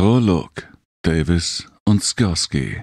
Prolog Davis und Skorsky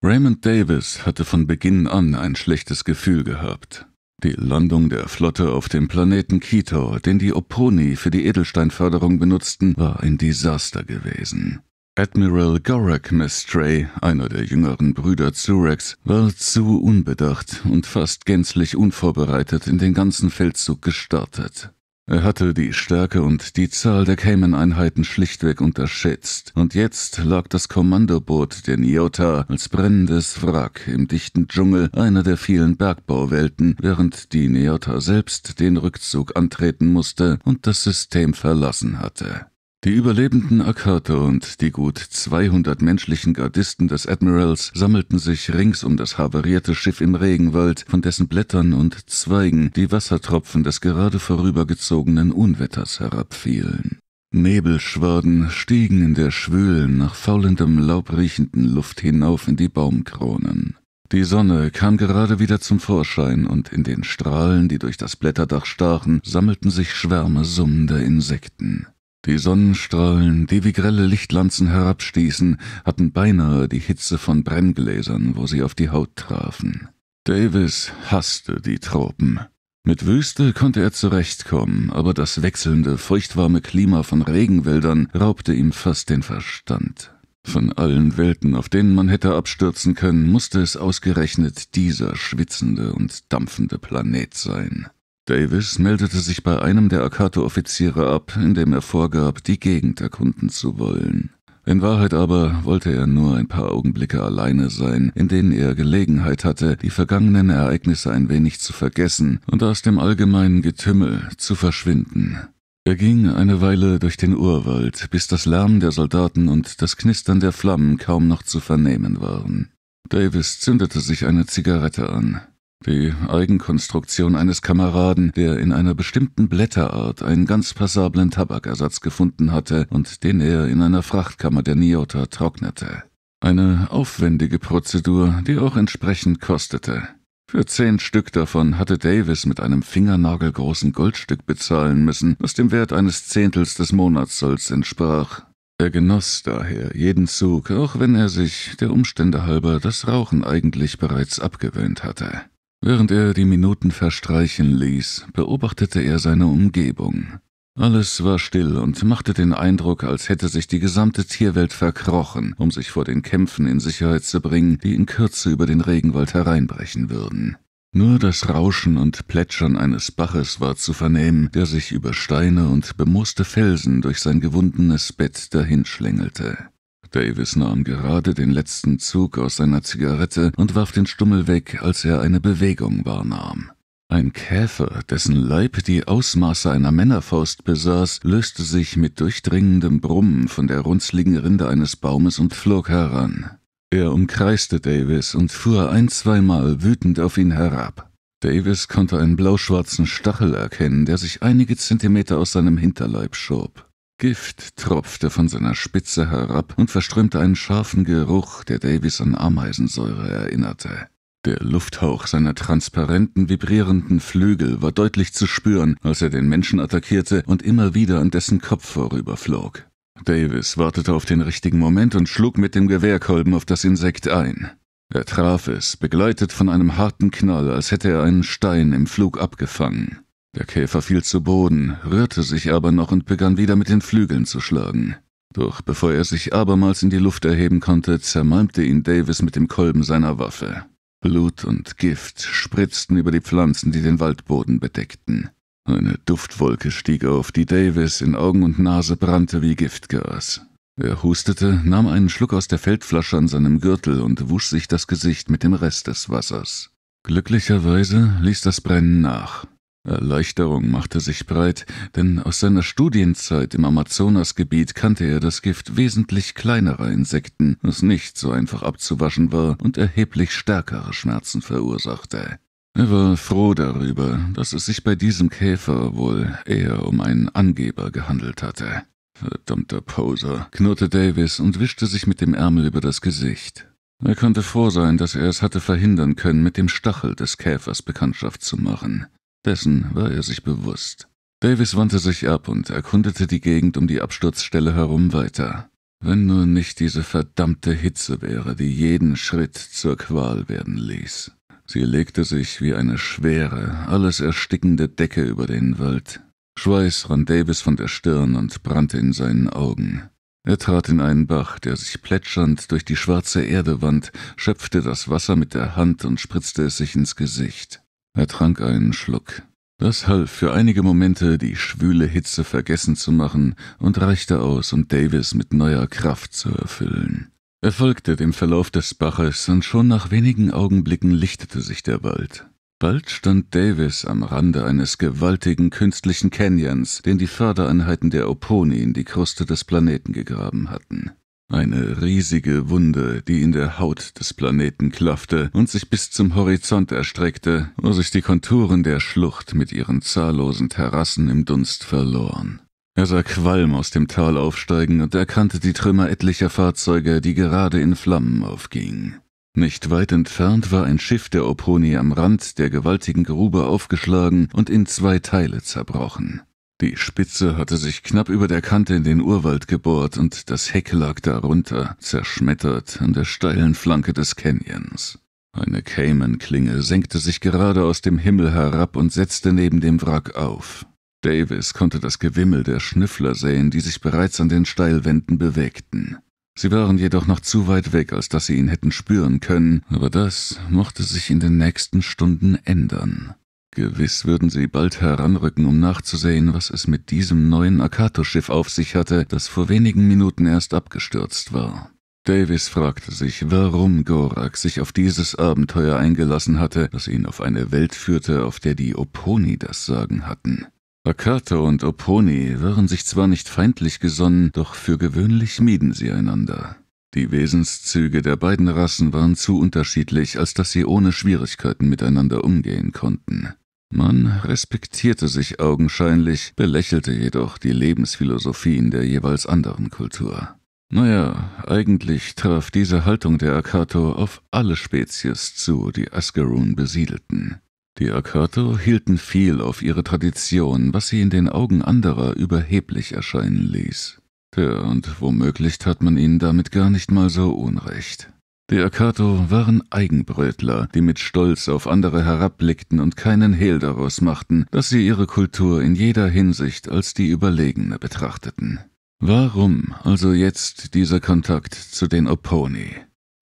Raymond Davis hatte von Beginn an ein schlechtes Gefühl gehabt. Die Landung der Flotte auf dem Planeten Kitor, den die Oponi für die Edelsteinförderung benutzten, war ein Desaster gewesen. Admiral Gorak Mestray, einer der jüngeren Brüder Zurex, war zu unbedacht und fast gänzlich unvorbereitet in den ganzen Feldzug gestartet. Er hatte die Stärke und die Zahl der Cayman-Einheiten schlichtweg unterschätzt, und jetzt lag das Kommandoboot der Niota als brennendes Wrack im dichten Dschungel einer der vielen Bergbauwelten, während die Niota selbst den Rückzug antreten musste und das System verlassen hatte. Die Überlebenden Akata und die gut 200 menschlichen Gardisten des Admirals sammelten sich rings um das havarierte Schiff im Regenwald, von dessen Blättern und Zweigen die Wassertropfen des gerade vorübergezogenen Unwetters herabfielen. Nebelschwaden stiegen in der schwülen, nach faulendem Laub riechenden Luft hinauf in die Baumkronen. Die Sonne kam gerade wieder zum Vorschein, und in den Strahlen, die durch das Blätterdach stachen, sammelten sich Schwärme summender Insekten. Die Sonnenstrahlen, die wie grelle Lichtlanzen herabstießen, hatten beinahe die Hitze von Brenngläsern, wo sie auf die Haut trafen. Davis hasste die Tropen. Mit Wüste konnte er zurechtkommen, aber das wechselnde, feuchtwarme Klima von Regenwäldern raubte ihm fast den Verstand. Von allen Welten, auf denen man hätte abstürzen können, musste es ausgerechnet dieser schwitzende und dampfende Planet sein. Davis meldete sich bei einem der Akato-Offiziere ab, indem er vorgab, die Gegend erkunden zu wollen. In Wahrheit aber wollte er nur ein paar Augenblicke alleine sein, in denen er Gelegenheit hatte, die vergangenen Ereignisse ein wenig zu vergessen und aus dem allgemeinen Getümmel zu verschwinden. Er ging eine Weile durch den Urwald, bis das Lärm der Soldaten und das Knistern der Flammen kaum noch zu vernehmen waren. Davis zündete sich eine Zigarette an. Die Eigenkonstruktion eines Kameraden, der in einer bestimmten Blätterart einen ganz passablen Tabakersatz gefunden hatte und den er in einer Frachtkammer der Niota trocknete. Eine aufwendige Prozedur, die auch entsprechend kostete. Für zehn Stück davon hatte Davis mit einem fingernagelgroßen Goldstück bezahlen müssen, was dem Wert eines Zehntels des Monatssolls entsprach. Er genoss daher jeden Zug, auch wenn er sich der Umstände halber das Rauchen eigentlich bereits abgewöhnt hatte. Während er die Minuten verstreichen ließ, beobachtete er seine Umgebung. Alles war still und machte den Eindruck, als hätte sich die gesamte Tierwelt verkrochen, um sich vor den Kämpfen in Sicherheit zu bringen, die in Kürze über den Regenwald hereinbrechen würden. Nur das Rauschen und Plätschern eines Baches war zu vernehmen, der sich über Steine und bemooste Felsen durch sein gewundenes Bett dahinschlängelte. Davis nahm gerade den letzten Zug aus seiner Zigarette und warf den Stummel weg, als er eine Bewegung wahrnahm. Ein Käfer, dessen Leib die Ausmaße einer Männerfaust besaß, löste sich mit durchdringendem Brummen von der runzligen Rinde eines Baumes und flog heran. Er umkreiste Davis und fuhr ein-, zweimal wütend auf ihn herab. Davis konnte einen blauschwarzen Stachel erkennen, der sich einige Zentimeter aus seinem Hinterleib schob. Gift tropfte von seiner Spitze herab und verströmte einen scharfen Geruch, der Davis an Ameisensäure erinnerte. Der Lufthauch seiner transparenten, vibrierenden Flügel war deutlich zu spüren, als er den Menschen attackierte und immer wieder an dessen Kopf vorüberflog. Davis wartete auf den richtigen Moment und schlug mit dem Gewehrkolben auf das Insekt ein. Er traf es, begleitet von einem harten Knall, als hätte er einen Stein im Flug abgefangen. Der Käfer fiel zu Boden, rührte sich aber noch und begann wieder mit den Flügeln zu schlagen. Doch bevor er sich abermals in die Luft erheben konnte, zermalmte ihn Davis mit dem Kolben seiner Waffe. Blut und Gift spritzten über die Pflanzen, die den Waldboden bedeckten. Eine Duftwolke stieg auf, die Davis in Augen und Nase brannte wie Giftgas. Er hustete, nahm einen Schluck aus der Feldflasche an seinem Gürtel und wusch sich das Gesicht mit dem Rest des Wassers. Glücklicherweise ließ das Brennen nach. Erleichterung machte sich breit, denn aus seiner Studienzeit im Amazonasgebiet kannte er das Gift wesentlich kleinerer Insekten, das nicht so einfach abzuwaschen war und erheblich stärkere Schmerzen verursachte. Er war froh darüber, dass es sich bei diesem Käfer wohl eher um einen Angeber gehandelt hatte. Verdammter Poser, knurrte Davis und wischte sich mit dem Ärmel über das Gesicht. Er konnte froh sein, dass er es hatte verhindern können, mit dem Stachel des Käfers Bekanntschaft zu machen. Dessen war er sich bewusst. Davis wandte sich ab und erkundete die Gegend um die Absturzstelle herum weiter. Wenn nur nicht diese verdammte Hitze wäre, die jeden Schritt zur Qual werden ließ. Sie legte sich wie eine schwere, alles erstickende Decke über den Wald. Schweiß rann Davis von der Stirn und brannte in seinen Augen. Er trat in einen Bach, der sich plätschernd durch die schwarze Erde wand, schöpfte das Wasser mit der Hand und spritzte es sich ins Gesicht. Er trank einen Schluck. Das half für einige Momente, die schwüle Hitze vergessen zu machen und reichte aus, um Davis mit neuer Kraft zu erfüllen. Er folgte dem Verlauf des Baches und schon nach wenigen Augenblicken lichtete sich der Wald. Bald stand Davis am Rande eines gewaltigen künstlichen Canyons, den die Fördereinheiten der Oponi in die Kruste des Planeten gegraben hatten. Eine riesige Wunde, die in der Haut des Planeten klaffte und sich bis zum Horizont erstreckte, wo sich die Konturen der Schlucht mit ihren zahllosen Terrassen im Dunst verloren. Er sah Qualm aus dem Tal aufsteigen und erkannte die Trümmer etlicher Fahrzeuge, die gerade in Flammen aufgingen. Nicht weit entfernt war ein Schiff der Oproni am Rand der gewaltigen Grube aufgeschlagen und in zwei Teile zerbrochen. Die Spitze hatte sich knapp über der Kante in den Urwald gebohrt und das Heck lag darunter, zerschmettert an der steilen Flanke des Canyons. Eine Cayman-Klinge senkte sich gerade aus dem Himmel herab und setzte neben dem Wrack auf. Davis konnte das Gewimmel der Schnüffler sehen, die sich bereits an den Steilwänden bewegten. Sie waren jedoch noch zu weit weg, als dass sie ihn hätten spüren können, aber das mochte sich in den nächsten Stunden ändern. Gewiss würden sie bald heranrücken, um nachzusehen, was es mit diesem neuen Akato-Schiff auf sich hatte, das vor wenigen Minuten erst abgestürzt war. Davis fragte sich, warum Gorak sich auf dieses Abenteuer eingelassen hatte, das ihn auf eine Welt führte, auf der die Oponi das Sagen hatten. Akato und Oponi waren sich zwar nicht feindlich gesonnen, doch für gewöhnlich mieden sie einander. Die Wesenszüge der beiden Rassen waren zu unterschiedlich, als dass sie ohne Schwierigkeiten miteinander umgehen konnten. Man respektierte sich augenscheinlich, belächelte jedoch die Lebensphilosophien der jeweils anderen Kultur. Naja, eigentlich traf diese Haltung der Akato auf alle Spezies zu, die Askarun besiedelten. Die Akato hielten viel auf ihre Tradition, was sie in den Augen anderer überheblich erscheinen ließ. Tja, und womöglich tat man ihnen damit gar nicht mal so Unrecht. Die Akato waren Eigenbrötler, die mit Stolz auf andere herabblickten und keinen Hehl daraus machten, dass sie ihre Kultur in jeder Hinsicht als die überlegene betrachteten. Warum also jetzt dieser Kontakt zu den Opponi?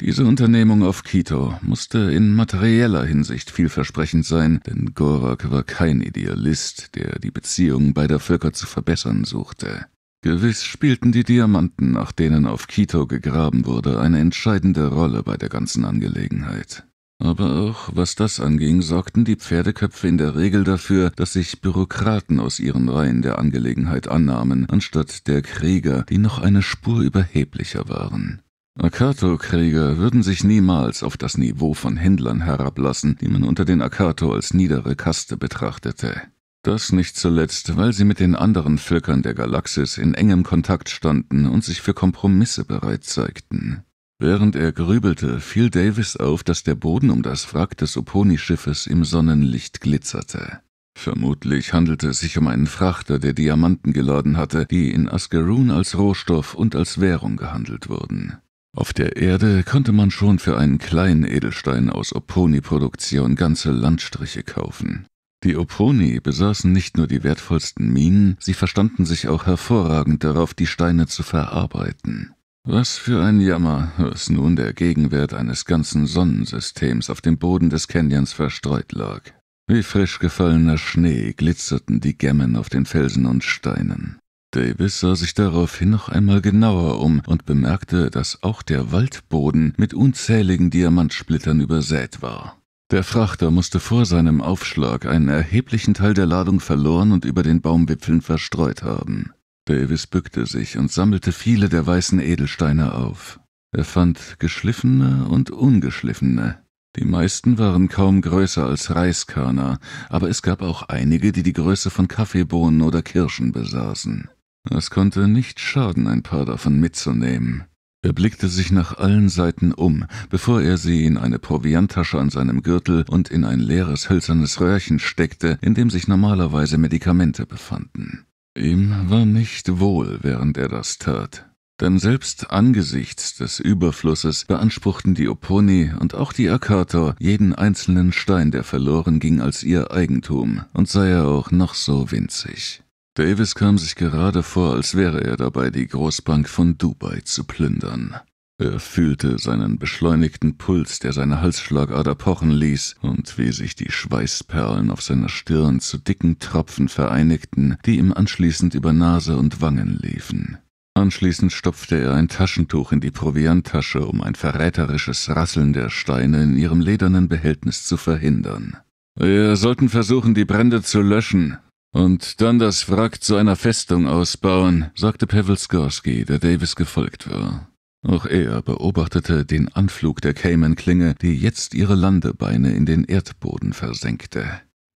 Diese Unternehmung auf Quito musste in materieller Hinsicht vielversprechend sein, denn Gorak war kein Idealist, der die Beziehungen beider Völker zu verbessern suchte. Gewiss spielten die Diamanten, nach denen auf Quito gegraben wurde, eine entscheidende Rolle bei der ganzen Angelegenheit. Aber auch was das anging, sorgten die Pferdeköpfe in der Regel dafür, dass sich Bürokraten aus ihren Reihen der Angelegenheit annahmen, anstatt der Krieger, die noch eine Spur überheblicher waren. Akato-Krieger würden sich niemals auf das Niveau von Händlern herablassen, die man unter den Akato als niedere Kaste betrachtete. Das nicht zuletzt, weil sie mit den anderen Völkern der Galaxis in engem Kontakt standen und sich für Kompromisse bereit zeigten. Während er grübelte, fiel Davis auf, dass der Boden um das Wrack des Oponi-Schiffes im Sonnenlicht glitzerte. Vermutlich handelte es sich um einen Frachter, der Diamanten geladen hatte, die in Askeroon als Rohstoff und als Währung gehandelt wurden. Auf der Erde konnte man schon für einen kleinen Edelstein aus Oponi-Produktion ganze Landstriche kaufen. Die Oproni besaßen nicht nur die wertvollsten Minen, sie verstanden sich auch hervorragend darauf, die Steine zu verarbeiten. Was für ein Jammer, dass nun der Gegenwert eines ganzen Sonnensystems auf dem Boden des Canyons verstreut lag. Wie frisch gefallener Schnee glitzerten die Gemmen auf den Felsen und Steinen. Davis sah sich daraufhin noch einmal genauer um und bemerkte, dass auch der Waldboden mit unzähligen Diamantsplittern übersät war. Der Frachter musste vor seinem Aufschlag einen erheblichen Teil der Ladung verloren und über den Baumwipfeln verstreut haben. Davis bückte sich und sammelte viele der weißen Edelsteine auf. Er fand geschliffene und ungeschliffene. Die meisten waren kaum größer als Reiskörner, aber es gab auch einige, die die Größe von Kaffeebohnen oder Kirschen besaßen. Es konnte nicht schaden, ein paar davon mitzunehmen. Er blickte sich nach allen Seiten um, bevor er sie in eine Provianttasche an seinem Gürtel und in ein leeres hölzernes Röhrchen steckte, in dem sich normalerweise Medikamente befanden. Ihm war nicht wohl, während er das tat. Denn selbst angesichts des Überflusses beanspruchten die Oponi und auch die Akator jeden einzelnen Stein, der verloren ging, als ihr Eigentum, und sei er auch noch so winzig. Davis kam sich gerade vor, als wäre er dabei, die Großbank von Dubai zu plündern. Er fühlte seinen beschleunigten Puls, der seine Halsschlagader pochen ließ, und wie sich die Schweißperlen auf seiner Stirn zu dicken Tropfen vereinigten, die ihm anschließend über Nase und Wangen liefen. Anschließend stopfte er ein Taschentuch in die Provianttasche, um ein verräterisches Rasseln der Steine in ihrem ledernen Behältnis zu verhindern. Wir sollten versuchen, die Brände zu löschen, und dann das Wrack zu einer Festung ausbauen, sagte Pawelskorsky, der Davis gefolgt war. Auch er beobachtete den Anflug der Cayman-Klinge, die jetzt ihre Landebeine in den Erdboden versenkte.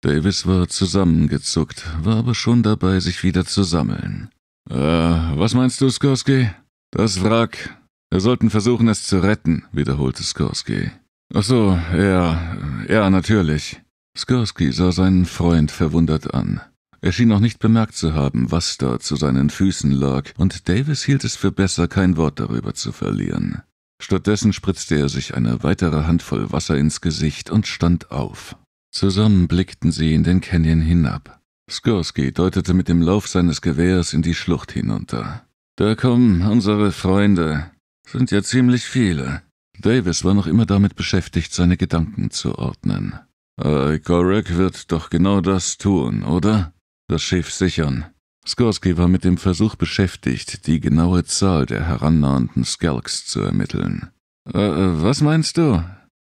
Davis war zusammengezuckt, war aber schon dabei, sich wieder zu sammeln. Äh, was meinst du, Skorsky? Das Wrack. Wir sollten versuchen, es zu retten, wiederholte Skorsky. Ach so, ja, ja, natürlich. Skorsky sah seinen Freund verwundert an. Er schien noch nicht bemerkt zu haben, was da zu seinen Füßen lag, und Davis hielt es für besser, kein Wort darüber zu verlieren. Stattdessen spritzte er sich eine weitere Handvoll Wasser ins Gesicht und stand auf. Zusammen blickten sie in den Canyon hinab. Skorsky deutete mit dem Lauf seines Gewehrs in die Schlucht hinunter. Da kommen unsere Freunde. Sind ja ziemlich viele. Davis war noch immer damit beschäftigt, seine Gedanken zu ordnen. Äh, Corrick wird doch genau das tun, oder? das Schiff sichern. Skorsky war mit dem Versuch beschäftigt, die genaue Zahl der herannahenden Skelks zu ermitteln. Äh, äh was meinst du?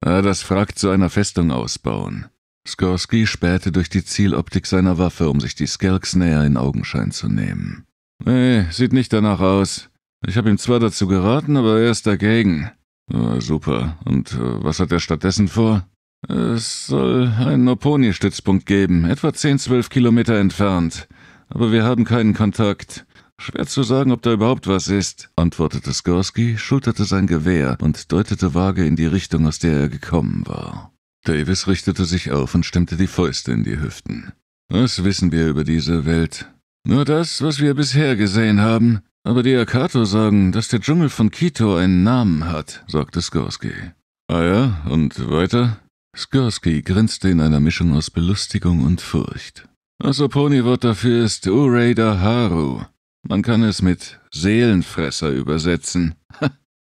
Äh, das fragt zu einer Festung ausbauen. Skorsky spähte durch die Zieloptik seiner Waffe, um sich die Skelks näher in Augenschein zu nehmen. Nee, äh, sieht nicht danach aus. Ich habe ihm zwar dazu geraten, aber er ist dagegen. Äh, super. Und äh, was hat er stattdessen vor? Es soll einen Oponi-Stützpunkt geben, etwa 10, 12 Kilometer entfernt. Aber wir haben keinen Kontakt. Schwer zu sagen, ob da überhaupt was ist, antwortete Skorsky, schulterte sein Gewehr und deutete vage in die Richtung, aus der er gekommen war. Davis richtete sich auf und stemmte die Fäuste in die Hüften. Was wissen wir über diese Welt? Nur das, was wir bisher gesehen haben. Aber die Akato sagen, dass der Dschungel von Quito einen Namen hat, sagte Skorsky. Ah ja, und weiter? Skorsky grinste in einer Mischung aus Belustigung und Furcht. Das oponi dafür ist Ureida Haru. Man kann es mit Seelenfresser übersetzen.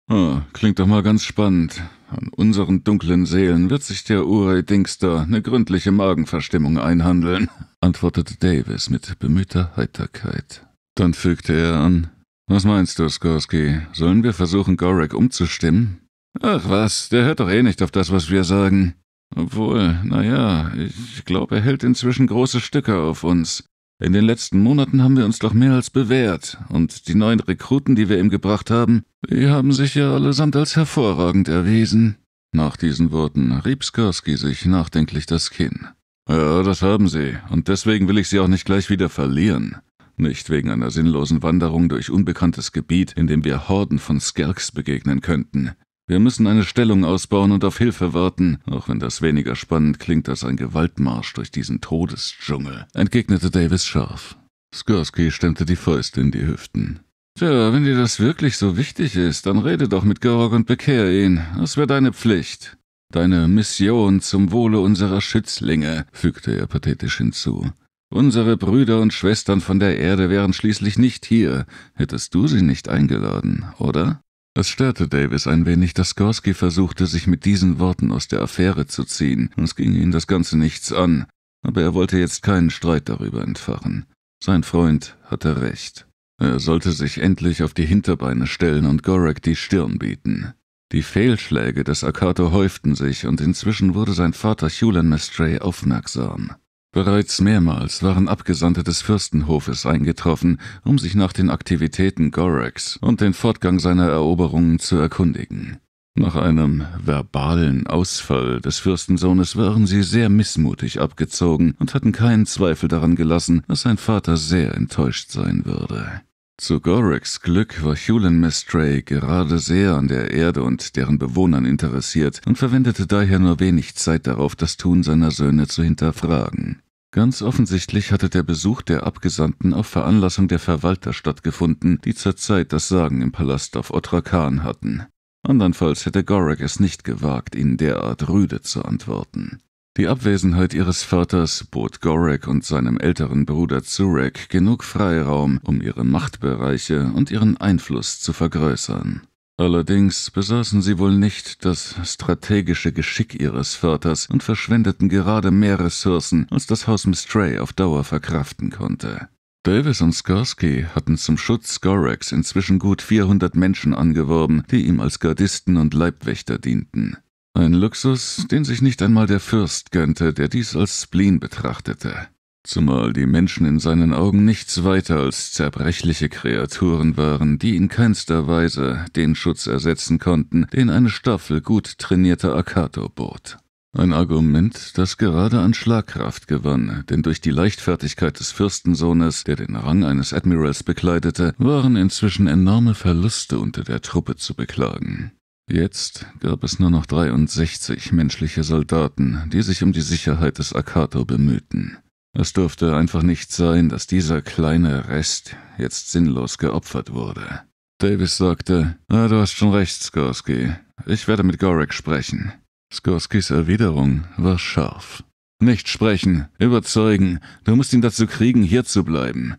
oh, klingt doch mal ganz spannend. An unseren dunklen Seelen wird sich der Urei Dingster eine gründliche Magenverstimmung einhandeln, antwortete Davis mit bemühter Heiterkeit. Dann fügte er an, was meinst du, Skorsky? Sollen wir versuchen, Gorek umzustimmen? Ach was, der hört doch eh nicht auf das, was wir sagen. Obwohl, naja, ich glaube, er hält inzwischen große Stücke auf uns. In den letzten Monaten haben wir uns doch mehr als bewährt, und die neuen Rekruten, die wir ihm gebracht haben, die haben sich ja allesamt als hervorragend erwiesen. Nach diesen Worten rieb Skorsky sich nachdenklich das Kinn. Ja, das haben sie, und deswegen will ich sie auch nicht gleich wieder verlieren. Nicht wegen einer sinnlosen Wanderung durch unbekanntes Gebiet, in dem wir Horden von Skerks begegnen könnten. Wir müssen eine Stellung ausbauen und auf Hilfe warten, auch wenn das weniger spannend klingt als ein Gewaltmarsch durch diesen Todesdschungel, entgegnete Davis scharf. Skorsky stemmte die Fäuste in die Hüften. Tja, wenn dir das wirklich so wichtig ist, dann rede doch mit Georg und bekehr ihn. Das wäre deine Pflicht. Deine Mission zum Wohle unserer Schützlinge, fügte er pathetisch hinzu. Unsere Brüder und Schwestern von der Erde wären schließlich nicht hier, hättest du sie nicht eingeladen, oder? Es störte Davis ein wenig, dass Gorski versuchte, sich mit diesen Worten aus der Affäre zu ziehen. Es ging ihn das Ganze nichts an, aber er wollte jetzt keinen Streit darüber entfachen. Sein Freund hatte recht. Er sollte sich endlich auf die Hinterbeine stellen und Gorek die Stirn bieten. Die Fehlschläge des Akato häuften sich und inzwischen wurde sein Vater Hulan Mestray aufmerksam. Bereits mehrmals waren Abgesandte des Fürstenhofes eingetroffen, um sich nach den Aktivitäten Gorex und den Fortgang seiner Eroberungen zu erkundigen. Nach einem verbalen Ausfall des Fürstensohnes waren sie sehr missmutig abgezogen und hatten keinen Zweifel daran gelassen, dass sein Vater sehr enttäuscht sein würde. Zu Goreks Glück war Hulan Mestray gerade sehr an der Erde und deren Bewohnern interessiert und verwendete daher nur wenig Zeit darauf, das Tun seiner Söhne zu hinterfragen. Ganz offensichtlich hatte der Besuch der Abgesandten auf Veranlassung der Verwalter stattgefunden, die zurzeit das Sagen im Palast auf Otrakan hatten. Andernfalls hätte Gorek es nicht gewagt, ihnen derart rüde zu antworten. Die Abwesenheit ihres Vaters bot Gorek und seinem älteren Bruder Zurek genug Freiraum, um ihre Machtbereiche und ihren Einfluss zu vergrößern. Allerdings besaßen sie wohl nicht das strategische Geschick ihres Vaters und verschwendeten gerade mehr Ressourcen, als das Haus Mistray auf Dauer verkraften konnte. Davis und Skorsky hatten zum Schutz Goreks inzwischen gut 400 Menschen angeworben, die ihm als Gardisten und Leibwächter dienten. Ein Luxus, den sich nicht einmal der Fürst gönnte, der dies als Spleen betrachtete, zumal die Menschen in seinen Augen nichts weiter als zerbrechliche Kreaturen waren, die in keinster Weise den Schutz ersetzen konnten, den eine Staffel gut trainierter Akato bot. Ein Argument, das gerade an Schlagkraft gewann, denn durch die Leichtfertigkeit des Fürstensohnes, der den Rang eines Admirals bekleidete, waren inzwischen enorme Verluste unter der Truppe zu beklagen. Jetzt gab es nur noch 63 menschliche Soldaten, die sich um die Sicherheit des Akato bemühten. Es durfte einfach nicht sein, dass dieser kleine Rest jetzt sinnlos geopfert wurde. Davis sagte, ah, du hast schon recht, Skorsky. Ich werde mit Gorek sprechen. Skorskys Erwiderung war scharf. Nicht sprechen, überzeugen. Du musst ihn dazu kriegen, hier zu bleiben.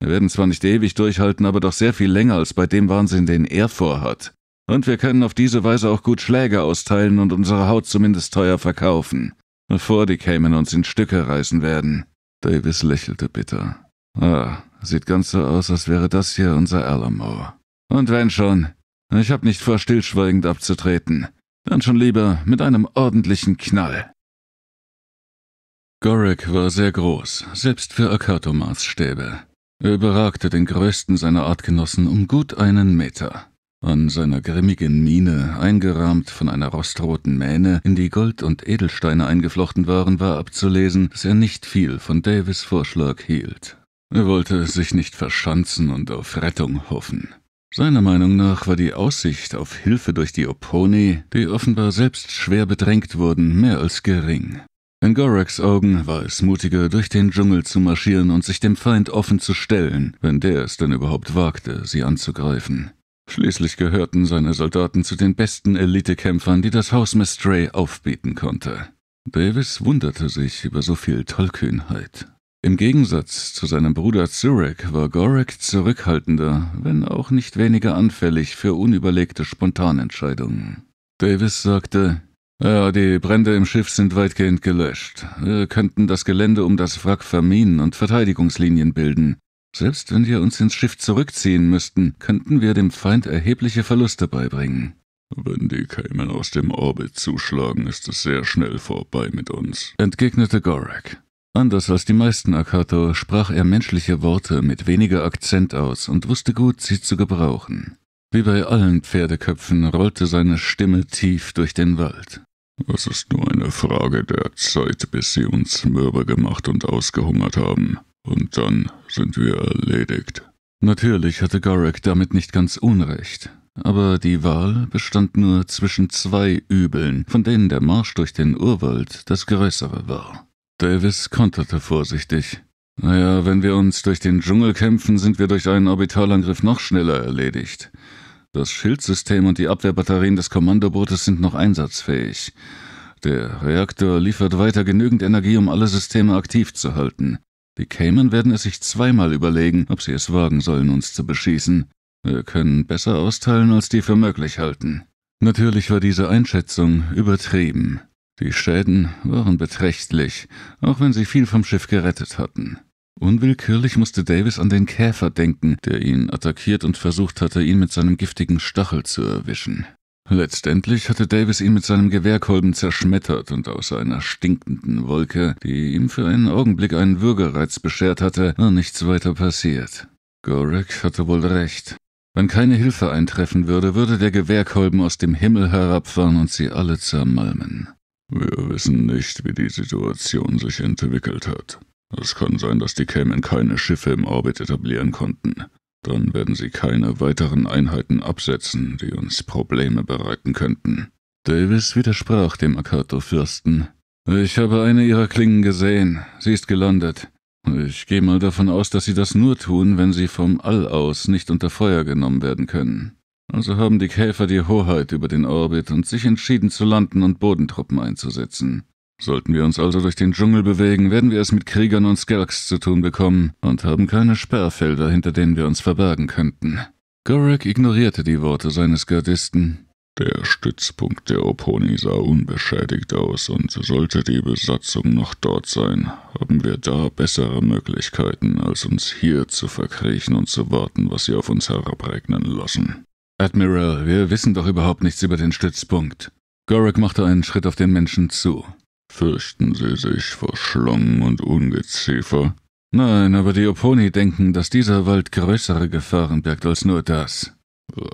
Wir werden zwar nicht ewig durchhalten, aber doch sehr viel länger als bei dem Wahnsinn, den er vorhat. Und wir können auf diese Weise auch gut Schläge austeilen und unsere Haut zumindest teuer verkaufen, bevor die Cayman uns in Stücke reißen werden. Davis lächelte bitter. Ah, sieht ganz so aus, als wäre das hier unser Alamo. Und wenn schon. Ich hab nicht vor, stillschweigend abzutreten. Dann schon lieber mit einem ordentlichen Knall. Gorek war sehr groß, selbst für Akato-Maßstäbe. Er überragte den größten seiner Artgenossen um gut einen Meter. An seiner grimmigen Miene, eingerahmt von einer rostroten Mähne, in die Gold und Edelsteine eingeflochten waren, war abzulesen, dass er nicht viel von Davis Vorschlag hielt. Er wollte sich nicht verschanzen und auf Rettung hoffen. Seiner Meinung nach war die Aussicht auf Hilfe durch die Oponi, die offenbar selbst schwer bedrängt wurden, mehr als gering. In Goraks Augen war es mutiger, durch den Dschungel zu marschieren und sich dem Feind offen zu stellen, wenn der es denn überhaupt wagte, sie anzugreifen. Schließlich gehörten seine Soldaten zu den besten Elitekämpfern, die das Haus Mestray aufbieten konnte. Davis wunderte sich über so viel Tollkühnheit. Im Gegensatz zu seinem Bruder Zurek war Gorek zurückhaltender, wenn auch nicht weniger anfällig für unüberlegte Spontanentscheidungen. Davis sagte, ja, die Brände im Schiff sind weitgehend gelöscht. Wir könnten das Gelände um das Wrack verminen und Verteidigungslinien bilden. Selbst wenn wir uns ins Schiff zurückziehen müssten, könnten wir dem Feind erhebliche Verluste beibringen. Wenn die Cayman aus dem Orbit zuschlagen, ist es sehr schnell vorbei mit uns, entgegnete Gorak. Anders als die meisten Akato sprach er menschliche Worte mit weniger Akzent aus und wusste gut, sie zu gebrauchen. Wie bei allen Pferdeköpfen rollte seine Stimme tief durch den Wald. Es ist nur eine Frage der Zeit, bis sie uns mürbe gemacht und ausgehungert haben. Und dann sind wir erledigt. Natürlich hatte Garrick damit nicht ganz Unrecht. Aber die Wahl bestand nur zwischen zwei Übeln, von denen der Marsch durch den Urwald das größere war. Davis konterte vorsichtig. Naja, wenn wir uns durch den Dschungel kämpfen, sind wir durch einen Orbitalangriff noch schneller erledigt. Das Schildsystem und die Abwehrbatterien des Kommandobootes sind noch einsatzfähig. Der Reaktor liefert weiter genügend Energie, um alle Systeme aktiv zu halten. Die Cayman werden es sich zweimal überlegen, ob sie es wagen sollen, uns zu beschießen. Wir können besser austeilen, als die für möglich halten. Natürlich war diese Einschätzung übertrieben. Die Schäden waren beträchtlich, auch wenn sie viel vom Schiff gerettet hatten. Unwillkürlich musste Davis an den Käfer denken, der ihn attackiert und versucht hatte, ihn mit seinem giftigen Stachel zu erwischen. Letztendlich hatte Davis ihn mit seinem Gewehrkolben zerschmettert und aus einer stinkenden Wolke, die ihm für einen Augenblick einen Würgereiz beschert hatte, war nichts weiter passiert. Gorek hatte wohl recht. Wenn keine Hilfe eintreffen würde, würde der Gewehrkolben aus dem Himmel herabfahren und sie alle zermalmen. Wir wissen nicht, wie die Situation sich entwickelt hat. Es kann sein, dass die Cayman keine Schiffe im Orbit etablieren konnten. Dann werden sie keine weiteren Einheiten absetzen, die uns Probleme bereiten könnten. Davis widersprach dem Akato-Fürsten. Ich habe eine ihrer Klingen gesehen. Sie ist gelandet. Ich gehe mal davon aus, dass sie das nur tun, wenn sie vom All aus nicht unter Feuer genommen werden können. Also haben die Käfer die Hoheit über den Orbit und sich entschieden zu landen und Bodentruppen einzusetzen. Sollten wir uns also durch den Dschungel bewegen, werden wir es mit Kriegern und Skelks zu tun bekommen und haben keine Sperrfelder, hinter denen wir uns verbergen könnten. Gorek ignorierte die Worte seines Gardisten. Der Stützpunkt der Oponi sah unbeschädigt aus und sollte die Besatzung noch dort sein, haben wir da bessere Möglichkeiten, als uns hier zu verkriechen und zu warten, was sie auf uns herabregnen lassen. Admiral, wir wissen doch überhaupt nichts über den Stützpunkt. Gorek machte einen Schritt auf den Menschen zu. Fürchten Sie sich vor Schlangen und Ungeziefer? Nein, aber die Oponi denken, dass dieser Wald größere Gefahren birgt als nur das.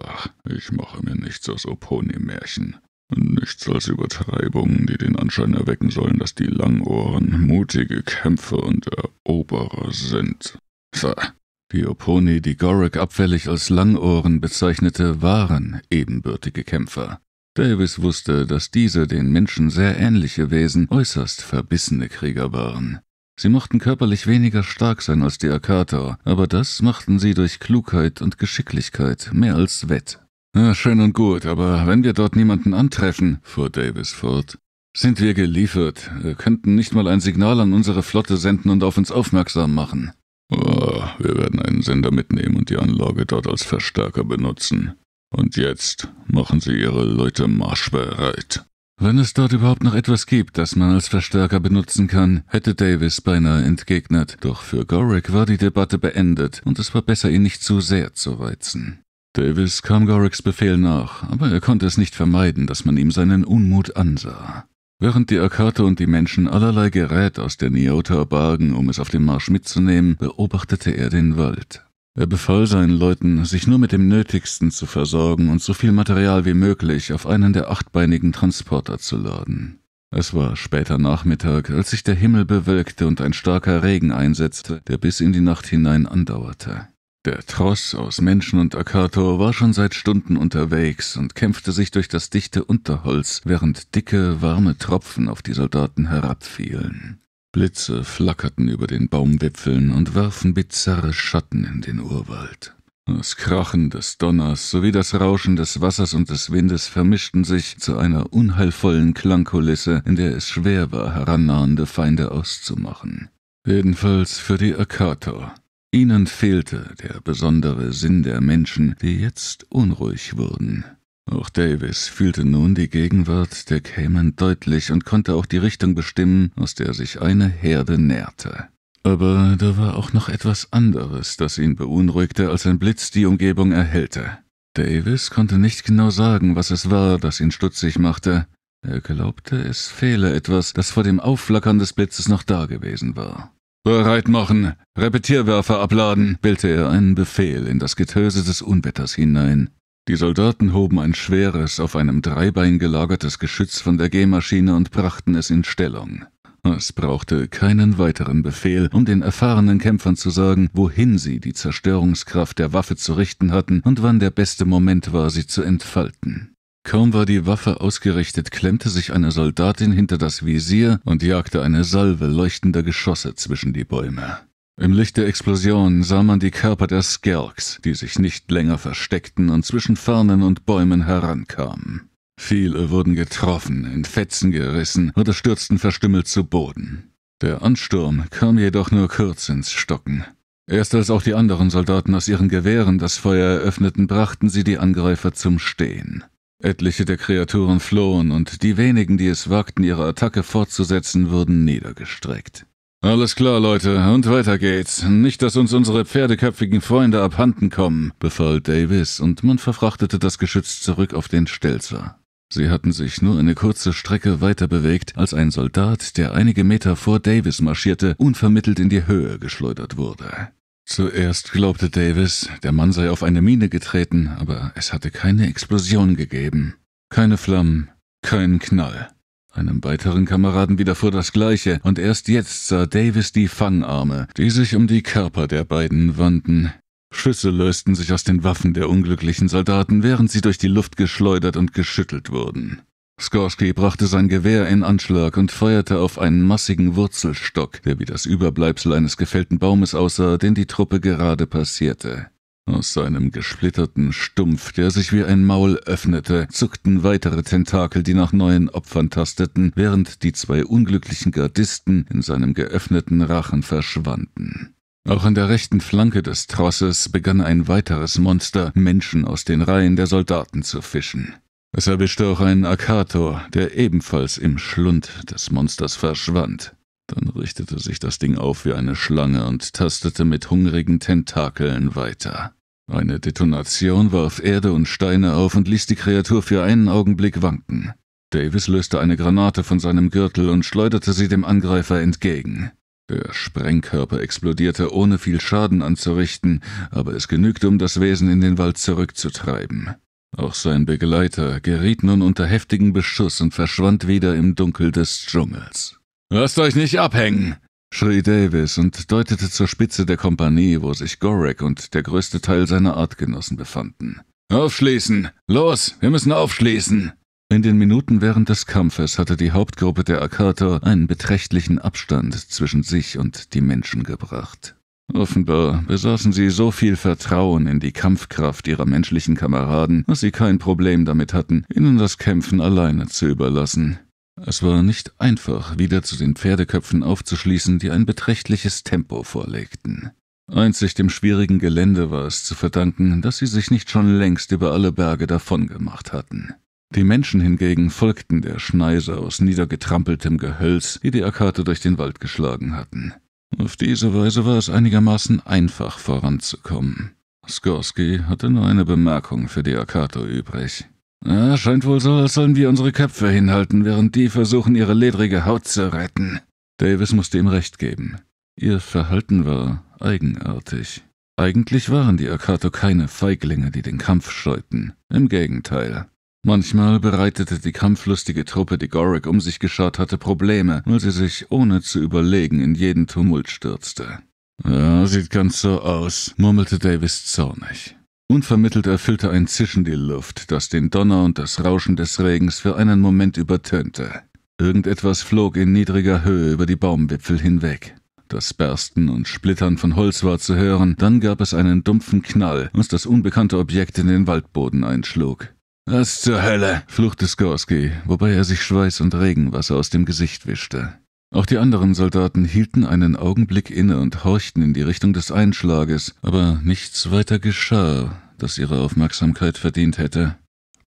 Ach, ich mache mir nichts aus Oponi-Märchen. Nichts als Übertreibungen, die den Anschein erwecken sollen, dass die Langohren mutige Kämpfer und Eroberer sind. Pah, die Oponi, die Gorak abfällig als Langohren bezeichnete, waren ebenbürtige Kämpfer. Davis wusste, dass diese den Menschen sehr ähnliche Wesen äußerst verbissene Krieger waren. Sie mochten körperlich weniger stark sein als die Akator, aber das machten sie durch Klugheit und Geschicklichkeit mehr als wett. Ja, schön und gut, aber wenn wir dort niemanden antreffen, fuhr Davis fort, sind wir geliefert. Wir könnten nicht mal ein Signal an unsere Flotte senden und auf uns aufmerksam machen. Oh, wir werden einen Sender mitnehmen und die Anlage dort als Verstärker benutzen. Und jetzt machen Sie Ihre Leute marschbereit. Wenn es dort überhaupt noch etwas gibt, das man als Verstärker benutzen kann, hätte Davis beinahe entgegnet, doch für Gorrick war die Debatte beendet und es war besser, ihn nicht zu sehr zu weizen. Davis kam Gorricks Befehl nach, aber er konnte es nicht vermeiden, dass man ihm seinen Unmut ansah. Während die Akate und die Menschen allerlei Gerät aus der Niota bargen, um es auf dem Marsch mitzunehmen, beobachtete er den Wald. Er befahl seinen Leuten, sich nur mit dem Nötigsten zu versorgen und so viel Material wie möglich auf einen der achtbeinigen Transporter zu laden. Es war später Nachmittag, als sich der Himmel bewölkte und ein starker Regen einsetzte, der bis in die Nacht hinein andauerte. Der Tross aus Menschen und Akator war schon seit Stunden unterwegs und kämpfte sich durch das dichte Unterholz, während dicke, warme Tropfen auf die Soldaten herabfielen. Blitze flackerten über den Baumwipfeln und warfen bizarre Schatten in den Urwald. Das Krachen des Donners sowie das Rauschen des Wassers und des Windes vermischten sich zu einer unheilvollen Klangkulisse, in der es schwer war, herannahende Feinde auszumachen. Jedenfalls für die Akator. Ihnen fehlte der besondere Sinn der Menschen, die jetzt unruhig wurden. Auch Davis fühlte nun die Gegenwart der Cayman deutlich und konnte auch die Richtung bestimmen, aus der sich eine Herde näherte. Aber da war auch noch etwas anderes, das ihn beunruhigte, als ein Blitz die Umgebung erhellte. Davis konnte nicht genau sagen, was es war, das ihn stutzig machte. Er glaubte, es fehle etwas, das vor dem Aufflackern des Blitzes noch dagewesen war. Bereit machen! Repetierwerfer abladen! bellte er einen Befehl in das Getöse des Unwetters hinein. Die Soldaten hoben ein schweres, auf einem Dreibein gelagertes Geschütz von der Gehmaschine und brachten es in Stellung. Es brauchte keinen weiteren Befehl, um den erfahrenen Kämpfern zu sagen, wohin sie die Zerstörungskraft der Waffe zu richten hatten und wann der beste Moment war, sie zu entfalten. Kaum war die Waffe ausgerichtet, klemmte sich eine Soldatin hinter das Visier und jagte eine Salve leuchtender Geschosse zwischen die Bäume. Im Licht der Explosion sah man die Körper der Skelks, die sich nicht länger versteckten und zwischen Fernen und Bäumen herankamen. Viele wurden getroffen, in Fetzen gerissen oder stürzten verstümmelt zu Boden. Der Ansturm kam jedoch nur kurz ins Stocken. Erst als auch die anderen Soldaten aus ihren Gewehren das Feuer eröffneten, brachten sie die Angreifer zum Stehen. Etliche der Kreaturen flohen, und die wenigen, die es wagten, ihre Attacke fortzusetzen, wurden niedergestreckt. Alles klar, Leute, und weiter geht's. Nicht, dass uns unsere pferdeköpfigen Freunde abhanden kommen, befahl Davis, und man verfrachtete das Geschütz zurück auf den Stelzer. Sie hatten sich nur eine kurze Strecke weiter bewegt, als ein Soldat, der einige Meter vor Davis marschierte, unvermittelt in die Höhe geschleudert wurde. Zuerst glaubte Davis, der Mann sei auf eine Mine getreten, aber es hatte keine Explosion gegeben. Keine Flammen, kein Knall. Einem weiteren Kameraden widerfuhr das Gleiche, und erst jetzt sah Davis die Fangarme, die sich um die Körper der beiden wandten. Schüsse lösten sich aus den Waffen der unglücklichen Soldaten, während sie durch die Luft geschleudert und geschüttelt wurden. Skorsky brachte sein Gewehr in Anschlag und feuerte auf einen massigen Wurzelstock, der wie das Überbleibsel eines gefällten Baumes aussah, den die Truppe gerade passierte. Aus seinem gesplitterten Stumpf, der sich wie ein Maul öffnete, zuckten weitere Tentakel, die nach neuen Opfern tasteten, während die zwei unglücklichen Gardisten in seinem geöffneten Rachen verschwanden. Auch an der rechten Flanke des Trosses begann ein weiteres Monster, Menschen aus den Reihen der Soldaten zu fischen. Es erwischte auch einen Akator, der ebenfalls im Schlund des Monsters verschwand. Dann richtete sich das Ding auf wie eine Schlange und tastete mit hungrigen Tentakeln weiter. Eine Detonation warf Erde und Steine auf und ließ die Kreatur für einen Augenblick wanken. Davis löste eine Granate von seinem Gürtel und schleuderte sie dem Angreifer entgegen. Der Sprengkörper explodierte, ohne viel Schaden anzurichten, aber es genügte, um das Wesen in den Wald zurückzutreiben. Auch sein Begleiter geriet nun unter heftigen Beschuss und verschwand wieder im Dunkel des Dschungels. Lasst euch nicht abhängen, schrie Davis und deutete zur Spitze der Kompanie, wo sich Gorek und der größte Teil seiner Artgenossen befanden. Aufschließen! Los, wir müssen aufschließen! In den Minuten während des Kampfes hatte die Hauptgruppe der Akator einen beträchtlichen Abstand zwischen sich und die Menschen gebracht. Offenbar besaßen sie so viel Vertrauen in die Kampfkraft ihrer menschlichen Kameraden, dass sie kein Problem damit hatten, ihnen das Kämpfen alleine zu überlassen. Es war nicht einfach, wieder zu den Pferdeköpfen aufzuschließen, die ein beträchtliches Tempo vorlegten. Einzig dem schwierigen Gelände war es zu verdanken, dass sie sich nicht schon längst über alle Berge davongemacht hatten. Die Menschen hingegen folgten der Schneise aus niedergetrampeltem Gehölz, die die Akate durch den Wald geschlagen hatten. Auf diese Weise war es einigermaßen einfach voranzukommen. Skorsky hatte nur eine Bemerkung für die Akato übrig. Ja, scheint wohl so, als sollen wir unsere Köpfe hinhalten, während die versuchen, ihre ledrige Haut zu retten. Davis musste ihm recht geben. Ihr Verhalten war eigenartig. Eigentlich waren die Akato keine Feiglinge, die den Kampf scheuten. Im Gegenteil. Manchmal bereitete die kampflustige Truppe, die Gorik um sich geschart hatte, Probleme, weil sie sich ohne zu überlegen in jeden Tumult stürzte. Ja, sieht ganz so aus, murmelte Davis zornig. Unvermittelt erfüllte ein Zischen die Luft, das den Donner und das Rauschen des Regens für einen Moment übertönte. Irgendetwas flog in niedriger Höhe über die Baumwipfel hinweg. Das Bersten und Splittern von Holz war zu hören, dann gab es einen dumpfen Knall, als das unbekannte Objekt in den Waldboden einschlug. Was zur Hölle? fluchte Skorsky, wobei er sich Schweiß und Regenwasser aus dem Gesicht wischte. Auch die anderen Soldaten hielten einen Augenblick inne und horchten in die Richtung des Einschlages, aber nichts weiter geschah, das ihre Aufmerksamkeit verdient hätte.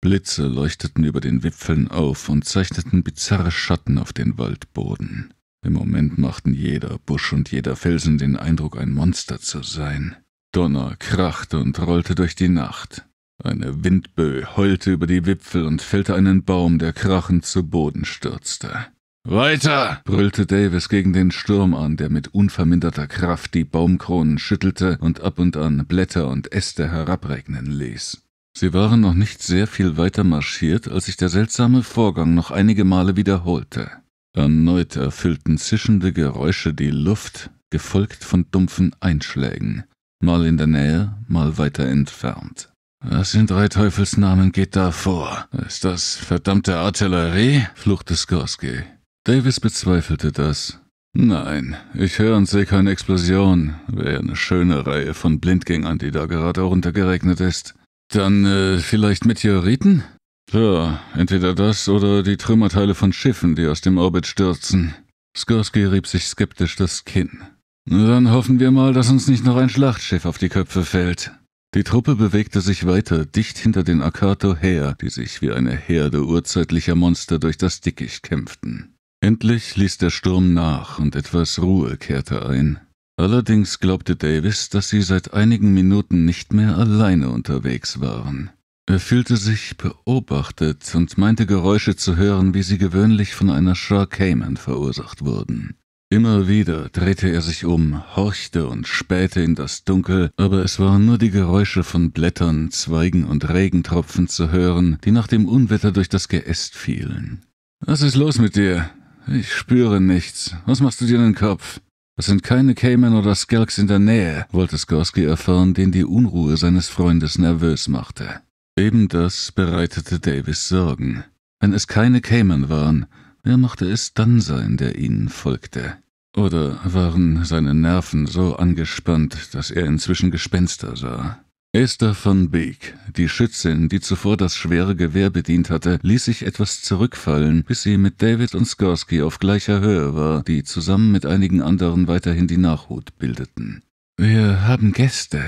Blitze leuchteten über den Wipfeln auf und zeichneten bizarre Schatten auf den Waldboden. Im Moment machten jeder Busch und jeder Felsen den Eindruck, ein Monster zu sein. Donner krachte und rollte durch die Nacht. Eine Windböe heulte über die Wipfel und fällte einen Baum, der krachend zu Boden stürzte. Weiter! brüllte Davis gegen den Sturm an, der mit unverminderter Kraft die Baumkronen schüttelte und ab und an Blätter und Äste herabregnen ließ. Sie waren noch nicht sehr viel weiter marschiert, als sich der seltsame Vorgang noch einige Male wiederholte. Erneut erfüllten zischende Geräusche die Luft, gefolgt von dumpfen Einschlägen, mal in der Nähe, mal weiter entfernt. Was in drei Teufelsnamen geht da vor? Ist das verdammte Artillerie? fluchte Skorsky. Davis bezweifelte das. Nein, ich höre und sehe keine Explosion. Wäre eine schöne Reihe von Blindgängern, die da gerade heruntergeregnet ist. Dann äh, vielleicht Meteoriten? Ja, entweder das oder die Trümmerteile von Schiffen, die aus dem Orbit stürzen. Skorsky rieb sich skeptisch das Kinn. Dann hoffen wir mal, dass uns nicht noch ein Schlachtschiff auf die Köpfe fällt. Die Truppe bewegte sich weiter, dicht hinter den Akato her, die sich wie eine Herde urzeitlicher Monster durch das Dickicht kämpften. Endlich ließ der Sturm nach und etwas Ruhe kehrte ein. Allerdings glaubte Davis, dass sie seit einigen Minuten nicht mehr alleine unterwegs waren. Er fühlte sich beobachtet und meinte Geräusche zu hören, wie sie gewöhnlich von einer Shark Cayman verursacht wurden. Immer wieder drehte er sich um, horchte und spähte in das Dunkel, aber es waren nur die Geräusche von Blättern, Zweigen und Regentropfen zu hören, die nach dem Unwetter durch das Geäst fielen. Was ist los mit dir? Ich spüre nichts. Was machst du dir in den Kopf? Es sind keine Cayman oder Skelks in der Nähe, wollte Skorsky erfahren, den die Unruhe seines Freundes nervös machte. Eben das bereitete Davis Sorgen. Wenn es keine Cayman waren, wer mochte es dann sein, der ihnen folgte? Oder waren seine Nerven so angespannt, dass er inzwischen Gespenster sah? Esther von Beek, die Schützin, die zuvor das schwere Gewehr bedient hatte, ließ sich etwas zurückfallen, bis sie mit David und Skorsky auf gleicher Höhe war, die zusammen mit einigen anderen weiterhin die Nachhut bildeten. Wir haben Gäste.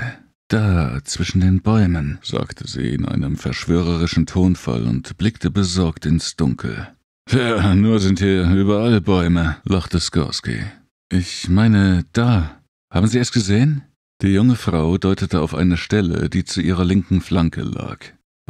Da, zwischen den Bäumen, sagte sie in einem verschwörerischen Tonfall und blickte besorgt ins Dunkel. Ja, nur sind hier überall Bäume, lachte Skorsky. Ich meine, da. Haben Sie es gesehen? Die junge Frau deutete auf eine Stelle, die zu ihrer linken Flanke lag.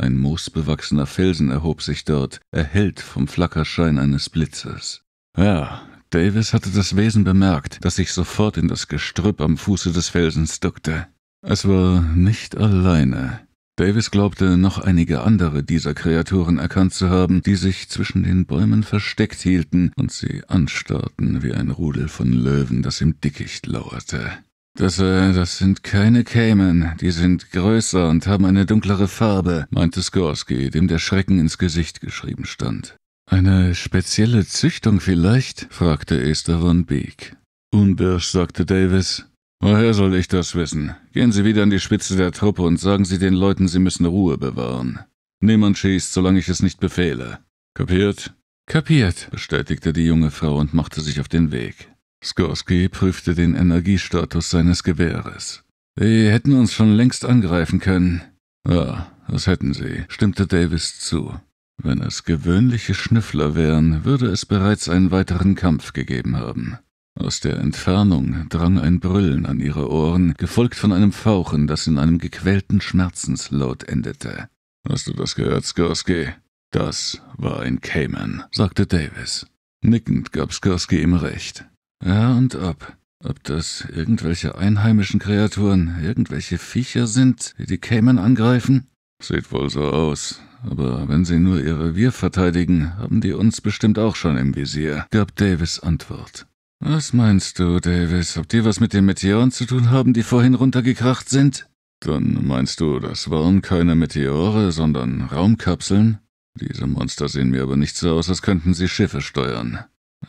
Ein moosbewachsener Felsen erhob sich dort, erhellt vom Flackerschein eines Blitzes. Ja, Davis hatte das Wesen bemerkt, das sich sofort in das Gestrüpp am Fuße des Felsens duckte. Es war nicht alleine. Davis glaubte, noch einige andere dieser Kreaturen erkannt zu haben, die sich zwischen den Bäumen versteckt hielten und sie anstarrten wie ein Rudel von Löwen, das im Dickicht lauerte. Das, äh, das sind keine Cayman, die sind größer und haben eine dunklere Farbe, meinte Skorsky, dem der Schrecken ins Gesicht geschrieben stand. Eine spezielle Züchtung vielleicht? fragte Esther von Beek. Unbirsch, sagte Davis. Woher soll ich das wissen? Gehen Sie wieder an die Spitze der Truppe und sagen Sie den Leuten, sie müssen Ruhe bewahren. Niemand schießt, solange ich es nicht befehle. Kapiert? Kapiert, bestätigte die junge Frau und machte sich auf den Weg. Skorsky prüfte den Energiestatus seines Gewehres. Sie hätten uns schon längst angreifen können. Ja, das hätten sie, stimmte Davis zu. Wenn es gewöhnliche Schnüffler wären, würde es bereits einen weiteren Kampf gegeben haben. Aus der Entfernung drang ein Brüllen an ihre Ohren, gefolgt von einem Fauchen, das in einem gequälten Schmerzenslaut endete. Hast du das gehört, Skorsky? Das war ein Cayman, sagte Davis. Nickend gab Skorsky ihm recht. Ja und ob. Ob das irgendwelche einheimischen Kreaturen, irgendwelche Viecher sind, die die Cayman angreifen? Sieht wohl so aus. Aber wenn sie nur ihr Revier verteidigen, haben die uns bestimmt auch schon im Visier, gab Davis Antwort. Was meinst du, Davis, ob die was mit den Meteoren zu tun haben, die vorhin runtergekracht sind? Dann meinst du, das waren keine Meteore, sondern Raumkapseln? Diese Monster sehen mir aber nicht so aus, als könnten sie Schiffe steuern.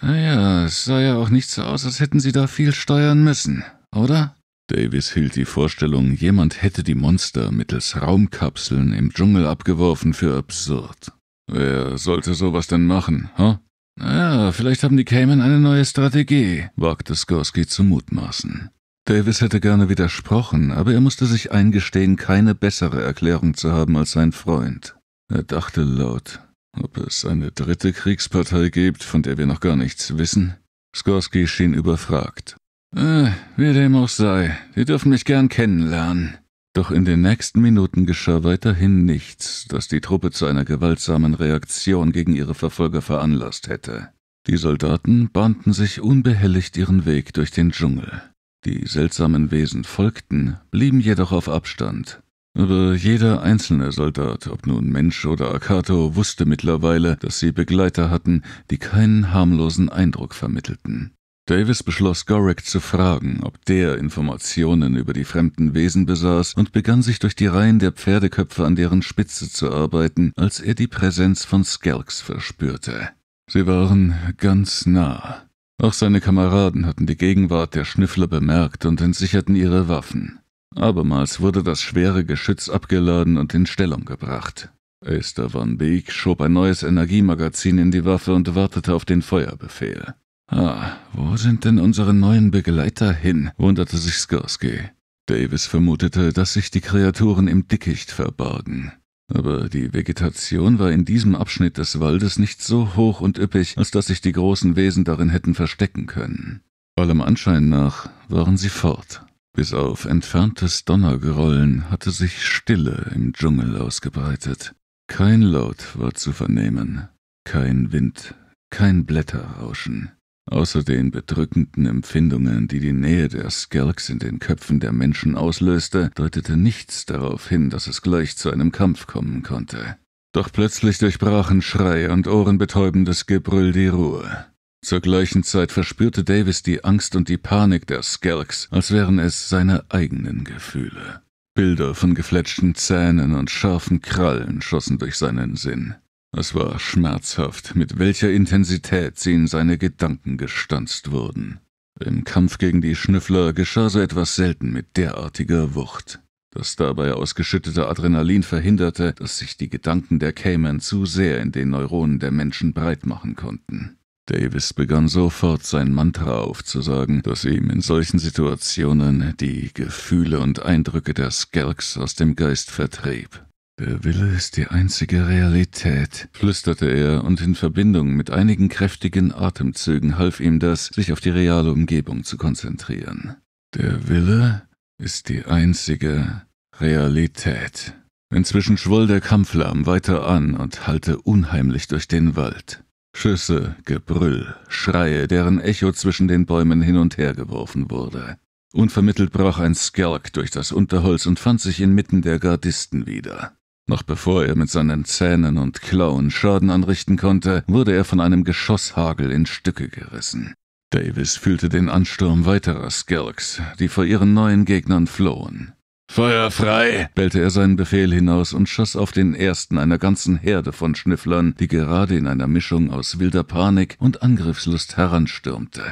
Naja, ah es sah ja auch nicht so aus, als hätten sie da viel steuern müssen, oder? Davis hielt die Vorstellung, jemand hätte die Monster mittels Raumkapseln im Dschungel abgeworfen, für absurd. Wer sollte sowas denn machen, ha? Huh? Ah ja, vielleicht haben die Cayman eine neue Strategie, wagte Skorsky zu mutmaßen. Davis hätte gerne widersprochen, aber er musste sich eingestehen, keine bessere Erklärung zu haben als sein Freund. Er dachte laut, ob es eine dritte Kriegspartei gibt, von der wir noch gar nichts wissen? Skorsky schien überfragt. Äh, wie dem auch sei, Sie dürfen mich gern kennenlernen. Doch in den nächsten Minuten geschah weiterhin nichts, das die Truppe zu einer gewaltsamen Reaktion gegen ihre Verfolger veranlasst hätte. Die Soldaten bahnten sich unbehelligt ihren Weg durch den Dschungel. Die seltsamen Wesen folgten, blieben jedoch auf Abstand, aber jeder einzelne Soldat, ob nun Mensch oder Akato, wusste mittlerweile, dass sie Begleiter hatten, die keinen harmlosen Eindruck vermittelten. Davis beschloss, Gorek zu fragen, ob der Informationen über die fremden Wesen besaß und begann sich durch die Reihen der Pferdeköpfe an deren Spitze zu arbeiten, als er die Präsenz von Skelks verspürte. Sie waren ganz nah. Auch seine Kameraden hatten die Gegenwart der Schnüffler bemerkt und entsicherten ihre Waffen. Abermals wurde das schwere Geschütz abgeladen und in Stellung gebracht. Esther von Beek schob ein neues Energiemagazin in die Waffe und wartete auf den Feuerbefehl. Ah, wo sind denn unsere neuen Begleiter hin? wunderte sich Skorsky. Davis vermutete, dass sich die Kreaturen im Dickicht verbargen. Aber die Vegetation war in diesem Abschnitt des Waldes nicht so hoch und üppig, als dass sich die großen Wesen darin hätten verstecken können. Allem Anschein nach waren sie fort. Bis auf entferntes Donnergerollen hatte sich Stille im Dschungel ausgebreitet. Kein Laut war zu vernehmen, kein Wind, kein Blätterrauschen, außer den bedrückenden Empfindungen, die die Nähe der Skelks in den Köpfen der Menschen auslöste, deutete nichts darauf hin, dass es gleich zu einem Kampf kommen konnte. Doch plötzlich durchbrachen Schrei und ohrenbetäubendes Gebrüll die Ruhe. Zur gleichen Zeit verspürte Davis die Angst und die Panik der Skelks, als wären es seine eigenen Gefühle. Bilder von gefletschten Zähnen und scharfen Krallen schossen durch seinen Sinn. Es war schmerzhaft, mit welcher Intensität sie in seine Gedanken gestanzt wurden. Im Kampf gegen die Schnüffler geschah so etwas selten mit derartiger Wucht. Das dabei ausgeschüttete Adrenalin verhinderte, dass sich die Gedanken der Cayman zu sehr in den Neuronen der Menschen breit machen konnten. Davis begann sofort sein Mantra aufzusagen, das ihm in solchen Situationen die Gefühle und Eindrücke der Skelks aus dem Geist vertrieb. Der Wille ist die einzige Realität, flüsterte er, und in Verbindung mit einigen kräftigen Atemzügen half ihm das, sich auf die reale Umgebung zu konzentrieren. Der Wille ist die einzige Realität. Inzwischen schwoll der Kampflärm weiter an und hallte unheimlich durch den Wald. Schüsse, Gebrüll, Schreie, deren Echo zwischen den Bäumen hin und her geworfen wurde. Unvermittelt brach ein Skelk durch das Unterholz und fand sich inmitten der Gardisten wieder. Noch bevor er mit seinen Zähnen und Klauen Schaden anrichten konnte, wurde er von einem Geschosshagel in Stücke gerissen. Davis fühlte den Ansturm weiterer Skelks, die vor ihren neuen Gegnern flohen. Feuer frei! bellte er seinen Befehl hinaus und schoss auf den ersten einer ganzen Herde von Schnüfflern, die gerade in einer Mischung aus wilder Panik und Angriffslust heranstürmte.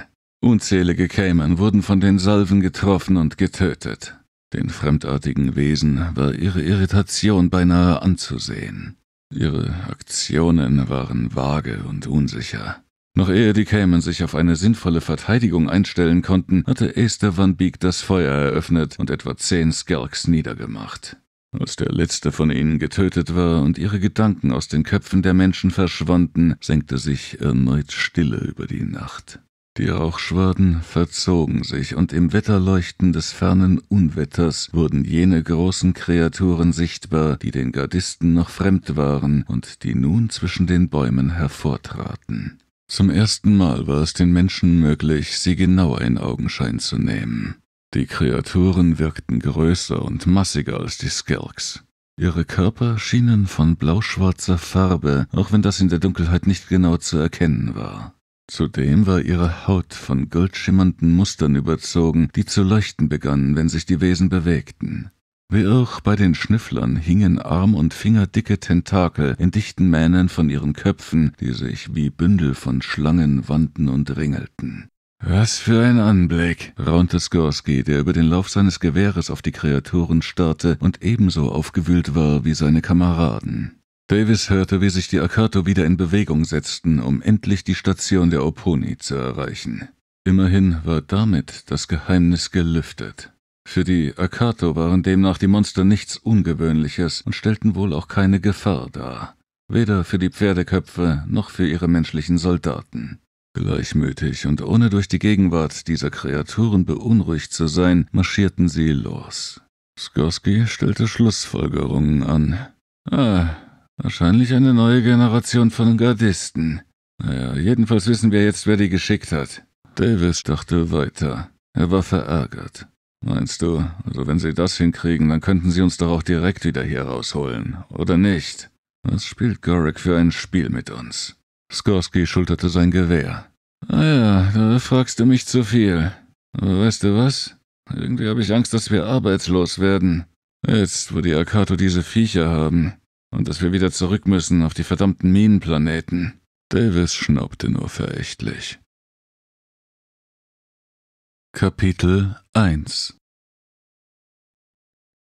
Unzählige Cayman wurden von den Salven getroffen und getötet. Den fremdartigen Wesen war ihre Irritation beinahe anzusehen. Ihre Aktionen waren vage und unsicher. Noch ehe die Cayman sich auf eine sinnvolle Verteidigung einstellen konnten, hatte Esther Van Beek das Feuer eröffnet und etwa zehn Skelks niedergemacht. Als der letzte von ihnen getötet war und ihre Gedanken aus den Köpfen der Menschen verschwanden, senkte sich erneut Stille über die Nacht. Die Rauchschwaden verzogen sich, und im Wetterleuchten des fernen Unwetters wurden jene großen Kreaturen sichtbar, die den Gardisten noch fremd waren und die nun zwischen den Bäumen hervortraten. Zum ersten Mal war es den Menschen möglich, sie genauer in Augenschein zu nehmen. Die Kreaturen wirkten größer und massiger als die Skelks. Ihre Körper schienen von blauschwarzer Farbe, auch wenn das in der Dunkelheit nicht genau zu erkennen war. Zudem war ihre Haut von goldschimmernden Mustern überzogen, die zu leuchten begannen, wenn sich die Wesen bewegten. Wie auch bei den Schnüfflern hingen arm- und fingerdicke Tentakel in dichten Mähnen von ihren Köpfen, die sich wie Bündel von Schlangen wandten und ringelten. Was für ein Anblick, raunte Skorsky, der über den Lauf seines Gewehres auf die Kreaturen starrte und ebenso aufgewühlt war wie seine Kameraden. Davis hörte, wie sich die Akato wieder in Bewegung setzten, um endlich die Station der Oponi zu erreichen. Immerhin war damit das Geheimnis gelüftet. Für die Akato waren demnach die Monster nichts Ungewöhnliches und stellten wohl auch keine Gefahr dar, weder für die Pferdeköpfe noch für ihre menschlichen Soldaten. Gleichmütig und ohne durch die Gegenwart dieser Kreaturen beunruhigt zu sein, marschierten sie los. Skorsky stellte Schlussfolgerungen an. Ah, wahrscheinlich eine neue Generation von Gardisten. Naja, jedenfalls wissen wir jetzt, wer die geschickt hat. Davis dachte weiter. Er war verärgert. Meinst du, also wenn sie das hinkriegen, dann könnten sie uns doch auch direkt wieder hier rausholen, oder nicht? Was spielt Gorek für ein Spiel mit uns? Skorsky schulterte sein Gewehr. Ah ja, da fragst du mich zu viel. Aber weißt du was? Irgendwie habe ich Angst, dass wir arbeitslos werden. Jetzt, wo die Akato diese Viecher haben. Und dass wir wieder zurück müssen auf die verdammten Minenplaneten. Davis schnaubte nur verächtlich. Kapitel 1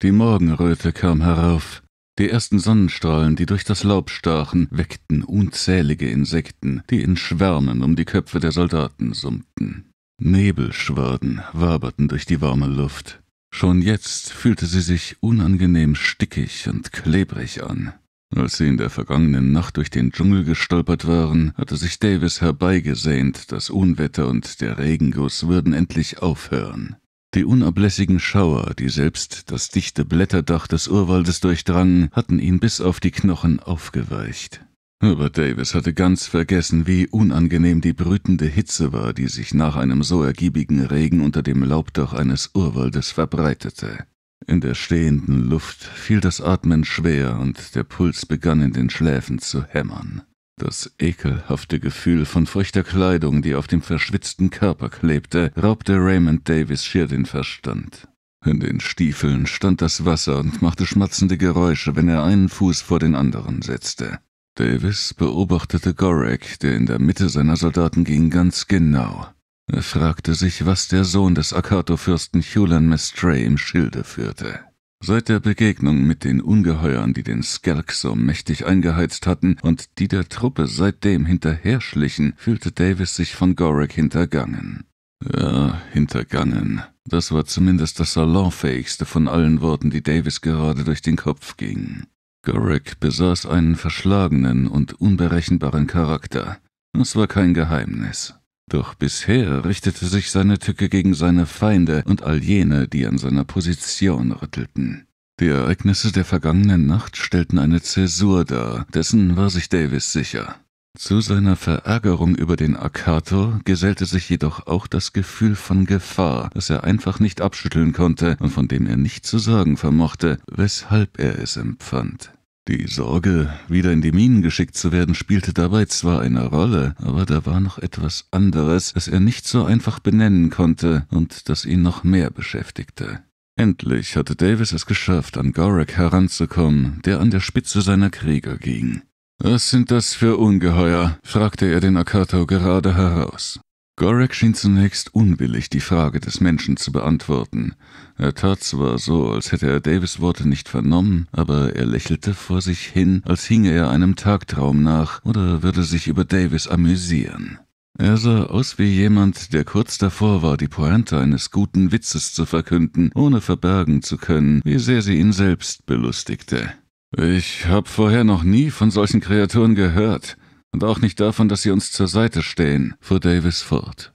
Die Morgenröte kam herauf. Die ersten Sonnenstrahlen, die durch das Laub stachen, weckten unzählige Insekten, die in Schwärmen um die Köpfe der Soldaten summten. Nebelschwaden waberten durch die warme Luft. Schon jetzt fühlte sie sich unangenehm stickig und klebrig an. Als sie in der vergangenen Nacht durch den Dschungel gestolpert waren, hatte sich Davis herbeigesehnt, das Unwetter und der Regenguss würden endlich aufhören. Die unablässigen Schauer, die selbst das dichte Blätterdach des Urwaldes durchdrangen, hatten ihn bis auf die Knochen aufgeweicht. Aber Davis hatte ganz vergessen, wie unangenehm die brütende Hitze war, die sich nach einem so ergiebigen Regen unter dem Laubdach eines Urwaldes verbreitete. In der stehenden Luft fiel das Atmen schwer und der Puls begann in den Schläfen zu hämmern. Das ekelhafte Gefühl von feuchter Kleidung, die auf dem verschwitzten Körper klebte, raubte Raymond Davis schier den Verstand. In den Stiefeln stand das Wasser und machte schmatzende Geräusche, wenn er einen Fuß vor den anderen setzte. Davis beobachtete Gorek, der in der Mitte seiner Soldaten ging, ganz genau. Er fragte sich, was der Sohn des Akato-Fürsten Hulan Mestray im Schilde führte. Seit der Begegnung mit den Ungeheuern, die den Skelk so mächtig eingeheizt hatten und die der Truppe seitdem hinterher schlichen, fühlte Davis sich von Gorek hintergangen. Ja, hintergangen. Das war zumindest das salonfähigste von allen Worten, die Davis gerade durch den Kopf ging. Gorek besaß einen verschlagenen und unberechenbaren Charakter. Das war kein Geheimnis. Doch bisher richtete sich seine Tücke gegen seine Feinde und all jene, die an seiner Position rüttelten. Die Ereignisse der vergangenen Nacht stellten eine Zäsur dar, dessen war sich Davis sicher. Zu seiner Verärgerung über den Akator gesellte sich jedoch auch das Gefühl von Gefahr, das er einfach nicht abschütteln konnte und von dem er nicht zu sagen vermochte, weshalb er es empfand. Die Sorge, wieder in die Minen geschickt zu werden, spielte dabei zwar eine Rolle, aber da war noch etwas anderes, das er nicht so einfach benennen konnte und das ihn noch mehr beschäftigte. Endlich hatte Davis es geschafft, an Gorak heranzukommen, der an der Spitze seiner Krieger ging. Was sind das für Ungeheuer? fragte er den Akato gerade heraus. Gorek schien zunächst unwillig, die Frage des Menschen zu beantworten. Er tat zwar so, als hätte er Davis Worte nicht vernommen, aber er lächelte vor sich hin, als hinge er einem Tagtraum nach oder würde sich über Davis amüsieren. Er sah aus wie jemand, der kurz davor war, die Pointe eines guten Witzes zu verkünden, ohne verbergen zu können, wie sehr sie ihn selbst belustigte. Ich hab vorher noch nie von solchen Kreaturen gehört, und auch nicht davon, dass sie uns zur Seite stehen, fuhr Davis fort.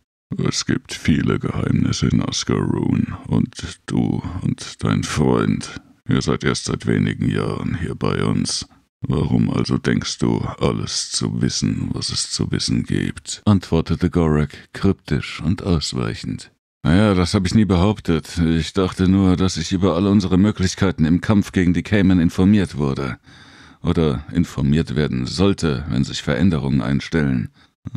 Es gibt viele Geheimnisse in Ascaroon und du und dein Freund. Ihr seid erst seit wenigen Jahren hier bei uns. Warum also denkst du, alles zu wissen, was es zu wissen gibt? antwortete Gorak kryptisch und ausweichend. Naja, das habe ich nie behauptet. Ich dachte nur, dass ich über alle unsere Möglichkeiten im Kampf gegen die Cayman informiert wurde oder informiert werden sollte, wenn sich Veränderungen einstellen.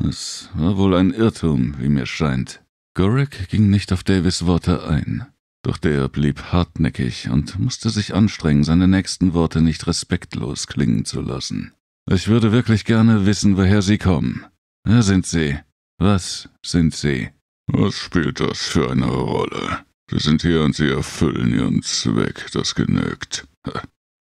Es war wohl ein Irrtum, wie mir scheint. Gorick ging nicht auf Davis Worte ein, doch der blieb hartnäckig und musste sich anstrengen, seine nächsten Worte nicht respektlos klingen zu lassen. Ich würde wirklich gerne wissen, woher Sie kommen. Wer sind Sie? Was sind Sie? Was spielt das für eine Rolle? Sie sind hier und Sie erfüllen Ihren Zweck, das genügt.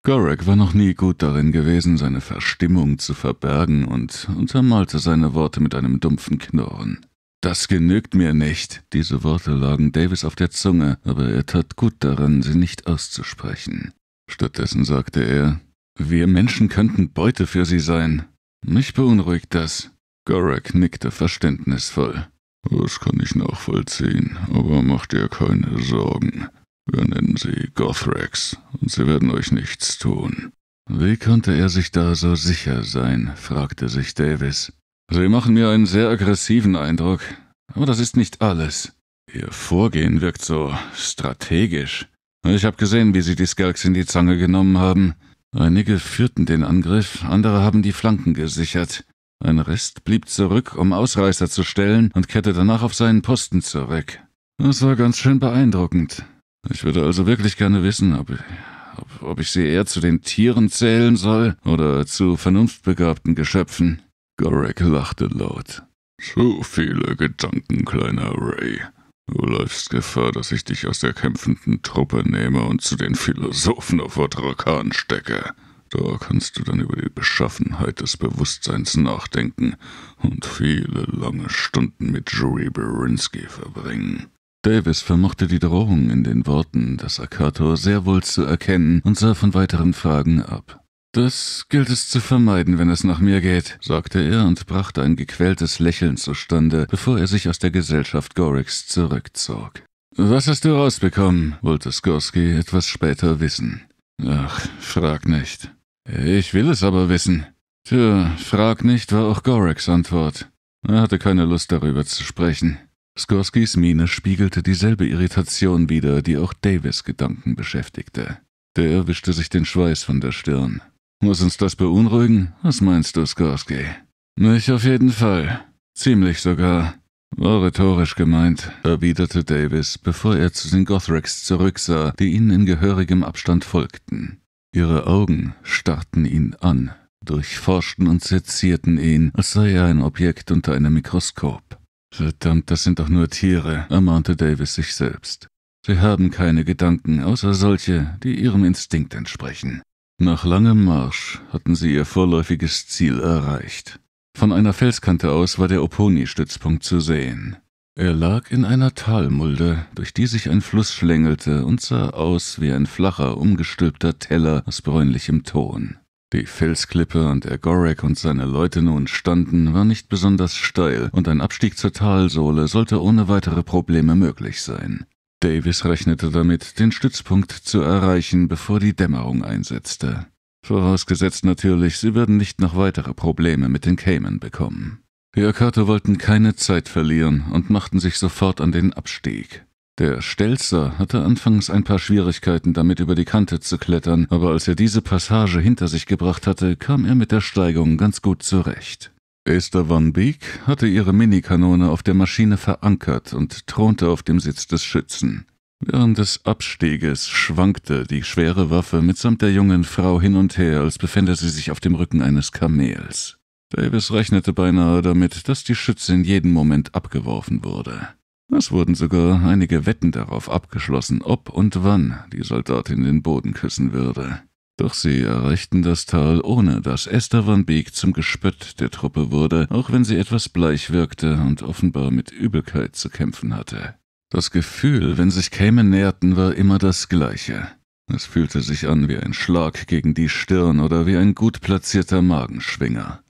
Gorak war noch nie gut darin gewesen, seine Verstimmung zu verbergen und untermalte seine Worte mit einem dumpfen Knurren. Das genügt mir nicht. Diese Worte lagen Davis auf der Zunge, aber er tat gut daran, sie nicht auszusprechen. Stattdessen sagte er, wir Menschen könnten Beute für sie sein. Mich beunruhigt das. Gorak nickte verständnisvoll. Das kann ich nachvollziehen, aber mach dir keine Sorgen. Wir nennen sie Gothrex, und sie werden euch nichts tun. Wie konnte er sich da so sicher sein? fragte sich Davis. Sie machen mir einen sehr aggressiven Eindruck, aber das ist nicht alles. Ihr Vorgehen wirkt so strategisch. Ich habe gesehen, wie sie die Skelks in die Zange genommen haben. Einige führten den Angriff, andere haben die Flanken gesichert. Ein Rest blieb zurück, um Ausreißer zu stellen und kehrte danach auf seinen Posten zurück. Das war ganz schön beeindruckend. Ich würde also wirklich gerne wissen, ob, ob, ob ich sie eher zu den Tieren zählen soll oder zu vernunftbegabten Geschöpfen. Gorek lachte laut. Zu viele Gedanken, kleiner Ray. Du läufst Gefahr, dass ich dich aus der kämpfenden Truppe nehme und zu den Philosophen auf Otrakan stecke. Da kannst du dann über die Beschaffenheit des Bewusstseins nachdenken und viele lange Stunden mit Jury Berinsky verbringen. Davis vermochte die Drohung in den Worten des Akator sehr wohl zu erkennen und sah von weiteren Fragen ab. Das gilt es zu vermeiden, wenn es nach mir geht, sagte er und brachte ein gequältes Lächeln zustande, bevor er sich aus der Gesellschaft Gorix zurückzog. Was hast du rausbekommen? wollte Skorsky etwas später wissen. Ach, frag nicht. Ich will es aber wissen. Tja, frag nicht war auch Gorix Antwort. Er hatte keine Lust darüber zu sprechen. Skorskys Miene spiegelte dieselbe Irritation wider, die auch Davis Gedanken beschäftigte. Der wischte sich den Schweiß von der Stirn. Muss uns das beunruhigen? Was meinst du, Skorsky? Mich auf jeden Fall. Ziemlich sogar. War rhetorisch gemeint, erwiderte Davis, bevor er zu den Gothricks zurücksah, die ihnen in gehörigem Abstand folgten. Ihre Augen starrten ihn an, durchforschten und sezierten ihn, als sei er ein Objekt unter einem Mikroskop. Verdammt, das sind doch nur Tiere, ermahnte Davis sich selbst. Sie haben keine Gedanken, außer solche, die ihrem Instinkt entsprechen. Nach langem Marsch hatten sie ihr vorläufiges Ziel erreicht. Von einer Felskante aus war der Oponi-Stützpunkt zu sehen. Er lag in einer Talmulde, durch die sich ein Fluss schlängelte und sah aus wie ein flacher, umgestülpter Teller aus bräunlichem Ton. Die Felsklippe, an der Gorek und seine Leute nun standen, war nicht besonders steil, und ein Abstieg zur Talsohle sollte ohne weitere Probleme möglich sein. Davis rechnete damit, den Stützpunkt zu erreichen, bevor die Dämmerung einsetzte. Vorausgesetzt natürlich, sie würden nicht noch weitere Probleme mit den Cayman bekommen. Die Akato wollten keine Zeit verlieren und machten sich sofort an den Abstieg. Der Stelzer hatte anfangs ein paar Schwierigkeiten damit über die Kante zu klettern, aber als er diese Passage hinter sich gebracht hatte, kam er mit der Steigung ganz gut zurecht. Esther van Beek hatte ihre Minikanone auf der Maschine verankert und thronte auf dem Sitz des Schützen. Während des Abstieges schwankte die schwere Waffe mitsamt der jungen Frau hin und her, als befände sie sich auf dem Rücken eines Kamels. Davis rechnete beinahe damit, dass die Schütze in jeden Moment abgeworfen wurde. Es wurden sogar einige Wetten darauf abgeschlossen, ob und wann die Soldatin den Boden küssen würde. Doch sie erreichten das Tal, ohne dass Esther van Beek zum Gespött der Truppe wurde, auch wenn sie etwas bleich wirkte und offenbar mit Übelkeit zu kämpfen hatte. Das Gefühl, wenn sich Käme näherten, war immer das gleiche. Es fühlte sich an wie ein Schlag gegen die Stirn oder wie ein gut platzierter Magenschwinger.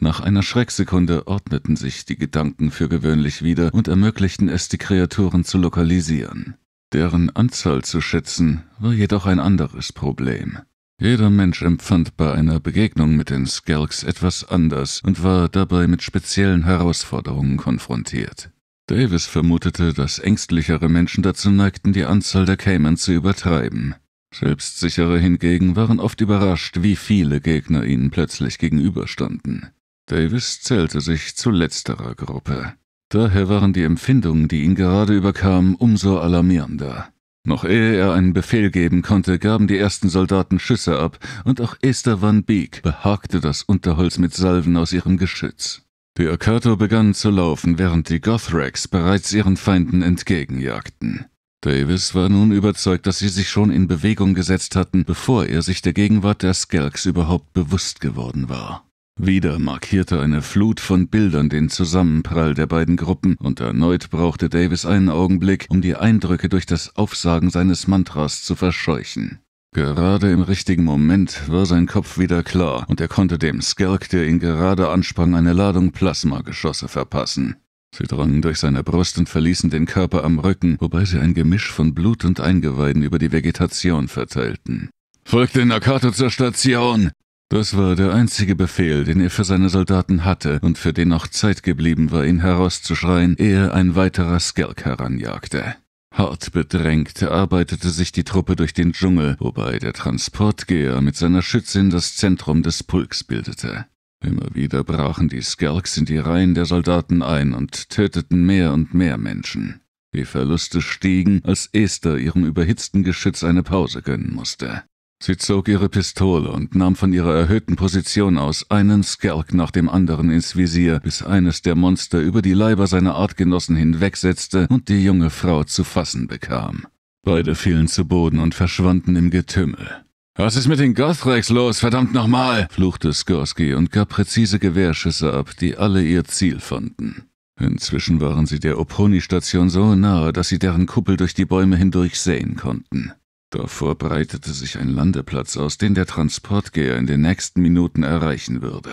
Nach einer Schrecksekunde ordneten sich die Gedanken für gewöhnlich wieder und ermöglichten es, die Kreaturen zu lokalisieren. Deren Anzahl zu schätzen war jedoch ein anderes Problem. Jeder Mensch empfand bei einer Begegnung mit den Skelks etwas anders und war dabei mit speziellen Herausforderungen konfrontiert. Davis vermutete, dass ängstlichere Menschen dazu neigten, die Anzahl der Cayman zu übertreiben. Selbstsichere hingegen waren oft überrascht, wie viele Gegner ihnen plötzlich gegenüberstanden. Davis zählte sich zu letzterer Gruppe. Daher waren die Empfindungen, die ihn gerade überkamen, umso alarmierender. Noch ehe er einen Befehl geben konnte, gaben die ersten Soldaten Schüsse ab, und auch Esther van Beek behagte das Unterholz mit Salven aus ihrem Geschütz. Die Akato begannen zu laufen, während die Gothrags bereits ihren Feinden entgegenjagten. Davis war nun überzeugt, dass sie sich schon in Bewegung gesetzt hatten, bevor er sich der Gegenwart der Skelks überhaupt bewusst geworden war. Wieder markierte eine Flut von Bildern den Zusammenprall der beiden Gruppen und erneut brauchte Davis einen Augenblick, um die Eindrücke durch das Aufsagen seines Mantras zu verscheuchen. Gerade im richtigen Moment war sein Kopf wieder klar und er konnte dem Skelk, der ihn gerade ansprang, eine Ladung Plasmageschosse verpassen. Sie drangen durch seine Brust und verließen den Körper am Rücken, wobei sie ein Gemisch von Blut und Eingeweiden über die Vegetation verteilten. Folgt den Nakato zur Station! Das war der einzige Befehl, den er für seine Soldaten hatte und für den noch Zeit geblieben war, ihn herauszuschreien, ehe ein weiterer Skelk heranjagte. Hart bedrängt arbeitete sich die Truppe durch den Dschungel, wobei der Transportgeher mit seiner Schützin das Zentrum des Pulks bildete. Immer wieder brachen die Skelks in die Reihen der Soldaten ein und töteten mehr und mehr Menschen. Die Verluste stiegen, als Esther ihrem überhitzten Geschütz eine Pause gönnen musste. Sie zog ihre Pistole und nahm von ihrer erhöhten Position aus einen Skelk nach dem anderen ins Visier, bis eines der Monster über die Leiber seiner Artgenossen hinwegsetzte und die junge Frau zu fassen bekam. Beide fielen zu Boden und verschwanden im Getümmel. Was ist mit den Gothrex los, verdammt nochmal? fluchte Skorsky und gab präzise Gewehrschüsse ab, die alle ihr Ziel fanden. Inzwischen waren sie der oponi station so nahe, dass sie deren Kuppel durch die Bäume hindurch sehen konnten. Davor breitete sich ein Landeplatz aus, den der Transportgeher in den nächsten Minuten erreichen würde.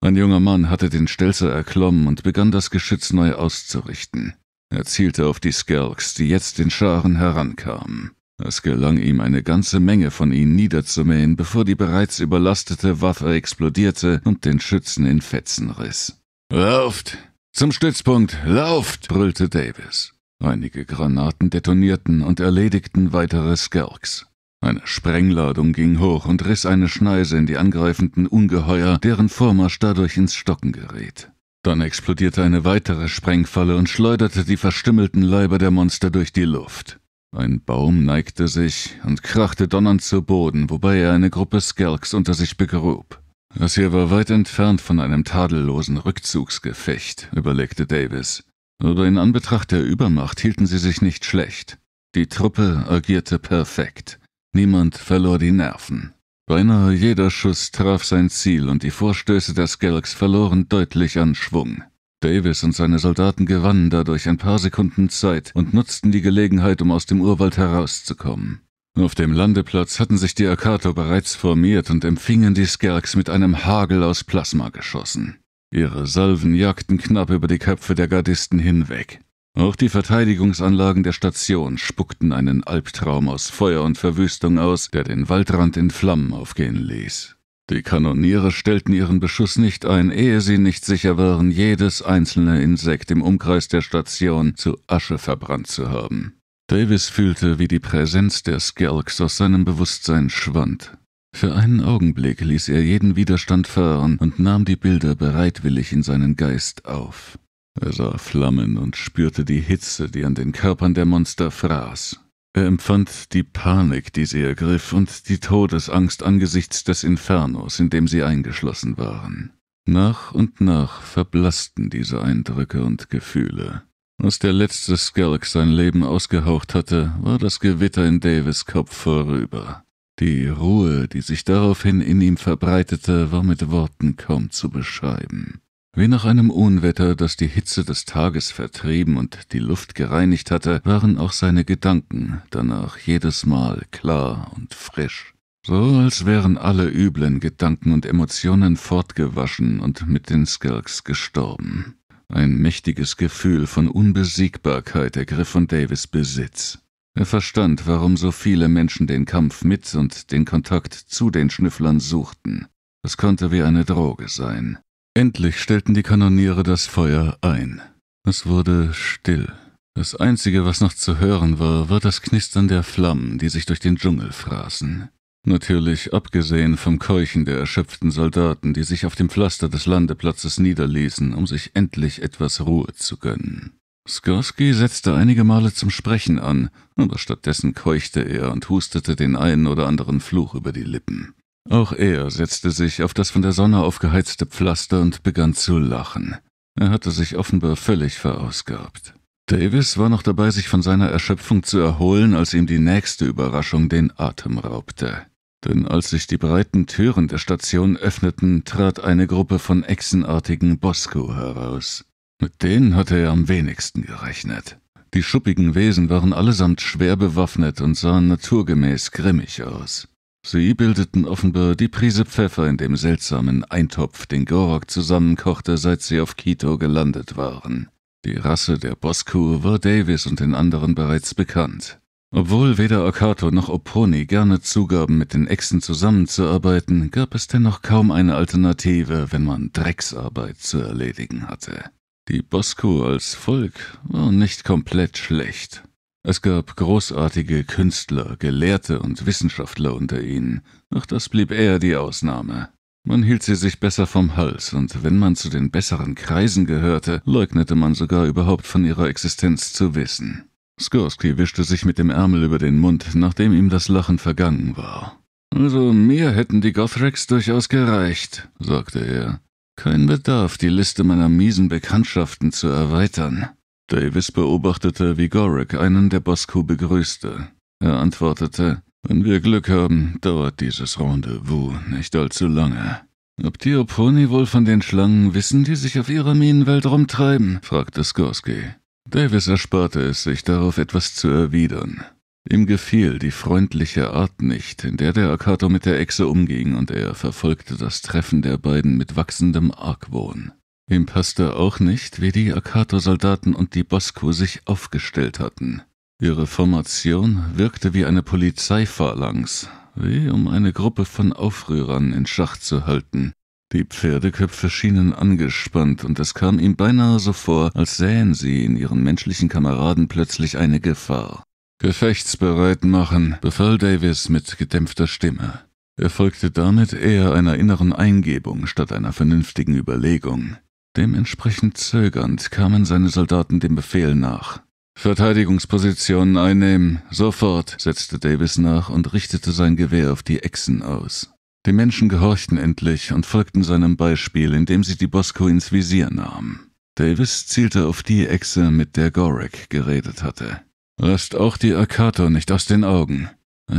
Ein junger Mann hatte den Stelzer erklommen und begann das Geschütz neu auszurichten. Er zielte auf die Skelks, die jetzt in Scharen herankamen. Es gelang ihm, eine ganze Menge von ihnen niederzumähen, bevor die bereits überlastete Waffe explodierte und den Schützen in Fetzen riss. Lauft! Zum Stützpunkt! Lauft! brüllte Davis. Einige Granaten detonierten und erledigten weitere Skelks. Eine Sprengladung ging hoch und riss eine Schneise in die angreifenden Ungeheuer, deren Vormarsch dadurch ins Stocken geriet. Dann explodierte eine weitere Sprengfalle und schleuderte die verstümmelten Leiber der Monster durch die Luft. Ein Baum neigte sich und krachte donnernd zu Boden, wobei er eine Gruppe Skelks unter sich begrub. Das hier war weit entfernt von einem tadellosen Rückzugsgefecht, überlegte Davis. Aber in Anbetracht der Übermacht hielten sie sich nicht schlecht. Die Truppe agierte perfekt. Niemand verlor die Nerven. Beinahe jeder Schuss traf sein Ziel und die Vorstöße der Skelks verloren deutlich an Schwung. Davis und seine Soldaten gewannen dadurch ein paar Sekunden Zeit und nutzten die Gelegenheit, um aus dem Urwald herauszukommen. Auf dem Landeplatz hatten sich die Akato bereits formiert und empfingen die Skelks mit einem Hagel aus Plasma geschossen. Ihre Salven jagten knapp über die Köpfe der Gardisten hinweg. Auch die Verteidigungsanlagen der Station spuckten einen Albtraum aus Feuer und Verwüstung aus, der den Waldrand in Flammen aufgehen ließ. Die Kanoniere stellten ihren Beschuss nicht ein, ehe sie nicht sicher waren, jedes einzelne Insekt im Umkreis der Station zu Asche verbrannt zu haben. Davis fühlte, wie die Präsenz der Skelks aus seinem Bewusstsein schwand. Für einen Augenblick ließ er jeden Widerstand fahren und nahm die Bilder bereitwillig in seinen Geist auf. Er sah Flammen und spürte die Hitze, die an den Körpern der Monster fraß. Er empfand die Panik, die sie ergriff, und die Todesangst angesichts des Infernos, in dem sie eingeschlossen waren. Nach und nach verblassten diese Eindrücke und Gefühle. Als der letzte Skelk sein Leben ausgehaucht hatte, war das Gewitter in Davis Kopf vorüber. Die Ruhe, die sich daraufhin in ihm verbreitete, war mit Worten kaum zu beschreiben. Wie nach einem Unwetter, das die Hitze des Tages vertrieben und die Luft gereinigt hatte, waren auch seine Gedanken danach jedes Mal klar und frisch. So als wären alle üblen Gedanken und Emotionen fortgewaschen und mit den Skirks gestorben. Ein mächtiges Gefühl von Unbesiegbarkeit ergriff von Davis Besitz. Er verstand, warum so viele Menschen den Kampf mit und den Kontakt zu den Schnüfflern suchten. Es konnte wie eine Droge sein. Endlich stellten die Kanoniere das Feuer ein. Es wurde still. Das Einzige, was noch zu hören war, war das Knistern der Flammen, die sich durch den Dschungel fraßen. Natürlich abgesehen vom Keuchen der erschöpften Soldaten, die sich auf dem Pflaster des Landeplatzes niederließen, um sich endlich etwas Ruhe zu gönnen. Skorsky setzte einige Male zum Sprechen an, aber stattdessen keuchte er und hustete den einen oder anderen Fluch über die Lippen. Auch er setzte sich auf das von der Sonne aufgeheizte Pflaster und begann zu lachen. Er hatte sich offenbar völlig verausgabt. Davis war noch dabei, sich von seiner Erschöpfung zu erholen, als ihm die nächste Überraschung den Atem raubte. Denn als sich die breiten Türen der Station öffneten, trat eine Gruppe von echsenartigen Bosco heraus. Mit denen hatte er am wenigsten gerechnet. Die schuppigen Wesen waren allesamt schwer bewaffnet und sahen naturgemäß grimmig aus. Sie bildeten offenbar die Prise Pfeffer in dem seltsamen Eintopf, den Gorok zusammenkochte, seit sie auf Quito gelandet waren. Die Rasse der Bosku war Davis und den anderen bereits bekannt. Obwohl weder Akato noch Oponi gerne zugaben, mit den Echsen zusammenzuarbeiten, gab es dennoch kaum eine Alternative, wenn man Drecksarbeit zu erledigen hatte. Die Bosco als Volk war nicht komplett schlecht. Es gab großartige Künstler, Gelehrte und Wissenschaftler unter ihnen, doch das blieb eher die Ausnahme. Man hielt sie sich besser vom Hals, und wenn man zu den besseren Kreisen gehörte, leugnete man sogar überhaupt von ihrer Existenz zu wissen. Skorsky wischte sich mit dem Ärmel über den Mund, nachdem ihm das Lachen vergangen war. Also mir hätten die Gothricks durchaus gereicht, sagte er. Kein Bedarf, die Liste meiner miesen Bekanntschaften zu erweitern. Davis beobachtete, wie Gorrick einen der Bosco begrüßte. Er antwortete, wenn wir Glück haben, dauert dieses Rendezvous nicht allzu lange. Ob die Oponi wohl von den Schlangen wissen, die sich auf ihrer Minenwelt rumtreiben? fragte Skorsky. Davis ersparte es sich, darauf etwas zu erwidern. Ihm gefiel die freundliche Art nicht, in der der Akato mit der Echse umging, und er verfolgte das Treffen der beiden mit wachsendem Argwohn. Ihm passte auch nicht, wie die Akato-Soldaten und die Bosco sich aufgestellt hatten. Ihre Formation wirkte wie eine Polizeiphalanx, wie um eine Gruppe von Aufrührern in Schach zu halten. Die Pferdeköpfe schienen angespannt, und es kam ihm beinahe so vor, als sähen sie in ihren menschlichen Kameraden plötzlich eine Gefahr. Gefechtsbereit machen, befahl Davis mit gedämpfter Stimme. Er folgte damit eher einer inneren Eingebung statt einer vernünftigen Überlegung. Dementsprechend zögernd kamen seine Soldaten dem Befehl nach. Verteidigungspositionen einnehmen, sofort, setzte Davis nach und richtete sein Gewehr auf die Echsen aus. Die Menschen gehorchten endlich und folgten seinem Beispiel, indem sie die Bosco ins Visier nahmen. Davis zielte auf die Echse, mit der Gorek geredet hatte. Lasst auch die Akato nicht aus den Augen.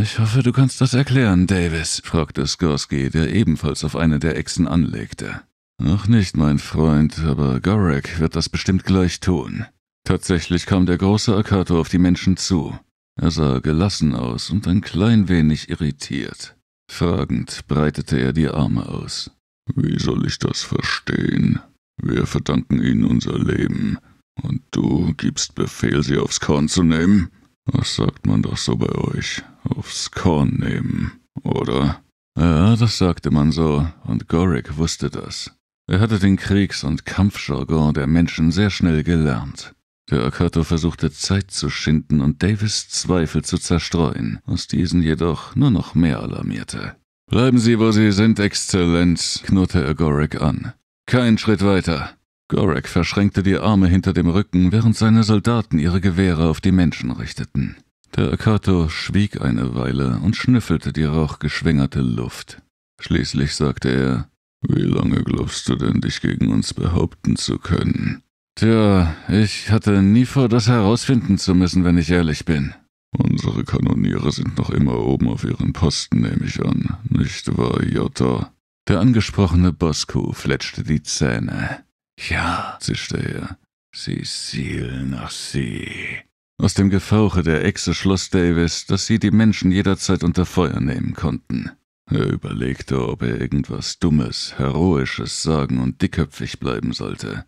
Ich hoffe, du kannst das erklären, Davis, fragte Skorsky, der ebenfalls auf eine der Echsen anlegte. Noch nicht, mein Freund, aber Gorek wird das bestimmt gleich tun. Tatsächlich kam der große Akato auf die Menschen zu. Er sah gelassen aus und ein klein wenig irritiert. Fragend breitete er die Arme aus. Wie soll ich das verstehen? Wir verdanken ihnen unser Leben, und du gibst Befehl, sie aufs Korn zu nehmen? Was sagt man doch so bei euch? Aufs Korn nehmen, oder? Ja, das sagte man so, und Gorik wusste das. Er hatte den Kriegs- und Kampfjargon der Menschen sehr schnell gelernt. Der Akato versuchte Zeit zu schinden und Davis Zweifel zu zerstreuen, was diesen jedoch nur noch mehr alarmierte. Bleiben Sie, wo Sie sind, Exzellenz, knurrte er Gorik an. Kein Schritt weiter. Gorek verschränkte die Arme hinter dem Rücken, während seine Soldaten ihre Gewehre auf die Menschen richteten. Der Akato schwieg eine Weile und schnüffelte die rauchgeschwängerte Luft. Schließlich sagte er, wie lange glaubst du denn, dich gegen uns behaupten zu können? Tja, ich hatte nie vor, das herausfinden zu müssen, wenn ich ehrlich bin. Unsere Kanoniere sind noch immer oben auf ihren Posten, nehme ich an, nicht wahr, Jota? Der angesprochene Bosco fletschte die Zähne. Ja, zischte er. Sie zielen nach See. Aus dem Gefauche der Echse schloss Davis, dass sie die Menschen jederzeit unter Feuer nehmen konnten. Er überlegte, ob er irgendwas Dummes, Heroisches sagen und dickköpfig bleiben sollte.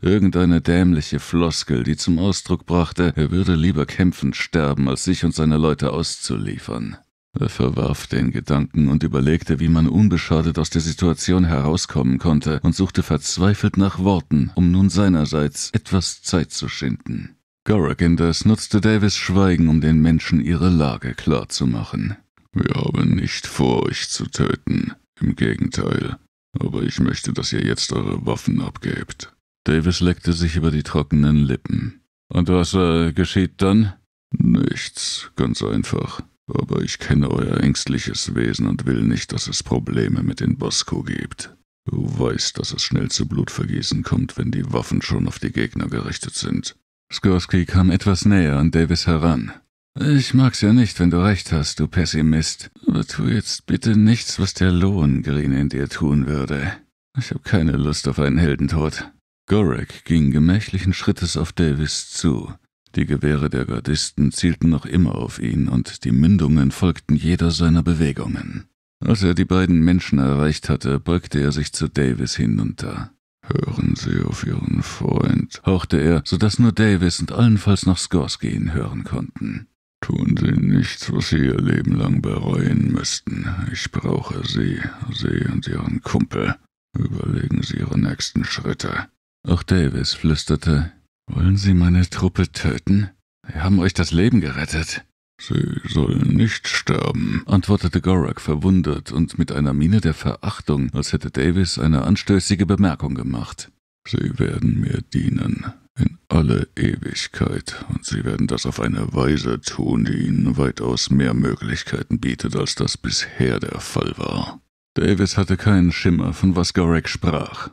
Irgendeine dämliche Floskel, die zum Ausdruck brachte, er würde lieber kämpfend sterben, als sich und seine Leute auszuliefern. Er äh, verwarf den Gedanken und überlegte, wie man unbeschadet aus der Situation herauskommen konnte und suchte verzweifelt nach Worten, um nun seinerseits etwas Zeit zu schinden. Gorrick nutzte Davis Schweigen, um den Menschen ihre Lage klarzumachen. Wir haben nicht vor, euch zu töten. Im Gegenteil. Aber ich möchte, dass ihr jetzt eure Waffen abgebt. Davis leckte sich über die trockenen Lippen. Und was äh, geschieht dann? Nichts, ganz einfach aber ich kenne euer ängstliches Wesen und will nicht, dass es Probleme mit den Bosco gibt. Du weißt, dass es schnell zu Blutvergießen kommt, wenn die Waffen schon auf die Gegner gerichtet sind. Skorsky kam etwas näher an Davis heran. Ich mag's ja nicht, wenn du recht hast, du Pessimist, aber tu jetzt bitte nichts, was der Lohengrin in dir tun würde. Ich habe keine Lust auf einen Heldentod. Gorek ging gemächlichen Schrittes auf Davis zu, die Gewehre der Gardisten zielten noch immer auf ihn, und die Mündungen folgten jeder seiner Bewegungen. Als er die beiden Menschen erreicht hatte, beugte er sich zu Davis hinunter. Hören Sie auf Ihren Freund, hauchte er, so dass nur Davis und allenfalls noch Skorsky ihn hören konnten. Tun Sie nichts, was Sie Ihr Leben lang bereuen müssten. Ich brauche Sie, Sie und Ihren Kumpel. Überlegen Sie Ihre nächsten Schritte. Auch Davis flüsterte, wollen Sie meine Truppe töten? Sie haben euch das Leben gerettet. Sie sollen nicht sterben, antwortete Gorak verwundert und mit einer Miene der Verachtung, als hätte Davis eine anstößige Bemerkung gemacht. Sie werden mir dienen in alle Ewigkeit, und sie werden das auf eine Weise tun, die ihnen weitaus mehr Möglichkeiten bietet, als das bisher der Fall war. Davis hatte keinen Schimmer, von was Gorak sprach.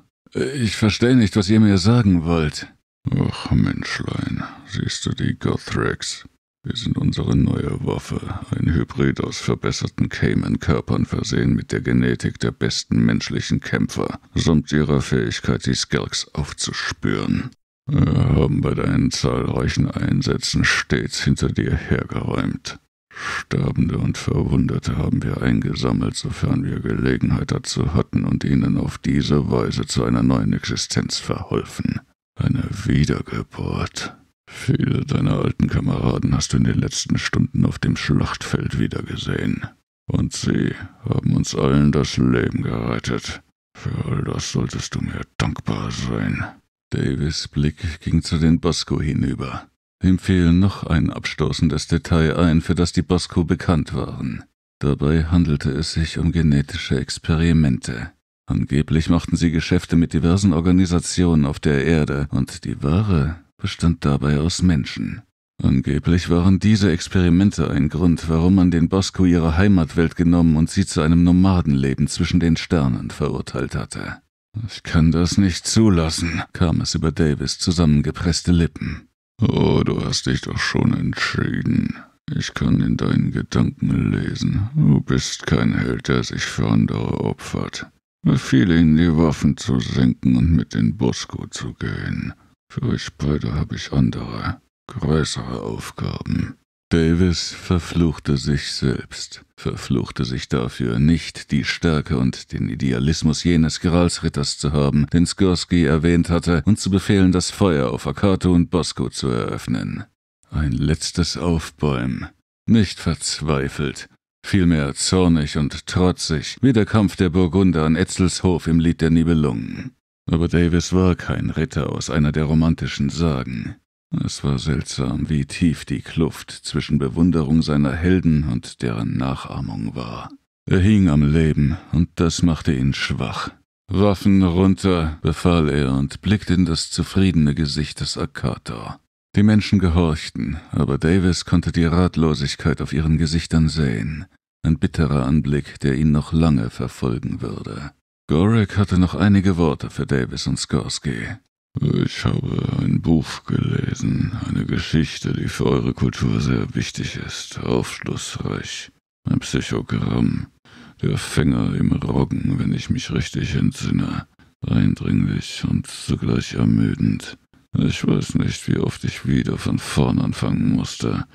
Ich verstehe nicht, was ihr mir sagen wollt. Ach Menschlein, siehst du die Gothrex? Wir sind unsere neue Waffe, ein Hybrid aus verbesserten Cayman-Körpern versehen mit der Genetik der besten menschlichen Kämpfer, samt ihrer Fähigkeit, die Skelks aufzuspüren. Wir haben bei deinen zahlreichen Einsätzen stets hinter dir hergeräumt. Sterbende und Verwundete haben wir eingesammelt, sofern wir Gelegenheit dazu hatten und ihnen auf diese Weise zu einer neuen Existenz verholfen. Eine Wiedergeburt. Viele deiner alten Kameraden hast du in den letzten Stunden auf dem Schlachtfeld wiedergesehen. Und sie haben uns allen das Leben gerettet. Für all das solltest du mir dankbar sein. Davis Blick ging zu den Bosco hinüber. Ihm fiel noch ein abstoßendes Detail ein, für das die Bosco bekannt waren. Dabei handelte es sich um genetische Experimente. Angeblich machten sie Geschäfte mit diversen Organisationen auf der Erde und die Ware bestand dabei aus Menschen. Angeblich waren diese Experimente ein Grund, warum man den Bosco ihre Heimatwelt genommen und sie zu einem Nomadenleben zwischen den Sternen verurteilt hatte. Ich kann das nicht zulassen, kam es über Davis zusammengepresste Lippen. Oh, du hast dich doch schon entschieden. Ich kann in deinen Gedanken lesen. Du bist kein Held, der sich für andere opfert befiel ihnen, die Waffen zu senken und mit den Bosco zu gehen. Für euch beide habe ich andere, größere Aufgaben. Davis verfluchte sich selbst, verfluchte sich dafür, nicht die Stärke und den Idealismus jenes Gralsritters zu haben, den Skorsky erwähnt hatte, und zu befehlen, das Feuer auf Akato und Bosco zu eröffnen. Ein letztes Aufbäumen. Nicht verzweifelt, vielmehr zornig und trotzig, wie der Kampf der Burgunder an Etzels Hof im Lied der Nibelungen. Aber Davis war kein Ritter aus einer der romantischen Sagen. Es war seltsam, wie tief die Kluft zwischen Bewunderung seiner Helden und deren Nachahmung war. Er hing am Leben, und das machte ihn schwach. Waffen runter, befahl er und blickte in das zufriedene Gesicht des Akator. Die Menschen gehorchten, aber Davis konnte die Ratlosigkeit auf ihren Gesichtern sehen. Ein bitterer Anblick, der ihn noch lange verfolgen würde. Gorick hatte noch einige Worte für Davis und Skorsky. Ich habe ein Buch gelesen, eine Geschichte, die für eure Kultur sehr wichtig ist, aufschlussreich. Ein Psychogramm. Der Fänger im Roggen, wenn ich mich richtig entsinne. Eindringlich und zugleich ermüdend. Ich weiß nicht, wie oft ich wieder von vorn anfangen musste.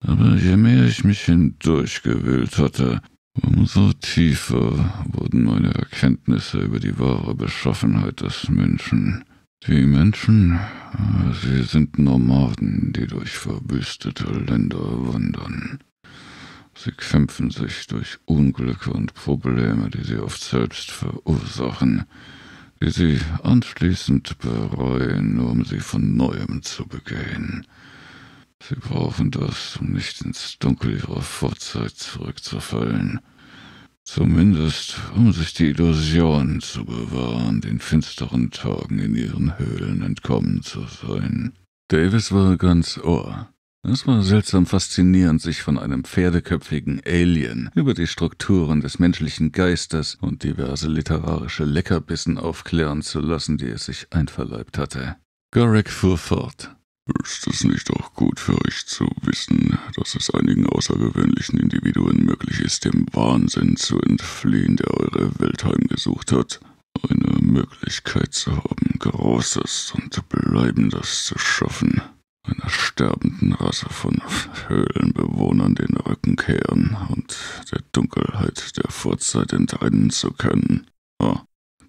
Aber je mehr ich mich hindurchgewühlt hatte, umso tiefer wurden meine Erkenntnisse über die wahre Beschaffenheit des Menschen. Die Menschen, äh, sie sind Nomaden, die durch verwüstete Länder wandern. Sie kämpfen sich durch Unglücke und Probleme, die sie oft selbst verursachen, die sie anschließend bereuen, um sie von neuem zu begehen. Sie brauchen das, um nicht ins Dunkel ihrer Vorzeit zurückzufallen. Zumindest, um sich die Illusion zu bewahren, den finsteren Tagen in ihren Höhlen entkommen zu sein. Davis war ganz ohr. Es war seltsam faszinierend, sich von einem pferdeköpfigen Alien über die Strukturen des menschlichen Geistes und diverse literarische Leckerbissen aufklären zu lassen, die es sich einverleibt hatte. Garrick fuhr fort. Ist es nicht auch gut für euch zu wissen, dass es einigen außergewöhnlichen Individuen möglich ist, dem Wahnsinn zu entfliehen, der eure Welt heimgesucht hat? Eine Möglichkeit zu haben, Großes und Bleibendes zu schaffen einer sterbenden Rasse von Höhlenbewohnern den Rücken kehren und der Dunkelheit der Vorzeit entrinnen zu können. Oh.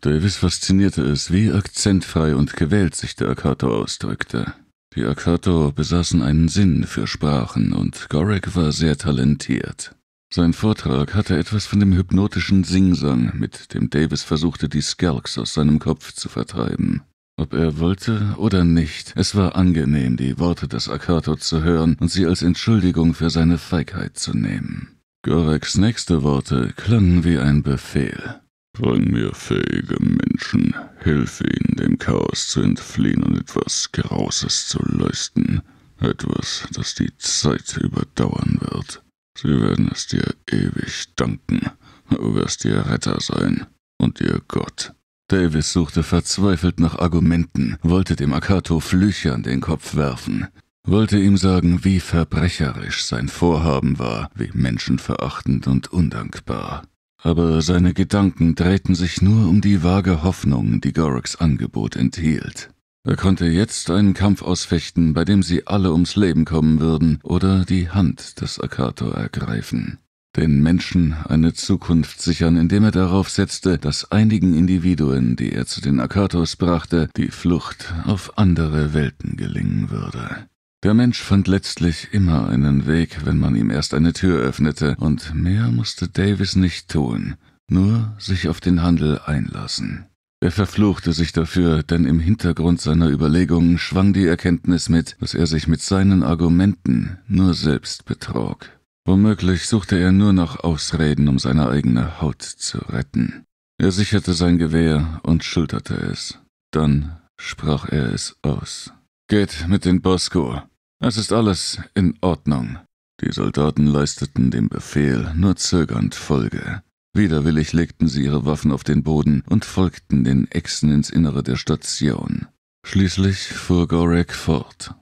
Davis faszinierte es, wie akzentfrei und gewählt sich der Akato ausdrückte. Die Akato besaßen einen Sinn für Sprachen und Gorek war sehr talentiert. Sein Vortrag hatte etwas von dem hypnotischen Singsang, mit dem Davis versuchte, die Skelks aus seinem Kopf zu vertreiben. Ob er wollte oder nicht, es war angenehm, die Worte des Akato zu hören und sie als Entschuldigung für seine Feigheit zu nehmen. Goreks nächste Worte klangen wie ein Befehl. Bring mir fähige Menschen, hilf ihnen, dem Chaos zu entfliehen und etwas Grauses zu leisten. Etwas, das die Zeit überdauern wird. Sie werden es dir ewig danken. Du wirst ihr Retter sein und ihr Gott. Davis suchte verzweifelt nach Argumenten, wollte dem Akato Flüche an den Kopf werfen, wollte ihm sagen, wie verbrecherisch sein Vorhaben war, wie menschenverachtend und undankbar. Aber seine Gedanken drehten sich nur um die vage Hoffnung, die Goroks Angebot enthielt. Er konnte jetzt einen Kampf ausfechten, bei dem sie alle ums Leben kommen würden, oder die Hand des Akato ergreifen den Menschen eine Zukunft sichern, indem er darauf setzte, dass einigen Individuen, die er zu den Akatos brachte, die Flucht auf andere Welten gelingen würde. Der Mensch fand letztlich immer einen Weg, wenn man ihm erst eine Tür öffnete, und mehr musste Davis nicht tun, nur sich auf den Handel einlassen. Er verfluchte sich dafür, denn im Hintergrund seiner Überlegungen schwang die Erkenntnis mit, dass er sich mit seinen Argumenten nur selbst betrog. Womöglich suchte er nur noch Ausreden, um seine eigene Haut zu retten. Er sicherte sein Gewehr und schulterte es. Dann sprach er es aus. Geht mit den Bosco. Es ist alles in Ordnung. Die Soldaten leisteten dem Befehl nur zögernd Folge. Widerwillig legten sie ihre Waffen auf den Boden und folgten den Echsen ins Innere der Station. Schließlich fuhr Gorek fort.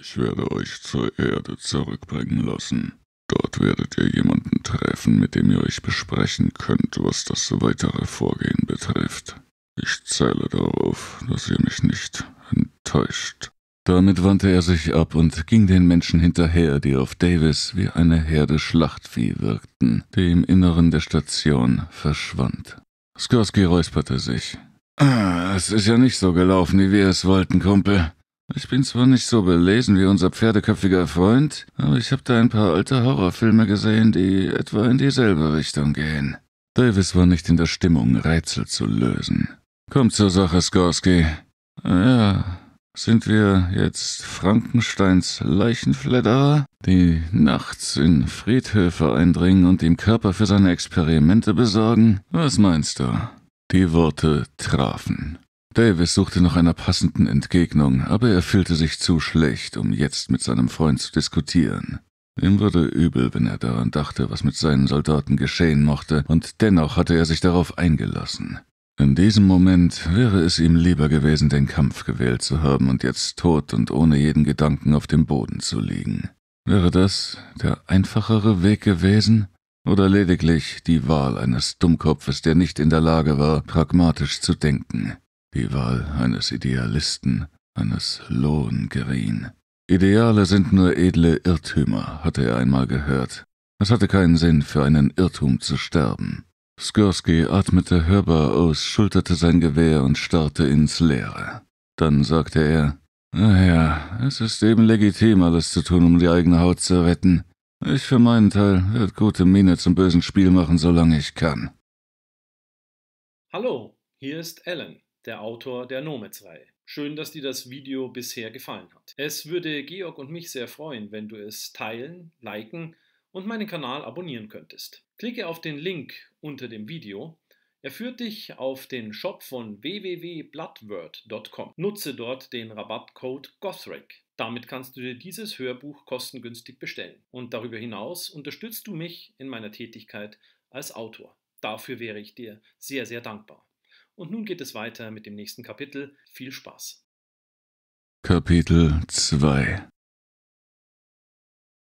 Ich werde euch zur Erde zurückbringen lassen. Dort werdet ihr jemanden treffen, mit dem ihr euch besprechen könnt, was das weitere Vorgehen betrifft. Ich zähle darauf, dass ihr mich nicht enttäuscht. Damit wandte er sich ab und ging den Menschen hinterher, die auf Davis wie eine Herde Schlachtvieh wirkten, die im Inneren der Station verschwand. Skorsky räusperte sich. Ah, es ist ja nicht so gelaufen, wie wir es wollten, Kumpel. Ich bin zwar nicht so belesen wie unser pferdeköpfiger Freund, aber ich habe da ein paar alte Horrorfilme gesehen, die etwa in dieselbe Richtung gehen. Davis war nicht in der Stimmung, Rätsel zu lösen. Komm zur Sache, Skorsky. Ja, sind wir jetzt Frankensteins Leichenfledderer, die nachts in Friedhöfe eindringen und ihm Körper für seine Experimente besorgen? Was meinst du? Die Worte trafen. Davis suchte nach einer passenden Entgegnung, aber er fühlte sich zu schlecht, um jetzt mit seinem Freund zu diskutieren. Ihm wurde übel, wenn er daran dachte, was mit seinen Soldaten geschehen mochte, und dennoch hatte er sich darauf eingelassen. In diesem Moment wäre es ihm lieber gewesen, den Kampf gewählt zu haben und jetzt tot und ohne jeden Gedanken auf dem Boden zu liegen. Wäre das der einfachere Weg gewesen? Oder lediglich die Wahl eines Dummkopfes, der nicht in der Lage war, pragmatisch zu denken? die Wahl eines Idealisten, eines Lohengrin. Ideale sind nur edle Irrtümer, hatte er einmal gehört. Es hatte keinen Sinn, für einen Irrtum zu sterben. Skorsky atmete hörbar aus, schulterte sein Gewehr und starrte ins Leere. Dann sagte er, naja, ah es ist eben legitim, alles zu tun, um die eigene Haut zu retten. Ich für meinen Teil werde gute Miene zum bösen Spiel machen, solange ich kann. Hallo, hier ist Ellen der Autor der Nomads-Reihe. Schön, dass dir das Video bisher gefallen hat. Es würde Georg und mich sehr freuen, wenn du es teilen, liken und meinen Kanal abonnieren könntest. Klicke auf den Link unter dem Video. Er führt dich auf den Shop von www.bloodword.com. Nutze dort den Rabattcode GOTHREC. Damit kannst du dir dieses Hörbuch kostengünstig bestellen. Und darüber hinaus unterstützt du mich in meiner Tätigkeit als Autor. Dafür wäre ich dir sehr, sehr dankbar. Und nun geht es weiter mit dem nächsten Kapitel. Viel Spaß. Kapitel 2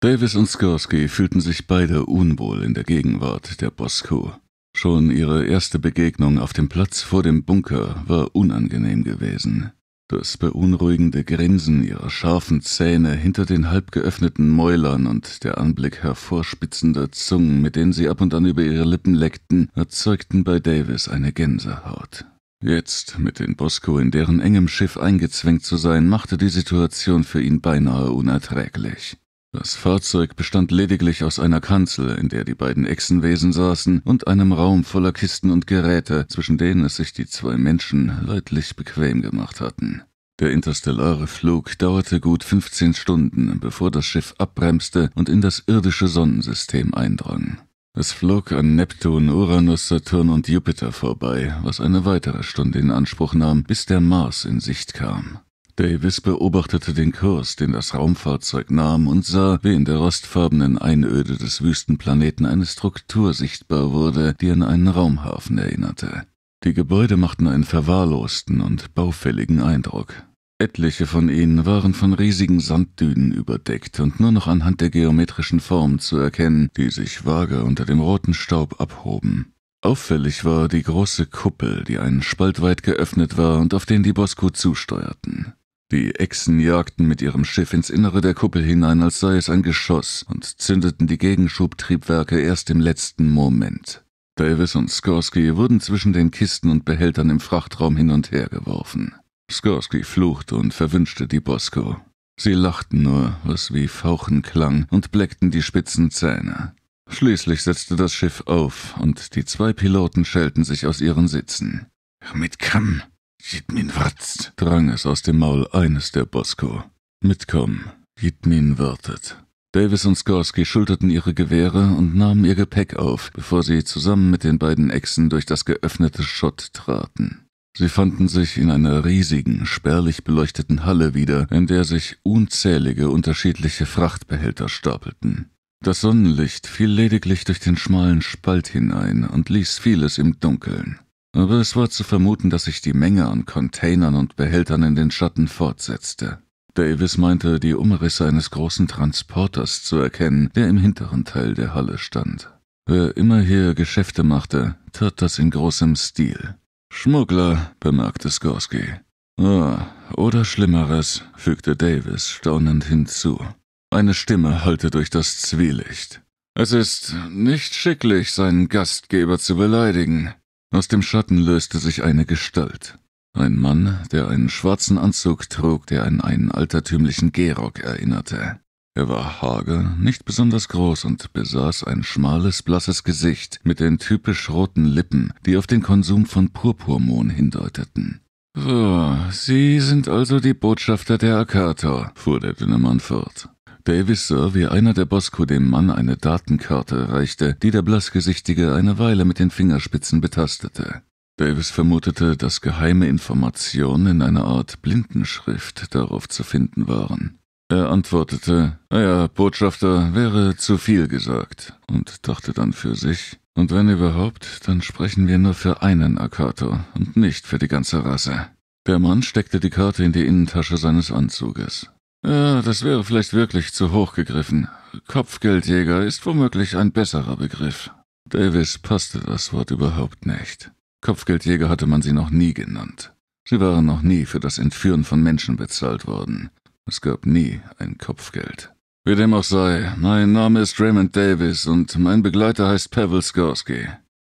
Davis und Skorsky fühlten sich beide unwohl in der Gegenwart der Bosco. Schon ihre erste Begegnung auf dem Platz vor dem Bunker war unangenehm gewesen. Das beunruhigende Grinsen ihrer scharfen Zähne hinter den halb geöffneten Mäulern und der Anblick hervorspitzender Zungen, mit denen sie ab und an über ihre Lippen leckten, erzeugten bei Davis eine Gänsehaut. Jetzt, mit den Bosco in deren engem Schiff eingezwängt zu sein, machte die Situation für ihn beinahe unerträglich. Das Fahrzeug bestand lediglich aus einer Kanzel, in der die beiden Echsenwesen saßen, und einem Raum voller Kisten und Geräte, zwischen denen es sich die zwei Menschen leidlich bequem gemacht hatten. Der interstellare Flug dauerte gut 15 Stunden, bevor das Schiff abbremste und in das irdische Sonnensystem eindrang. Es flog an Neptun, Uranus, Saturn und Jupiter vorbei, was eine weitere Stunde in Anspruch nahm, bis der Mars in Sicht kam. Davis beobachtete den Kurs, den das Raumfahrzeug nahm und sah, wie in der rostfarbenen Einöde des Wüstenplaneten eine Struktur sichtbar wurde, die an einen Raumhafen erinnerte. Die Gebäude machten einen verwahrlosten und baufälligen Eindruck. Etliche von ihnen waren von riesigen Sanddünen überdeckt und nur noch anhand der geometrischen Formen zu erkennen, die sich vage unter dem roten Staub abhoben. Auffällig war die große Kuppel, die einen Spalt weit geöffnet war und auf den die Bosco zusteuerten. Die Echsen jagten mit ihrem Schiff ins Innere der Kuppel hinein, als sei es ein Geschoss, und zündeten die Gegenschubtriebwerke erst im letzten Moment. Davis und Skorsky wurden zwischen den Kisten und Behältern im Frachtraum hin und her geworfen. Skorsky fluchte und verwünschte die Bosco. Sie lachten nur, was wie Fauchen klang, und bleckten die spitzen Zähne. Schließlich setzte das Schiff auf, und die zwei Piloten schellten sich aus ihren Sitzen. Mit Kamm, Jitmin watzt, drang es aus dem Maul eines der Bosco. Mitkommen, Jitmin wartet. Davis und Skorsky schulterten ihre Gewehre und nahmen ihr Gepäck auf, bevor sie zusammen mit den beiden Echsen durch das geöffnete Schott traten. Sie fanden sich in einer riesigen, spärlich beleuchteten Halle wieder, in der sich unzählige unterschiedliche Frachtbehälter stapelten. Das Sonnenlicht fiel lediglich durch den schmalen Spalt hinein und ließ vieles im Dunkeln aber es war zu vermuten, dass sich die Menge an Containern und Behältern in den Schatten fortsetzte. Davis meinte, die Umrisse eines großen Transporters zu erkennen, der im hinteren Teil der Halle stand. Wer immer hier Geschäfte machte, tat das in großem Stil. Schmuggler, bemerkte Skorsky. Ah, oder Schlimmeres, fügte Davis staunend hinzu. Eine Stimme hallte durch das Zwielicht. Es ist nicht schicklich, seinen Gastgeber zu beleidigen. Aus dem Schatten löste sich eine Gestalt. Ein Mann, der einen schwarzen Anzug trug, der an einen altertümlichen Gehrock erinnerte. Er war hager, nicht besonders groß und besaß ein schmales, blasses Gesicht mit den typisch roten Lippen, die auf den Konsum von Purpurmohn hindeuteten. So, Sie sind also die Botschafter der Akator, fuhr der dünne Mann fort. Davis sah, wie einer der Bosco dem Mann eine Datenkarte reichte, die der Blassgesichtige eine Weile mit den Fingerspitzen betastete. Davis vermutete, dass geheime Informationen in einer Art Blindenschrift darauf zu finden waren. Er antwortete, naja, ah Botschafter wäre zu viel gesagt, und dachte dann für sich, und wenn überhaupt, dann sprechen wir nur für einen Akato und nicht für die ganze Rasse. Der Mann steckte die Karte in die Innentasche seines Anzuges. Ja, ah, das wäre vielleicht wirklich zu hoch gegriffen. Kopfgeldjäger ist womöglich ein besserer Begriff. Davis passte das Wort überhaupt nicht. Kopfgeldjäger hatte man sie noch nie genannt. Sie waren noch nie für das Entführen von Menschen bezahlt worden. Es gab nie ein Kopfgeld. Wie dem auch sei, mein Name ist Raymond Davis und mein Begleiter heißt Pavel Skorsky.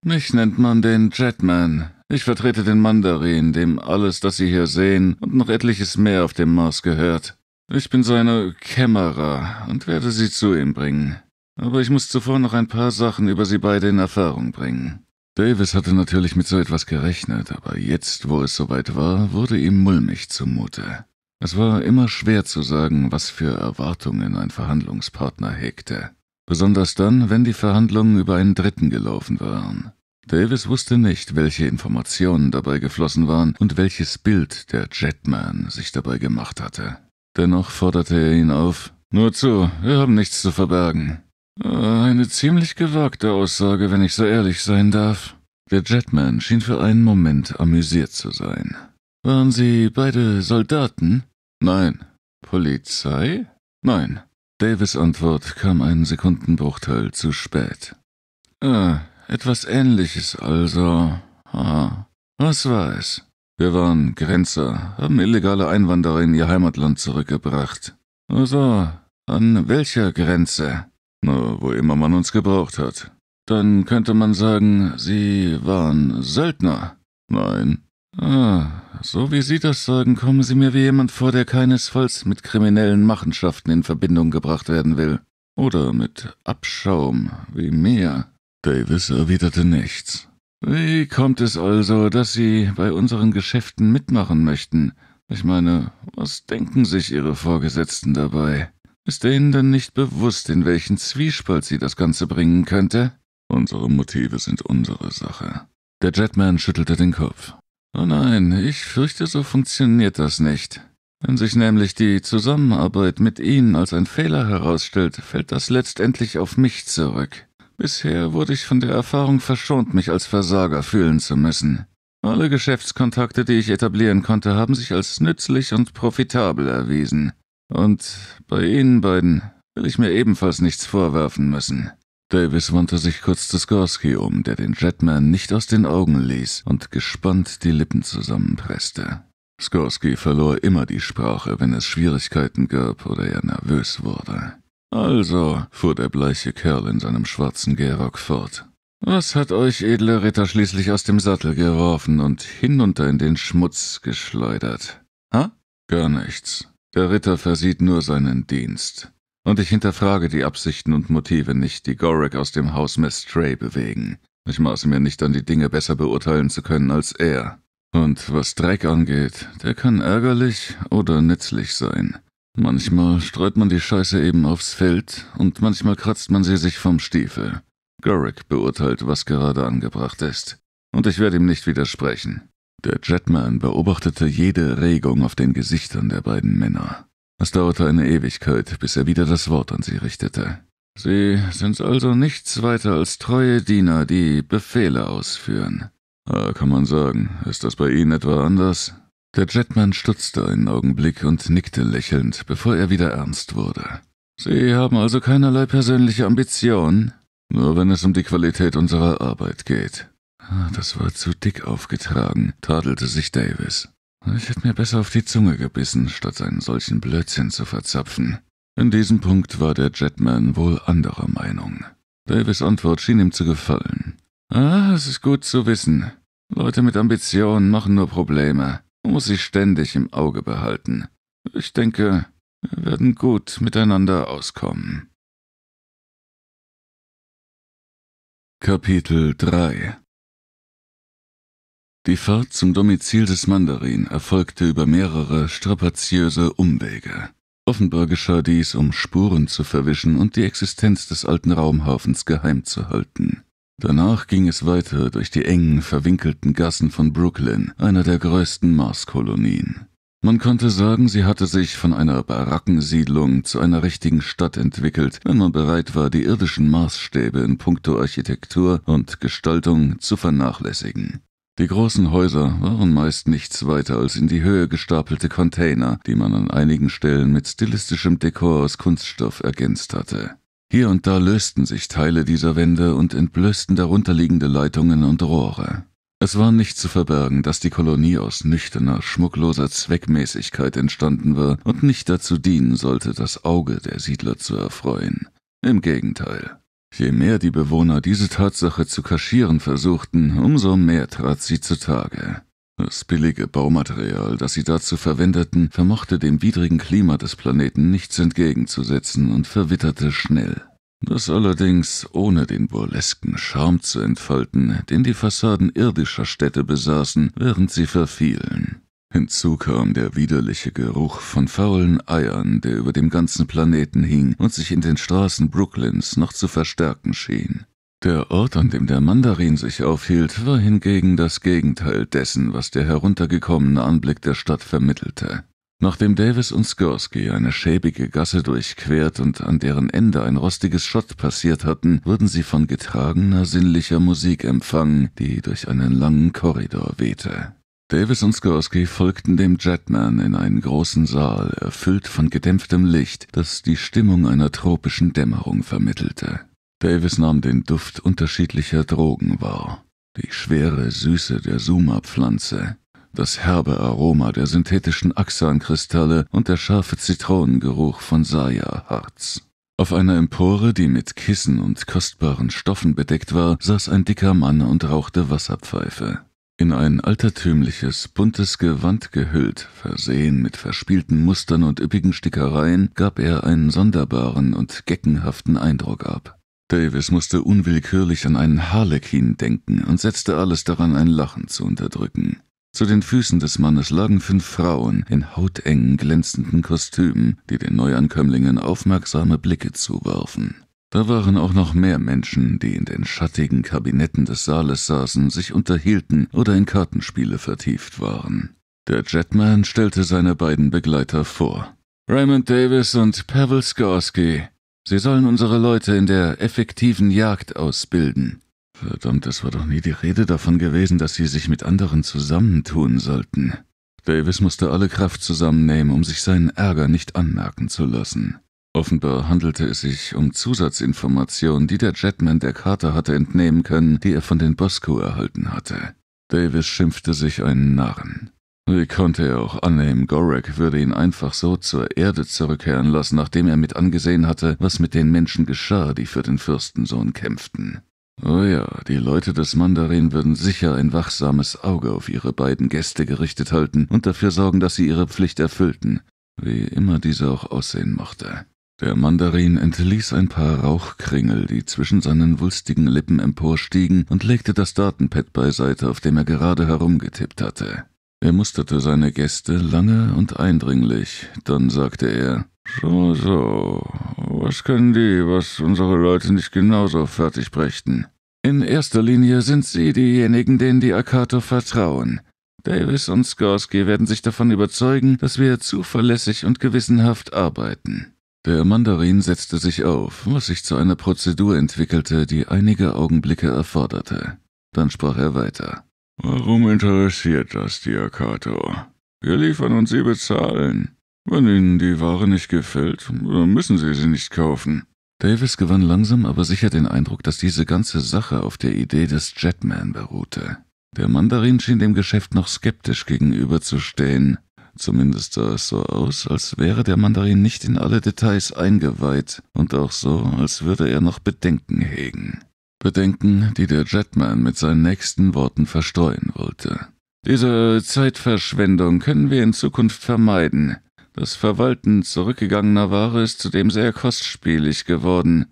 Mich nennt man den Jetman. Ich vertrete den Mandarin, dem alles, das Sie hier sehen und noch etliches mehr auf dem Mars gehört. Ich bin seine Kämmerer und werde sie zu ihm bringen. Aber ich muss zuvor noch ein paar Sachen über sie beide in Erfahrung bringen. Davis hatte natürlich mit so etwas gerechnet, aber jetzt, wo es soweit war, wurde ihm mulmig zumute. Es war immer schwer zu sagen, was für Erwartungen ein Verhandlungspartner hegte. Besonders dann, wenn die Verhandlungen über einen Dritten gelaufen waren. Davis wusste nicht, welche Informationen dabei geflossen waren und welches Bild der Jetman sich dabei gemacht hatte. Dennoch forderte er ihn auf. Nur zu, wir haben nichts zu verbergen. Äh, eine ziemlich gewagte Aussage, wenn ich so ehrlich sein darf. Der Jetman schien für einen Moment amüsiert zu sein. Waren Sie beide Soldaten? Nein. Polizei? Nein. Davis Antwort kam einen Sekundenbruchteil zu spät. Ah, etwas ähnliches also. Ah, was war es? Wir waren Grenzer, haben illegale Einwanderer in ihr Heimatland zurückgebracht. Also, an welcher Grenze? Na, wo immer man uns gebraucht hat. Dann könnte man sagen, sie waren Söldner. Nein. Ah, so wie Sie das sagen, kommen Sie mir wie jemand vor, der keinesfalls mit kriminellen Machenschaften in Verbindung gebracht werden will. Oder mit Abschaum, wie mir. Davis erwiderte nichts. Wie kommt es also, dass Sie bei unseren Geschäften mitmachen möchten? Ich meine, was denken sich Ihre Vorgesetzten dabei? Ist Ihnen denn nicht bewusst, in welchen Zwiespalt sie das Ganze bringen könnte? Unsere Motive sind unsere Sache. Der Jetman schüttelte den Kopf. Oh nein, ich fürchte, so funktioniert das nicht. Wenn sich nämlich die Zusammenarbeit mit Ihnen als ein Fehler herausstellt, fällt das letztendlich auf mich zurück. Bisher wurde ich von der Erfahrung verschont, mich als Versager fühlen zu müssen. Alle Geschäftskontakte, die ich etablieren konnte, haben sich als nützlich und profitabel erwiesen. Und bei Ihnen beiden will ich mir ebenfalls nichts vorwerfen müssen. Davis wandte sich kurz zu Skorsky um, der den Jetman nicht aus den Augen ließ und gespannt die Lippen zusammenpresste. Skorsky verlor immer die Sprache, wenn es Schwierigkeiten gab oder er nervös wurde. Also, fuhr der bleiche Kerl in seinem schwarzen Gehrock fort, was hat euch, edle Ritter, schließlich aus dem Sattel geworfen und hinunter in den Schmutz geschleudert? Ha? Gar nichts. Der Ritter versieht nur seinen Dienst. Und ich hinterfrage die Absichten und Motive nicht, die Gorek aus dem Haus Mestray bewegen. Ich maße mir nicht an, die Dinge besser beurteilen zu können als er. Und was Dreck angeht, der kann ärgerlich oder nützlich sein. Manchmal streut man die Scheiße eben aufs Feld und manchmal kratzt man sie sich vom Stiefel. Garrick beurteilt, was gerade angebracht ist. Und ich werde ihm nicht widersprechen. Der Jetman beobachtete jede Regung auf den Gesichtern der beiden Männer. Es dauerte eine Ewigkeit, bis er wieder das Wort an sie richtete. Sie sind also nichts weiter als treue Diener, die Befehle ausführen. Ah, kann man sagen, ist das bei Ihnen etwa anders? Der Jetman stutzte einen Augenblick und nickte lächelnd, bevor er wieder ernst wurde. Sie haben also keinerlei persönliche Ambition, nur wenn es um die Qualität unserer Arbeit geht. Ah, das war zu dick aufgetragen, tadelte sich Davis. Ich hätte mir besser auf die Zunge gebissen, statt einen solchen Blödsinn zu verzapfen. In diesem Punkt war der Jetman wohl anderer Meinung. Davis Antwort schien ihm zu gefallen. Ah, es ist gut zu wissen. Leute mit Ambitionen machen nur Probleme muss sie ständig im Auge behalten. Ich denke, wir werden gut miteinander auskommen. Kapitel 3 Die Fahrt zum Domizil des Mandarin erfolgte über mehrere strapaziöse Umwege. Offenbar geschah dies, um Spuren zu verwischen und die Existenz des alten Raumhaufens geheim zu halten. Danach ging es weiter durch die engen, verwinkelten Gassen von Brooklyn, einer der größten Marskolonien. Man konnte sagen, sie hatte sich von einer Barackensiedlung zu einer richtigen Stadt entwickelt, wenn man bereit war, die irdischen Maßstäbe in puncto Architektur und Gestaltung zu vernachlässigen. Die großen Häuser waren meist nichts weiter als in die Höhe gestapelte Container, die man an einigen Stellen mit stilistischem Dekor aus Kunststoff ergänzt hatte. Hier und da lösten sich Teile dieser Wände und entblößten darunterliegende Leitungen und Rohre. Es war nicht zu verbergen, dass die Kolonie aus nüchterner, schmuckloser Zweckmäßigkeit entstanden war und nicht dazu dienen sollte, das Auge der Siedler zu erfreuen. Im Gegenteil. Je mehr die Bewohner diese Tatsache zu kaschieren versuchten, umso mehr trat sie zutage. Das billige Baumaterial, das sie dazu verwendeten, vermochte dem widrigen Klima des Planeten nichts entgegenzusetzen und verwitterte schnell. Das allerdings ohne den burlesken Charme zu entfalten, den die Fassaden irdischer Städte besaßen, während sie verfielen. Hinzu kam der widerliche Geruch von faulen Eiern, der über dem ganzen Planeten hing und sich in den Straßen Brooklyns noch zu verstärken schien. Der Ort, an dem der Mandarin sich aufhielt, war hingegen das Gegenteil dessen, was der heruntergekommene Anblick der Stadt vermittelte. Nachdem Davis und Skorsky eine schäbige Gasse durchquert und an deren Ende ein rostiges Schott passiert hatten, wurden sie von getragener, sinnlicher Musik empfangen, die durch einen langen Korridor wehte. Davis und Skorsky folgten dem Jetman in einen großen Saal, erfüllt von gedämpftem Licht, das die Stimmung einer tropischen Dämmerung vermittelte. Davis nahm den Duft unterschiedlicher Drogen wahr. Die schwere Süße der Suma-Pflanze, das herbe Aroma der synthetischen Axankristalle und der scharfe Zitronengeruch von Saya-Harz. Auf einer Empore, die mit Kissen und kostbaren Stoffen bedeckt war, saß ein dicker Mann und rauchte Wasserpfeife. In ein altertümliches, buntes Gewand gehüllt, versehen mit verspielten Mustern und üppigen Stickereien, gab er einen sonderbaren und geckenhaften Eindruck ab. Davis musste unwillkürlich an einen Harlekin denken und setzte alles daran, ein Lachen zu unterdrücken. Zu den Füßen des Mannes lagen fünf Frauen in hautengen, glänzenden Kostümen, die den Neuankömmlingen aufmerksame Blicke zuwarfen. Da waren auch noch mehr Menschen, die in den schattigen Kabinetten des Saales saßen, sich unterhielten oder in Kartenspiele vertieft waren. Der Jetman stellte seine beiden Begleiter vor. Raymond Davis und Pavel Skorsky, Sie sollen unsere Leute in der effektiven Jagd ausbilden. Verdammt, es war doch nie die Rede davon gewesen, dass sie sich mit anderen zusammentun sollten. Davis musste alle Kraft zusammennehmen, um sich seinen Ärger nicht anmerken zu lassen. Offenbar handelte es sich um Zusatzinformationen, die der Jetman der Karte hatte entnehmen können, die er von den Bosco erhalten hatte. Davis schimpfte sich einen Narren. Wie konnte er auch annehmen, Gorek würde ihn einfach so zur Erde zurückkehren lassen, nachdem er mit angesehen hatte, was mit den Menschen geschah, die für den Fürstensohn kämpften. Oh ja, die Leute des Mandarin würden sicher ein wachsames Auge auf ihre beiden Gäste gerichtet halten und dafür sorgen, dass sie ihre Pflicht erfüllten, wie immer diese auch aussehen mochte. Der Mandarin entließ ein paar Rauchkringel, die zwischen seinen wulstigen Lippen emporstiegen, und legte das Datenpad beiseite, auf dem er gerade herumgetippt hatte. Er musterte seine Gäste lange und eindringlich, dann sagte er So, so, was können die, was unsere Leute nicht genauso fertig brächten? In erster Linie sind sie diejenigen, denen die Akato vertrauen. Davis und Skorsky werden sich davon überzeugen, dass wir zuverlässig und gewissenhaft arbeiten. Der Mandarin setzte sich auf, was sich zu einer Prozedur entwickelte, die einige Augenblicke erforderte. Dann sprach er weiter. Warum interessiert das dir, Kato? Wir liefern und Sie bezahlen. Wenn Ihnen die Ware nicht gefällt, müssen Sie sie nicht kaufen. Davis gewann langsam aber sicher den Eindruck, dass diese ganze Sache auf der Idee des Jetman beruhte. Der Mandarin schien dem Geschäft noch skeptisch gegenüberzustehen. Zumindest sah es so aus, als wäre der Mandarin nicht in alle Details eingeweiht und auch so, als würde er noch Bedenken hegen. Bedenken, die der Jetman mit seinen nächsten Worten verstreuen wollte. Diese Zeitverschwendung können wir in Zukunft vermeiden. Das Verwalten zurückgegangener Ware ist zudem sehr kostspielig geworden.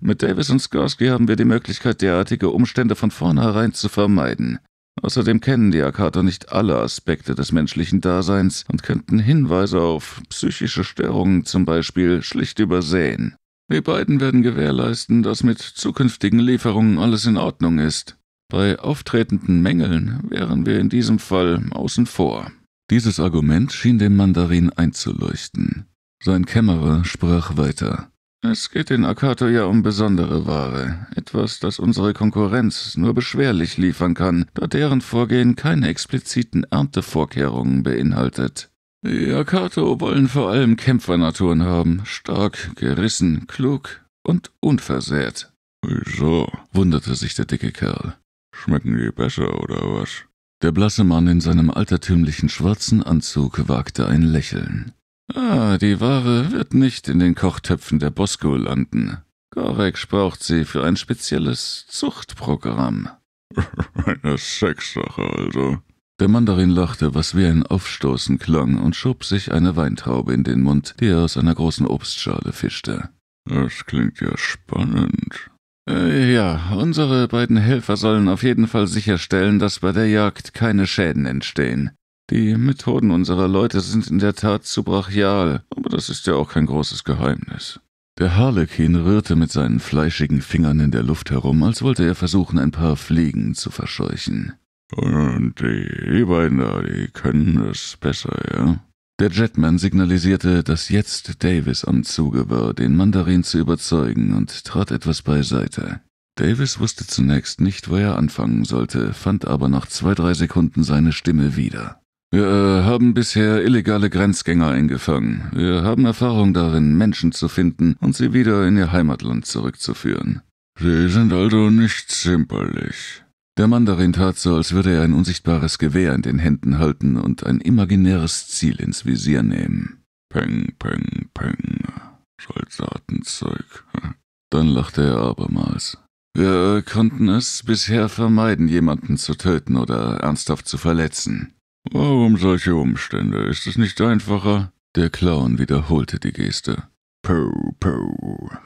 Mit Davis und Skorsky haben wir die Möglichkeit, derartige Umstände von vornherein zu vermeiden. Außerdem kennen die Akator nicht alle Aspekte des menschlichen Daseins und könnten Hinweise auf psychische Störungen zum Beispiel schlicht übersehen. Wir beiden werden gewährleisten, dass mit zukünftigen Lieferungen alles in Ordnung ist. Bei auftretenden Mängeln wären wir in diesem Fall außen vor. Dieses Argument schien dem Mandarin einzuleuchten. Sein Kämmerer sprach weiter. Es geht in Akato ja um besondere Ware, etwas, das unsere Konkurrenz nur beschwerlich liefern kann, da deren Vorgehen keine expliziten Erntevorkehrungen beinhaltet. Die Akato wollen vor allem Kämpfernaturen haben, stark, gerissen, klug und unversehrt. Wieso? wunderte sich der dicke Kerl. Schmecken die besser oder was? Der blasse Mann in seinem altertümlichen schwarzen Anzug wagte ein Lächeln. Ah, die Ware wird nicht in den Kochtöpfen der Bosco landen. Gorex braucht sie für ein spezielles Zuchtprogramm. Eine Sexsache also. Der Mandarin lachte, was wie ein Aufstoßen klang, und schob sich eine Weintraube in den Mund, die er aus einer großen Obstschale fischte. Das klingt ja spannend. Äh, ja, unsere beiden Helfer sollen auf jeden Fall sicherstellen, dass bei der Jagd keine Schäden entstehen. Die Methoden unserer Leute sind in der Tat zu brachial, aber das ist ja auch kein großes Geheimnis. Der Harlekin rührte mit seinen fleischigen Fingern in der Luft herum, als wollte er versuchen, ein paar Fliegen zu verscheuchen. Und die beiden da, die können das besser, ja? Der Jetman signalisierte, dass jetzt Davis am Zuge war, den Mandarin zu überzeugen, und trat etwas beiseite. Davis wusste zunächst nicht, wo er anfangen sollte, fand aber nach zwei, drei Sekunden seine Stimme wieder. Wir äh, haben bisher illegale Grenzgänger eingefangen. Wir haben Erfahrung darin, Menschen zu finden und sie wieder in ihr Heimatland zurückzuführen. Sie sind also nicht zimperlich. Der Mandarin tat so, als würde er ein unsichtbares Gewehr in den Händen halten und ein imaginäres Ziel ins Visier nehmen. Peng, peng, peng. Soldatenzeug. Dann lachte er abermals. Wir konnten es bisher vermeiden, jemanden zu töten oder ernsthaft zu verletzen. Warum solche Umstände? Ist es nicht einfacher? Der Clown wiederholte die Geste. Puh, puh.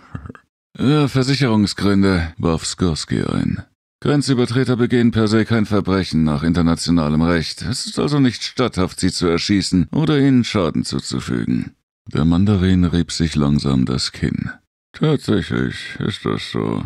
Ja, Versicherungsgründe, warf Skorsky ein. Grenzübertreter begehen per se kein Verbrechen nach internationalem Recht. Es ist also nicht statthaft, sie zu erschießen oder ihnen Schaden zuzufügen. Der Mandarin rieb sich langsam das Kinn. Tatsächlich ist das so.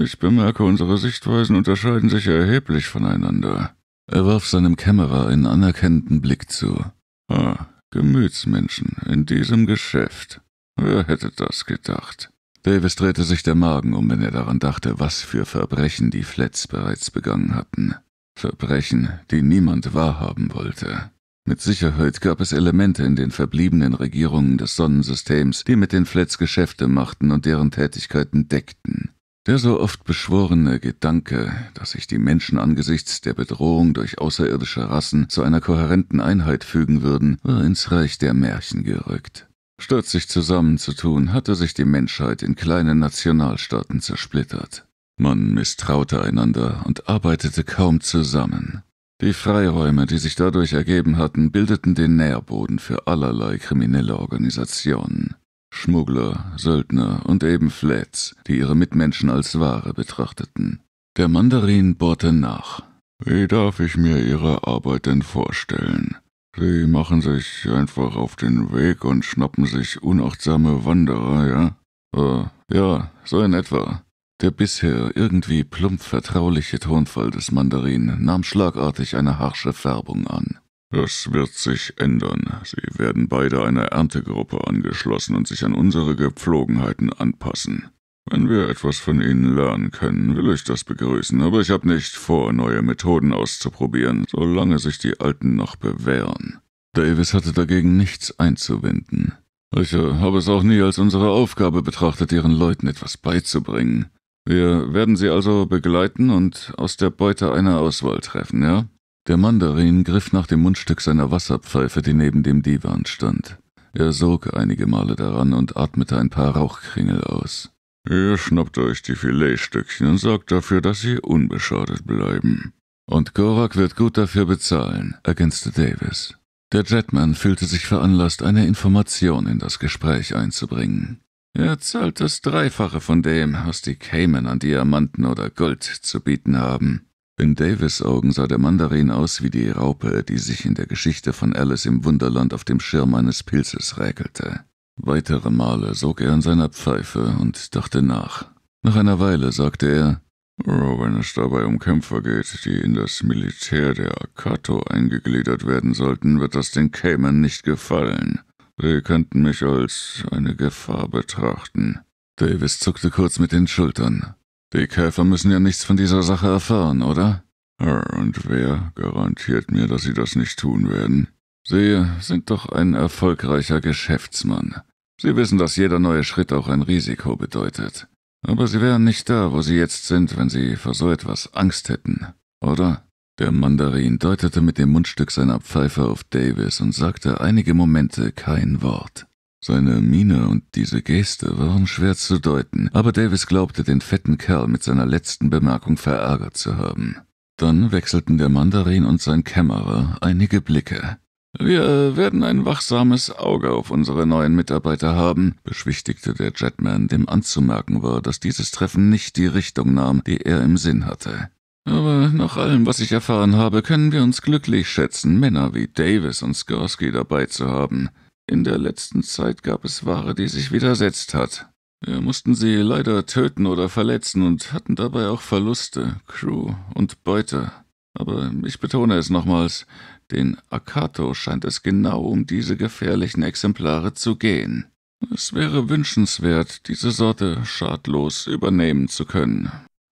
Ich bemerke, unsere Sichtweisen unterscheiden sich erheblich voneinander. Er warf seinem Kämmerer einen anerkennenden Blick zu. Ah, Gemütsmenschen in diesem Geschäft. Wer hätte das gedacht? Davis drehte sich der Magen um, wenn er daran dachte, was für Verbrechen die Flats bereits begangen hatten. Verbrechen, die niemand wahrhaben wollte. Mit Sicherheit gab es Elemente in den verbliebenen Regierungen des Sonnensystems, die mit den Flats Geschäfte machten und deren Tätigkeiten deckten. Der so oft beschworene Gedanke, dass sich die Menschen angesichts der Bedrohung durch außerirdische Rassen zu einer kohärenten Einheit fügen würden, war ins Reich der Märchen gerückt. Statt sich zusammenzutun, hatte sich die Menschheit in kleine Nationalstaaten zersplittert. Man misstraute einander und arbeitete kaum zusammen. Die Freiräume, die sich dadurch ergeben hatten, bildeten den Nährboden für allerlei kriminelle Organisationen. Schmuggler, Söldner und eben Flats, die ihre Mitmenschen als Ware betrachteten. Der Mandarin bohrte nach. Wie darf ich mir Ihre Arbeit denn vorstellen? Sie machen sich einfach auf den Weg und schnappen sich unachtsame Wanderer, ja? Äh, ja, so in etwa. Der bisher irgendwie plump vertrauliche Tonfall des Mandarin nahm schlagartig eine harsche Färbung an. Das wird sich ändern. Sie werden beide einer Erntegruppe angeschlossen und sich an unsere Gepflogenheiten anpassen. Wenn wir etwas von Ihnen lernen können, will ich das begrüßen, aber ich habe nicht vor, neue Methoden auszuprobieren, solange sich die alten noch bewähren. Davis hatte dagegen nichts einzuwenden. Ich äh, habe es auch nie als unsere Aufgabe betrachtet, ihren Leuten etwas beizubringen. Wir werden sie also begleiten und aus der Beute eine Auswahl treffen, ja? Der Mandarin griff nach dem Mundstück seiner Wasserpfeife, die neben dem Divan stand. Er sog einige Male daran und atmete ein paar Rauchkringel aus. Ihr schnappt euch die Filetstückchen und sorgt dafür, dass sie unbeschadet bleiben. Und Korak wird gut dafür bezahlen, ergänzte Davis. Der Jetman fühlte sich veranlasst, eine Information in das Gespräch einzubringen. Er zahlt das Dreifache von dem, was die Cayman an Diamanten oder Gold zu bieten haben. In Davis Augen sah der Mandarin aus wie die Raupe, die sich in der Geschichte von Alice im Wunderland auf dem Schirm eines Pilzes räkelte. Weitere Male sog er an seiner Pfeife und dachte nach. Nach einer Weile sagte er, oh, wenn es dabei um Kämpfer geht, die in das Militär der Akato eingegliedert werden sollten, wird das den Cayman nicht gefallen. Sie könnten mich als eine Gefahr betrachten. Davis zuckte kurz mit den Schultern. Die Käfer müssen ja nichts von dieser Sache erfahren, oder? Und wer garantiert mir, dass sie das nicht tun werden? Sie sind doch ein erfolgreicher Geschäftsmann. Sie wissen, dass jeder neue Schritt auch ein Risiko bedeutet. Aber Sie wären nicht da, wo Sie jetzt sind, wenn Sie vor so etwas Angst hätten, oder? Der Mandarin deutete mit dem Mundstück seiner Pfeife auf Davis und sagte einige Momente kein Wort. Seine Miene und diese Geste waren schwer zu deuten, aber Davis glaubte, den fetten Kerl mit seiner letzten Bemerkung verärgert zu haben. Dann wechselten der Mandarin und sein Kämmerer einige Blicke. Wir äh, werden ein wachsames Auge auf unsere neuen Mitarbeiter haben, beschwichtigte der Jetman, dem anzumerken war, dass dieses Treffen nicht die Richtung nahm, die er im Sinn hatte. Aber nach allem, was ich erfahren habe, können wir uns glücklich schätzen, Männer wie Davis und Skorsky dabei zu haben. In der letzten Zeit gab es Ware, die sich widersetzt hat. Wir mussten sie leider töten oder verletzen und hatten dabei auch Verluste, Crew und Beute. Aber ich betone es nochmals, den Akato scheint es genau um diese gefährlichen Exemplare zu gehen. Es wäre wünschenswert, diese Sorte schadlos übernehmen zu können,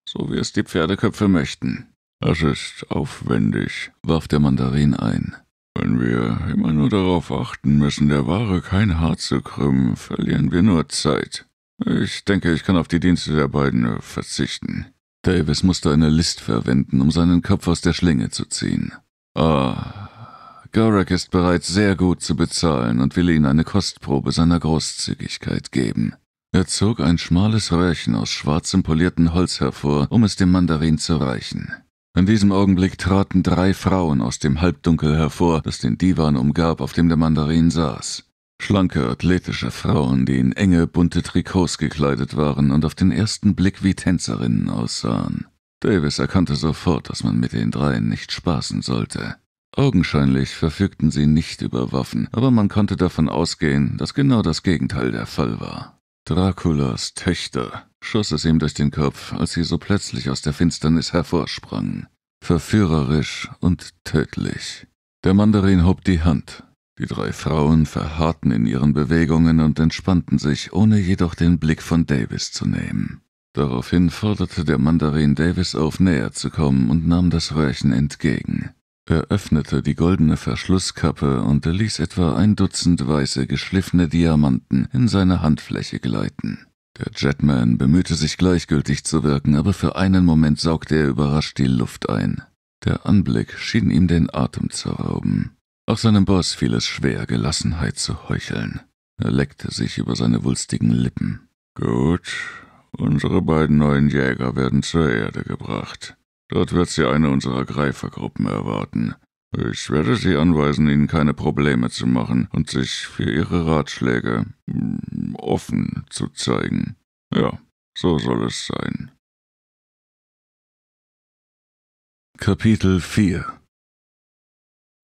so wie es die Pferdeköpfe möchten. Das ist aufwendig, warf der Mandarin ein. Wenn wir immer nur darauf achten müssen, der Ware kein Haar zu krümmen, verlieren wir nur Zeit. Ich denke, ich kann auf die Dienste der beiden verzichten. Davis musste eine List verwenden, um seinen Kopf aus der Schlinge zu ziehen. Ah, Gorak ist bereits sehr gut zu bezahlen und will Ihnen eine Kostprobe seiner Großzügigkeit geben. Er zog ein schmales Röhrchen aus schwarzem polierten Holz hervor, um es dem Mandarin zu reichen. In diesem Augenblick traten drei Frauen aus dem Halbdunkel hervor, das den Divan umgab, auf dem der Mandarin saß. Schlanke, athletische Frauen, die in enge, bunte Trikots gekleidet waren und auf den ersten Blick wie Tänzerinnen aussahen. Davis erkannte sofort, dass man mit den dreien nicht spaßen sollte. Augenscheinlich verfügten sie nicht über Waffen, aber man konnte davon ausgehen, dass genau das Gegenteil der Fall war. Draculas Töchter schoss es ihm durch den Kopf, als sie so plötzlich aus der Finsternis hervorsprangen. Verführerisch und tödlich. Der Mandarin hob die Hand. Die drei Frauen verharrten in ihren Bewegungen und entspannten sich, ohne jedoch den Blick von Davis zu nehmen. Daraufhin forderte der Mandarin Davis auf, näher zu kommen und nahm das Röhrchen entgegen. Er öffnete die goldene Verschlusskappe und ließ etwa ein Dutzend weiße, geschliffene Diamanten in seine Handfläche gleiten. Der Jetman bemühte sich gleichgültig zu wirken, aber für einen Moment saugte er überrascht die Luft ein. Der Anblick schien ihm den Atem zu rauben. Auch seinem Boss fiel es schwer, Gelassenheit zu heucheln. Er leckte sich über seine wulstigen Lippen. Gut, unsere beiden neuen Jäger werden zur Erde gebracht. Dort wird Sie eine unserer Greifergruppen erwarten. Ich werde Sie anweisen, Ihnen keine Probleme zu machen und sich für Ihre Ratschläge hm, offen zu zeigen. Ja, so soll es sein. Kapitel 4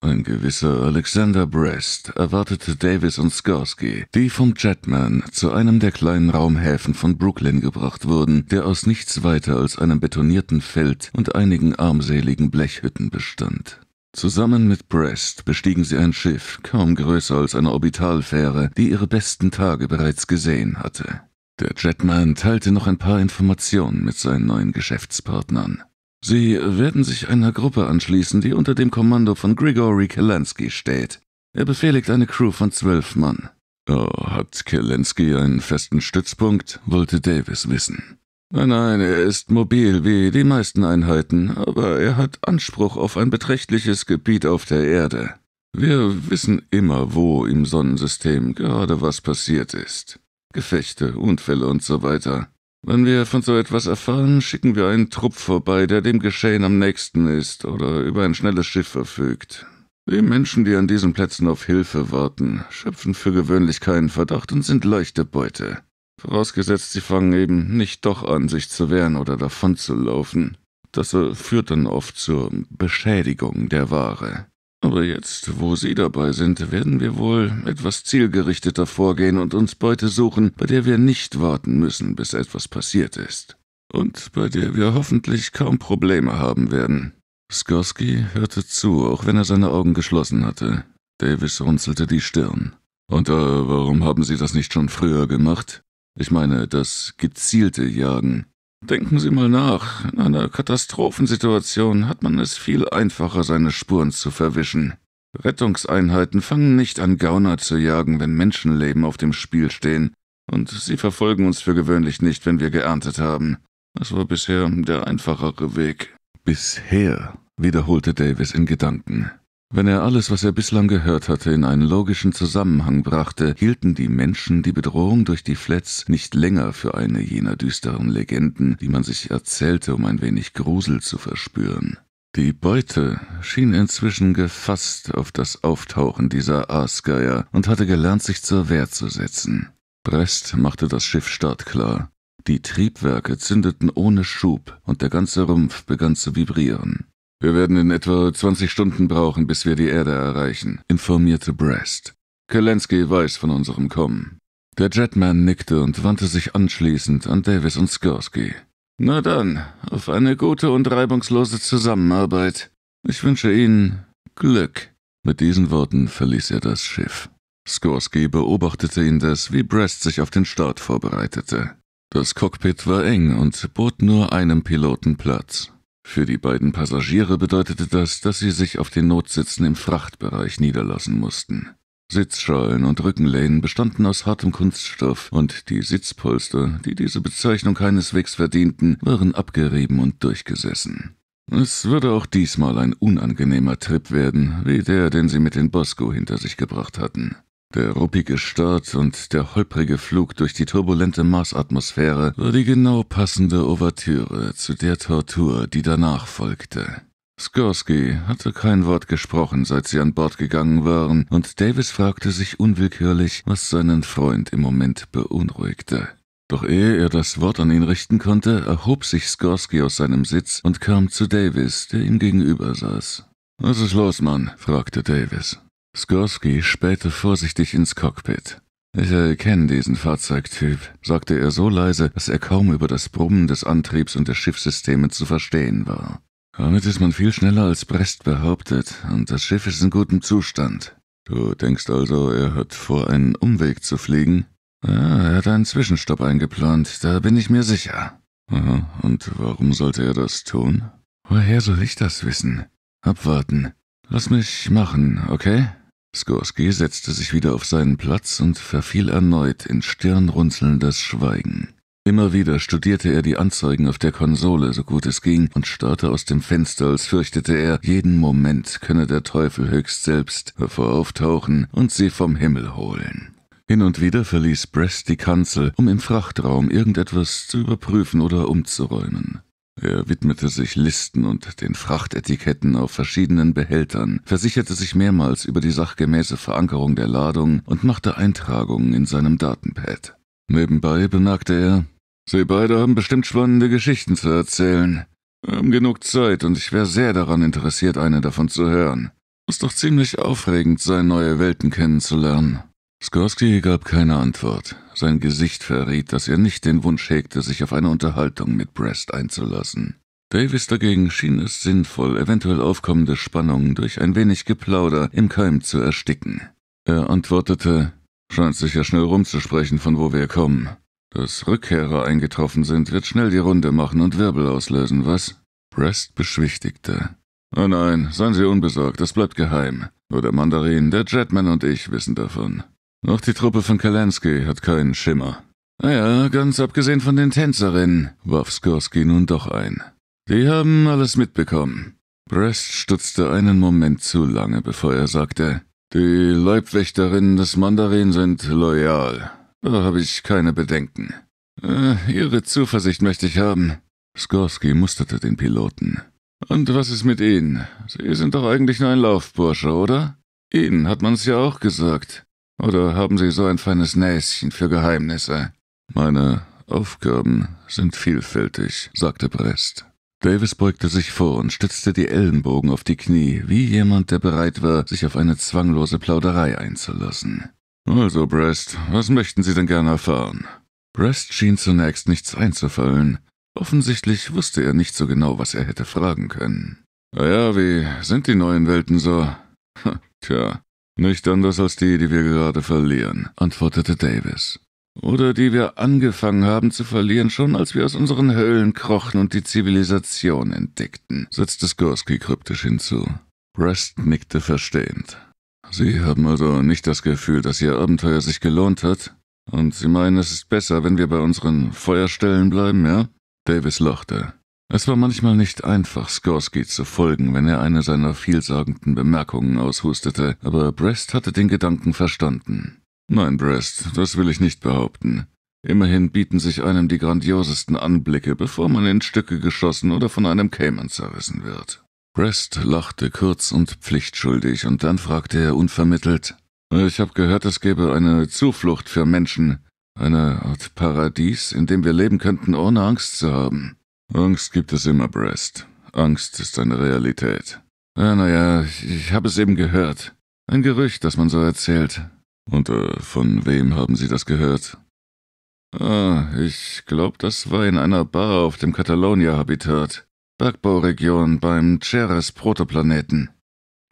ein gewisser Alexander Brest erwartete Davis und Skorsky, die vom Jetman zu einem der kleinen Raumhäfen von Brooklyn gebracht wurden, der aus nichts weiter als einem betonierten Feld und einigen armseligen Blechhütten bestand. Zusammen mit Brest bestiegen sie ein Schiff, kaum größer als eine Orbitalfähre, die ihre besten Tage bereits gesehen hatte. Der Jetman teilte noch ein paar Informationen mit seinen neuen Geschäftspartnern. Sie werden sich einer Gruppe anschließen, die unter dem Kommando von Grigory Kelensky steht. Er befehligt eine Crew von zwölf Mann. Oh, hat Kelensky einen festen Stützpunkt? wollte Davis wissen. Nein, nein, er ist mobil wie die meisten Einheiten, aber er hat Anspruch auf ein beträchtliches Gebiet auf der Erde. Wir wissen immer, wo im Sonnensystem gerade was passiert ist. Gefechte, Unfälle und so weiter. Wenn wir von so etwas erfahren, schicken wir einen Trupp vorbei, der dem Geschehen am nächsten ist oder über ein schnelles Schiff verfügt. Die Menschen, die an diesen Plätzen auf Hilfe warten, schöpfen für gewöhnlich keinen Verdacht und sind leichte Beute. Vorausgesetzt, sie fangen eben nicht doch an, sich zu wehren oder davonzulaufen. Das führt dann oft zur Beschädigung der Ware. Aber jetzt, wo Sie dabei sind, werden wir wohl etwas zielgerichteter vorgehen und uns Beute suchen, bei der wir nicht warten müssen, bis etwas passiert ist. Und bei der wir hoffentlich kaum Probleme haben werden. Skorsky hörte zu, auch wenn er seine Augen geschlossen hatte. Davis runzelte die Stirn. Und äh, warum haben Sie das nicht schon früher gemacht? Ich meine, das gezielte Jagen. Denken Sie mal nach, in einer Katastrophensituation hat man es viel einfacher, seine Spuren zu verwischen. Rettungseinheiten fangen nicht an, Gauner zu jagen, wenn Menschenleben auf dem Spiel stehen, und sie verfolgen uns für gewöhnlich nicht, wenn wir geerntet haben. Das war bisher der einfachere Weg. Bisher, wiederholte Davis in Gedanken. Wenn er alles, was er bislang gehört hatte, in einen logischen Zusammenhang brachte, hielten die Menschen die Bedrohung durch die Flats nicht länger für eine jener düsteren Legenden, die man sich erzählte, um ein wenig Grusel zu verspüren. Die Beute schien inzwischen gefasst auf das Auftauchen dieser Aasgeier und hatte gelernt, sich zur Wehr zu setzen. Brest machte das Schiff startklar. Die Triebwerke zündeten ohne Schub und der ganze Rumpf begann zu vibrieren. Wir werden in etwa 20 Stunden brauchen, bis wir die Erde erreichen, informierte Brest. Kelensky weiß von unserem Kommen. Der Jetman nickte und wandte sich anschließend an Davis und Skorsky. Na dann, auf eine gute und reibungslose Zusammenarbeit. Ich wünsche Ihnen Glück. Mit diesen Worten verließ er das Schiff. Skorsky beobachtete ihn das, wie Brest sich auf den Start vorbereitete. Das Cockpit war eng und bot nur einem Piloten Platz. Für die beiden Passagiere bedeutete das, dass sie sich auf den Notsitzen im Frachtbereich niederlassen mussten. Sitzschalen und Rückenlehnen bestanden aus hartem Kunststoff und die Sitzpolster, die diese Bezeichnung keineswegs verdienten, waren abgerieben und durchgesessen. Es würde auch diesmal ein unangenehmer Trip werden, wie der, den sie mit den Bosco hinter sich gebracht hatten. Der ruppige Start und der holprige Flug durch die turbulente Marsatmosphäre war die genau passende Ouvertüre zu der Tortur, die danach folgte. Skorsky hatte kein Wort gesprochen, seit sie an Bord gegangen waren, und Davis fragte sich unwillkürlich, was seinen Freund im Moment beunruhigte. Doch ehe er das Wort an ihn richten konnte, erhob sich Skorsky aus seinem Sitz und kam zu Davis, der ihm gegenüber saß. Was ist los, Mann? fragte Davis. Skorsky spähte vorsichtig ins Cockpit. Ich erkenne diesen Fahrzeugtyp, sagte er so leise, dass er kaum über das Brummen des Antriebs und der Schiffssysteme zu verstehen war. Damit ist man viel schneller als Brest behauptet, und das Schiff ist in gutem Zustand. Du denkst also, er hat vor, einen Umweg zu fliegen? Ja, er hat einen Zwischenstopp eingeplant, da bin ich mir sicher. Aha, und warum sollte er das tun? Woher soll ich das wissen? Abwarten. Lass mich machen, okay? Skorsky setzte sich wieder auf seinen Platz und verfiel erneut in stirnrunzelndes Schweigen. Immer wieder studierte er die Anzeigen auf der Konsole, so gut es ging, und starrte aus dem Fenster, als fürchtete er, jeden Moment könne der Teufel höchst selbst hervorauftauchen und sie vom Himmel holen. Hin und wieder verließ Brest die Kanzel, um im Frachtraum irgendetwas zu überprüfen oder umzuräumen. Er widmete sich Listen und den Frachtetiketten auf verschiedenen Behältern, versicherte sich mehrmals über die sachgemäße Verankerung der Ladung und machte Eintragungen in seinem Datenpad. Nebenbei bemerkte er, Sie beide haben bestimmt spannende Geschichten zu erzählen. Wir haben genug Zeit und ich wäre sehr daran interessiert, eine davon zu hören. Muss doch ziemlich aufregend sein, neue Welten kennenzulernen. Skorsky gab keine Antwort. Sein Gesicht verriet, dass er nicht den Wunsch hegte, sich auf eine Unterhaltung mit Brest einzulassen. Davis dagegen schien es sinnvoll, eventuell aufkommende Spannungen durch ein wenig Geplauder im Keim zu ersticken. Er antwortete, scheint sich ja schnell rumzusprechen, von wo wir kommen. Dass Rückkehrer eingetroffen sind, wird schnell die Runde machen und Wirbel auslösen, was? Brest beschwichtigte. Oh nein, seien Sie unbesorgt, das bleibt geheim. Nur der Mandarin, der Jetman und ich wissen davon. Auch die Truppe von Kalensky hat keinen Schimmer. Naja, ah ganz abgesehen von den Tänzerinnen, warf Skorsky nun doch ein. Die haben alles mitbekommen. Brest stutzte einen Moment zu lange, bevor er sagte, die Leibwächterinnen des Mandarin sind loyal. Da habe ich keine Bedenken. Äh, ihre Zuversicht möchte ich haben. Skorsky musterte den Piloten. Und was ist mit Ihnen? Sie sind doch eigentlich nur ein Laufbursche, oder? Ihnen hat man's ja auch gesagt. Oder haben Sie so ein feines Näschen für Geheimnisse? Meine Aufgaben sind vielfältig, sagte Brest. Davis beugte sich vor und stützte die Ellenbogen auf die Knie, wie jemand, der bereit war, sich auf eine zwanglose Plauderei einzulassen. Also, Brest, was möchten Sie denn gerne erfahren? Brest schien zunächst nichts einzufallen. Offensichtlich wusste er nicht so genau, was er hätte fragen können. Ja, wie sind die neuen Welten so? tja, nicht anders als die, die wir gerade verlieren, antwortete Davis. Oder die wir angefangen haben zu verlieren, schon als wir aus unseren Höhlen krochen und die Zivilisation entdeckten, setzte Skorsky kryptisch hinzu. Rest nickte verstehend. Sie haben also nicht das Gefühl, dass Ihr Abenteuer sich gelohnt hat? Und Sie meinen, es ist besser, wenn wir bei unseren Feuerstellen bleiben, ja? Davis lachte. Es war manchmal nicht einfach, Skorsky zu folgen, wenn er eine seiner vielsagenden Bemerkungen aushustete, aber Brest hatte den Gedanken verstanden. Nein, Brest, das will ich nicht behaupten. Immerhin bieten sich einem die grandiosesten Anblicke, bevor man in Stücke geschossen oder von einem Cayman zerrissen wird. Brest lachte kurz und pflichtschuldig, und dann fragte er unvermittelt Ich habe gehört, es gäbe eine Zuflucht für Menschen, eine Art Paradies, in dem wir leben könnten, ohne Angst zu haben. Angst gibt es immer, Brest. Angst ist eine Realität. Ah, naja, ich, habe es eben gehört. Ein Gerücht, das man so erzählt. Und äh, von wem haben Sie das gehört? Ah, ich glaube, das war in einer Bar auf dem Catalonia-Habitat. Bergbauregion beim Ceres-Protoplaneten.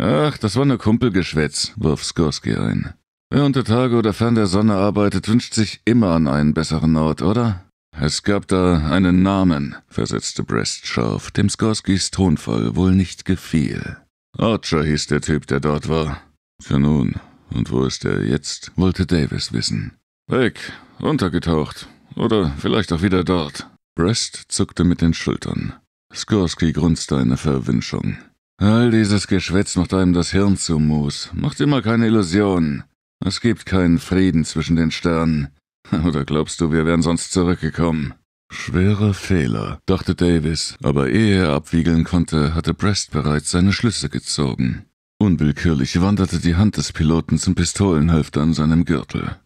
Ach, das war nur ne Kumpelgeschwätz, warf Skorsky ein. Wer unter Tage oder fern der Sonne arbeitet, wünscht sich immer an einen besseren Ort, oder? Es gab da einen Namen, versetzte Brest scharf, dem Skorskis Tonfall wohl nicht gefiel. Archer hieß der Typ, der dort war. Tja nun, und wo ist er jetzt? wollte Davis wissen. Weg, untergetaucht. Oder vielleicht auch wieder dort. Brest zuckte mit den Schultern. Skorsky grunzte eine Verwünschung. All dieses Geschwätz macht einem das Hirn zu Moos. Macht immer keine Illusionen. Es gibt keinen Frieden zwischen den Sternen. Oder glaubst du, wir wären sonst zurückgekommen? Schwerer Fehler, dachte Davis, aber ehe er abwiegeln konnte, hatte Brest bereits seine Schlüsse gezogen. Unwillkürlich wanderte die Hand des Piloten zum Pistolenhalfter an seinem Gürtel.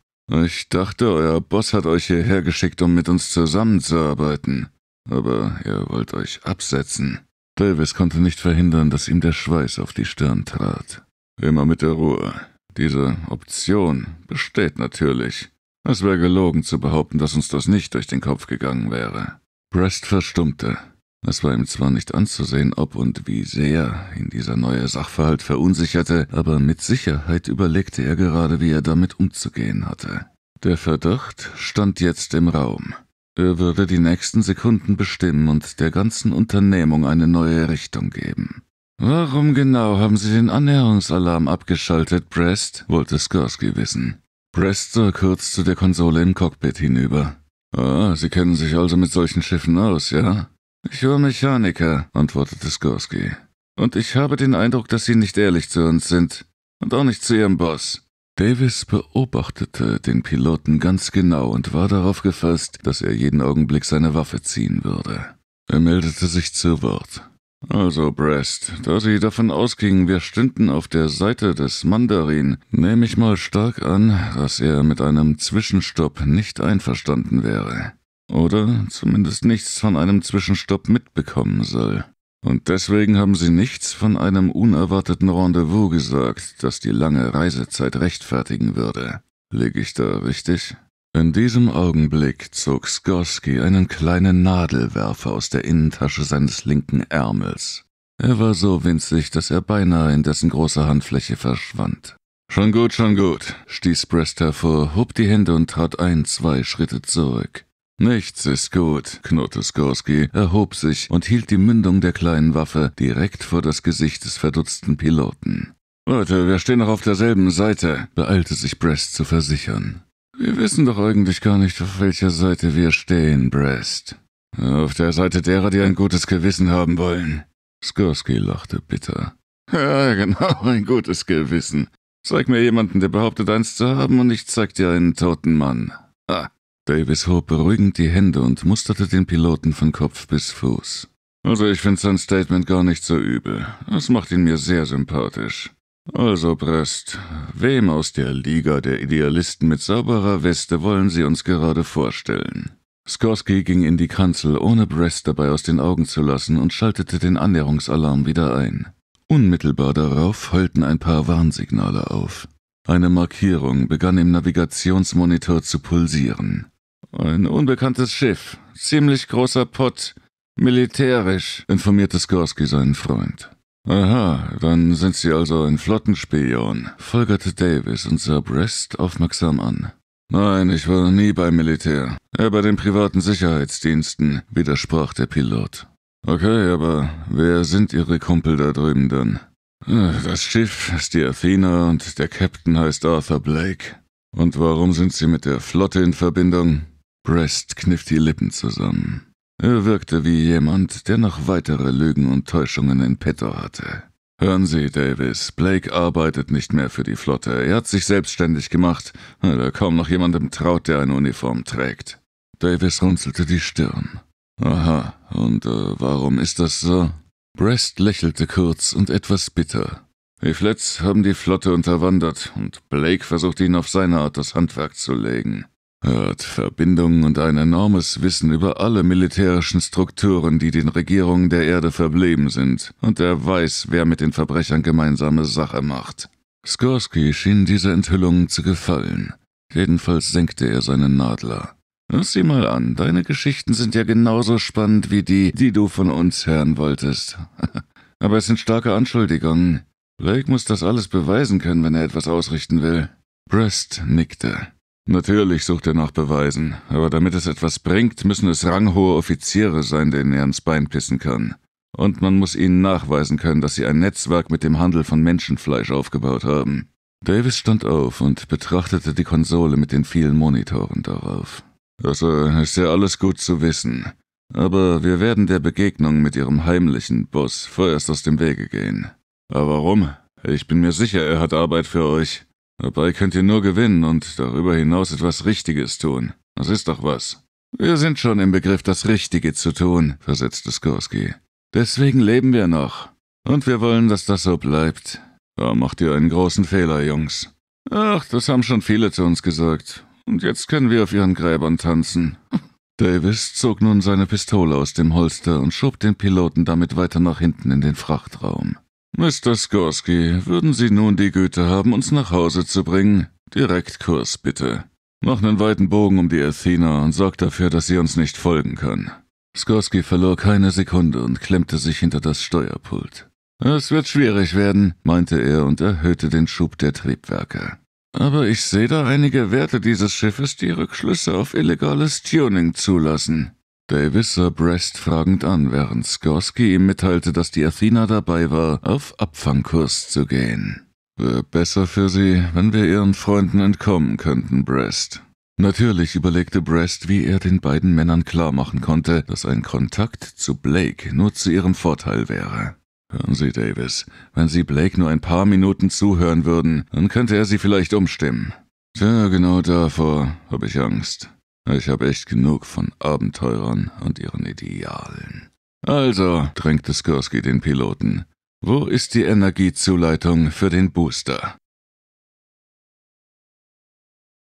Ich dachte, euer Boss hat euch hierher geschickt, um mit uns zusammenzuarbeiten. Aber ihr wollt euch absetzen. Davis konnte nicht verhindern, dass ihm der Schweiß auf die Stirn trat. Immer mit der Ruhe. Diese Option besteht natürlich. Es wäre gelogen zu behaupten, dass uns das nicht durch den Kopf gegangen wäre. Brest verstummte. Es war ihm zwar nicht anzusehen, ob und wie sehr ihn dieser neue Sachverhalt verunsicherte, aber mit Sicherheit überlegte er gerade, wie er damit umzugehen hatte. Der Verdacht stand jetzt im Raum. Er würde die nächsten Sekunden bestimmen und der ganzen Unternehmung eine neue Richtung geben. Warum genau haben Sie den Annäherungsalarm abgeschaltet, Brest? wollte Skorsky wissen. Prester kurz zu der Konsole im Cockpit hinüber. Ah, Sie kennen sich also mit solchen Schiffen aus, ja? Ich war Mechaniker, antwortete Skorsky. Und ich habe den Eindruck, dass Sie nicht ehrlich zu uns sind. Und auch nicht zu Ihrem Boss. Davis beobachtete den Piloten ganz genau und war darauf gefasst, dass er jeden Augenblick seine Waffe ziehen würde. Er meldete sich zu Wort. Also, Brest, da Sie davon ausgingen, wir stünden auf der Seite des Mandarin, nehme ich mal stark an, dass er mit einem Zwischenstopp nicht einverstanden wäre. Oder zumindest nichts von einem Zwischenstopp mitbekommen soll. Und deswegen haben Sie nichts von einem unerwarteten Rendezvous gesagt, das die lange Reisezeit rechtfertigen würde. Liege ich da richtig? In diesem Augenblick zog Skorsky einen kleinen Nadelwerfer aus der Innentasche seines linken Ärmels. Er war so winzig, dass er beinahe in dessen großer Handfläche verschwand. Schon gut, schon gut, stieß Brest hervor, hob die Hände und trat ein, zwei Schritte zurück. Nichts ist gut, knurrte Skorsky, erhob sich und hielt die Mündung der kleinen Waffe direkt vor das Gesicht des verdutzten Piloten. Leute, wir stehen noch auf derselben Seite, beeilte sich Brest zu versichern. Wir wissen doch eigentlich gar nicht, auf welcher Seite wir stehen, Brest. Auf der Seite derer, die ein gutes Gewissen haben wollen. Skorsky lachte bitter. Ja, genau, ein gutes Gewissen. Zeig mir jemanden, der behauptet, eins zu haben, und ich zeig dir einen toten Mann. Ah. Davis hob beruhigend die Hände und musterte den Piloten von Kopf bis Fuß. Also ich finde sein Statement gar nicht so übel. Es macht ihn mir sehr sympathisch. Also, Prest, wem aus der Liga der Idealisten mit sauberer Weste wollen Sie uns gerade vorstellen? Skorsky ging in die Kanzel, ohne Brest dabei aus den Augen zu lassen und schaltete den Annäherungsalarm wieder ein. Unmittelbar darauf heulten ein paar Warnsignale auf. Eine Markierung begann im Navigationsmonitor zu pulsieren. Ein unbekanntes Schiff, ziemlich großer Pott, militärisch, informierte Skorsky seinen Freund. Aha, dann sind Sie also ein Flottenspion, folgerte Davis und sah Brest aufmerksam an. Nein, ich war nie beim Militär. Eher bei den privaten Sicherheitsdiensten, widersprach der Pilot. Okay, aber wer sind Ihre Kumpel da drüben dann? Das Schiff ist die Athena und der Captain heißt Arthur Blake. Und warum sind Sie mit der Flotte in Verbindung? Brest kniff die Lippen zusammen. Er wirkte wie jemand, der noch weitere Lügen und Täuschungen in petto hatte. Hören Sie, Davis, Blake arbeitet nicht mehr für die Flotte. Er hat sich selbstständig gemacht, weil er kaum noch jemandem traut, der eine Uniform trägt. Davis runzelte die Stirn. Aha, und äh, warum ist das so? Brest lächelte kurz und etwas bitter. Die Flats haben die Flotte unterwandert und Blake versucht ihnen auf seine Art das Handwerk zu legen hat Verbindungen und ein enormes Wissen über alle militärischen Strukturen, die den Regierungen der Erde verblieben sind, und er weiß, wer mit den Verbrechern gemeinsame Sache macht. Skorsky schien diese Enthüllung zu gefallen. Jedenfalls senkte er seinen Nadler. Hör sie mal an, deine Geschichten sind ja genauso spannend wie die, die du von uns hören wolltest. Aber es sind starke Anschuldigungen. Blake muss das alles beweisen können, wenn er etwas ausrichten will. Brest nickte. Natürlich sucht er nach Beweisen, aber damit es etwas bringt, müssen es ranghohe Offiziere sein, denen er ans Bein pissen kann. Und man muss ihnen nachweisen können, dass sie ein Netzwerk mit dem Handel von Menschenfleisch aufgebaut haben. Davis stand auf und betrachtete die Konsole mit den vielen Monitoren darauf. Also ist ja alles gut zu wissen. Aber wir werden der Begegnung mit ihrem heimlichen Boss vorerst aus dem Wege gehen. Aber warum? Ich bin mir sicher, er hat Arbeit für euch. Dabei könnt ihr nur gewinnen und darüber hinaus etwas Richtiges tun. Das ist doch was. Wir sind schon im Begriff, das Richtige zu tun, versetzte Skorsky. Deswegen leben wir noch. Und wir wollen, dass das so bleibt. Da macht ihr einen großen Fehler, Jungs. Ach, das haben schon viele zu uns gesagt. Und jetzt können wir auf ihren Gräbern tanzen. Davis zog nun seine Pistole aus dem Holster und schob den Piloten damit weiter nach hinten in den Frachtraum. Mr. Skorsky, würden Sie nun die Güte haben, uns nach Hause zu bringen? Direktkurs, bitte. Mach einen weiten Bogen um die Athena und sorg dafür, dass sie uns nicht folgen kann. Skorsky verlor keine Sekunde und klemmte sich hinter das Steuerpult. Es wird schwierig werden, meinte er und erhöhte den Schub der Triebwerke. Aber ich sehe da einige Werte dieses Schiffes, die Rückschlüsse auf illegales Tuning zulassen. Davis sah Brest fragend an, während Skorsky ihm mitteilte, dass die Athena dabei war, auf Abfangkurs zu gehen. Wäre besser für sie, wenn wir ihren Freunden entkommen könnten, Brest. Natürlich überlegte Brest, wie er den beiden Männern klarmachen konnte, dass ein Kontakt zu Blake nur zu ihrem Vorteil wäre. Hören Sie, Davis, wenn Sie Blake nur ein paar Minuten zuhören würden, dann könnte er Sie vielleicht umstimmen. Tja, genau davor habe ich Angst. Ich habe echt genug von Abenteurern und ihren Idealen. Also, drängte Skorsky den Piloten, wo ist die Energiezuleitung für den Booster?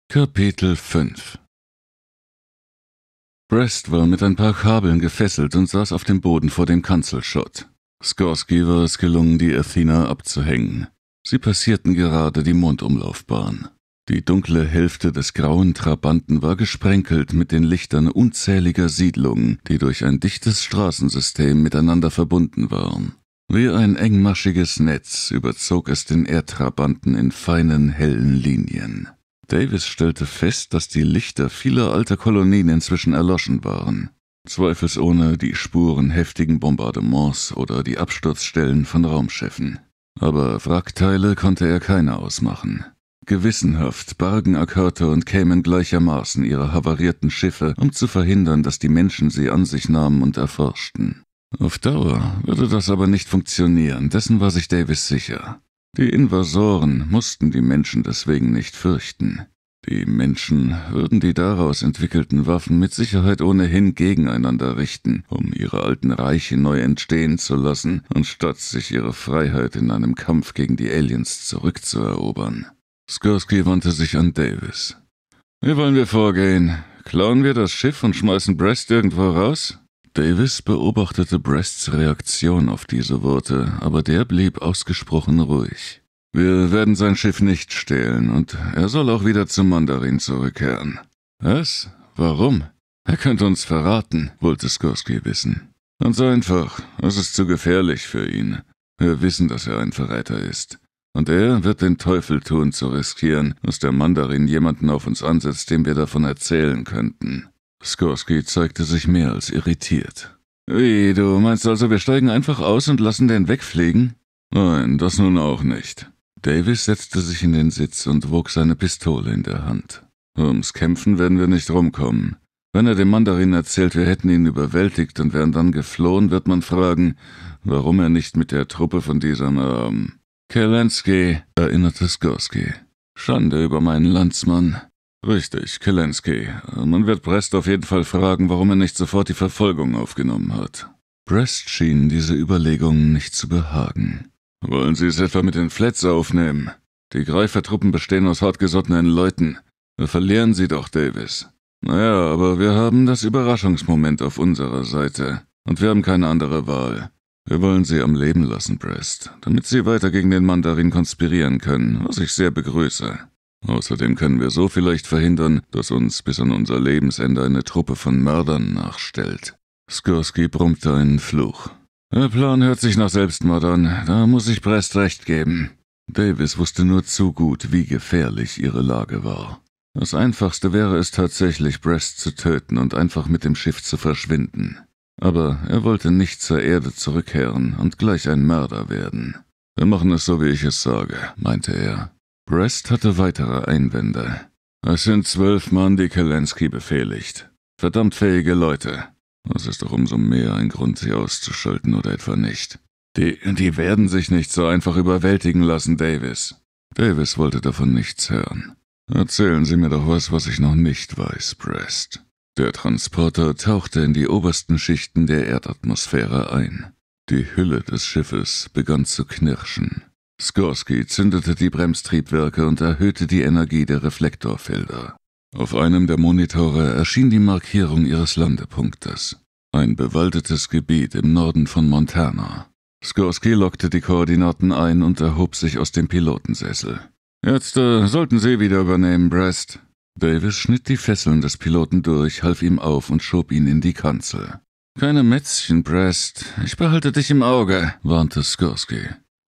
Kapitel 5 Brest war mit ein paar Kabeln gefesselt und saß auf dem Boden vor dem Kanzelschott. Skorsky war es gelungen, die Athena abzuhängen. Sie passierten gerade die Mondumlaufbahn. Die dunkle Hälfte des grauen Trabanten war gesprenkelt mit den Lichtern unzähliger Siedlungen, die durch ein dichtes Straßensystem miteinander verbunden waren. Wie ein engmaschiges Netz überzog es den Erdtrabanten in feinen, hellen Linien. Davis stellte fest, dass die Lichter vieler alter Kolonien inzwischen erloschen waren. Zweifelsohne die Spuren heftigen Bombardements oder die Absturzstellen von Raumschiffen. Aber Wrackteile konnte er keine ausmachen. Gewissenhaft bargen Akerta und kämen gleichermaßen ihre havarierten Schiffe, um zu verhindern, dass die Menschen sie an sich nahmen und erforschten. Auf Dauer würde das aber nicht funktionieren, dessen war sich Davis sicher. Die Invasoren mussten die Menschen deswegen nicht fürchten. Die Menschen würden die daraus entwickelten Waffen mit Sicherheit ohnehin gegeneinander richten, um ihre alten Reiche neu entstehen zu lassen anstatt sich ihre Freiheit in einem Kampf gegen die Aliens zurückzuerobern. Skorsky wandte sich an Davis. Wie wollen wir vorgehen? Klauen wir das Schiff und schmeißen Brest irgendwo raus? Davis beobachtete Brests Reaktion auf diese Worte, aber der blieb ausgesprochen ruhig. Wir werden sein Schiff nicht stehlen und er soll auch wieder zum Mandarin zurückkehren. Was? Warum? Er könnte uns verraten, wollte Skorsky wissen. Ganz einfach, es ist zu gefährlich für ihn. Wir wissen, dass er ein Verräter ist. Und er wird den Teufel tun, zu riskieren, dass der Mandarin jemanden auf uns ansetzt, dem wir davon erzählen könnten. Skorsky zeigte sich mehr als irritiert. Wie, du meinst also, wir steigen einfach aus und lassen den wegfliegen? Nein, das nun auch nicht. Davis setzte sich in den Sitz und wog seine Pistole in der Hand. Ums Kämpfen werden wir nicht rumkommen. Wenn er dem Mandarin erzählt, wir hätten ihn überwältigt und wären dann geflohen, wird man fragen, warum er nicht mit der Truppe von diesem, ähm, Kelensky, erinnerte Skorsky. Schande über meinen Landsmann. Richtig, Kelensky. Man wird Brest auf jeden Fall fragen, warum er nicht sofort die Verfolgung aufgenommen hat. Brest schien diese Überlegungen nicht zu behagen. Wollen Sie es etwa mit den Flats aufnehmen? Die Greifertruppen bestehen aus hartgesottenen Leuten. verlieren sie doch, Davis. Naja, aber wir haben das Überraschungsmoment auf unserer Seite. Und wir haben keine andere Wahl. Wir wollen sie am Leben lassen, Brest, damit sie weiter gegen den Mandarin konspirieren können, was ich sehr begrüße. Außerdem können wir so vielleicht verhindern, dass uns bis an unser Lebensende eine Truppe von Mördern nachstellt. Skorsky brummte einen Fluch. Der Plan hört sich nach Selbstmord an, da muss ich Brest recht geben. Davis wusste nur zu gut, wie gefährlich ihre Lage war. Das Einfachste wäre es tatsächlich, Brest zu töten und einfach mit dem Schiff zu verschwinden. Aber er wollte nicht zur Erde zurückkehren und gleich ein Mörder werden. Wir machen es so, wie ich es sage, meinte er. Brest hatte weitere Einwände. Es sind zwölf Mann, die Kelensky befehligt. Verdammt fähige Leute. Das ist doch umso mehr ein Grund, sie auszuschalten oder etwa nicht. Die, die werden sich nicht so einfach überwältigen lassen, Davis. Davis wollte davon nichts hören. Erzählen Sie mir doch was, was ich noch nicht weiß, Brest. Der Transporter tauchte in die obersten Schichten der Erdatmosphäre ein. Die Hülle des Schiffes begann zu knirschen. Skorsky zündete die Bremstriebwerke und erhöhte die Energie der Reflektorfelder. Auf einem der Monitore erschien die Markierung ihres Landepunktes. Ein bewaldetes Gebiet im Norden von Montana. Skorsky lockte die Koordinaten ein und erhob sich aus dem Pilotensessel. Jetzt äh, sollten Sie wieder übernehmen, Brest, Davis schnitt die Fesseln des Piloten durch, half ihm auf und schob ihn in die Kanzel. Keine Mätzchen, Brest. Ich behalte dich im Auge, warnte Skorsky.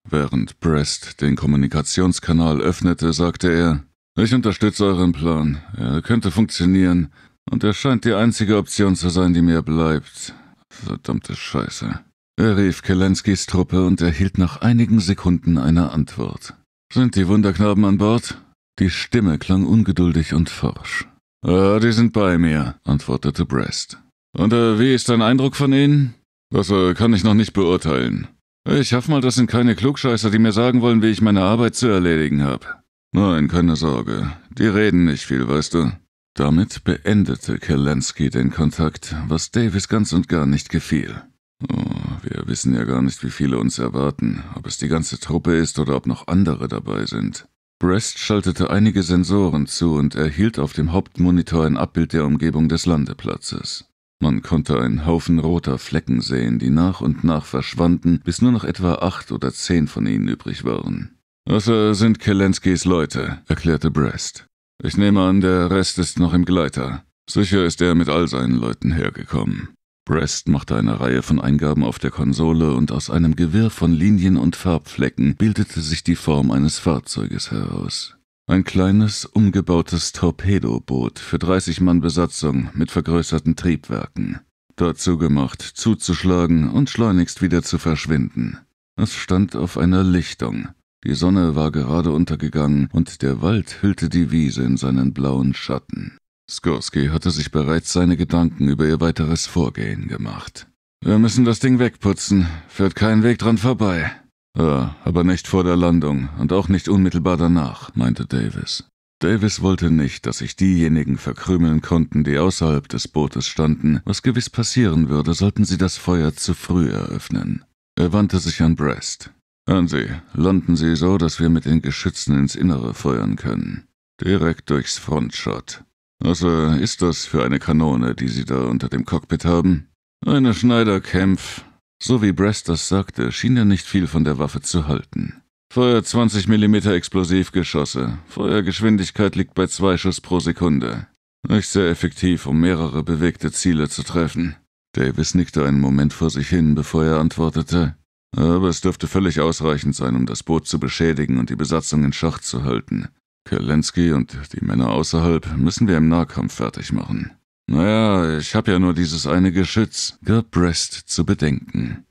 Während Brest den Kommunikationskanal öffnete, sagte er, ich unterstütze euren Plan. Er könnte funktionieren. Und er scheint die einzige Option zu sein, die mir bleibt. Verdammte Scheiße. Er rief Kelenskis Truppe und erhielt nach einigen Sekunden eine Antwort. Sind die Wunderknaben an Bord? Die Stimme klang ungeduldig und forsch. Ah, die sind bei mir, antwortete Brest. Und äh, wie ist dein Eindruck von ihnen? Das äh, kann ich noch nicht beurteilen. Ich hoffe mal, das sind keine Klugscheißer, die mir sagen wollen, wie ich meine Arbeit zu erledigen habe. Nein, keine Sorge. Die reden nicht viel, weißt du. Damit beendete Kelensky den Kontakt, was Davis ganz und gar nicht gefiel. Oh, wir wissen ja gar nicht, wie viele uns erwarten, ob es die ganze Truppe ist oder ob noch andere dabei sind. Brest schaltete einige Sensoren zu und erhielt auf dem Hauptmonitor ein Abbild der Umgebung des Landeplatzes. Man konnte einen Haufen roter Flecken sehen, die nach und nach verschwanden, bis nur noch etwa acht oder zehn von ihnen übrig waren. Das also sind Kelenskys Leute, erklärte Brest. Ich nehme an, der Rest ist noch im Gleiter. Sicher ist er mit all seinen Leuten hergekommen. Rest machte eine Reihe von Eingaben auf der Konsole und aus einem Gewirr von Linien und Farbflecken bildete sich die Form eines Fahrzeuges heraus. Ein kleines, umgebautes Torpedoboot für 30 Mann Besatzung mit vergrößerten Triebwerken. Dazu gemacht, zuzuschlagen und schleunigst wieder zu verschwinden. Es stand auf einer Lichtung. Die Sonne war gerade untergegangen und der Wald hüllte die Wiese in seinen blauen Schatten. Skorsky hatte sich bereits seine Gedanken über ihr weiteres Vorgehen gemacht. Wir müssen das Ding wegputzen. Führt kein Weg dran vorbei. Ah, aber nicht vor der Landung und auch nicht unmittelbar danach, meinte Davis. Davis wollte nicht, dass sich diejenigen verkrümeln konnten, die außerhalb des Bootes standen, was gewiss passieren würde, sollten sie das Feuer zu früh eröffnen. Er wandte sich an Brest. Hören Sie, landen Sie so, dass wir mit den Geschützen ins Innere feuern können. Direkt durchs Frontschott. Was äh, ist das für eine Kanone, die Sie da unter dem Cockpit haben? Eine Schneiderkämpf. So wie Brest das sagte, schien er nicht viel von der Waffe zu halten. Feuer 20 mm Explosivgeschosse. Feuergeschwindigkeit liegt bei zwei Schuss pro Sekunde. Nicht sehr effektiv, um mehrere bewegte Ziele zu treffen. Davis nickte einen Moment vor sich hin, bevor er antwortete. Aber es dürfte völlig ausreichend sein, um das Boot zu beschädigen und die Besatzung in Schach zu halten. Kerlensky und die Männer außerhalb müssen wir im Nahkampf fertig machen. Naja, ich habe ja nur dieses eine Geschütz, gab Brest zu bedenken.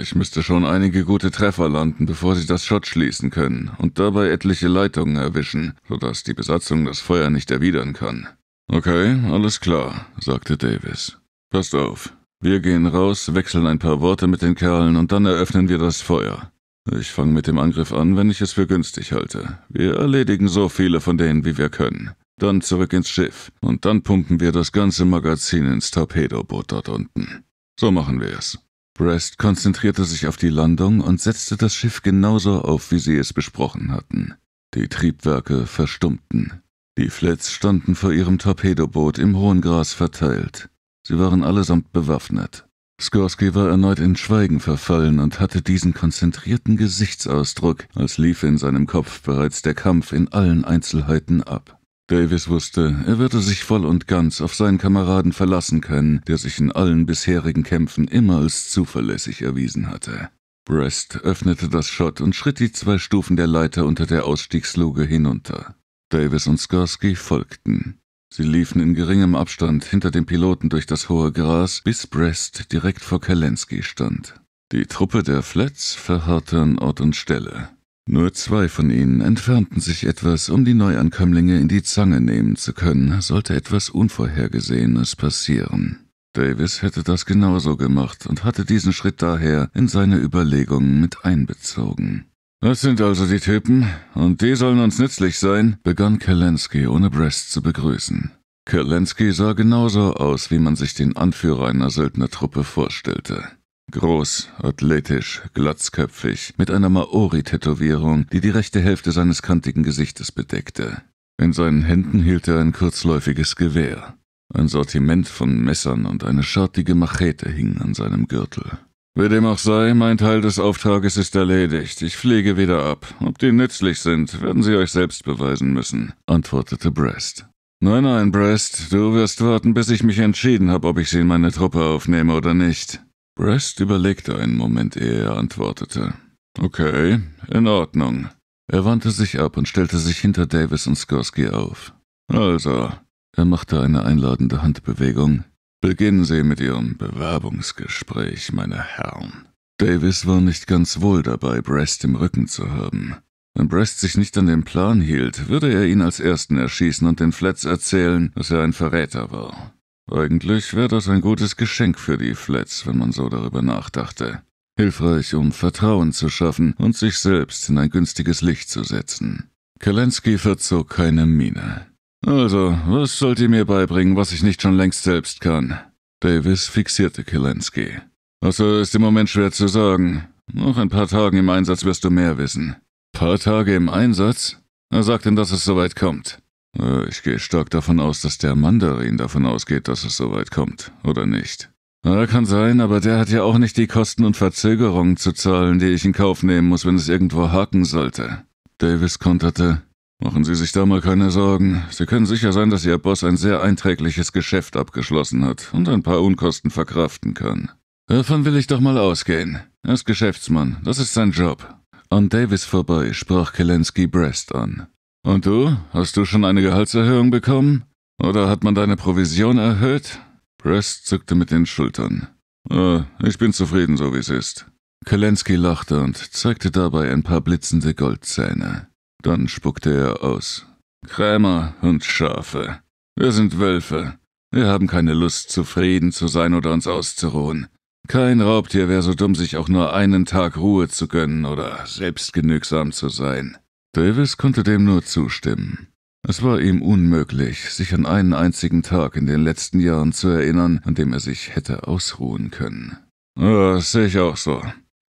Ich müsste schon einige gute Treffer landen, bevor sie das Schott schließen können und dabei etliche Leitungen erwischen, sodass die Besatzung das Feuer nicht erwidern kann. Okay, alles klar, sagte Davis. Passt auf. Wir gehen raus, wechseln ein paar Worte mit den Kerlen und dann eröffnen wir das Feuer. Ich fange mit dem Angriff an, wenn ich es für günstig halte. Wir erledigen so viele von denen, wie wir können. Dann zurück ins Schiff. Und dann pumpen wir das ganze Magazin ins Torpedoboot dort unten. So machen wir es. Brest konzentrierte sich auf die Landung und setzte das Schiff genauso auf, wie sie es besprochen hatten. Die Triebwerke verstummten. Die Flits standen vor ihrem Torpedoboot im hohen Gras verteilt. Sie waren allesamt bewaffnet. Skorski war erneut in Schweigen verfallen und hatte diesen konzentrierten Gesichtsausdruck, als lief in seinem Kopf bereits der Kampf in allen Einzelheiten ab. Davis wusste, er würde sich voll und ganz auf seinen Kameraden verlassen können, der sich in allen bisherigen Kämpfen immer als zuverlässig erwiesen hatte. Brest öffnete das Schott und schritt die zwei Stufen der Leiter unter der Ausstiegsluge hinunter. Davis und Skorski folgten. Sie liefen in geringem Abstand hinter dem Piloten durch das hohe Gras, bis Brest direkt vor Kalensky stand. Die Truppe der Flats verharrte an Ort und Stelle. Nur zwei von ihnen entfernten sich etwas, um die Neuankömmlinge in die Zange nehmen zu können, sollte etwas Unvorhergesehenes passieren. Davis hätte das genauso gemacht und hatte diesen Schritt daher in seine Überlegungen mit einbezogen. Das sind also die Typen, und die sollen uns nützlich sein, begann Kelensky ohne Brest zu begrüßen. Kelensky sah genauso aus, wie man sich den Anführer einer Söldnertruppe vorstellte. Groß, athletisch, glatzköpfig, mit einer Maori-Tätowierung, die die rechte Hälfte seines kantigen Gesichtes bedeckte. In seinen Händen hielt er ein kurzläufiges Gewehr. Ein Sortiment von Messern und eine schartige Machete hingen an seinem Gürtel. Wie dem auch sei, mein Teil des Auftrages ist erledigt. Ich fliege wieder ab. Ob die nützlich sind, werden sie euch selbst beweisen müssen, antwortete Brest. Nein, nein, Brest, du wirst warten, bis ich mich entschieden habe, ob ich sie in meine Truppe aufnehme oder nicht. Brest überlegte einen Moment, ehe er antwortete. Okay, in Ordnung. Er wandte sich ab und stellte sich hinter Davis und Skorsky auf. Also, er machte eine einladende Handbewegung. Beginnen Sie mit Ihrem Bewerbungsgespräch, meine Herren. Davis war nicht ganz wohl dabei, Brest im Rücken zu haben. Wenn Brest sich nicht an den Plan hielt, würde er ihn als Ersten erschießen und den Flats erzählen, dass er ein Verräter war. Eigentlich wäre das ein gutes Geschenk für die Flats, wenn man so darüber nachdachte. Hilfreich, um Vertrauen zu schaffen und sich selbst in ein günstiges Licht zu setzen. Kalensky verzog keine Miene. Also, was sollt ihr mir beibringen, was ich nicht schon längst selbst kann? Davis fixierte Kilensky. Also ist im Moment schwer zu sagen. Noch ein paar Tagen im Einsatz wirst du mehr wissen. Paar Tage im Einsatz? Er sagt ihm, dass es soweit kommt. Äh, ich gehe stark davon aus, dass der Mandarin davon ausgeht, dass es soweit kommt, oder nicht? Ja, kann sein, aber der hat ja auch nicht die Kosten und Verzögerungen zu zahlen, die ich in Kauf nehmen muss, wenn es irgendwo haken sollte. Davis konterte, Machen Sie sich da mal keine Sorgen. Sie können sicher sein, dass Ihr Boss ein sehr einträgliches Geschäft abgeschlossen hat und ein paar Unkosten verkraften kann. Davon will ich doch mal ausgehen. Er ist Geschäftsmann, das ist sein Job. An Davis vorbei sprach Kelensky Brest an. Und du? Hast du schon eine Gehaltserhöhung bekommen? Oder hat man deine Provision erhöht? Brest zuckte mit den Schultern. Äh, ich bin zufrieden, so wie es ist. Kelensky lachte und zeigte dabei ein paar blitzende Goldzähne. Dann spuckte er aus. Krämer und Schafe. Wir sind Wölfe. Wir haben keine Lust, zufrieden zu sein oder uns auszuruhen. Kein Raubtier wäre so dumm, sich auch nur einen Tag Ruhe zu gönnen oder selbstgenügsam zu sein. Davis konnte dem nur zustimmen. Es war ihm unmöglich, sich an einen einzigen Tag in den letzten Jahren zu erinnern, an dem er sich hätte ausruhen können. Ja, sehe ich auch so.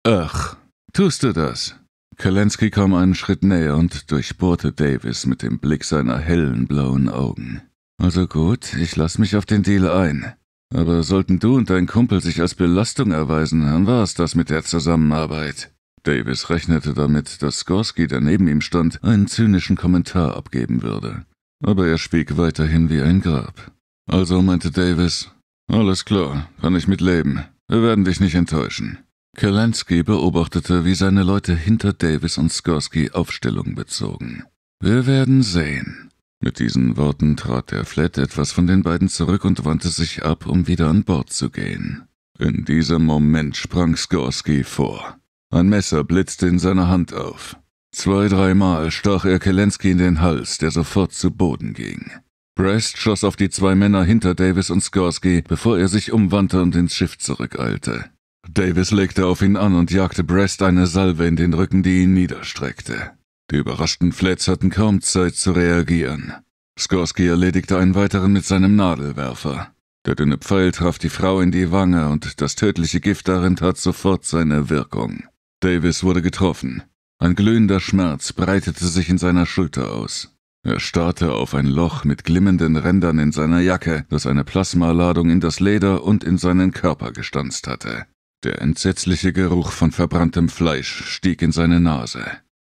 Ach, tust du das? Kalensky kam einen Schritt näher und durchbohrte Davis mit dem Blick seiner hellen blauen Augen. Also gut, ich lass mich auf den Deal ein. Aber sollten du und dein Kumpel sich als Belastung erweisen, dann war es das mit der Zusammenarbeit. Davis rechnete damit, dass Skorsky, der neben ihm stand, einen zynischen Kommentar abgeben würde. Aber er schwieg weiterhin wie ein Grab. Also meinte Davis, alles klar, kann ich mitleben. Wir werden dich nicht enttäuschen. Kerlansky beobachtete, wie seine Leute hinter Davis und Skorsky Aufstellung bezogen. Wir werden sehen. Mit diesen Worten trat der Flat etwas von den beiden zurück und wandte sich ab, um wieder an Bord zu gehen. In diesem Moment sprang Skorsky vor. Ein Messer blitzte in seiner Hand auf. Zwei, dreimal stach er Kelensky in den Hals, der sofort zu Boden ging. Brest schoss auf die zwei Männer hinter Davis und Skorsky, bevor er sich umwandte und ins Schiff zurückeilte. Davis legte auf ihn an und jagte Brest eine Salve in den Rücken, die ihn niederstreckte. Die überraschten Flats hatten kaum Zeit zu reagieren. Skorsky erledigte einen weiteren mit seinem Nadelwerfer. Der dünne Pfeil traf die Frau in die Wange und das tödliche Gift darin tat sofort seine Wirkung. Davis wurde getroffen. Ein glühender Schmerz breitete sich in seiner Schulter aus. Er starrte auf ein Loch mit glimmenden Rändern in seiner Jacke, das eine Plasmaladung in das Leder und in seinen Körper gestanzt hatte. Der entsetzliche Geruch von verbranntem Fleisch stieg in seine Nase.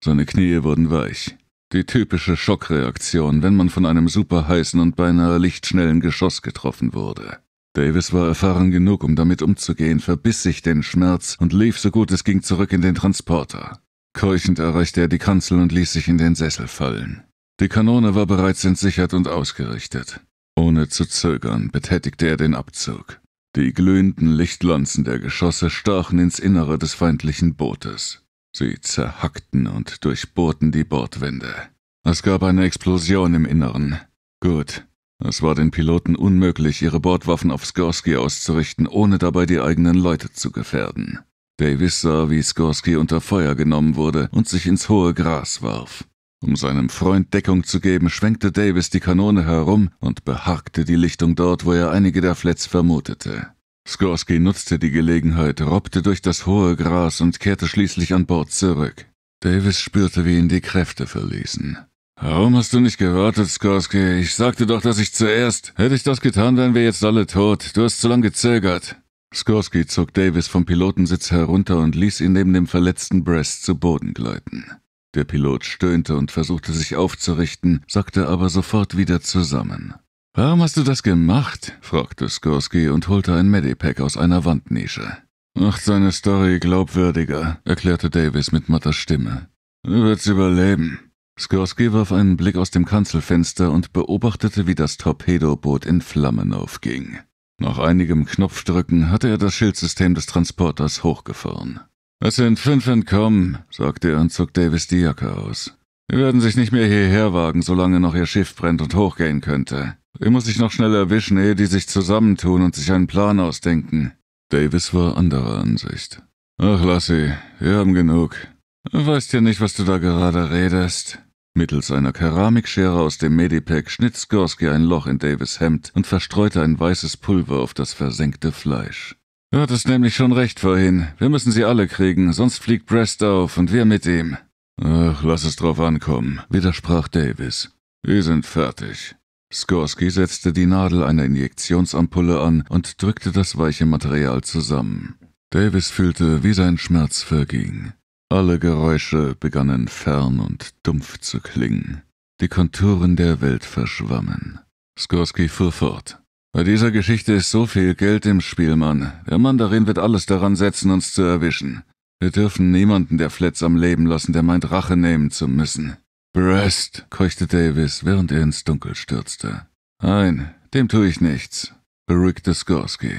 Seine Knie wurden weich. Die typische Schockreaktion, wenn man von einem superheißen und beinahe lichtschnellen Geschoss getroffen wurde. Davis war erfahren genug, um damit umzugehen, verbiss sich den Schmerz und lief so gut es ging zurück in den Transporter. Keuchend erreichte er die Kanzel und ließ sich in den Sessel fallen. Die Kanone war bereits entsichert und ausgerichtet. Ohne zu zögern betätigte er den Abzug. Die glühenden Lichtlanzen der Geschosse stachen ins Innere des feindlichen Bootes. Sie zerhackten und durchbohrten die Bordwände. Es gab eine Explosion im Inneren. Gut. Es war den Piloten unmöglich, ihre Bordwaffen auf Skorsky auszurichten, ohne dabei die eigenen Leute zu gefährden. Davis sah, wie Skorsky unter Feuer genommen wurde und sich ins hohe Gras warf. Um seinem Freund Deckung zu geben, schwenkte Davis die Kanone herum und beharkte die Lichtung dort, wo er einige der Flats vermutete. Skorsky nutzte die Gelegenheit, robbte durch das hohe Gras und kehrte schließlich an Bord zurück. Davis spürte, wie ihn die Kräfte verließen. Warum hast du nicht gewartet, Skorsky? Ich sagte doch, dass ich zuerst. Hätte ich das getan, wären wir jetzt alle tot. Du hast zu lange gezögert. Skorsky zog Davis vom Pilotensitz herunter und ließ ihn neben dem verletzten Breast zu Boden gleiten. Der Pilot stöhnte und versuchte sich aufzurichten, sackte aber sofort wieder zusammen. Warum hast du das gemacht? fragte Skorsky und holte ein Medipack aus einer Wandnische. Macht seine Story glaubwürdiger, erklärte Davis mit matter Stimme. Er wird's überleben. Skorsky warf einen Blick aus dem Kanzelfenster und beobachtete, wie das Torpedoboot in Flammen aufging. Nach einigem Knopfdrücken hatte er das Schildsystem des Transporters hochgefahren. Es sind fünf entkommen, sagte er und zog Davis die Jacke aus. Sie werden sich nicht mehr hierher wagen, solange noch ihr Schiff brennt und hochgehen könnte. Ich muss sich noch schnell erwischen, ehe die sich zusammentun und sich einen Plan ausdenken. Davis war anderer Ansicht. Ach, lass wir haben genug. Du weißt ja nicht, was du da gerade redest. Mittels einer Keramikschere aus dem Medipack schnitt Skorsky ein Loch in Davis Hemd und verstreute ein weißes Pulver auf das versenkte Fleisch. Du hattest nämlich schon recht vorhin. Wir müssen sie alle kriegen, sonst fliegt Brest auf und wir mit ihm. Ach, lass es drauf ankommen, widersprach Davis. Wir sind fertig. Skorsky setzte die Nadel einer Injektionsampulle an und drückte das weiche Material zusammen. Davis fühlte, wie sein Schmerz verging. Alle Geräusche begannen fern und dumpf zu klingen. Die Konturen der Welt verschwammen. Skorsky fuhr fort. Bei dieser Geschichte ist so viel Geld im Spiel, Mann. Der Mandarin wird alles daran setzen, uns zu erwischen. Wir dürfen niemanden der Flitz am Leben lassen, der meint, Rache nehmen zu müssen. Breast, keuchte Davis, während er ins Dunkel stürzte. Nein, dem tue ich nichts, beruhigte Skorsky.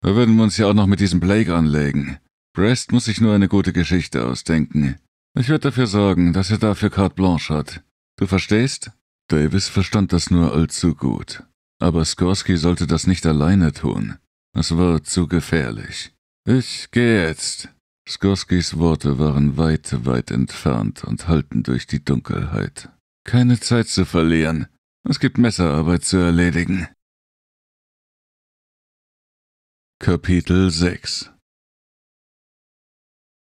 Da würden wir uns ja auch noch mit diesem Blake anlegen. Breast muss sich nur eine gute Geschichte ausdenken. Ich werde dafür sorgen, dass er dafür carte blanche hat. Du verstehst? Davis verstand das nur allzu gut. Aber Skorsky sollte das nicht alleine tun. Es war zu gefährlich. Ich gehe jetzt. Skorskys Worte waren weit, weit entfernt und hallten durch die Dunkelheit. Keine Zeit zu verlieren. Es gibt Messerarbeit zu erledigen. Kapitel 6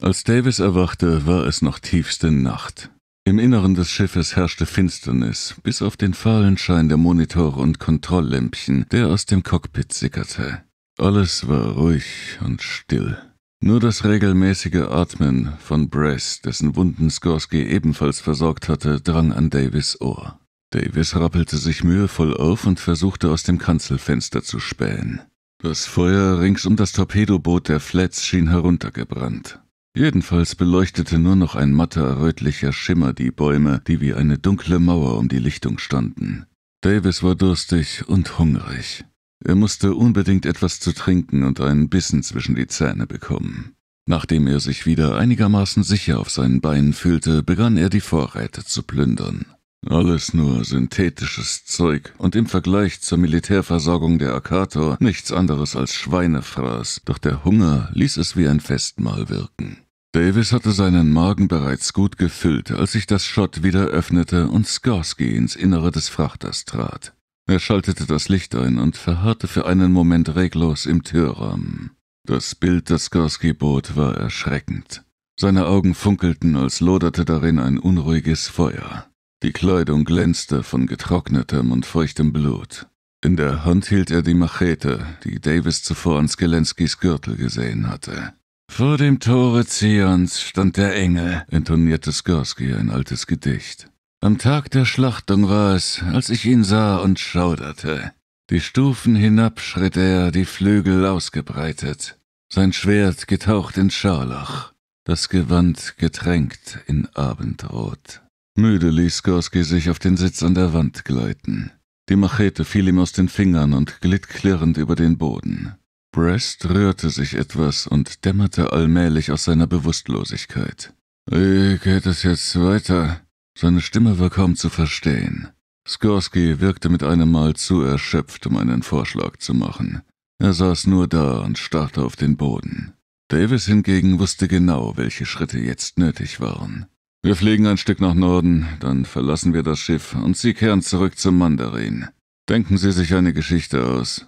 Als Davis erwachte, war es noch tiefste Nacht. Im Inneren des Schiffes herrschte Finsternis, bis auf den fahlen Schein der Monitore und Kontrolllämpchen, der aus dem Cockpit sickerte. Alles war ruhig und still. Nur das regelmäßige Atmen von Bress, dessen Wunden Skorsky ebenfalls versorgt hatte, drang an Davis Ohr. Davis rappelte sich mühevoll auf und versuchte aus dem Kanzelfenster zu spähen. Das Feuer rings um das Torpedoboot der Flats schien heruntergebrannt. Jedenfalls beleuchtete nur noch ein matter rötlicher Schimmer die Bäume, die wie eine dunkle Mauer um die Lichtung standen. Davis war durstig und hungrig. Er musste unbedingt etwas zu trinken und einen Bissen zwischen die Zähne bekommen. Nachdem er sich wieder einigermaßen sicher auf seinen Beinen fühlte, begann er die Vorräte zu plündern. Alles nur synthetisches Zeug und im Vergleich zur Militärversorgung der Akator nichts anderes als Schweinefraß, doch der Hunger ließ es wie ein Festmahl wirken. Davis hatte seinen Magen bereits gut gefüllt, als sich das Schott wieder öffnete und Skorsky ins Innere des Frachters trat. Er schaltete das Licht ein und verharrte für einen Moment reglos im Türrahmen. Das Bild, das Skorsky bot, war erschreckend. Seine Augen funkelten, als loderte darin ein unruhiges Feuer. Die Kleidung glänzte von getrocknetem und feuchtem Blut. In der Hand hielt er die Machete, die Davis zuvor an Skelenskis Gürtel gesehen hatte. Vor dem Tore Zions stand der Engel, intonierte Skorsky ein altes Gedicht. Am Tag der Schlachtung war es, als ich ihn sah und schauderte. Die Stufen hinab schritt er, die Flügel ausgebreitet, sein Schwert getaucht in Scharlach, das Gewand getränkt in Abendrot. Müde ließ Gorski sich auf den Sitz an der Wand gleiten. Die Machete fiel ihm aus den Fingern und glitt klirrend über den Boden. Brest rührte sich etwas und dämmerte allmählich aus seiner Bewusstlosigkeit. Wie geht es jetzt weiter? Seine Stimme war kaum zu verstehen. Skorsky wirkte mit einem Mal zu erschöpft, um einen Vorschlag zu machen. Er saß nur da und starrte auf den Boden. Davis hingegen wusste genau, welche Schritte jetzt nötig waren. Wir fliegen ein Stück nach Norden, dann verlassen wir das Schiff und Sie kehren zurück zum Mandarin. Denken Sie sich eine Geschichte aus.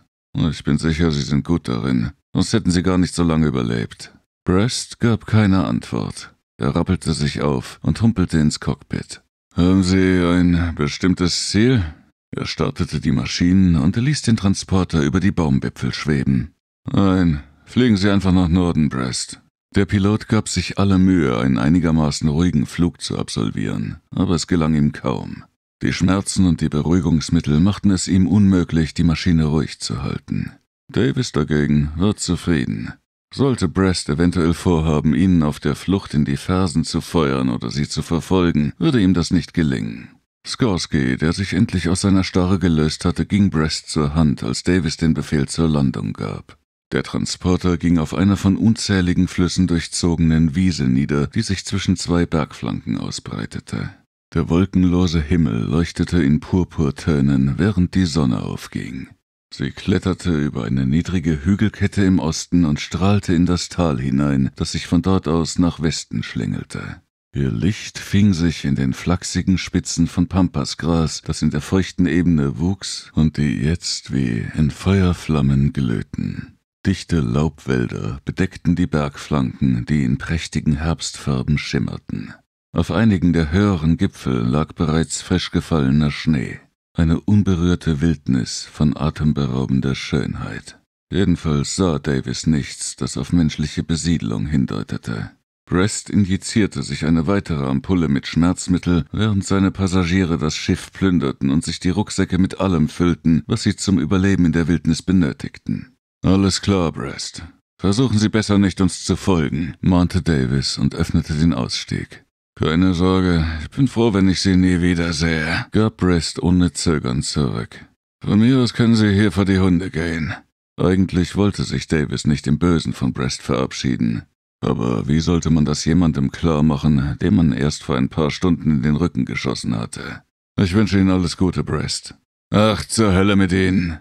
Ich bin sicher, Sie sind gut darin, sonst hätten Sie gar nicht so lange überlebt. Brest gab keine Antwort. Er rappelte sich auf und humpelte ins Cockpit. Haben Sie ein bestimmtes Ziel? Er startete die Maschinen und ließ den Transporter über die Baumwipfel schweben. Nein, fliegen Sie einfach nach Norden, Brest. Der Pilot gab sich alle Mühe, einen einigermaßen ruhigen Flug zu absolvieren, aber es gelang ihm kaum. Die Schmerzen und die Beruhigungsmittel machten es ihm unmöglich, die Maschine ruhig zu halten. Davis dagegen war zufrieden. Sollte Brest eventuell vorhaben, ihnen auf der Flucht in die Fersen zu feuern oder sie zu verfolgen, würde ihm das nicht gelingen. Skorsky, der sich endlich aus seiner Starre gelöst hatte, ging Brest zur Hand, als Davis den Befehl zur Landung gab. Der Transporter ging auf einer von unzähligen Flüssen durchzogenen Wiese nieder, die sich zwischen zwei Bergflanken ausbreitete. Der wolkenlose Himmel leuchtete in Purpurtönen, während die Sonne aufging. Sie kletterte über eine niedrige Hügelkette im Osten und strahlte in das Tal hinein, das sich von dort aus nach Westen schlängelte. Ihr Licht fing sich in den flachsigen Spitzen von Pampasgras, das in der feuchten Ebene wuchs und die jetzt wie in Feuerflammen glühten. Dichte Laubwälder bedeckten die Bergflanken, die in prächtigen Herbstfarben schimmerten. Auf einigen der höheren Gipfel lag bereits frisch gefallener Schnee, eine unberührte Wildnis von atemberaubender Schönheit. Jedenfalls sah Davis nichts, das auf menschliche Besiedlung hindeutete. Brest injizierte sich eine weitere Ampulle mit Schmerzmittel, während seine Passagiere das Schiff plünderten und sich die Rucksäcke mit allem füllten, was sie zum Überleben in der Wildnis benötigten. Alles klar, Brest. Versuchen Sie besser nicht, uns zu folgen, mahnte Davis und öffnete den Ausstieg. Keine Sorge, ich bin froh, wenn ich Sie nie wieder sehe, gab Brest ohne Zögern zurück. Von mir aus können Sie hier vor die Hunde gehen. Eigentlich wollte sich Davis nicht im Bösen von Brest verabschieden. Aber wie sollte man das jemandem klar machen, dem man erst vor ein paar Stunden in den Rücken geschossen hatte? Ich wünsche Ihnen alles Gute, Brest. Ach, zur Hölle mit Ihnen.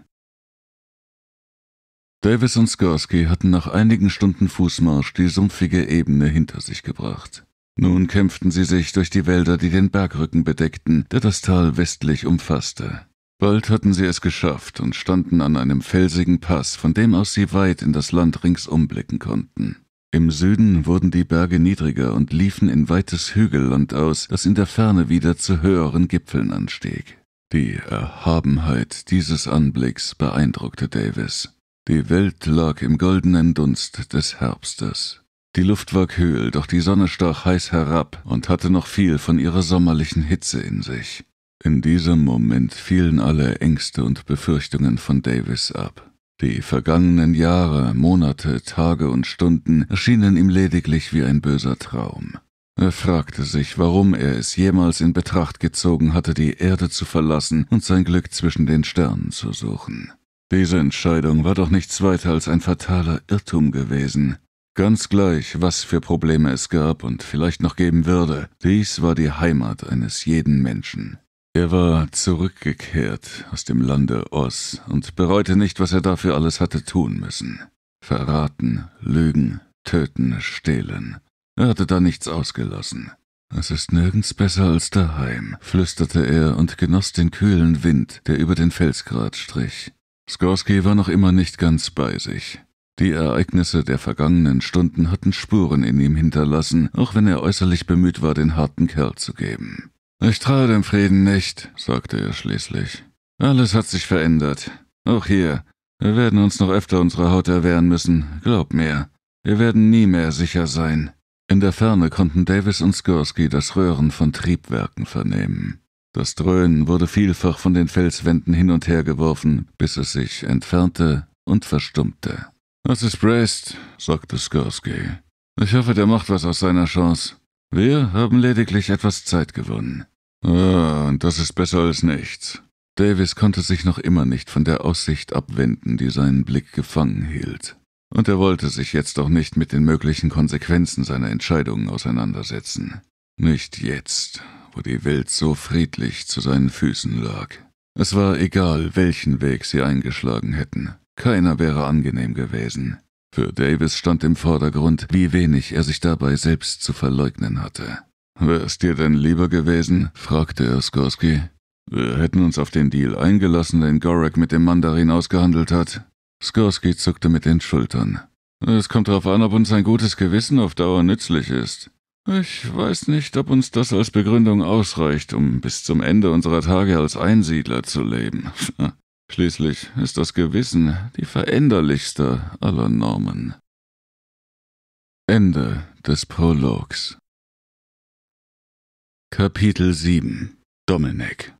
Davis und Skorsky hatten nach einigen Stunden Fußmarsch die sumpfige Ebene hinter sich gebracht. Nun kämpften sie sich durch die Wälder, die den Bergrücken bedeckten, der das Tal westlich umfasste. Bald hatten sie es geschafft und standen an einem felsigen Pass, von dem aus sie weit in das Land ringsum blicken konnten. Im Süden wurden die Berge niedriger und liefen in weites Hügelland aus, das in der Ferne wieder zu höheren Gipfeln anstieg. Die Erhabenheit dieses Anblicks beeindruckte Davis. Die Welt lag im goldenen Dunst des Herbstes. Die Luft war kühl, doch die Sonne stach heiß herab und hatte noch viel von ihrer sommerlichen Hitze in sich. In diesem Moment fielen alle Ängste und Befürchtungen von Davis ab. Die vergangenen Jahre, Monate, Tage und Stunden erschienen ihm lediglich wie ein böser Traum. Er fragte sich, warum er es jemals in Betracht gezogen hatte, die Erde zu verlassen und sein Glück zwischen den Sternen zu suchen. Diese Entscheidung war doch nichts weiter als ein fataler Irrtum gewesen. Ganz gleich, was für Probleme es gab und vielleicht noch geben würde, dies war die Heimat eines jeden Menschen. Er war zurückgekehrt aus dem Lande Oss und bereute nicht, was er dafür alles hatte tun müssen. Verraten, lügen, töten, stehlen. Er hatte da nichts ausgelassen. Es ist nirgends besser als daheim, flüsterte er und genoss den kühlen Wind, der über den Felsgrat strich. Skorsky war noch immer nicht ganz bei sich. Die Ereignisse der vergangenen Stunden hatten Spuren in ihm hinterlassen, auch wenn er äußerlich bemüht war, den harten Kerl zu geben. Ich traue dem Frieden nicht, sagte er schließlich. Alles hat sich verändert. Auch hier. Wir werden uns noch öfter unsere Haut erwehren müssen, glaub mir. Wir werden nie mehr sicher sein. In der Ferne konnten Davis und Skorsky das Röhren von Triebwerken vernehmen. Das Dröhnen wurde vielfach von den Felswänden hin und her geworfen, bis es sich entfernte und verstummte. Das ist Brest, sagte Skursky. Ich hoffe, der macht was aus seiner Chance. Wir haben lediglich etwas Zeit gewonnen. Ah, und das ist besser als nichts. Davis konnte sich noch immer nicht von der Aussicht abwenden, die seinen Blick gefangen hielt. Und er wollte sich jetzt auch nicht mit den möglichen Konsequenzen seiner Entscheidungen auseinandersetzen. Nicht jetzt wo die Welt so friedlich zu seinen Füßen lag. Es war egal, welchen Weg sie eingeschlagen hätten, keiner wäre angenehm gewesen. Für Davis stand im Vordergrund, wie wenig er sich dabei selbst zu verleugnen hatte. es dir denn lieber gewesen? fragte er Skorsky. Wir hätten uns auf den Deal eingelassen, den Gorek mit dem Mandarin ausgehandelt hat. Skorsky zuckte mit den Schultern. Es kommt darauf an, ob uns ein gutes Gewissen auf Dauer nützlich ist. Ich weiß nicht, ob uns das als Begründung ausreicht, um bis zum Ende unserer Tage als Einsiedler zu leben. Schließlich ist das Gewissen die veränderlichste aller Normen. Ende des Prologs Kapitel 7 Dominik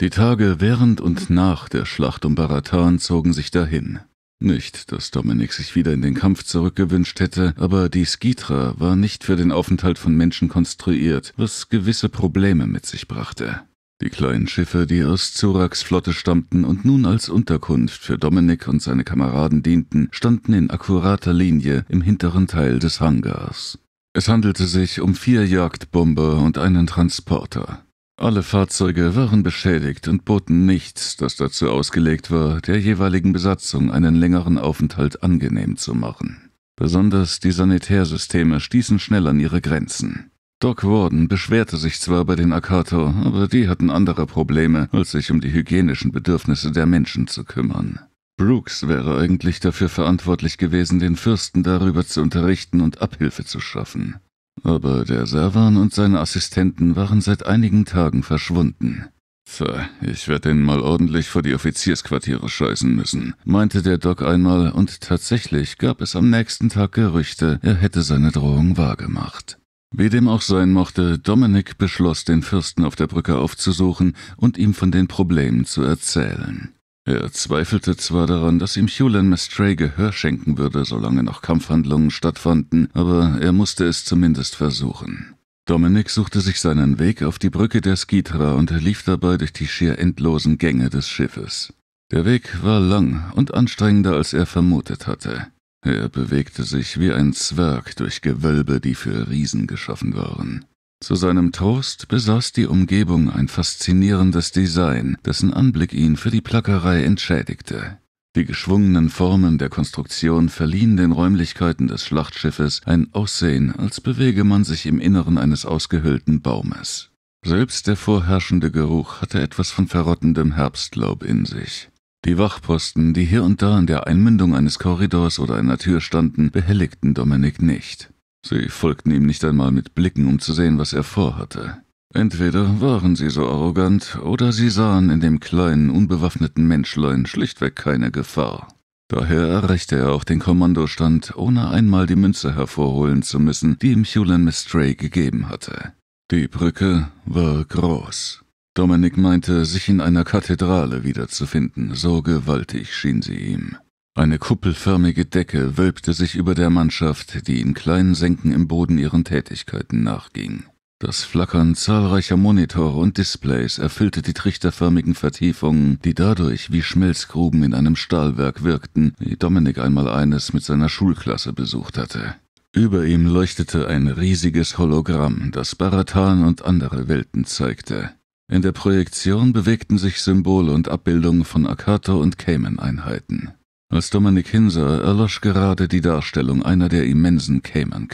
Die Tage während und nach der Schlacht um Baratan zogen sich dahin. Nicht, dass Dominik sich wieder in den Kampf zurückgewünscht hätte, aber die Skitra war nicht für den Aufenthalt von Menschen konstruiert, was gewisse Probleme mit sich brachte. Die kleinen Schiffe, die aus Zuraks Flotte stammten und nun als Unterkunft für Dominik und seine Kameraden dienten, standen in akkurater Linie im hinteren Teil des Hangars. Es handelte sich um vier Jagdbomber und einen Transporter. Alle Fahrzeuge waren beschädigt und boten nichts, das dazu ausgelegt war, der jeweiligen Besatzung einen längeren Aufenthalt angenehm zu machen. Besonders die Sanitärsysteme stießen schnell an ihre Grenzen. Doc Warden beschwerte sich zwar bei den Akato, aber die hatten andere Probleme, als sich um die hygienischen Bedürfnisse der Menschen zu kümmern. Brooks wäre eigentlich dafür verantwortlich gewesen, den Fürsten darüber zu unterrichten und Abhilfe zu schaffen. Aber der Servan und seine Assistenten waren seit einigen Tagen verschwunden. Tja, ich werde den mal ordentlich vor die Offiziersquartiere scheißen müssen, meinte der Doc einmal, und tatsächlich gab es am nächsten Tag Gerüchte, er hätte seine Drohung wahrgemacht. Wie dem auch sein mochte, Dominik beschloss, den Fürsten auf der Brücke aufzusuchen und ihm von den Problemen zu erzählen. Er zweifelte zwar daran, dass ihm Hulan Mestray Gehör schenken würde, solange noch Kampfhandlungen stattfanden, aber er musste es zumindest versuchen. Dominik suchte sich seinen Weg auf die Brücke der Skitra und lief dabei durch die schier endlosen Gänge des Schiffes. Der Weg war lang und anstrengender, als er vermutet hatte. Er bewegte sich wie ein Zwerg durch Gewölbe, die für Riesen geschaffen waren. Zu seinem Trost besaß die Umgebung ein faszinierendes Design, dessen Anblick ihn für die Plackerei entschädigte. Die geschwungenen Formen der Konstruktion verliehen den Räumlichkeiten des Schlachtschiffes ein Aussehen, als bewege man sich im Inneren eines ausgehöhlten Baumes. Selbst der vorherrschende Geruch hatte etwas von verrottendem Herbstlaub in sich. Die Wachposten, die hier und da an der Einmündung eines Korridors oder einer Tür standen, behelligten Dominik nicht. Sie folgten ihm nicht einmal mit Blicken, um zu sehen, was er vorhatte. Entweder waren sie so arrogant, oder sie sahen in dem kleinen, unbewaffneten Menschlein schlichtweg keine Gefahr. Daher erreichte er auch den Kommandostand, ohne einmal die Münze hervorholen zu müssen, die ihm Hulan Mistray gegeben hatte. Die Brücke war groß. Dominik meinte, sich in einer Kathedrale wiederzufinden, so gewaltig schien sie ihm. Eine kuppelförmige Decke wölbte sich über der Mannschaft, die in kleinen Senken im Boden ihren Tätigkeiten nachging. Das Flackern zahlreicher Monitore und Displays erfüllte die trichterförmigen Vertiefungen, die dadurch wie Schmelzgruben in einem Stahlwerk wirkten, wie Dominik einmal eines mit seiner Schulklasse besucht hatte. Über ihm leuchtete ein riesiges Hologramm, das Baratan und andere Welten zeigte. In der Projektion bewegten sich Symbole und Abbildungen von Akato und Cayman-Einheiten. Als Dominik Hinser erlosch gerade die Darstellung einer der immensen cayman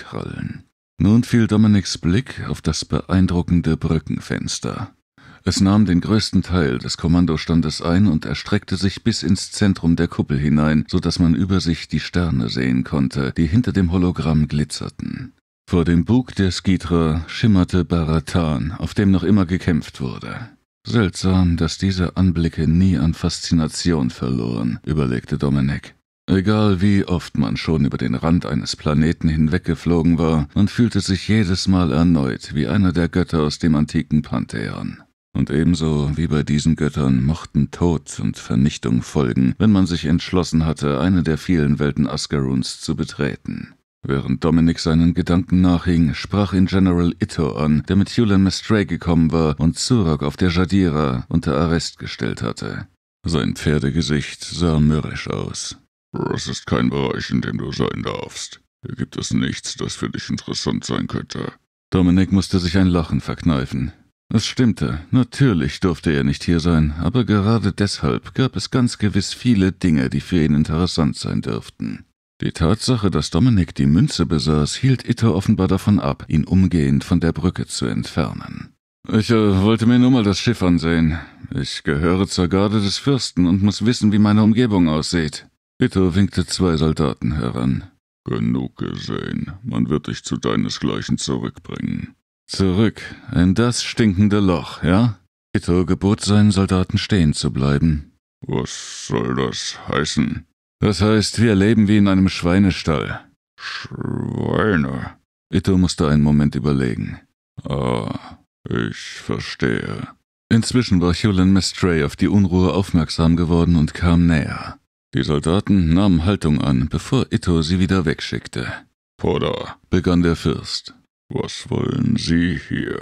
Nun fiel Dominiks Blick auf das beeindruckende Brückenfenster. Es nahm den größten Teil des Kommandostandes ein und erstreckte sich bis ins Zentrum der Kuppel hinein, so dass man über sich die Sterne sehen konnte, die hinter dem Hologramm glitzerten. Vor dem Bug der Skitra schimmerte Baratan, auf dem noch immer gekämpft wurde. Seltsam, dass diese Anblicke nie an Faszination verloren, überlegte Dominik. Egal wie oft man schon über den Rand eines Planeten hinweggeflogen war, man fühlte sich jedes Mal erneut wie einer der Götter aus dem antiken Pantheon. Und ebenso wie bei diesen Göttern mochten Tod und Vernichtung folgen, wenn man sich entschlossen hatte, eine der vielen Welten Asgaruns zu betreten. Während Dominic seinen Gedanken nachhing, sprach ihn General Ito an, der mit Hulan Mestray gekommen war und Zurok auf der Jadira unter Arrest gestellt hatte. Sein Pferdegesicht sah mürrisch aus. Das ist kein Bereich, in dem du sein darfst. Hier gibt es nichts, das für dich interessant sein könnte. Dominik musste sich ein Lachen verkneifen. Es stimmte, natürlich durfte er nicht hier sein, aber gerade deshalb gab es ganz gewiss viele Dinge, die für ihn interessant sein dürften. Die Tatsache, dass Dominik die Münze besaß, hielt Itter offenbar davon ab, ihn umgehend von der Brücke zu entfernen. Ich äh, wollte mir nur mal das Schiff ansehen. Ich gehöre zur Garde des Fürsten und muss wissen, wie meine Umgebung aussieht. Itter winkte zwei Soldaten heran. Genug gesehen. Man wird dich zu deinesgleichen zurückbringen. Zurück in das stinkende Loch, ja? Ito gebot seinen Soldaten stehen zu bleiben. Was soll das heißen? Das heißt, wir leben wie in einem Schweinestall. Schweine. Ito musste einen Moment überlegen. Ah, ich verstehe. Inzwischen war Hewlin Mestray auf die Unruhe aufmerksam geworden und kam näher. Die Soldaten nahmen Haltung an, bevor Ito sie wieder wegschickte. Poda, begann der Fürst. Was wollen Sie hier?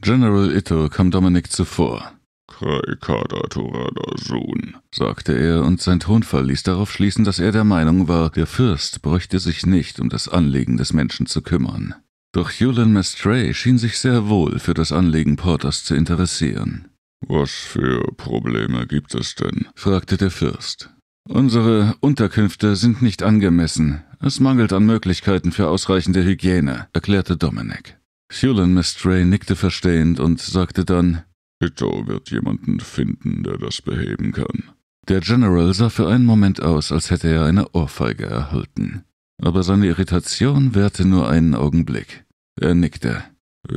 General Ito kam Dominik zuvor. Kai Kada Torada Sohn, sagte er, und sein Tonfall ließ darauf schließen, dass er der Meinung war, der Fürst bräuchte sich nicht um das Anliegen des Menschen zu kümmern. Doch Julian Mestray schien sich sehr wohl für das Anliegen Porters zu interessieren. Was für Probleme gibt es denn? fragte der Fürst. Unsere Unterkünfte sind nicht angemessen. Es mangelt an Möglichkeiten für ausreichende Hygiene, erklärte Dominic. Hewlin Mestray nickte verstehend und sagte dann Hito wird jemanden finden, der das beheben kann. Der General sah für einen Moment aus, als hätte er eine Ohrfeige erhalten. Aber seine Irritation währte nur einen Augenblick. Er nickte.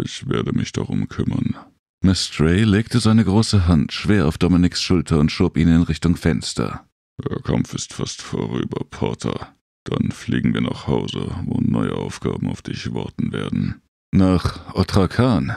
Ich werde mich darum kümmern. Miss Mistray legte seine große Hand schwer auf Dominics Schulter und schob ihn in Richtung Fenster. Der Kampf ist fast vorüber, Porter. Dann fliegen wir nach Hause, wo neue Aufgaben auf dich warten werden. Nach Otrakan?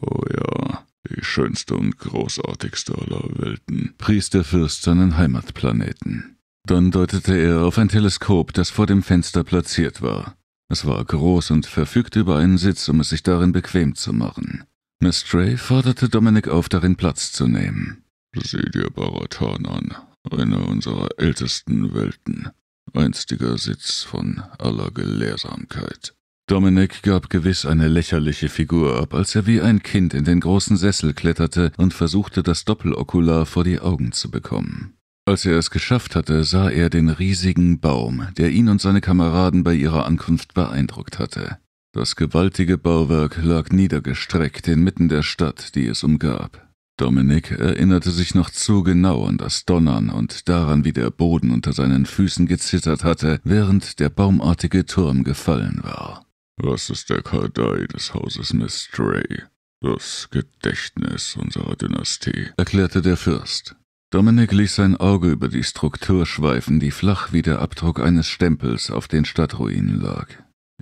Oh ja die schönste und großartigste aller Welten, pries der Fürst seinen Heimatplaneten. Dann deutete er auf ein Teleskop, das vor dem Fenster platziert war. Es war groß und verfügte über einen Sitz, um es sich darin bequem zu machen. Miss Stray forderte Dominic auf, darin Platz zu nehmen. Sieh dir Baratan an, eine unserer ältesten Welten, einstiger Sitz von aller Gelehrsamkeit. Dominik gab gewiss eine lächerliche Figur ab, als er wie ein Kind in den großen Sessel kletterte und versuchte, das Doppelokular vor die Augen zu bekommen. Als er es geschafft hatte, sah er den riesigen Baum, der ihn und seine Kameraden bei ihrer Ankunft beeindruckt hatte. Das gewaltige Bauwerk lag niedergestreckt inmitten der Stadt, die es umgab. Dominik erinnerte sich noch zu genau an das Donnern und daran, wie der Boden unter seinen Füßen gezittert hatte, während der baumartige Turm gefallen war. Was ist der Kardai des Hauses Mistray? Das Gedächtnis unserer Dynastie, erklärte der Fürst. Dominik ließ sein Auge über die Struktur schweifen, die flach wie der Abdruck eines Stempels auf den Stadtruinen lag.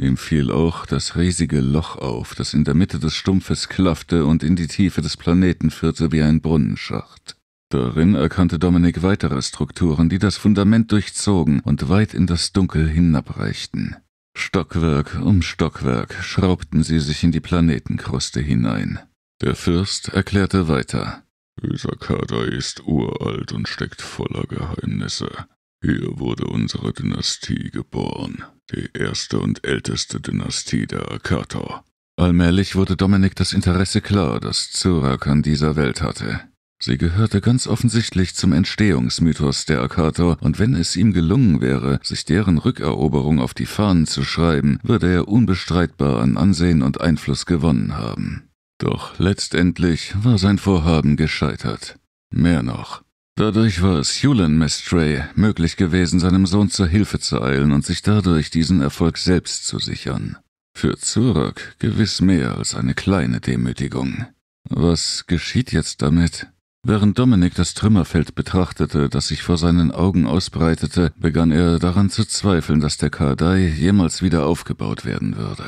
Ihm fiel auch das riesige Loch auf, das in der Mitte des Stumpfes klaffte und in die Tiefe des Planeten führte wie ein Brunnenschacht. Darin erkannte Dominik weitere Strukturen, die das Fundament durchzogen und weit in das Dunkel hinabreichten. Stockwerk um Stockwerk schraubten sie sich in die Planetenkruste hinein. Der Fürst erklärte weiter. Dieser Kader ist uralt und steckt voller Geheimnisse. Hier wurde unsere Dynastie geboren, die erste und älteste Dynastie der Akator. Allmählich wurde Dominik das Interesse klar, das Zurak an dieser Welt hatte. Sie gehörte ganz offensichtlich zum Entstehungsmythos der Akator, und wenn es ihm gelungen wäre, sich deren Rückeroberung auf die Fahnen zu schreiben, würde er unbestreitbar an Ansehen und Einfluss gewonnen haben. Doch letztendlich war sein Vorhaben gescheitert. Mehr noch. Dadurch war es Hewlin Mestray möglich gewesen, seinem Sohn zur Hilfe zu eilen und sich dadurch diesen Erfolg selbst zu sichern. Für Zurak gewiss mehr als eine kleine Demütigung. Was geschieht jetzt damit? Während Dominik das Trümmerfeld betrachtete, das sich vor seinen Augen ausbreitete, begann er daran zu zweifeln, dass der Kardai jemals wieder aufgebaut werden würde.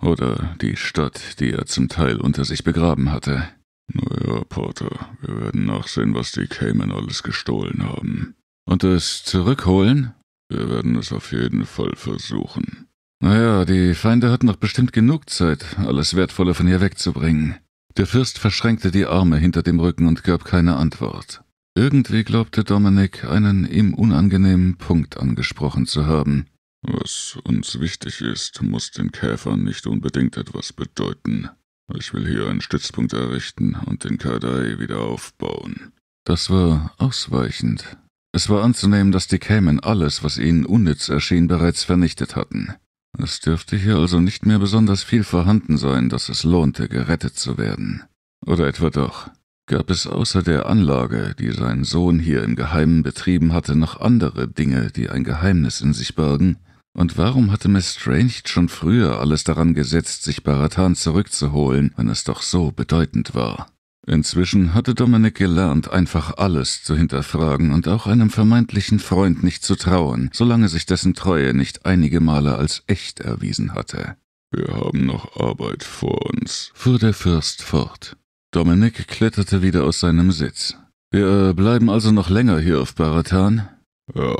Oder die Stadt, die er zum Teil unter sich begraben hatte. Naja, Porter, wir werden nachsehen, was die Cayman alles gestohlen haben. Und es zurückholen? Wir werden es auf jeden Fall versuchen. Naja, die Feinde hatten noch bestimmt genug Zeit, alles Wertvolle von hier wegzubringen. Der Fürst verschränkte die Arme hinter dem Rücken und gab keine Antwort. Irgendwie glaubte Dominik, einen ihm unangenehmen Punkt angesprochen zu haben. Was uns wichtig ist, muss den Käfern nicht unbedingt etwas bedeuten. Ich will hier einen Stützpunkt errichten und den Kardai wieder aufbauen. Das war ausweichend. Es war anzunehmen, dass die Kämen alles, was ihnen unnütz erschien, bereits vernichtet hatten. Es dürfte hier also nicht mehr besonders viel vorhanden sein, dass es lohnte, gerettet zu werden. Oder etwa doch? Gab es außer der Anlage, die sein Sohn hier im Geheimen betrieben hatte, noch andere Dinge, die ein Geheimnis in sich bergen? Und warum hatte Miss Strange schon früher alles daran gesetzt, sich Baratan zurückzuholen, wenn es doch so bedeutend war? Inzwischen hatte Dominik gelernt, einfach alles zu hinterfragen und auch einem vermeintlichen Freund nicht zu trauen, solange sich dessen Treue nicht einige Male als echt erwiesen hatte. Wir haben noch Arbeit vor uns, fuhr der Fürst fort. Dominik kletterte wieder aus seinem Sitz. Wir bleiben also noch länger hier auf Baratan? Ja,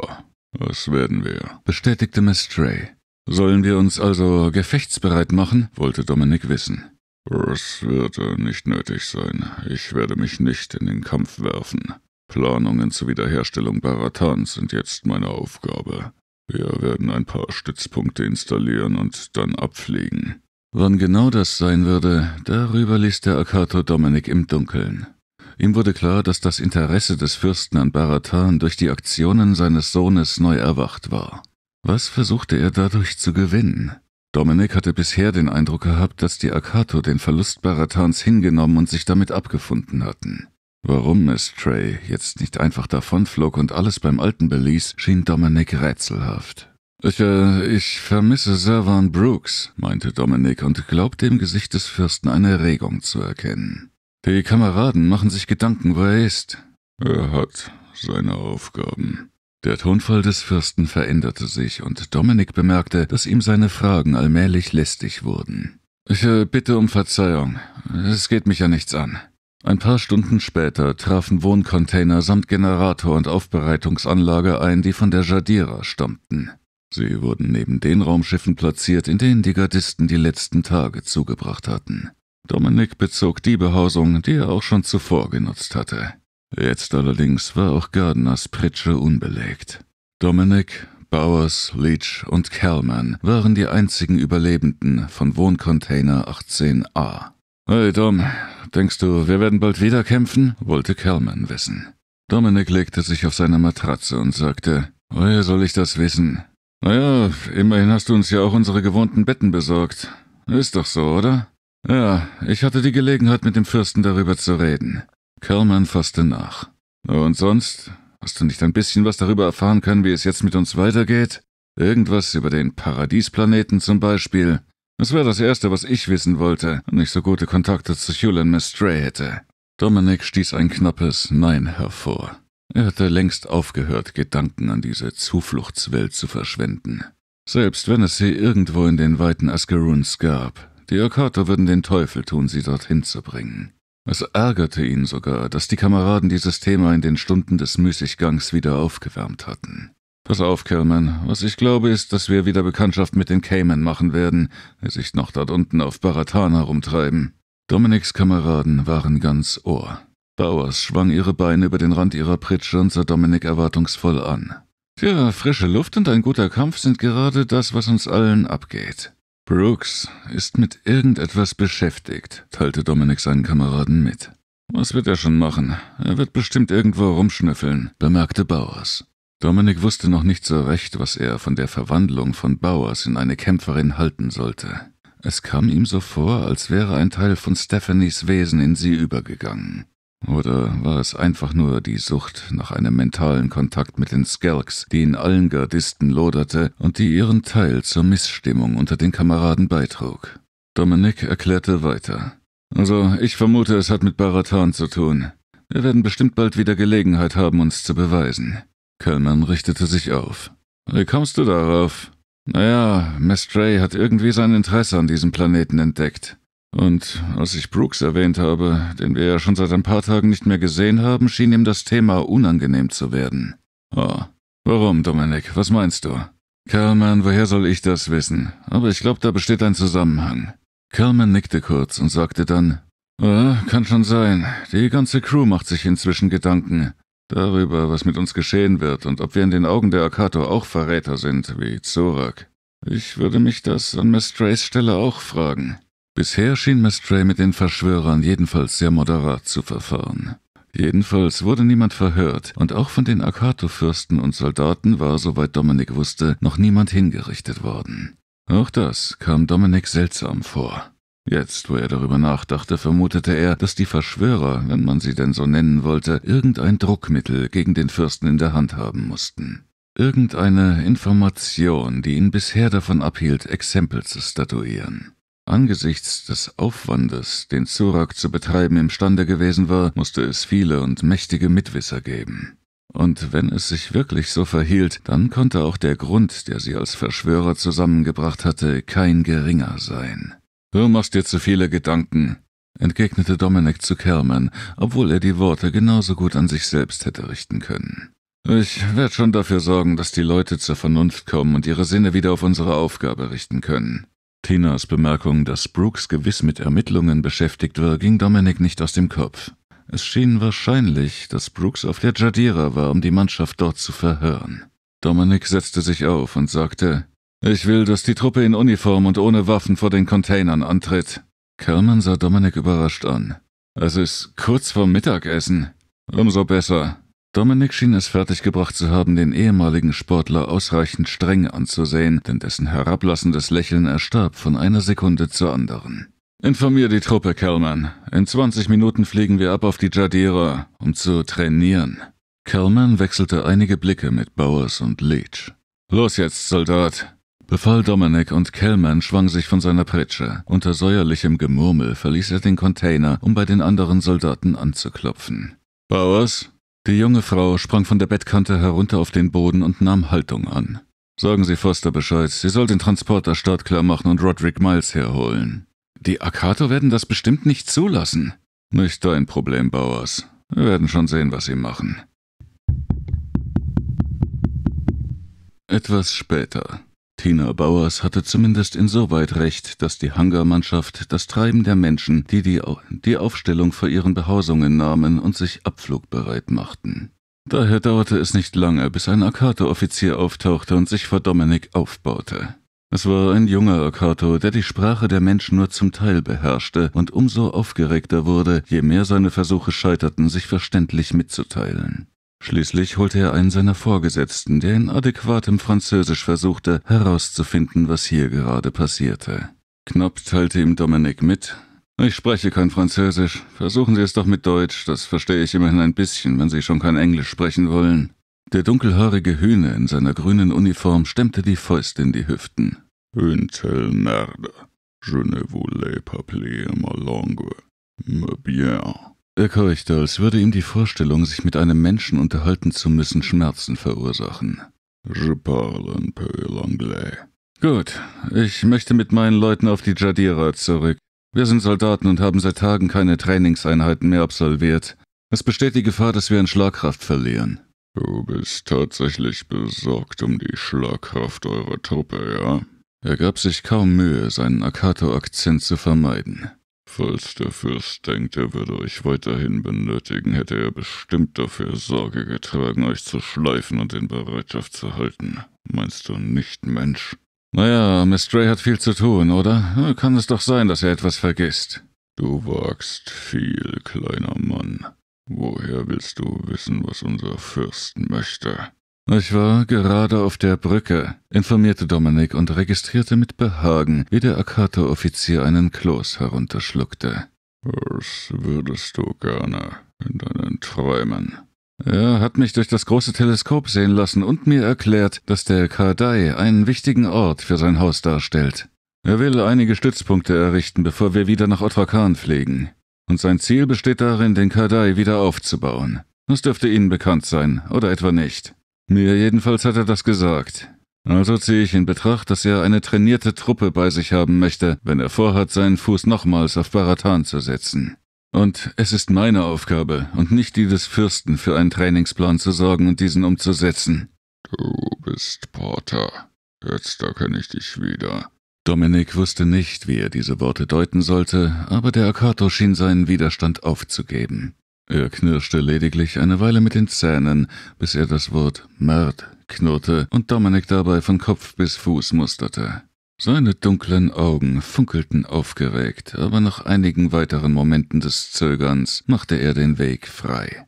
das werden wir, bestätigte Miss Stray. Sollen wir uns also gefechtsbereit machen? wollte Dominik wissen. Es wird äh, nicht nötig sein. Ich werde mich nicht in den Kampf werfen. Planungen zur Wiederherstellung Baratans sind jetzt meine Aufgabe. Wir werden ein paar Stützpunkte installieren und dann abfliegen. Wann genau das sein würde, darüber ließ der Akato Dominik im Dunkeln. Ihm wurde klar, dass das Interesse des Fürsten an Baratan durch die Aktionen seines Sohnes neu erwacht war. Was versuchte er dadurch zu gewinnen? Dominik hatte bisher den Eindruck gehabt, dass die Akato den Verlust Baratans hingenommen und sich damit abgefunden hatten. Warum Miss Trey jetzt nicht einfach davonflog und alles beim Alten beließ, schien Dominik rätselhaft. Ich, äh, ich vermisse Servan Brooks, meinte Dominik und glaubte im Gesicht des Fürsten eine Regung zu erkennen. Die Kameraden machen sich Gedanken, wo er ist. Er hat seine Aufgaben, der Tonfall des Fürsten veränderte sich, und Dominik bemerkte, dass ihm seine Fragen allmählich lästig wurden. Ich äh, bitte um Verzeihung. Es geht mich ja nichts an. Ein paar Stunden später trafen Wohncontainer samt Generator und Aufbereitungsanlage ein, die von der Jadira stammten. Sie wurden neben den Raumschiffen platziert, in denen die Gardisten die letzten Tage zugebracht hatten. Dominik bezog die Behausung, die er auch schon zuvor genutzt hatte. Jetzt allerdings war auch Gardners Pritsche unbelegt. Dominic, Bowers, Leach und Kellman waren die einzigen Überlebenden von Wohncontainer 18a. Hey Dom, denkst du, wir werden bald wieder kämpfen? wollte Kellman wissen. Dominic legte sich auf seine Matratze und sagte, Woher soll ich das wissen? Naja, immerhin hast du uns ja auch unsere gewohnten Betten besorgt. Ist doch so, oder? Ja, ich hatte die Gelegenheit, mit dem Fürsten darüber zu reden. Kerman fasste nach. Und sonst? Hast du nicht ein bisschen was darüber erfahren können, wie es jetzt mit uns weitergeht? Irgendwas über den Paradiesplaneten zum Beispiel? Es wäre das Erste, was ich wissen wollte, wenn ich so gute Kontakte zu Hulan Mestray hätte. Dominic stieß ein knappes Nein hervor. Er hatte längst aufgehört, Gedanken an diese Zufluchtswelt zu verschwenden. Selbst wenn es sie irgendwo in den weiten Askeruns gab, die Okato würden den Teufel tun, sie dorthin zu bringen. Es ärgerte ihn sogar, dass die Kameraden dieses Thema in den Stunden des Müßiggangs wieder aufgewärmt hatten. Pass auf, Kerman. Was ich glaube, ist, dass wir wieder Bekanntschaft mit den Cayman machen werden, die sich noch dort unten auf Baratan herumtreiben. Dominiks Kameraden waren ganz Ohr. Bowers schwang ihre Beine über den Rand ihrer Pritsche und sah Dominik erwartungsvoll an. Tja, frische Luft und ein guter Kampf sind gerade das, was uns allen abgeht. Brooks ist mit irgendetwas beschäftigt, teilte Dominik seinen Kameraden mit. Was wird er schon machen? Er wird bestimmt irgendwo rumschnüffeln, bemerkte Bowers. Dominik wusste noch nicht so recht, was er von der Verwandlung von Bowers in eine Kämpferin halten sollte. Es kam ihm so vor, als wäre ein Teil von Stephanies Wesen in sie übergegangen. Oder war es einfach nur die Sucht nach einem mentalen Kontakt mit den Skelks, die in allen Gardisten loderte und die ihren Teil zur Missstimmung unter den Kameraden beitrug? Dominik erklärte weiter. Also, ich vermute, es hat mit Baratan zu tun. Wir werden bestimmt bald wieder Gelegenheit haben, uns zu beweisen. Kellmann richtete sich auf. Wie kommst du darauf? Naja, Mestray hat irgendwie sein Interesse an diesem Planeten entdeckt. Und als ich Brooks erwähnt habe, den wir ja schon seit ein paar Tagen nicht mehr gesehen haben, schien ihm das Thema unangenehm zu werden. Oh, warum, Dominik? Was meinst du? Carmen, woher soll ich das wissen? Aber ich glaube, da besteht ein Zusammenhang. Carmen nickte kurz und sagte dann, ah, kann schon sein. Die ganze Crew macht sich inzwischen Gedanken. Darüber, was mit uns geschehen wird und ob wir in den Augen der Akato auch Verräter sind, wie Zorak. Ich würde mich das an Miss Trace Stelle auch fragen. Bisher schien Mestray mit den Verschwörern jedenfalls sehr moderat zu verfahren. Jedenfalls wurde niemand verhört, und auch von den Akato-Fürsten und Soldaten war, soweit Dominik wusste, noch niemand hingerichtet worden. Auch das kam Dominik seltsam vor. Jetzt, wo er darüber nachdachte, vermutete er, dass die Verschwörer, wenn man sie denn so nennen wollte, irgendein Druckmittel gegen den Fürsten in der Hand haben mussten. Irgendeine Information, die ihn bisher davon abhielt, Exempel zu statuieren. Angesichts des Aufwandes, den Zurak zu betreiben imstande gewesen war, musste es viele und mächtige Mitwisser geben. Und wenn es sich wirklich so verhielt, dann konnte auch der Grund, der sie als Verschwörer zusammengebracht hatte, kein geringer sein. Du machst dir zu viele Gedanken, entgegnete Dominik zu Kerman, obwohl er die Worte genauso gut an sich selbst hätte richten können. Ich werde schon dafür sorgen, dass die Leute zur Vernunft kommen und ihre Sinne wieder auf unsere Aufgabe richten können. Tinas Bemerkung, dass Brooks gewiss mit Ermittlungen beschäftigt war, ging Dominic nicht aus dem Kopf. Es schien wahrscheinlich, dass Brooks auf der Jadira war, um die Mannschaft dort zu verhören. Dominic setzte sich auf und sagte, ich will, dass die Truppe in Uniform und ohne Waffen vor den Containern antritt. Kerman sah Dominic überrascht an. Es ist kurz vor Mittagessen. Umso besser. Dominik schien es fertiggebracht zu haben, den ehemaligen Sportler ausreichend streng anzusehen, denn dessen herablassendes Lächeln erstarb von einer Sekunde zur anderen. Informier die Truppe, Kellman. In 20 Minuten fliegen wir ab auf die Jadira, um zu trainieren. Kellman wechselte einige Blicke mit Bowers und Leach. Los jetzt, Soldat! befahl Dominik und Kellman schwang sich von seiner Pritsche. Unter säuerlichem Gemurmel verließ er den Container, um bei den anderen Soldaten anzuklopfen. Bowers, die junge Frau sprang von der Bettkante herunter auf den Boden und nahm Haltung an. Sagen Sie Foster Bescheid, sie soll den Transporter startklar machen und Roderick Miles herholen. Die Akato werden das bestimmt nicht zulassen. Nicht dein Problem, Bauers. Wir werden schon sehen, was sie machen. Etwas später. Tina Bauers hatte zumindest insoweit recht, dass die Hangarmannschaft das Treiben der Menschen, die die, die Aufstellung vor ihren Behausungen nahmen und sich abflugbereit machten. Daher dauerte es nicht lange, bis ein Akato-Offizier auftauchte und sich vor Dominik aufbaute. Es war ein junger Akato, der die Sprache der Menschen nur zum Teil beherrschte und umso aufgeregter wurde, je mehr seine Versuche scheiterten, sich verständlich mitzuteilen. Schließlich holte er einen seiner Vorgesetzten, der in adäquatem Französisch versuchte, herauszufinden, was hier gerade passierte. Knapp teilte ihm Dominik mit. Ich spreche kein Französisch. Versuchen Sie es doch mit Deutsch, das verstehe ich immerhin ein bisschen, wenn Sie schon kein Englisch sprechen wollen. Der dunkelhaarige Hühne in seiner grünen Uniform stemmte die Fäuste in die Hüften. Untel merde. Je ne voulais pas plier ma langue. Mais bien. Er keuchte, als würde ihm die Vorstellung, sich mit einem Menschen unterhalten zu müssen, Schmerzen verursachen. Je parle un peu l'anglais. Gut, ich möchte mit meinen Leuten auf die Jadira zurück. Wir sind Soldaten und haben seit Tagen keine Trainingseinheiten mehr absolviert. Es besteht die Gefahr, dass wir an Schlagkraft verlieren. Du bist tatsächlich besorgt um die Schlagkraft eurer Truppe, ja? Er gab sich kaum Mühe, seinen Akato-Akzent zu vermeiden. Falls der Fürst denkt, er würde euch weiterhin benötigen, hätte er bestimmt dafür Sorge getragen, euch zu schleifen und in Bereitschaft zu halten. Meinst du nicht, Mensch? Naja, Miss Mistray hat viel zu tun, oder? Kann es doch sein, dass er etwas vergisst. Du wagst viel, kleiner Mann. Woher willst du wissen, was unser Fürst möchte? Ich war gerade auf der Brücke, informierte Dominik und registrierte mit Behagen, wie der akato offizier einen Kloß herunterschluckte. Was würdest du gerne in deinen Träumen? Er hat mich durch das große Teleskop sehen lassen und mir erklärt, dass der Kardai einen wichtigen Ort für sein Haus darstellt. Er will einige Stützpunkte errichten, bevor wir wieder nach Otrakan fliegen. Und sein Ziel besteht darin, den Kardai wieder aufzubauen. Das dürfte Ihnen bekannt sein, oder etwa nicht? Mir jedenfalls hat er das gesagt. Also ziehe ich in Betracht, dass er eine trainierte Truppe bei sich haben möchte, wenn er vorhat, seinen Fuß nochmals auf Baratan zu setzen. Und es ist meine Aufgabe und nicht die des Fürsten, für einen Trainingsplan zu sorgen und diesen umzusetzen. Du bist Porter. Jetzt erkenne ich dich wieder. Dominik wusste nicht, wie er diese Worte deuten sollte, aber der Akato schien seinen Widerstand aufzugeben. Er knirschte lediglich eine Weile mit den Zähnen, bis er das Wort Mord knurrte und Dominik dabei von Kopf bis Fuß musterte. Seine dunklen Augen funkelten aufgeregt, aber nach einigen weiteren Momenten des Zögerns machte er den Weg frei.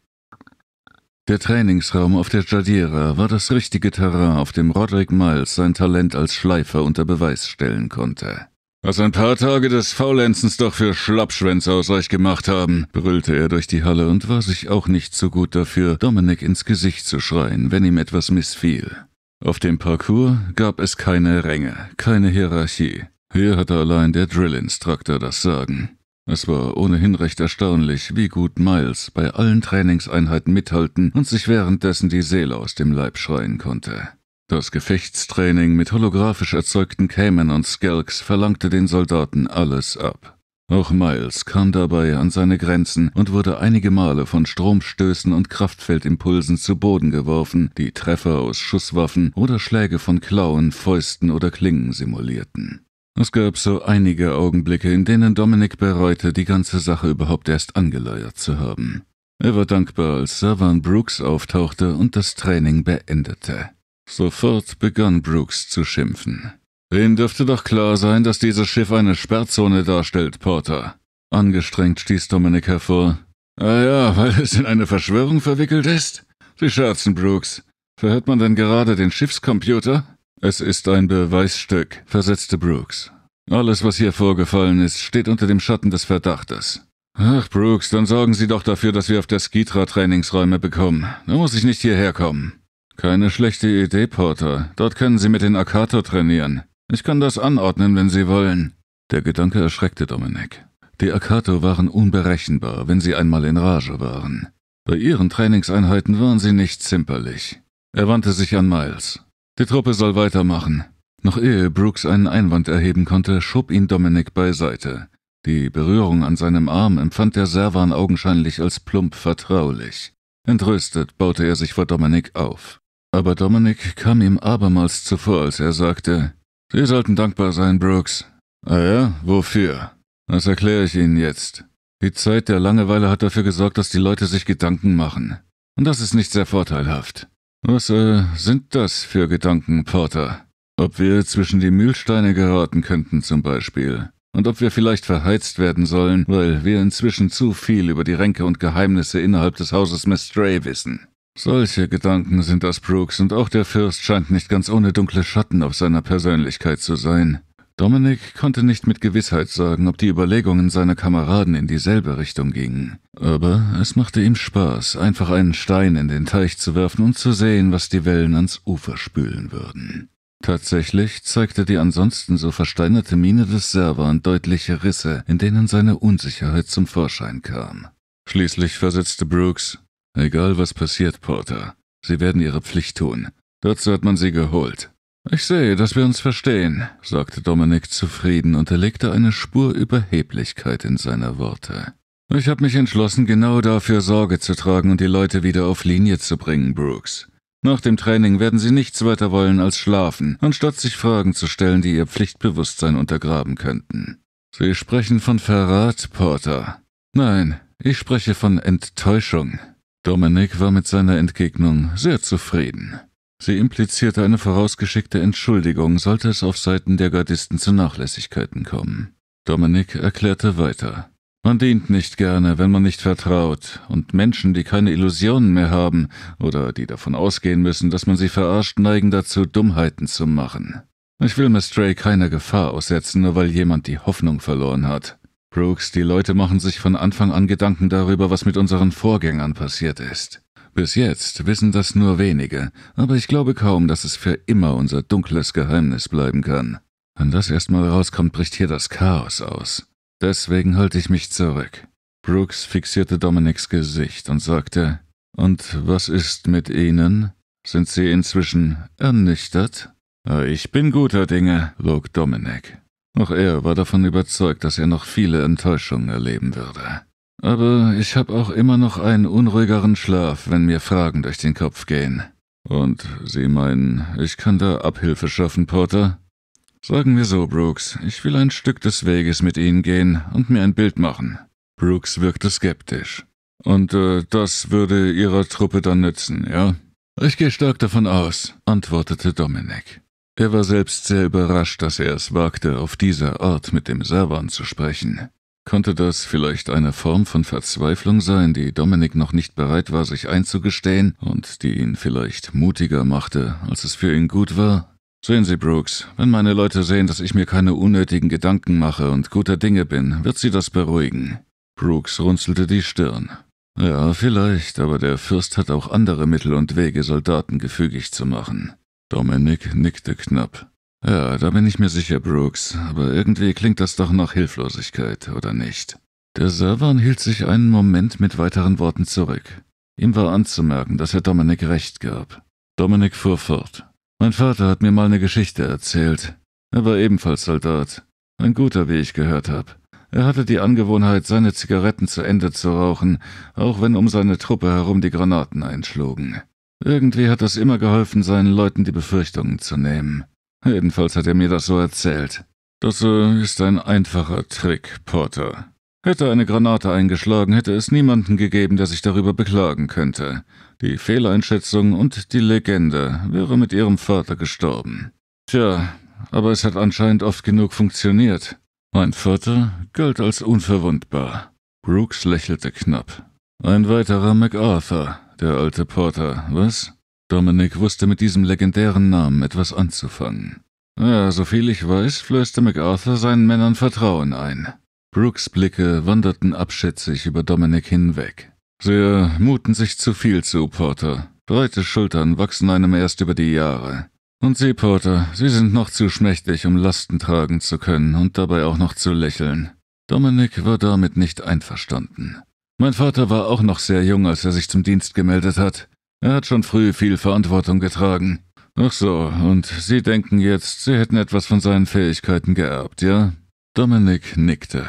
Der Trainingsraum auf der Jadira war das richtige Terrain, auf dem Roderick Miles sein Talent als Schleifer unter Beweis stellen konnte. Was ein paar Tage des Faulenzens doch für Schlappschwänze aus euch gemacht haben, brüllte er durch die Halle und war sich auch nicht so gut dafür, Dominik ins Gesicht zu schreien, wenn ihm etwas missfiel. Auf dem Parcours gab es keine Ränge, keine Hierarchie. Hier hatte allein der Drill-Instruktor das Sagen. Es war ohnehin recht erstaunlich, wie gut Miles bei allen Trainingseinheiten mithalten und sich währenddessen die Seele aus dem Leib schreien konnte. Das Gefechtstraining mit holographisch erzeugten Cayman und Skelks verlangte den Soldaten alles ab. Auch Miles kam dabei an seine Grenzen und wurde einige Male von Stromstößen und Kraftfeldimpulsen zu Boden geworfen, die Treffer aus Schusswaffen oder Schläge von Klauen, Fäusten oder Klingen simulierten. Es gab so einige Augenblicke, in denen Dominik bereute, die ganze Sache überhaupt erst angeleiert zu haben. Er war dankbar, als Savan Brooks auftauchte und das Training beendete. Sofort begann Brooks zu schimpfen. Ihnen dürfte doch klar sein, dass dieses Schiff eine Sperrzone darstellt, Porter. Angestrengt stieß Dominic hervor. Ah ja, weil es in eine Verschwörung verwickelt ist? Sie scherzen, Brooks. Verhört man denn gerade den Schiffskomputer? Es ist ein Beweisstück, versetzte Brooks. Alles, was hier vorgefallen ist, steht unter dem Schatten des Verdachtes. Ach, Brooks, dann sorgen Sie doch dafür, dass wir auf der Skitra Trainingsräume bekommen. Da muss ich nicht hierher kommen. Keine schlechte Idee, Porter. Dort können Sie mit den Akato trainieren. Ich kann das anordnen, wenn Sie wollen. Der Gedanke erschreckte Dominik. Die Akato waren unberechenbar, wenn sie einmal in Rage waren. Bei ihren Trainingseinheiten waren sie nicht zimperlich. Er wandte sich an Miles. Die Truppe soll weitermachen. Noch ehe Brooks einen Einwand erheben konnte, schob ihn Dominik beiseite. Die Berührung an seinem Arm empfand der Servan augenscheinlich als plump vertraulich. Entrüstet baute er sich vor Dominik auf aber Dominik kam ihm abermals zuvor, als er sagte, Sie sollten dankbar sein, Brooks. Ah ja, wofür? Das erkläre ich Ihnen jetzt. Die Zeit der Langeweile hat dafür gesorgt, dass die Leute sich Gedanken machen. Und das ist nicht sehr vorteilhaft. Was äh, sind das für Gedanken, Porter? Ob wir zwischen die Mühlsteine geraten könnten zum Beispiel. Und ob wir vielleicht verheizt werden sollen, weil wir inzwischen zu viel über die Ränke und Geheimnisse innerhalb des Hauses Mestray wissen. Solche Gedanken sind das Brooks, und auch der Fürst scheint nicht ganz ohne dunkle Schatten auf seiner Persönlichkeit zu sein. Dominik konnte nicht mit Gewissheit sagen, ob die Überlegungen seiner Kameraden in dieselbe Richtung gingen. Aber es machte ihm Spaß, einfach einen Stein in den Teich zu werfen und zu sehen, was die Wellen ans Ufer spülen würden. Tatsächlich zeigte die ansonsten so versteinerte Miene des Servern deutliche Risse, in denen seine Unsicherheit zum Vorschein kam. Schließlich versetzte Brooks, Egal was passiert, Porter. Sie werden ihre Pflicht tun. Dazu hat man sie geholt. Ich sehe, dass wir uns verstehen, sagte Dominik zufrieden und er legte eine Spur Überheblichkeit in seine Worte. Ich habe mich entschlossen, genau dafür Sorge zu tragen und die Leute wieder auf Linie zu bringen, Brooks. Nach dem Training werden sie nichts weiter wollen als schlafen, anstatt sich Fragen zu stellen, die ihr Pflichtbewusstsein untergraben könnten. Sie sprechen von Verrat, Porter. Nein, ich spreche von Enttäuschung. Dominik war mit seiner Entgegnung sehr zufrieden. Sie implizierte eine vorausgeschickte Entschuldigung, sollte es auf Seiten der Gardisten zu Nachlässigkeiten kommen. Dominik erklärte weiter. Man dient nicht gerne, wenn man nicht vertraut, und Menschen, die keine Illusionen mehr haben oder die davon ausgehen müssen, dass man sie verarscht, neigen dazu, Dummheiten zu machen. Ich will Miss Stray keiner Gefahr aussetzen, nur weil jemand die Hoffnung verloren hat. Brooks, die Leute machen sich von Anfang an Gedanken darüber, was mit unseren Vorgängern passiert ist. Bis jetzt wissen das nur wenige, aber ich glaube kaum, dass es für immer unser dunkles Geheimnis bleiben kann. Wenn das erstmal rauskommt, bricht hier das Chaos aus. Deswegen halte ich mich zurück. Brooks fixierte Dominics Gesicht und sagte, Und was ist mit Ihnen? Sind Sie inzwischen ernüchtert? Ich bin guter Dinge, log Dominic. Auch er war davon überzeugt, dass er noch viele Enttäuschungen erleben würde. Aber ich habe auch immer noch einen unruhigeren Schlaf, wenn mir Fragen durch den Kopf gehen. Und Sie meinen, ich kann da Abhilfe schaffen, Porter? Sagen wir so, Brooks, ich will ein Stück des Weges mit Ihnen gehen und mir ein Bild machen. Brooks wirkte skeptisch. Und äh, das würde Ihrer Truppe dann nützen, ja? Ich gehe stark davon aus, antwortete Dominic. Er war selbst sehr überrascht, dass er es wagte, auf dieser Art mit dem Servan zu sprechen. Konnte das vielleicht eine Form von Verzweiflung sein, die Dominik noch nicht bereit war, sich einzugestehen und die ihn vielleicht mutiger machte, als es für ihn gut war? Sehen Sie, Brooks, wenn meine Leute sehen, dass ich mir keine unnötigen Gedanken mache und guter Dinge bin, wird sie das beruhigen. Brooks runzelte die Stirn. Ja, vielleicht, aber der Fürst hat auch andere Mittel und Wege, Soldaten gefügig zu machen. Dominik nickte knapp. Ja, da bin ich mir sicher, Brooks, aber irgendwie klingt das doch nach Hilflosigkeit, oder nicht? Der Servan hielt sich einen Moment mit weiteren Worten zurück. Ihm war anzumerken, dass er Dominik recht gab. Dominik fuhr fort. Mein Vater hat mir mal eine Geschichte erzählt. Er war ebenfalls Soldat. Ein guter, wie ich gehört habe. Er hatte die Angewohnheit, seine Zigaretten zu Ende zu rauchen, auch wenn um seine Truppe herum die Granaten einschlugen. Irgendwie hat das immer geholfen, seinen Leuten die Befürchtungen zu nehmen. Jedenfalls hat er mir das so erzählt. Das äh, ist ein einfacher Trick, Porter. Hätte eine Granate eingeschlagen, hätte es niemanden gegeben, der sich darüber beklagen könnte. Die Fehleinschätzung und die Legende wäre mit ihrem Vater gestorben. Tja, aber es hat anscheinend oft genug funktioniert. Mein Vater galt als unverwundbar. Brooks lächelte knapp. Ein weiterer MacArthur, der alte Porter, was? Dominik wusste mit diesem legendären Namen etwas anzufangen. Ja, soviel ich weiß, flößte MacArthur seinen Männern Vertrauen ein. Brooks Blicke wanderten abschätzig über Dominik hinweg. Sie muten sich zu viel zu, Porter. Breite Schultern wachsen einem erst über die Jahre. Und Sie, Porter, Sie sind noch zu schmächtig, um Lasten tragen zu können und dabei auch noch zu lächeln. Dominik war damit nicht einverstanden. Mein Vater war auch noch sehr jung, als er sich zum Dienst gemeldet hat. Er hat schon früh viel Verantwortung getragen. Ach so, und Sie denken jetzt, Sie hätten etwas von seinen Fähigkeiten geerbt, ja? Dominik nickte.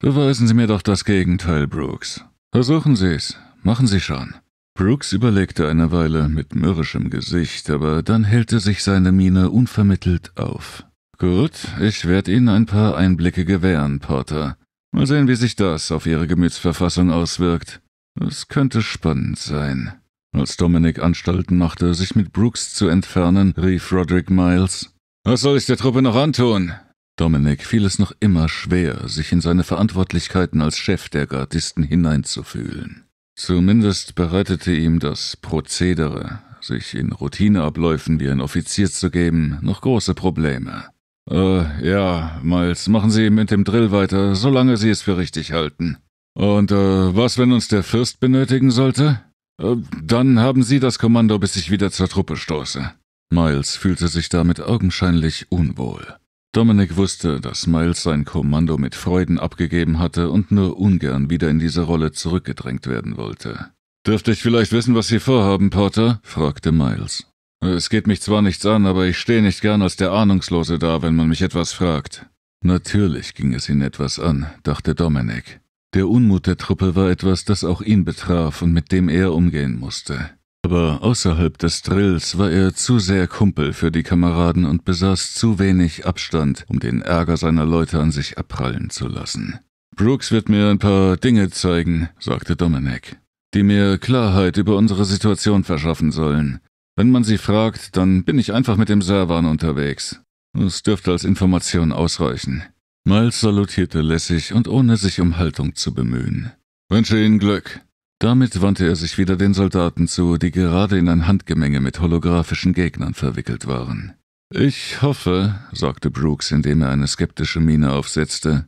Beweisen Sie mir doch das Gegenteil, Brooks. Versuchen Sie's. Machen Sie schon. Brooks überlegte eine Weile mit mürrischem Gesicht, aber dann hellte sich seine Miene unvermittelt auf. Gut, ich werde Ihnen ein paar Einblicke gewähren, Porter. Mal sehen, wie sich das auf ihre Gemütsverfassung auswirkt. Es könnte spannend sein. Als Dominic Anstalten machte, sich mit Brooks zu entfernen, rief Roderick Miles. Was soll ich der Truppe noch antun? Dominic fiel es noch immer schwer, sich in seine Verantwortlichkeiten als Chef der Gardisten hineinzufühlen. Zumindest bereitete ihm das Prozedere, sich in Routineabläufen wie ein Offizier zu geben, noch große Probleme. Äh, ja, Miles, machen Sie mit dem Drill weiter, solange Sie es für richtig halten. Und äh, was, wenn uns der Fürst benötigen sollte? Äh, dann haben Sie das Kommando, bis ich wieder zur Truppe stoße. Miles fühlte sich damit augenscheinlich unwohl. Dominic wusste, dass Miles sein Kommando mit Freuden abgegeben hatte und nur ungern wieder in diese Rolle zurückgedrängt werden wollte. Dürfte ich vielleicht wissen, was Sie vorhaben, Porter? fragte Miles. Es geht mich zwar nichts an, aber ich stehe nicht gern als der Ahnungslose da, wenn man mich etwas fragt. Natürlich ging es ihn etwas an, dachte Dominik. Der Unmut der Truppe war etwas, das auch ihn betraf und mit dem er umgehen musste. Aber außerhalb des Drills war er zu sehr Kumpel für die Kameraden und besaß zu wenig Abstand, um den Ärger seiner Leute an sich abprallen zu lassen. Brooks wird mir ein paar Dinge zeigen, sagte Dominik, die mir Klarheit über unsere Situation verschaffen sollen. Wenn man sie fragt, dann bin ich einfach mit dem Servan unterwegs. Es dürfte als Information ausreichen. Miles salutierte lässig und ohne sich um Haltung zu bemühen. Wünsche Ihnen Glück. Damit wandte er sich wieder den Soldaten zu, die gerade in ein Handgemenge mit holographischen Gegnern verwickelt waren. Ich hoffe, sagte Brooks, indem er eine skeptische Miene aufsetzte,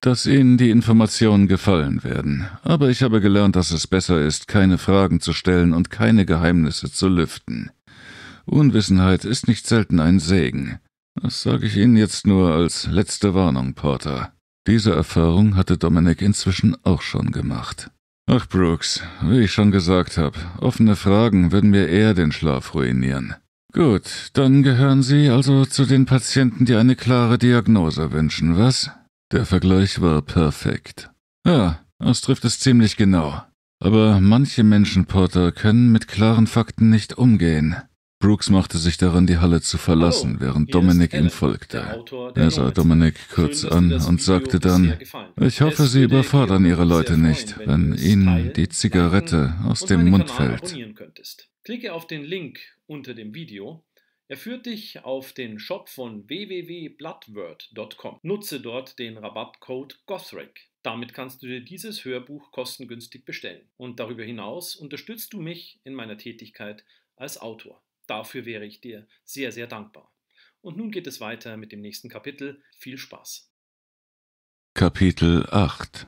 dass Ihnen die Informationen gefallen werden, aber ich habe gelernt, dass es besser ist, keine Fragen zu stellen und keine Geheimnisse zu lüften. Unwissenheit ist nicht selten ein Segen. Das sage ich Ihnen jetzt nur als letzte Warnung, Porter. Diese Erfahrung hatte Dominic inzwischen auch schon gemacht. Ach, Brooks, wie ich schon gesagt habe, offene Fragen würden mir eher den Schlaf ruinieren. Gut, dann gehören Sie also zu den Patienten, die eine klare Diagnose wünschen, was? Der Vergleich war perfekt. Ja, das trifft es ziemlich genau. Aber manche Menschen, Porter, können mit klaren Fakten nicht umgehen. Brooks machte sich daran, die Halle zu verlassen, Hallo, oh, während Dominic ihm folgte. Er sah Dominic kurz Schön, an und sagte dann, ich hoffe, Sie überfordern Ihre Leute freuen, nicht, wenn Ihnen die Zigarette aus dem Mund fällt. Klicke auf den Link unter dem Video, er führt dich auf den Shop von www.bloodword.com. Nutze dort den Rabattcode GOTHRIC. Damit kannst du dir dieses Hörbuch kostengünstig bestellen. Und darüber hinaus unterstützt du mich in meiner Tätigkeit als Autor. Dafür wäre ich dir sehr, sehr dankbar. Und nun geht es weiter mit dem nächsten Kapitel. Viel Spaß. Kapitel 8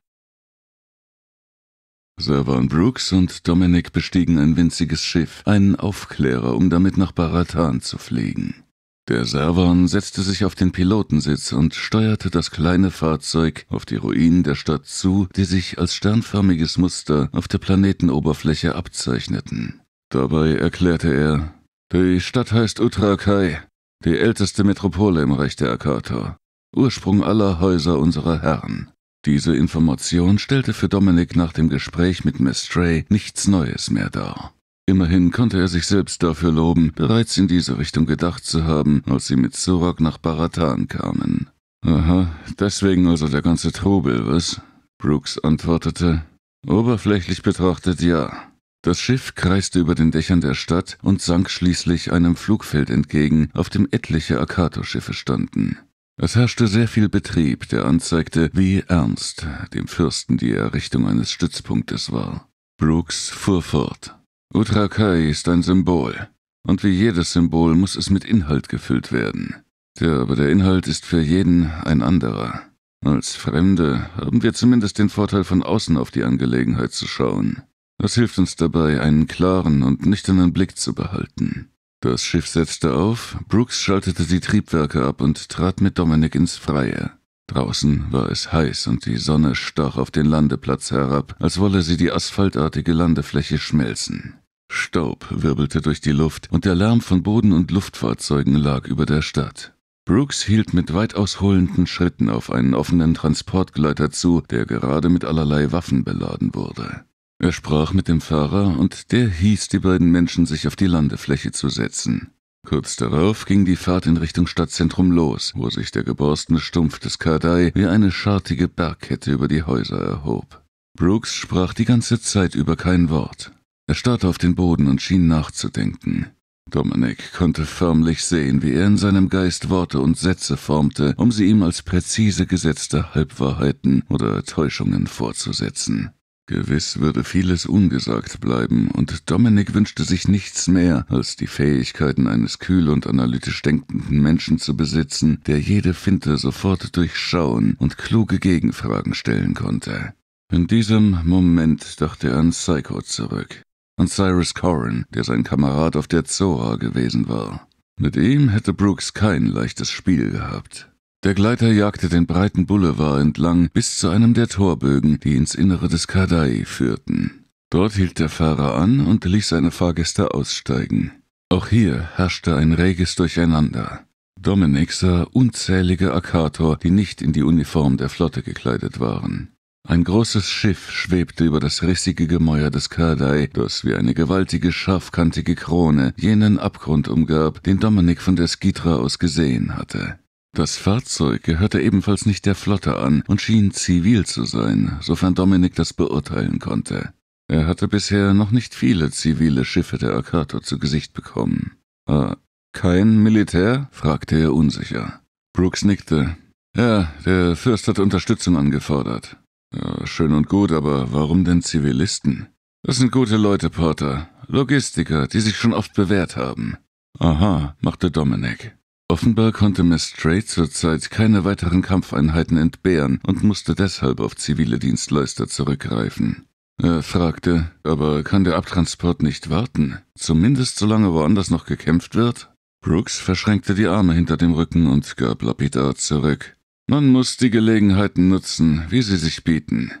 Servan Brooks und Dominic bestiegen ein winziges Schiff, einen Aufklärer, um damit nach Baratan zu fliegen. Der Servan setzte sich auf den Pilotensitz und steuerte das kleine Fahrzeug auf die Ruinen der Stadt zu, die sich als sternförmiges Muster auf der Planetenoberfläche abzeichneten. Dabei erklärte er, die Stadt heißt Utrakai, die älteste Metropole im Reich der Akator, Ursprung aller Häuser unserer Herren. Diese Information stellte für Dominik nach dem Gespräch mit Miss Trey nichts Neues mehr dar. Immerhin konnte er sich selbst dafür loben, bereits in diese Richtung gedacht zu haben, als sie mit Zorak nach Baratan kamen. Aha, deswegen also der ganze Trubel, was? Brooks antwortete. Oberflächlich betrachtet ja. Das Schiff kreiste über den Dächern der Stadt und sank schließlich einem Flugfeld entgegen, auf dem etliche Akato-Schiffe standen. Es herrschte sehr viel Betrieb, der anzeigte, wie ernst dem Fürsten die Errichtung eines Stützpunktes war. Brooks fuhr fort. Utrakai ist ein Symbol, und wie jedes Symbol muss es mit Inhalt gefüllt werden. Tja, aber der Inhalt ist für jeden ein anderer. Als Fremde haben wir zumindest den Vorteil, von außen auf die Angelegenheit zu schauen. Das hilft uns dabei, einen klaren und nüchternen Blick zu behalten. Das Schiff setzte auf, Brooks schaltete die Triebwerke ab und trat mit Dominik ins Freie. Draußen war es heiß und die Sonne stach auf den Landeplatz herab, als wolle sie die asphaltartige Landefläche schmelzen. Staub wirbelte durch die Luft und der Lärm von Boden- und Luftfahrzeugen lag über der Stadt. Brooks hielt mit weit ausholenden Schritten auf einen offenen Transportgleiter zu, der gerade mit allerlei Waffen beladen wurde. Er sprach mit dem Fahrer und der hieß die beiden Menschen, sich auf die Landefläche zu setzen. Kurz darauf ging die Fahrt in Richtung Stadtzentrum los, wo sich der geborstene Stumpf des Kardai wie eine schartige Bergkette über die Häuser erhob. Brooks sprach die ganze Zeit über kein Wort. Er starrte auf den Boden und schien nachzudenken. Dominik konnte förmlich sehen, wie er in seinem Geist Worte und Sätze formte, um sie ihm als präzise gesetzte Halbwahrheiten oder Täuschungen vorzusetzen. Gewiss würde vieles ungesagt bleiben, und Dominik wünschte sich nichts mehr, als die Fähigkeiten eines kühl und analytisch denkenden Menschen zu besitzen, der jede Finte sofort durchschauen und kluge Gegenfragen stellen konnte. In diesem Moment dachte er an Psycho zurück, an Cyrus Corrin, der sein Kamerad auf der Zora gewesen war. Mit ihm hätte Brooks kein leichtes Spiel gehabt. Der Gleiter jagte den breiten Boulevard entlang bis zu einem der Torbögen, die ins Innere des Kardai führten. Dort hielt der Fahrer an und ließ seine Fahrgäste aussteigen. Auch hier herrschte ein reges Durcheinander. Dominik sah unzählige Akator, die nicht in die Uniform der Flotte gekleidet waren. Ein großes Schiff schwebte über das rissige Gemäuer des Kardai, das wie eine gewaltige, scharfkantige Krone jenen Abgrund umgab, den Dominik von der Skitra aus gesehen hatte. Das Fahrzeug gehörte ebenfalls nicht der Flotte an und schien zivil zu sein, sofern Dominik das beurteilen konnte. Er hatte bisher noch nicht viele zivile Schiffe der Akato zu Gesicht bekommen. Ah, kein Militär? fragte er unsicher. Brooks nickte. Ja, der Fürst hat Unterstützung angefordert. Ja, äh, schön und gut, aber warum denn Zivilisten? Das sind gute Leute, Porter. Logistiker, die sich schon oft bewährt haben. Aha, machte Dominik. Offenbar konnte Mestray zurzeit keine weiteren Kampfeinheiten entbehren und musste deshalb auf zivile Dienstleister zurückgreifen. Er fragte, aber kann der Abtransport nicht warten? Zumindest solange woanders noch gekämpft wird? Brooks verschränkte die Arme hinter dem Rücken und gab lapidar zurück. Man muss die Gelegenheiten nutzen, wie sie sich bieten.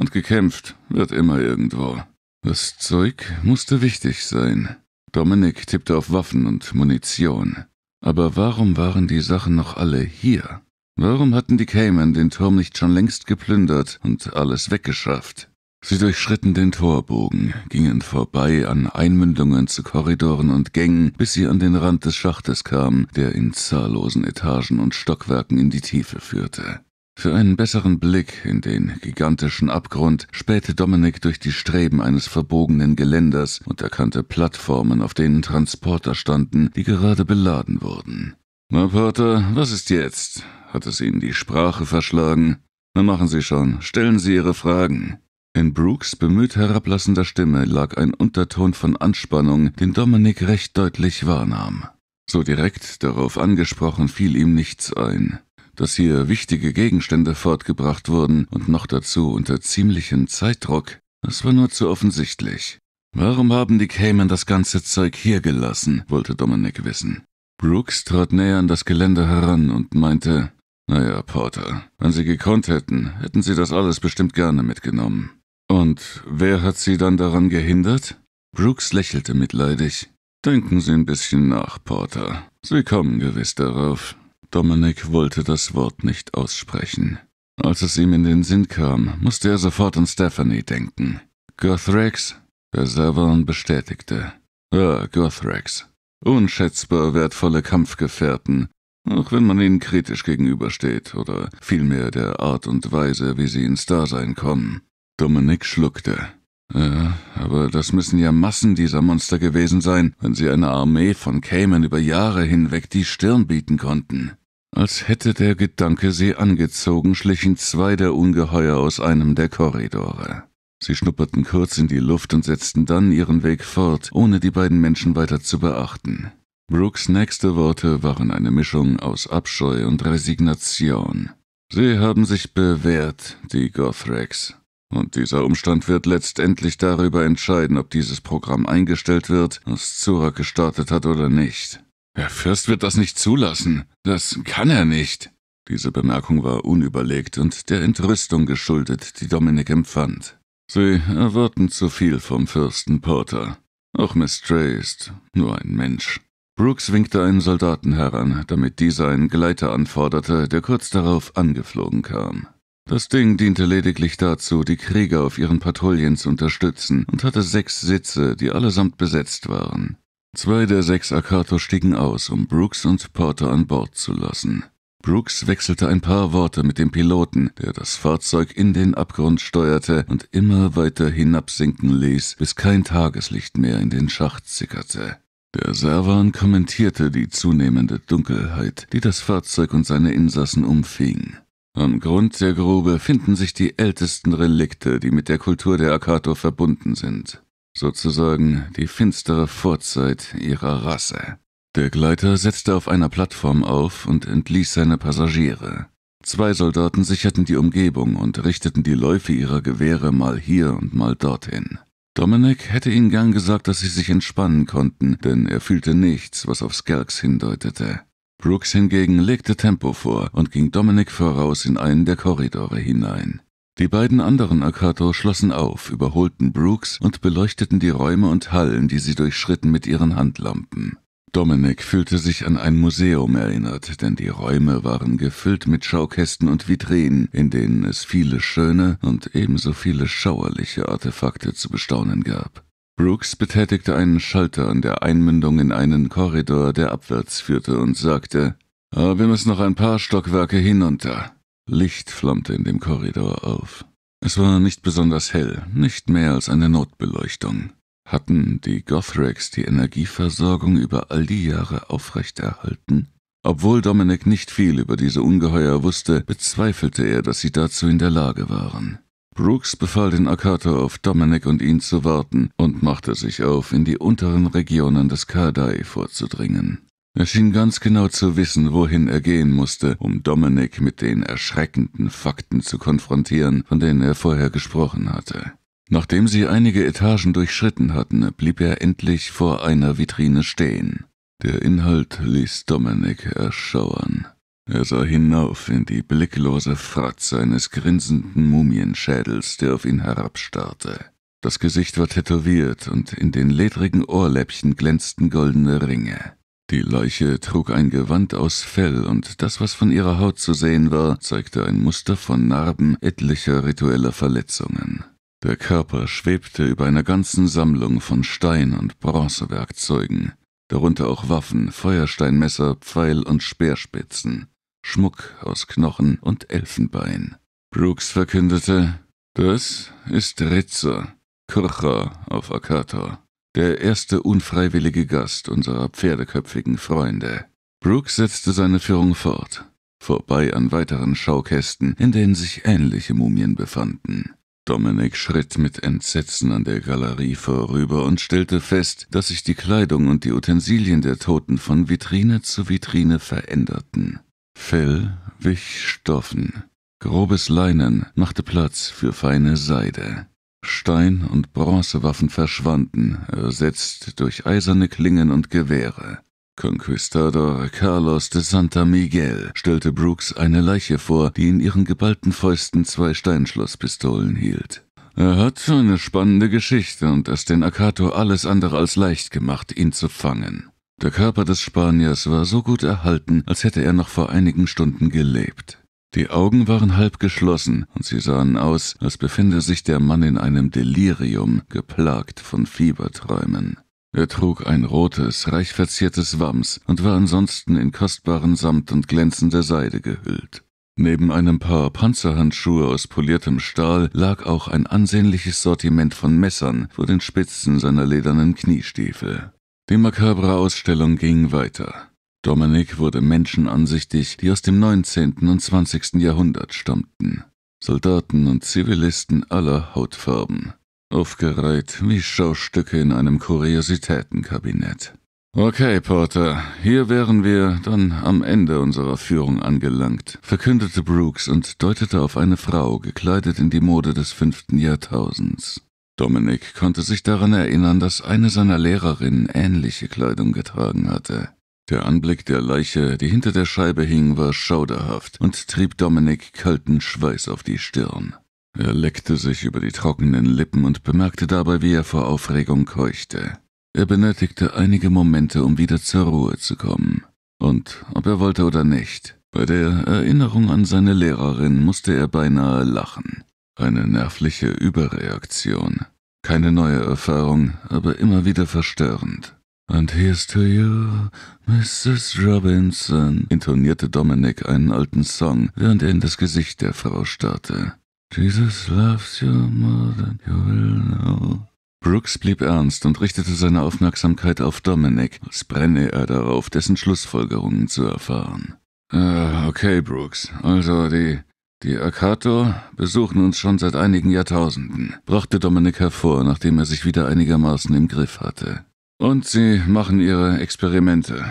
Und gekämpft wird immer irgendwo. Das Zeug musste wichtig sein. Dominik tippte auf Waffen und Munition. Aber warum waren die Sachen noch alle hier? Warum hatten die Cayman den Turm nicht schon längst geplündert und alles weggeschafft? Sie durchschritten den Torbogen, gingen vorbei an Einmündungen zu Korridoren und Gängen, bis sie an den Rand des Schachtes kamen, der in zahllosen Etagen und Stockwerken in die Tiefe führte. Für einen besseren Blick in den gigantischen Abgrund spähte Dominik durch die Streben eines verbogenen Geländers und erkannte Plattformen, auf denen Transporter standen, die gerade beladen wurden. Na, Pater, was ist jetzt? Hat es Ihnen die Sprache verschlagen? Na, machen Sie schon, stellen Sie Ihre Fragen. In Brooks bemüht herablassender Stimme lag ein Unterton von Anspannung, den Dominik recht deutlich wahrnahm. So direkt darauf angesprochen fiel ihm nichts ein dass hier wichtige Gegenstände fortgebracht wurden und noch dazu unter ziemlichem Zeitdruck, das war nur zu offensichtlich. Warum haben die Cayman das ganze Zeug hier gelassen, wollte Dominic wissen. Brooks trat näher an das Geländer heran und meinte, naja, Porter, wenn Sie gekonnt hätten, hätten Sie das alles bestimmt gerne mitgenommen. Und wer hat Sie dann daran gehindert? Brooks lächelte mitleidig. Denken Sie ein bisschen nach, Porter. Sie kommen gewiss darauf. Dominik wollte das Wort nicht aussprechen. Als es ihm in den Sinn kam, musste er sofort an Stephanie denken. Gothrex? Der Savon bestätigte. Ja, Gothrex. Unschätzbar wertvolle Kampfgefährten, auch wenn man ihnen kritisch gegenübersteht oder vielmehr der Art und Weise, wie sie ins Dasein kommen. Dominik schluckte. Ja, aber das müssen ja Massen dieser Monster gewesen sein, wenn sie einer Armee von Cayman über Jahre hinweg die Stirn bieten konnten. Als hätte der Gedanke sie angezogen, schlichen zwei der Ungeheuer aus einem der Korridore. Sie schnupperten kurz in die Luft und setzten dann ihren Weg fort, ohne die beiden Menschen weiter zu beachten. Brooks nächste Worte waren eine Mischung aus Abscheu und Resignation. Sie haben sich bewährt, die Gothrex, und dieser Umstand wird letztendlich darüber entscheiden, ob dieses Programm eingestellt wird, was Zurak gestartet hat oder nicht. Herr Fürst wird das nicht zulassen. Das kann er nicht. Diese Bemerkung war unüberlegt und der Entrüstung geschuldet, die Dominik empfand. Sie erwarten zu viel vom Fürsten Porter. Auch Miss Tray ist nur ein Mensch. Brooks winkte einen Soldaten heran, damit dieser einen Gleiter anforderte, der kurz darauf angeflogen kam. Das Ding diente lediglich dazu, die Krieger auf ihren Patrouillen zu unterstützen und hatte sechs Sitze, die allesamt besetzt waren. Zwei der sechs Akato stiegen aus, um Brooks und Porter an Bord zu lassen. Brooks wechselte ein paar Worte mit dem Piloten, der das Fahrzeug in den Abgrund steuerte und immer weiter hinabsinken ließ, bis kein Tageslicht mehr in den Schacht sickerte. Der Servan kommentierte die zunehmende Dunkelheit, die das Fahrzeug und seine Insassen umfing. Am Grund der Grube finden sich die ältesten Relikte, die mit der Kultur der Akato verbunden sind. Sozusagen die finstere Vorzeit ihrer Rasse. Der Gleiter setzte auf einer Plattform auf und entließ seine Passagiere. Zwei Soldaten sicherten die Umgebung und richteten die Läufe ihrer Gewehre mal hier und mal dorthin. Dominik hätte ihnen gern gesagt, dass sie sich entspannen konnten, denn er fühlte nichts, was auf Skelks hindeutete. Brooks hingegen legte Tempo vor und ging Dominic voraus in einen der Korridore hinein. Die beiden anderen Akato schlossen auf, überholten Brooks und beleuchteten die Räume und Hallen, die sie durchschritten mit ihren Handlampen. Dominic fühlte sich an ein Museum erinnert, denn die Räume waren gefüllt mit Schaukästen und Vitrinen, in denen es viele schöne und ebenso viele schauerliche Artefakte zu bestaunen gab. Brooks betätigte einen Schalter an der Einmündung in einen Korridor, der abwärts führte, und sagte, aber wir müssen noch ein paar Stockwerke hinunter. Licht flammte in dem Korridor auf. Es war nicht besonders hell, nicht mehr als eine Notbeleuchtung. Hatten die Gothrex die Energieversorgung über all die Jahre aufrechterhalten? Obwohl Dominic nicht viel über diese Ungeheuer wusste, bezweifelte er, dass sie dazu in der Lage waren. Brooks befahl den Akator auf Dominic und ihn zu warten und machte sich auf, in die unteren Regionen des Kardai vorzudringen. Er schien ganz genau zu wissen, wohin er gehen musste, um Dominic mit den erschreckenden Fakten zu konfrontieren, von denen er vorher gesprochen hatte. Nachdem sie einige Etagen durchschritten hatten, blieb er endlich vor einer Vitrine stehen. Der Inhalt ließ Dominic erschauern. Er sah hinauf in die blicklose Fratze eines grinsenden Mumienschädels, der auf ihn herabstarrte. Das Gesicht war tätowiert und in den ledrigen Ohrläppchen glänzten goldene Ringe. Die Leiche trug ein Gewand aus Fell und das, was von ihrer Haut zu sehen war, zeigte ein Muster von Narben etlicher ritueller Verletzungen. Der Körper schwebte über einer ganzen Sammlung von Stein- und Bronzewerkzeugen, darunter auch Waffen, Feuersteinmesser, Pfeil und Speerspitzen. Schmuck aus Knochen und Elfenbein. Brooks verkündete, das ist Ritzer, Kircher auf Akator, der erste unfreiwillige Gast unserer pferdeköpfigen Freunde. Brooks setzte seine Führung fort, vorbei an weiteren Schaukästen, in denen sich ähnliche Mumien befanden. Dominik schritt mit Entsetzen an der Galerie vorüber und stellte fest, dass sich die Kleidung und die Utensilien der Toten von Vitrine zu Vitrine veränderten. Fell wich Stoffen, grobes Leinen machte Platz für feine Seide. Stein- und Bronzewaffen verschwanden, ersetzt durch eiserne Klingen und Gewehre. Conquistador Carlos de Santa Miguel stellte Brooks eine Leiche vor, die in ihren geballten Fäusten zwei Steinschlosspistolen hielt. Er hat eine spannende Geschichte und es den Akato alles andere als leicht gemacht, ihn zu fangen. Der Körper des Spaniers war so gut erhalten, als hätte er noch vor einigen Stunden gelebt. Die Augen waren halb geschlossen und sie sahen aus, als befände sich der Mann in einem Delirium, geplagt von Fieberträumen. Er trug ein rotes, reich verziertes Wams und war ansonsten in kostbaren Samt und glänzende Seide gehüllt. Neben einem paar Panzerhandschuhe aus poliertem Stahl lag auch ein ansehnliches Sortiment von Messern vor den Spitzen seiner ledernen Kniestiefel. Die makabre Ausstellung ging weiter. Dominik wurde Menschen ansichtig, die aus dem 19. und 20. Jahrhundert stammten. Soldaten und Zivilisten aller Hautfarben. Aufgereiht wie Schaustücke in einem Kuriositätenkabinett. Okay, Porter, hier wären wir dann am Ende unserer Führung angelangt, verkündete Brooks und deutete auf eine Frau, gekleidet in die Mode des fünften Jahrtausends. Dominik konnte sich daran erinnern, dass eine seiner Lehrerinnen ähnliche Kleidung getragen hatte. Der Anblick der Leiche, die hinter der Scheibe hing, war schauderhaft und trieb Dominik kalten Schweiß auf die Stirn. Er leckte sich über die trockenen Lippen und bemerkte dabei, wie er vor Aufregung keuchte. Er benötigte einige Momente, um wieder zur Ruhe zu kommen. Und ob er wollte oder nicht, bei der Erinnerung an seine Lehrerin musste er beinahe lachen. Eine nervliche Überreaktion. Keine neue Erfahrung, aber immer wieder verstörend. And here's to you, Mrs. Robinson, intonierte Dominic einen alten Song, während er in das Gesicht der Frau starrte. Jesus loves you more than you will know. Brooks blieb ernst und richtete seine Aufmerksamkeit auf Dominic, als brenne er darauf, dessen Schlussfolgerungen zu erfahren. Äh, okay, Brooks, also die die Akato besuchen uns schon seit einigen Jahrtausenden, brachte Dominik hervor, nachdem er sich wieder einigermaßen im Griff hatte. Und sie machen ihre Experimente.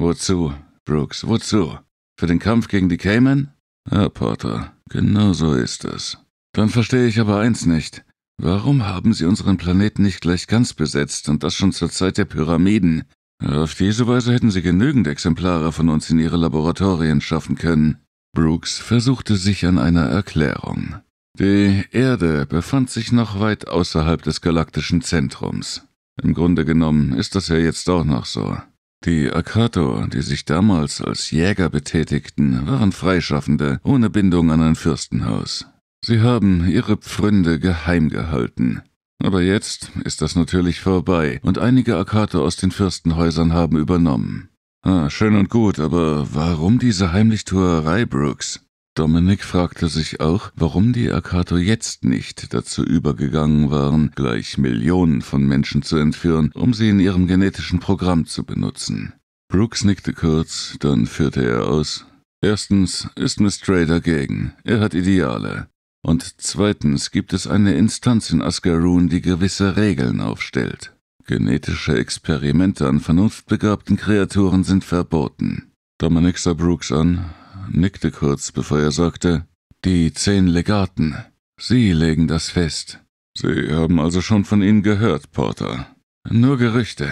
Wozu, Brooks, wozu? Für den Kampf gegen die Cayman? Ja, Porter, genau so ist es. Dann verstehe ich aber eins nicht. Warum haben sie unseren Planeten nicht gleich ganz besetzt und das schon zur Zeit der Pyramiden? Auf diese Weise hätten sie genügend Exemplare von uns in ihre Laboratorien schaffen können. Brooks versuchte sich an einer Erklärung. Die Erde befand sich noch weit außerhalb des galaktischen Zentrums. Im Grunde genommen ist das ja jetzt auch noch so. Die Akato, die sich damals als Jäger betätigten, waren Freischaffende ohne Bindung an ein Fürstenhaus. Sie haben ihre Pfründe geheim gehalten. Aber jetzt ist das natürlich vorbei und einige Akato aus den Fürstenhäusern haben übernommen. Ah, schön und gut, aber warum diese Heimlichtuerei, Brooks? Dominik fragte sich auch, warum die Akato jetzt nicht dazu übergegangen waren, gleich Millionen von Menschen zu entführen, um sie in ihrem genetischen Programm zu benutzen. Brooks nickte kurz, dann führte er aus. Erstens ist Miss Trey dagegen, er hat Ideale. Und zweitens gibt es eine Instanz in Asgaroon, die gewisse Regeln aufstellt. Genetische Experimente an vernunftbegabten Kreaturen sind verboten. Dominic sah Brooks an, nickte kurz, bevor er sagte, die zehn Legaten, sie legen das fest. Sie haben also schon von ihnen gehört, Porter. Nur Gerüchte.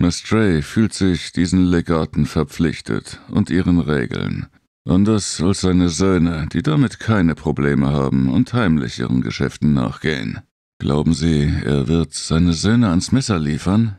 Miss Trey fühlt sich diesen Legaten verpflichtet und ihren Regeln. Anders als seine Söhne, die damit keine Probleme haben und heimlich ihren Geschäften nachgehen. Glauben Sie, er wird seine Söhne ans Messer liefern?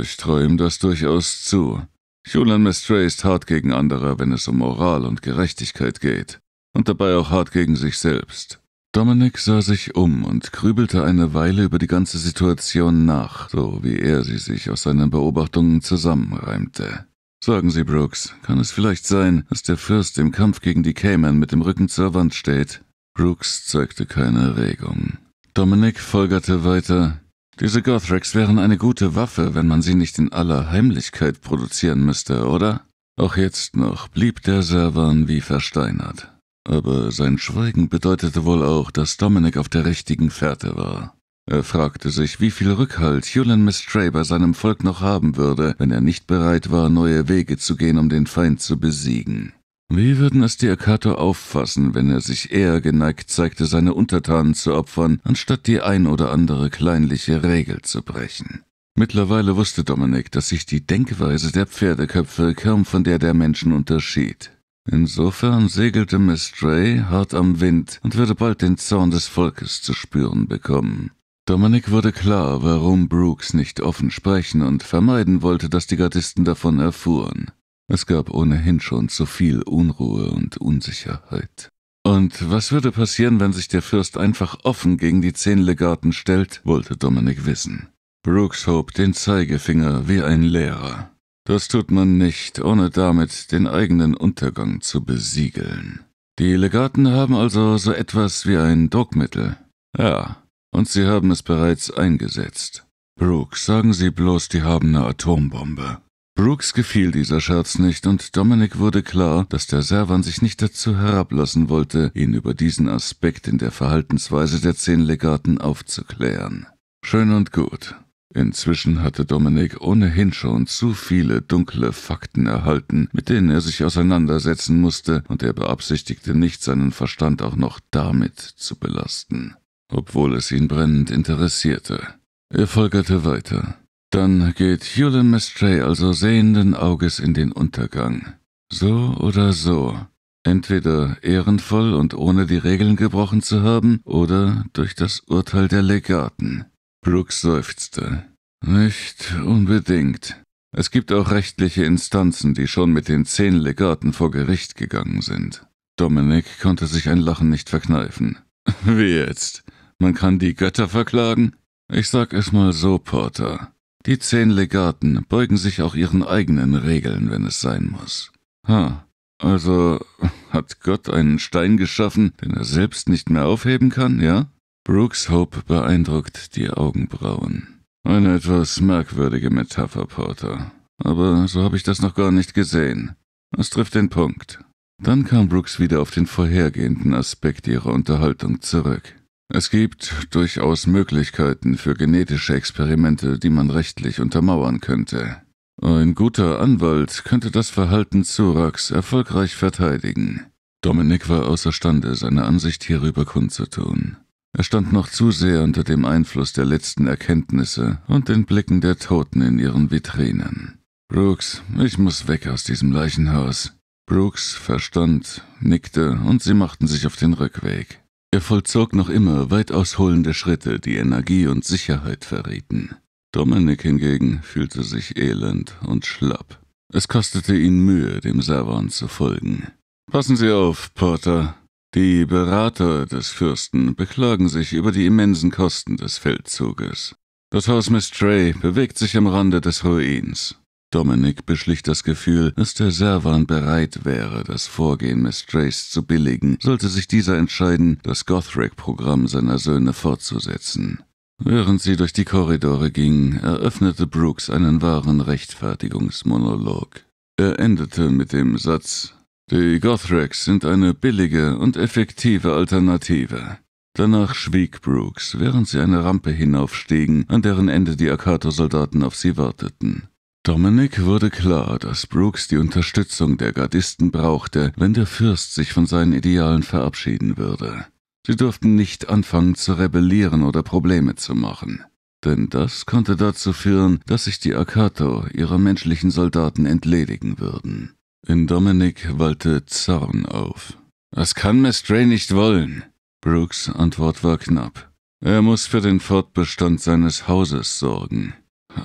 Ich traue ihm das durchaus zu. Julian Mestray ist hart gegen andere, wenn es um Moral und Gerechtigkeit geht. Und dabei auch hart gegen sich selbst. Dominic sah sich um und grübelte eine Weile über die ganze Situation nach, so wie er sie sich aus seinen Beobachtungen zusammenreimte. Sagen Sie, Brooks, kann es vielleicht sein, dass der Fürst im Kampf gegen die Cayman mit dem Rücken zur Wand steht? Brooks zeigte keine Regung. Dominik folgerte weiter. Diese Gothrex wären eine gute Waffe, wenn man sie nicht in aller Heimlichkeit produzieren müsste, oder? Auch jetzt noch blieb der Servan wie versteinert. Aber sein Schweigen bedeutete wohl auch, dass Dominik auf der richtigen Fährte war. Er fragte sich, wie viel Rückhalt Julian Mistray bei seinem Volk noch haben würde, wenn er nicht bereit war, neue Wege zu gehen, um den Feind zu besiegen. Wie würden es die Akator auffassen, wenn er sich eher geneigt zeigte, seine Untertanen zu opfern, anstatt die ein oder andere kleinliche Regel zu brechen? Mittlerweile wusste Dominik, dass sich die Denkweise der Pferdeköpfe kaum von der der Menschen unterschied. Insofern segelte Miss Dre hart am Wind und würde bald den Zorn des Volkes zu spüren bekommen. Dominik wurde klar, warum Brooks nicht offen sprechen und vermeiden wollte, dass die Gardisten davon erfuhren. Es gab ohnehin schon zu viel Unruhe und Unsicherheit. Und was würde passieren, wenn sich der Fürst einfach offen gegen die zehn Legaten stellt, wollte Dominik wissen. Brooks hob den Zeigefinger wie ein Lehrer. Das tut man nicht, ohne damit den eigenen Untergang zu besiegeln. Die Legaten haben also so etwas wie ein Druckmittel. Ja, und sie haben es bereits eingesetzt. Brooks, sagen Sie bloß, die haben eine Atombombe. Brooks gefiel dieser Scherz nicht und Dominic wurde klar, dass der Servan sich nicht dazu herablassen wollte, ihn über diesen Aspekt in der Verhaltensweise der zehn Legaten aufzuklären. Schön und gut. Inzwischen hatte Dominic ohnehin schon zu viele dunkle Fakten erhalten, mit denen er sich auseinandersetzen musste, und er beabsichtigte nicht, seinen Verstand auch noch damit zu belasten, obwohl es ihn brennend interessierte. Er folgerte weiter. Dann geht Hewlin Mestray also sehenden Auges in den Untergang. So oder so. Entweder ehrenvoll und ohne die Regeln gebrochen zu haben, oder durch das Urteil der Legaten. Brooks seufzte. Nicht unbedingt. Es gibt auch rechtliche Instanzen, die schon mit den zehn Legaten vor Gericht gegangen sind. Dominic konnte sich ein Lachen nicht verkneifen. Wie jetzt? Man kann die Götter verklagen? Ich sag es mal so, Porter. Die zehn Legaten beugen sich auch ihren eigenen Regeln, wenn es sein muss. Ha, also hat Gott einen Stein geschaffen, den er selbst nicht mehr aufheben kann, ja? Brooks Hope beeindruckt die Augenbrauen. Eine etwas merkwürdige Metapher, Porter. Aber so habe ich das noch gar nicht gesehen. Es trifft den Punkt. Dann kam Brooks wieder auf den vorhergehenden Aspekt ihrer Unterhaltung zurück. Es gibt durchaus Möglichkeiten für genetische Experimente, die man rechtlich untermauern könnte. Ein guter Anwalt könnte das Verhalten Zuraks erfolgreich verteidigen. Dominik war außerstande, seine Ansicht hierüber kundzutun. Er stand noch zu sehr unter dem Einfluss der letzten Erkenntnisse und den Blicken der Toten in ihren Vitrinen. Brooks, ich muss weg aus diesem Leichenhaus. Brooks verstand, nickte und sie machten sich auf den Rückweg. Er vollzog noch immer weitausholende Schritte, die Energie und Sicherheit verrieten. Dominik hingegen fühlte sich elend und schlapp. Es kostete ihn Mühe, dem Savon zu folgen. Passen Sie auf, Porter. Die Berater des Fürsten beklagen sich über die immensen Kosten des Feldzuges. Das Haus Miss Mistray bewegt sich am Rande des Ruins. Dominik beschlich das Gefühl, dass der Servan bereit wäre, das Vorgehen Miss Trace zu billigen, sollte sich dieser entscheiden, das Gothrick-Programm seiner Söhne fortzusetzen. Während sie durch die Korridore ging, eröffnete Brooks einen wahren Rechtfertigungsmonolog. Er endete mit dem Satz Die Gothricks sind eine billige und effektive Alternative. Danach schwieg Brooks, während sie eine Rampe hinaufstiegen, an deren Ende die Akato-Soldaten auf sie warteten. Dominic wurde klar, dass Brooks die Unterstützung der Gardisten brauchte, wenn der Fürst sich von seinen Idealen verabschieden würde. Sie durften nicht anfangen zu rebellieren oder Probleme zu machen. Denn das konnte dazu führen, dass sich die Akato ihrer menschlichen Soldaten entledigen würden. In Dominic wallte Zorn auf. Das kann Mestray nicht wollen. Brooks Antwort war knapp. Er muss für den Fortbestand seines Hauses sorgen.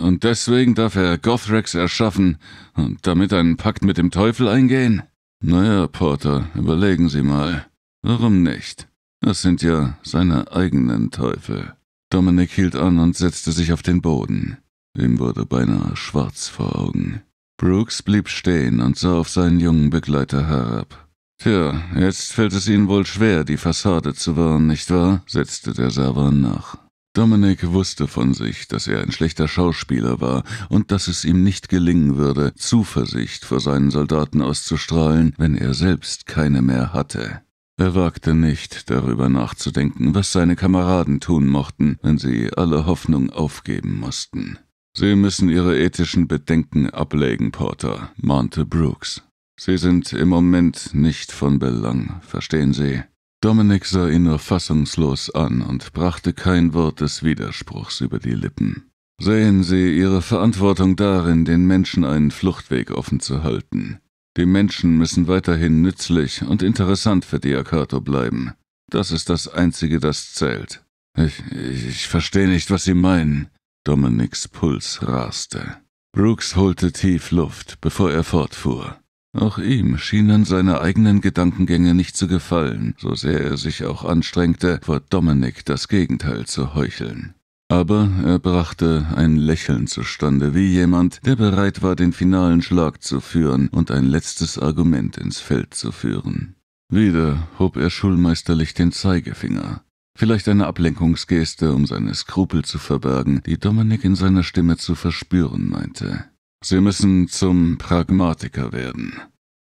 Und deswegen darf er Gothrex erschaffen und damit einen Pakt mit dem Teufel eingehen? Naja, Porter, überlegen Sie mal. Warum nicht? Das sind ja seine eigenen Teufel. Dominik hielt an und setzte sich auf den Boden. Ihm wurde beinahe schwarz vor Augen. Brooks blieb stehen und sah auf seinen jungen Begleiter herab. Tja, jetzt fällt es Ihnen wohl schwer, die Fassade zu wahren, nicht wahr? setzte der Server nach. Dominic wusste von sich, dass er ein schlechter Schauspieler war und dass es ihm nicht gelingen würde, Zuversicht vor seinen Soldaten auszustrahlen, wenn er selbst keine mehr hatte. Er wagte nicht, darüber nachzudenken, was seine Kameraden tun mochten, wenn sie alle Hoffnung aufgeben mussten. Sie müssen ihre ethischen Bedenken ablegen, Porter, mahnte Brooks. Sie sind im Moment nicht von Belang, verstehen Sie? Dominik sah ihn nur fassungslos an und brachte kein Wort des Widerspruchs über die Lippen. Sehen Sie Ihre Verantwortung darin, den Menschen einen Fluchtweg offen zu halten. Die Menschen müssen weiterhin nützlich und interessant für Diakato bleiben. Das ist das Einzige, das zählt. Ich, ich, ich verstehe nicht, was Sie meinen. Dominiks Puls raste. Brooks holte tief Luft, bevor er fortfuhr. Auch ihm schienen seine eigenen Gedankengänge nicht zu gefallen, so sehr er sich auch anstrengte, vor Dominik das Gegenteil zu heucheln. Aber er brachte ein Lächeln zustande, wie jemand, der bereit war, den finalen Schlag zu führen und ein letztes Argument ins Feld zu führen. Wieder hob er schulmeisterlich den Zeigefinger. Vielleicht eine Ablenkungsgeste, um seine Skrupel zu verbergen, die Dominik in seiner Stimme zu verspüren meinte. Sie müssen zum Pragmatiker werden.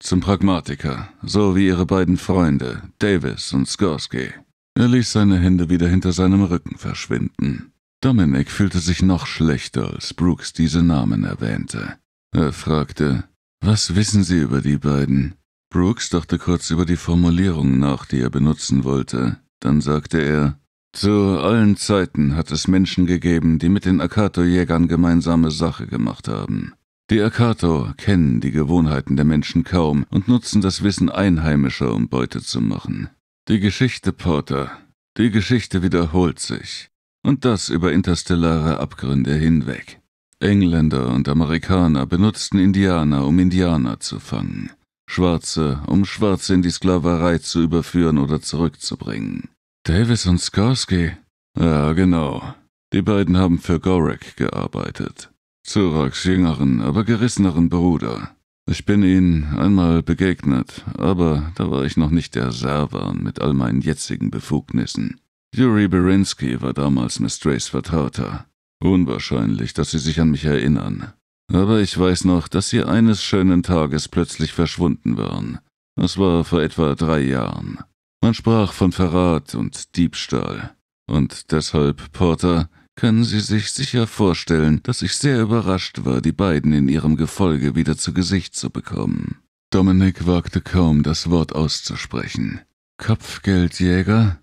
Zum Pragmatiker, so wie ihre beiden Freunde, Davis und Skorsky. Er ließ seine Hände wieder hinter seinem Rücken verschwinden. Dominic fühlte sich noch schlechter, als Brooks diese Namen erwähnte. Er fragte, was wissen Sie über die beiden? Brooks dachte kurz über die Formulierung nach, die er benutzen wollte. Dann sagte er, zu allen Zeiten hat es Menschen gegeben, die mit den Akato-Jägern gemeinsame Sache gemacht haben. Die Akato kennen die Gewohnheiten der Menschen kaum und nutzen das Wissen Einheimischer, um Beute zu machen. Die Geschichte, Porter, die Geschichte wiederholt sich. Und das über interstellare Abgründe hinweg. Engländer und Amerikaner benutzten Indianer, um Indianer zu fangen. Schwarze, um Schwarze in die Sklaverei zu überführen oder zurückzubringen. Davis und Skorsky? Ja, genau. Die beiden haben für Gorek gearbeitet. Zuraks jüngeren, aber gerisseneren Bruder. Ich bin ihnen einmal begegnet, aber da war ich noch nicht der Servan mit all meinen jetzigen Befugnissen. Yuri Berinsky war damals Miss Drays Vertrauter. Unwahrscheinlich, dass sie sich an mich erinnern. Aber ich weiß noch, dass sie eines schönen Tages plötzlich verschwunden waren. Das war vor etwa drei Jahren. Man sprach von Verrat und Diebstahl. Und deshalb, Porter, können Sie sich sicher vorstellen, dass ich sehr überrascht war, die beiden in ihrem Gefolge wieder zu Gesicht zu bekommen. Dominik wagte kaum, das Wort auszusprechen. Kopfgeldjäger?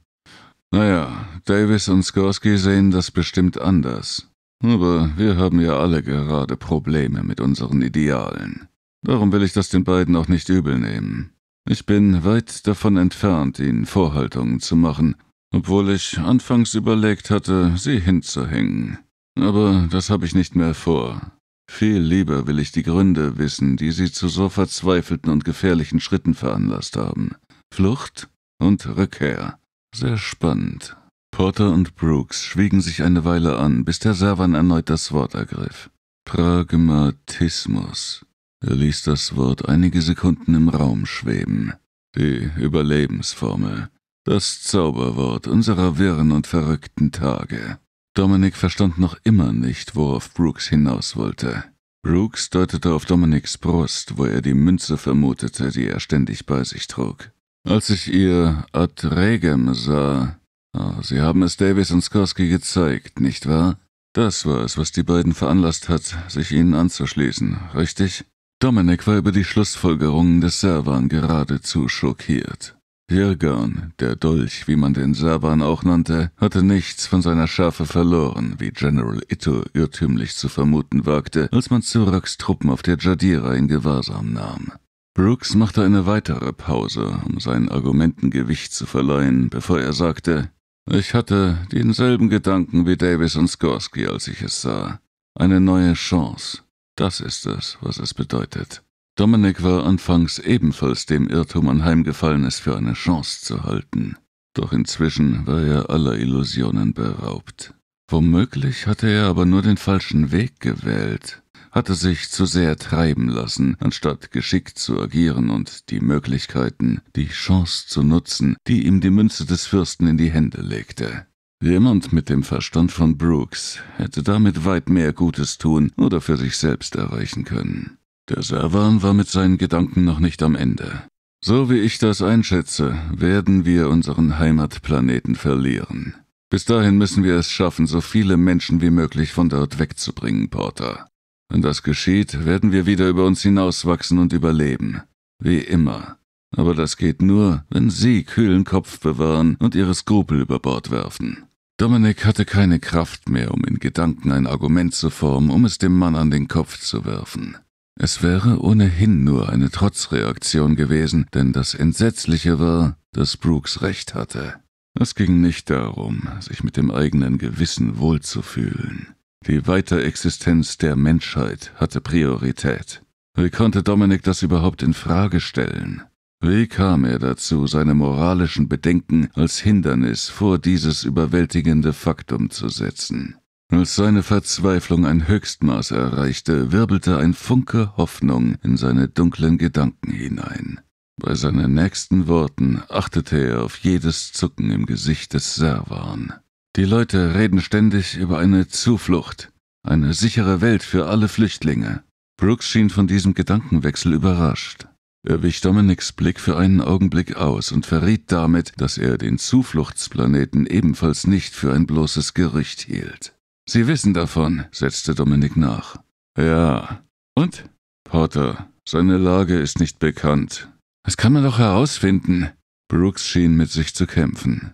Naja, Davis und Skorsky sehen das bestimmt anders. Aber wir haben ja alle gerade Probleme mit unseren Idealen. Darum will ich das den beiden auch nicht übel nehmen. Ich bin weit davon entfernt, ihnen Vorhaltungen zu machen, obwohl ich anfangs überlegt hatte, sie hinzuhängen. Aber das habe ich nicht mehr vor. Viel lieber will ich die Gründe wissen, die sie zu so verzweifelten und gefährlichen Schritten veranlasst haben. Flucht und Rückkehr. Sehr spannend. Porter und Brooks schwiegen sich eine Weile an, bis der Servan erneut das Wort ergriff. Pragmatismus. Er ließ das Wort einige Sekunden im Raum schweben. Die Überlebensformel. Das Zauberwort unserer wirren und verrückten Tage. Dominik verstand noch immer nicht, worauf Brooks hinaus wollte. Brooks deutete auf Dominiks Brust, wo er die Münze vermutete, die er ständig bei sich trug. Als ich ihr ad regem sah, oh, Sie haben es Davis und Skorsky gezeigt, nicht wahr? Das war es, was die beiden veranlasst hat, sich ihnen anzuschließen, richtig? Dominik war über die Schlussfolgerungen des Servan geradezu schockiert. Jirgon, der Dolch, wie man den Saban auch nannte, hatte nichts von seiner Schärfe verloren, wie General Ito irrtümlich zu vermuten wagte, als man Zuraks Truppen auf der Jadira in Gewahrsam nahm. Brooks machte eine weitere Pause, um seinen Argumenten Gewicht zu verleihen, bevor er sagte, ich hatte denselben Gedanken wie Davis und Skorsky, als ich es sah. Eine neue Chance. Das ist es, was es bedeutet. Dominik war anfangs ebenfalls dem Irrtum anheimgefallen, es für eine Chance zu halten. Doch inzwischen war er aller Illusionen beraubt. Womöglich hatte er aber nur den falschen Weg gewählt, hatte sich zu sehr treiben lassen, anstatt geschickt zu agieren und die Möglichkeiten, die Chance zu nutzen, die ihm die Münze des Fürsten in die Hände legte. Jemand mit dem Verstand von Brooks hätte damit weit mehr Gutes tun oder für sich selbst erreichen können. Der Servan war mit seinen Gedanken noch nicht am Ende. So wie ich das einschätze, werden wir unseren Heimatplaneten verlieren. Bis dahin müssen wir es schaffen, so viele Menschen wie möglich von dort wegzubringen, Porter. Wenn das geschieht, werden wir wieder über uns hinauswachsen und überleben. Wie immer. Aber das geht nur, wenn Sie kühlen Kopf bewahren und Ihre Skrupel über Bord werfen. Dominik hatte keine Kraft mehr, um in Gedanken ein Argument zu formen, um es dem Mann an den Kopf zu werfen. Es wäre ohnehin nur eine Trotzreaktion gewesen, denn das Entsetzliche war, dass Brooks recht hatte. Es ging nicht darum, sich mit dem eigenen Gewissen wohlzufühlen. Die Weiterexistenz der Menschheit hatte Priorität. Wie konnte Dominik das überhaupt in Frage stellen? Wie kam er dazu, seine moralischen Bedenken als Hindernis vor dieses überwältigende Faktum zu setzen? Als seine Verzweiflung ein Höchstmaß erreichte, wirbelte ein Funke Hoffnung in seine dunklen Gedanken hinein. Bei seinen nächsten Worten achtete er auf jedes Zucken im Gesicht des Servan. Die Leute reden ständig über eine Zuflucht, eine sichere Welt für alle Flüchtlinge. Brooks schien von diesem Gedankenwechsel überrascht. Er wich Dominics Blick für einen Augenblick aus und verriet damit, dass er den Zufluchtsplaneten ebenfalls nicht für ein bloßes Gerücht hielt. Sie wissen davon, setzte Dominik nach. Ja. Und? Potter, seine Lage ist nicht bekannt. Das kann man doch herausfinden. Brooks schien mit sich zu kämpfen.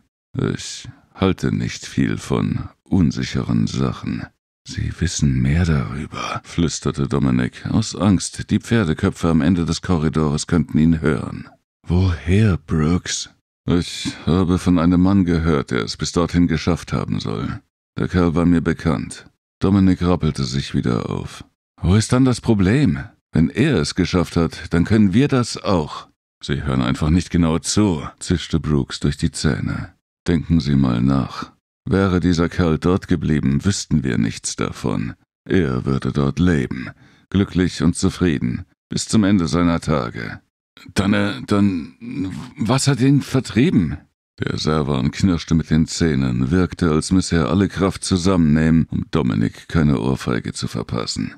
Ich halte nicht viel von unsicheren Sachen. Sie wissen mehr darüber, flüsterte Dominik, aus Angst, die Pferdeköpfe am Ende des Korridors könnten ihn hören. Woher, Brooks? Ich habe von einem Mann gehört, der es bis dorthin geschafft haben soll. Der Kerl war mir bekannt. Dominik rappelte sich wieder auf. Wo ist dann das Problem? Wenn er es geschafft hat, dann können wir das auch. Sie hören einfach nicht genau zu, zischte Brooks durch die Zähne. Denken Sie mal nach. Wäre dieser Kerl dort geblieben, wüssten wir nichts davon. Er würde dort leben, glücklich und zufrieden, bis zum Ende seiner Tage. Dann, äh, dann, was hat ihn vertrieben? Der Servan knirschte mit den Zähnen, wirkte, als müsse er alle Kraft zusammennehmen, um Dominik keine Ohrfeige zu verpassen.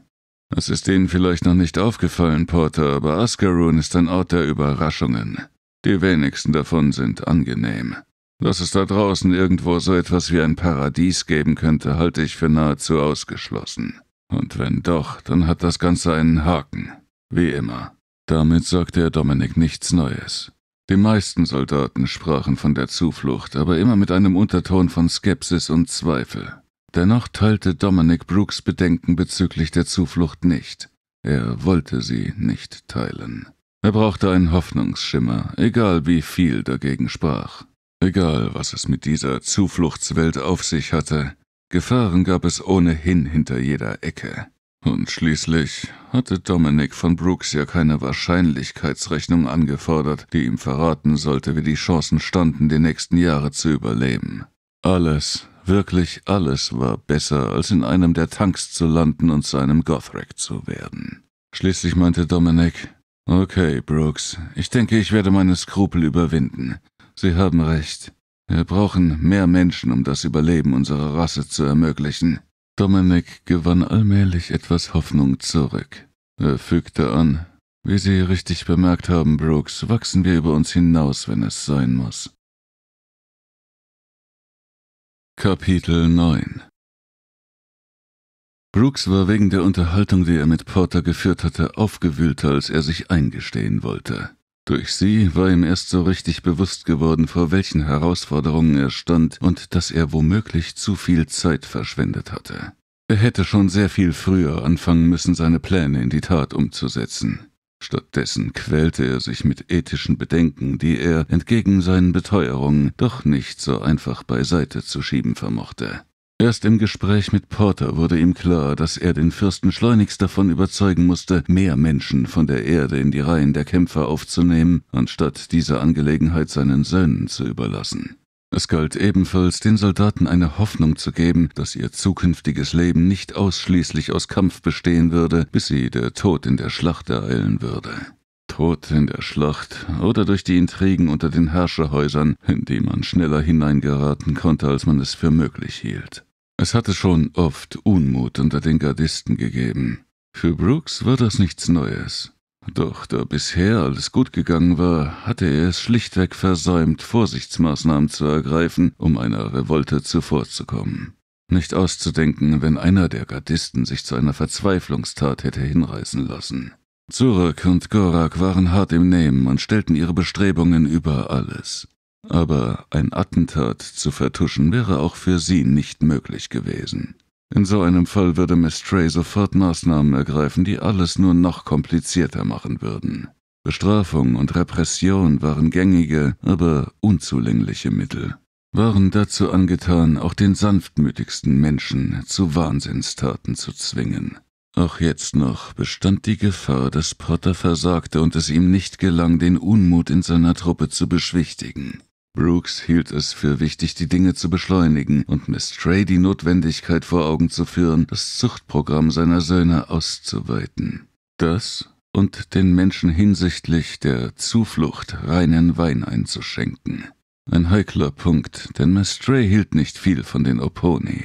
Es ist Ihnen vielleicht noch nicht aufgefallen, Porter, aber Ascaroon ist ein Ort der Überraschungen. Die wenigsten davon sind angenehm. Dass es da draußen irgendwo so etwas wie ein Paradies geben könnte, halte ich für nahezu ausgeschlossen. Und wenn doch, dann hat das Ganze einen Haken. Wie immer. Damit sagte er Dominik nichts Neues. Die meisten Soldaten sprachen von der Zuflucht, aber immer mit einem Unterton von Skepsis und Zweifel. Dennoch teilte Dominic Brooks Bedenken bezüglich der Zuflucht nicht. Er wollte sie nicht teilen. Er brauchte einen Hoffnungsschimmer, egal wie viel dagegen sprach. Egal, was es mit dieser Zufluchtswelt auf sich hatte, Gefahren gab es ohnehin hinter jeder Ecke. Und schließlich hatte Dominic von Brooks ja keine Wahrscheinlichkeitsrechnung angefordert, die ihm verraten sollte, wie die Chancen standen, die nächsten Jahre zu überleben. Alles, wirklich alles war besser, als in einem der Tanks zu landen und zu einem Gothrak zu werden. Schließlich meinte Dominic, Okay, Brooks, ich denke, ich werde meine Skrupel überwinden. Sie haben recht. Wir brauchen mehr Menschen, um das Überleben unserer Rasse zu ermöglichen. Dominik gewann allmählich etwas Hoffnung zurück. Er fügte an, wie Sie richtig bemerkt haben, Brooks, wachsen wir über uns hinaus, wenn es sein muss. Kapitel 9 Brooks war wegen der Unterhaltung, die er mit Porter geführt hatte, aufgewühlter, als er sich eingestehen wollte. Durch sie war ihm erst so richtig bewusst geworden, vor welchen Herausforderungen er stand und dass er womöglich zu viel Zeit verschwendet hatte. Er hätte schon sehr viel früher anfangen müssen, seine Pläne in die Tat umzusetzen. Stattdessen quälte er sich mit ethischen Bedenken, die er entgegen seinen Beteuerungen doch nicht so einfach beiseite zu schieben vermochte. Erst im Gespräch mit Porter wurde ihm klar, dass er den Fürsten schleunigst davon überzeugen musste, mehr Menschen von der Erde in die Reihen der Kämpfer aufzunehmen, anstatt diese Angelegenheit seinen Söhnen zu überlassen. Es galt ebenfalls, den Soldaten eine Hoffnung zu geben, dass ihr zukünftiges Leben nicht ausschließlich aus Kampf bestehen würde, bis sie der Tod in der Schlacht ereilen würde. Tod in der Schlacht oder durch die Intrigen unter den Herrscherhäusern, in die man schneller hineingeraten konnte, als man es für möglich hielt. Es hatte schon oft Unmut unter den Gardisten gegeben. Für Brooks war das nichts Neues. Doch da bisher alles gut gegangen war, hatte er es schlichtweg versäumt, Vorsichtsmaßnahmen zu ergreifen, um einer Revolte zuvorzukommen. Nicht auszudenken, wenn einer der Gardisten sich zu einer Verzweiflungstat hätte hinreißen lassen. Zurück und Gorak waren hart im Nehmen und stellten ihre Bestrebungen über alles. Aber ein Attentat zu vertuschen wäre auch für sie nicht möglich gewesen. In so einem Fall würde Miss Trey sofort Maßnahmen ergreifen, die alles nur noch komplizierter machen würden. Bestrafung und Repression waren gängige, aber unzulängliche Mittel, waren dazu angetan, auch den sanftmütigsten Menschen zu Wahnsinnstaten zu zwingen. Auch jetzt noch bestand die Gefahr, dass Potter versagte und es ihm nicht gelang, den Unmut in seiner Truppe zu beschwichtigen. Brooks hielt es für wichtig, die Dinge zu beschleunigen und Miss Trey die Notwendigkeit vor Augen zu führen, das Zuchtprogramm seiner Söhne auszuweiten. Das und den Menschen hinsichtlich der Zuflucht reinen Wein einzuschenken. Ein heikler Punkt, denn Miss Trey hielt nicht viel von den Oponi.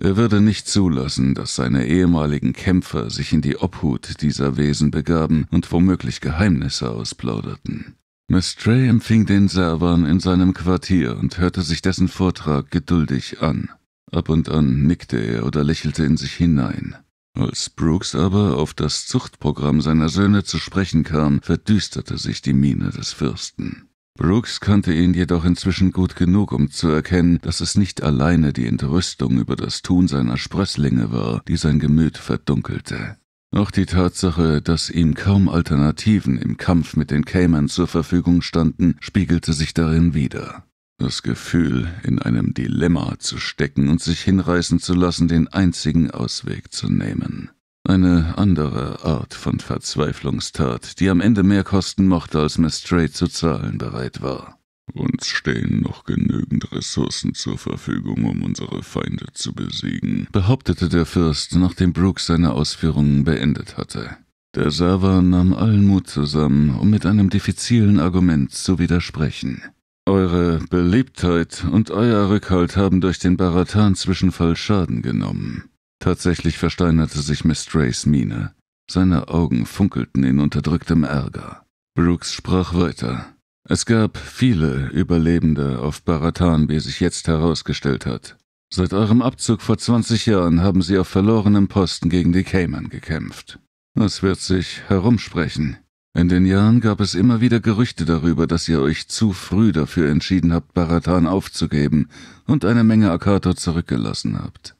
Er würde nicht zulassen, dass seine ehemaligen Kämpfer sich in die Obhut dieser Wesen begaben und womöglich Geheimnisse ausplauderten. Miss empfing den Servan in seinem Quartier und hörte sich dessen Vortrag geduldig an. Ab und an nickte er oder lächelte in sich hinein. Als Brooks aber auf das Zuchtprogramm seiner Söhne zu sprechen kam, verdüsterte sich die Miene des Fürsten. Brooks kannte ihn jedoch inzwischen gut genug, um zu erkennen, dass es nicht alleine die Entrüstung über das Tun seiner Sprösslinge war, die sein Gemüt verdunkelte. Auch die Tatsache, dass ihm kaum Alternativen im Kampf mit den Caymans zur Verfügung standen, spiegelte sich darin wider. Das Gefühl, in einem Dilemma zu stecken und sich hinreißen zu lassen, den einzigen Ausweg zu nehmen. Eine andere Art von Verzweiflungstat, die am Ende mehr kosten mochte, als Mestre zu zahlen bereit war. Uns stehen noch genügend Ressourcen zur Verfügung, um unsere Feinde zu besiegen, behauptete der Fürst, nachdem Brooks seine Ausführungen beendet hatte. Der Sava nahm allen Mut zusammen, um mit einem diffizilen Argument zu widersprechen. Eure Beliebtheit und euer Rückhalt haben durch den Baratan-Zwischenfall Schaden genommen. Tatsächlich versteinerte sich Miss Trays Miene. Seine Augen funkelten in unterdrücktem Ärger. Brooks sprach weiter. Es gab viele Überlebende auf Baratan, wie sich jetzt herausgestellt hat. Seit eurem Abzug vor 20 Jahren haben sie auf verlorenem Posten gegen die Cayman gekämpft. Das wird sich herumsprechen. In den Jahren gab es immer wieder Gerüchte darüber, dass ihr euch zu früh dafür entschieden habt, Baratan aufzugeben und eine Menge Akato zurückgelassen habt.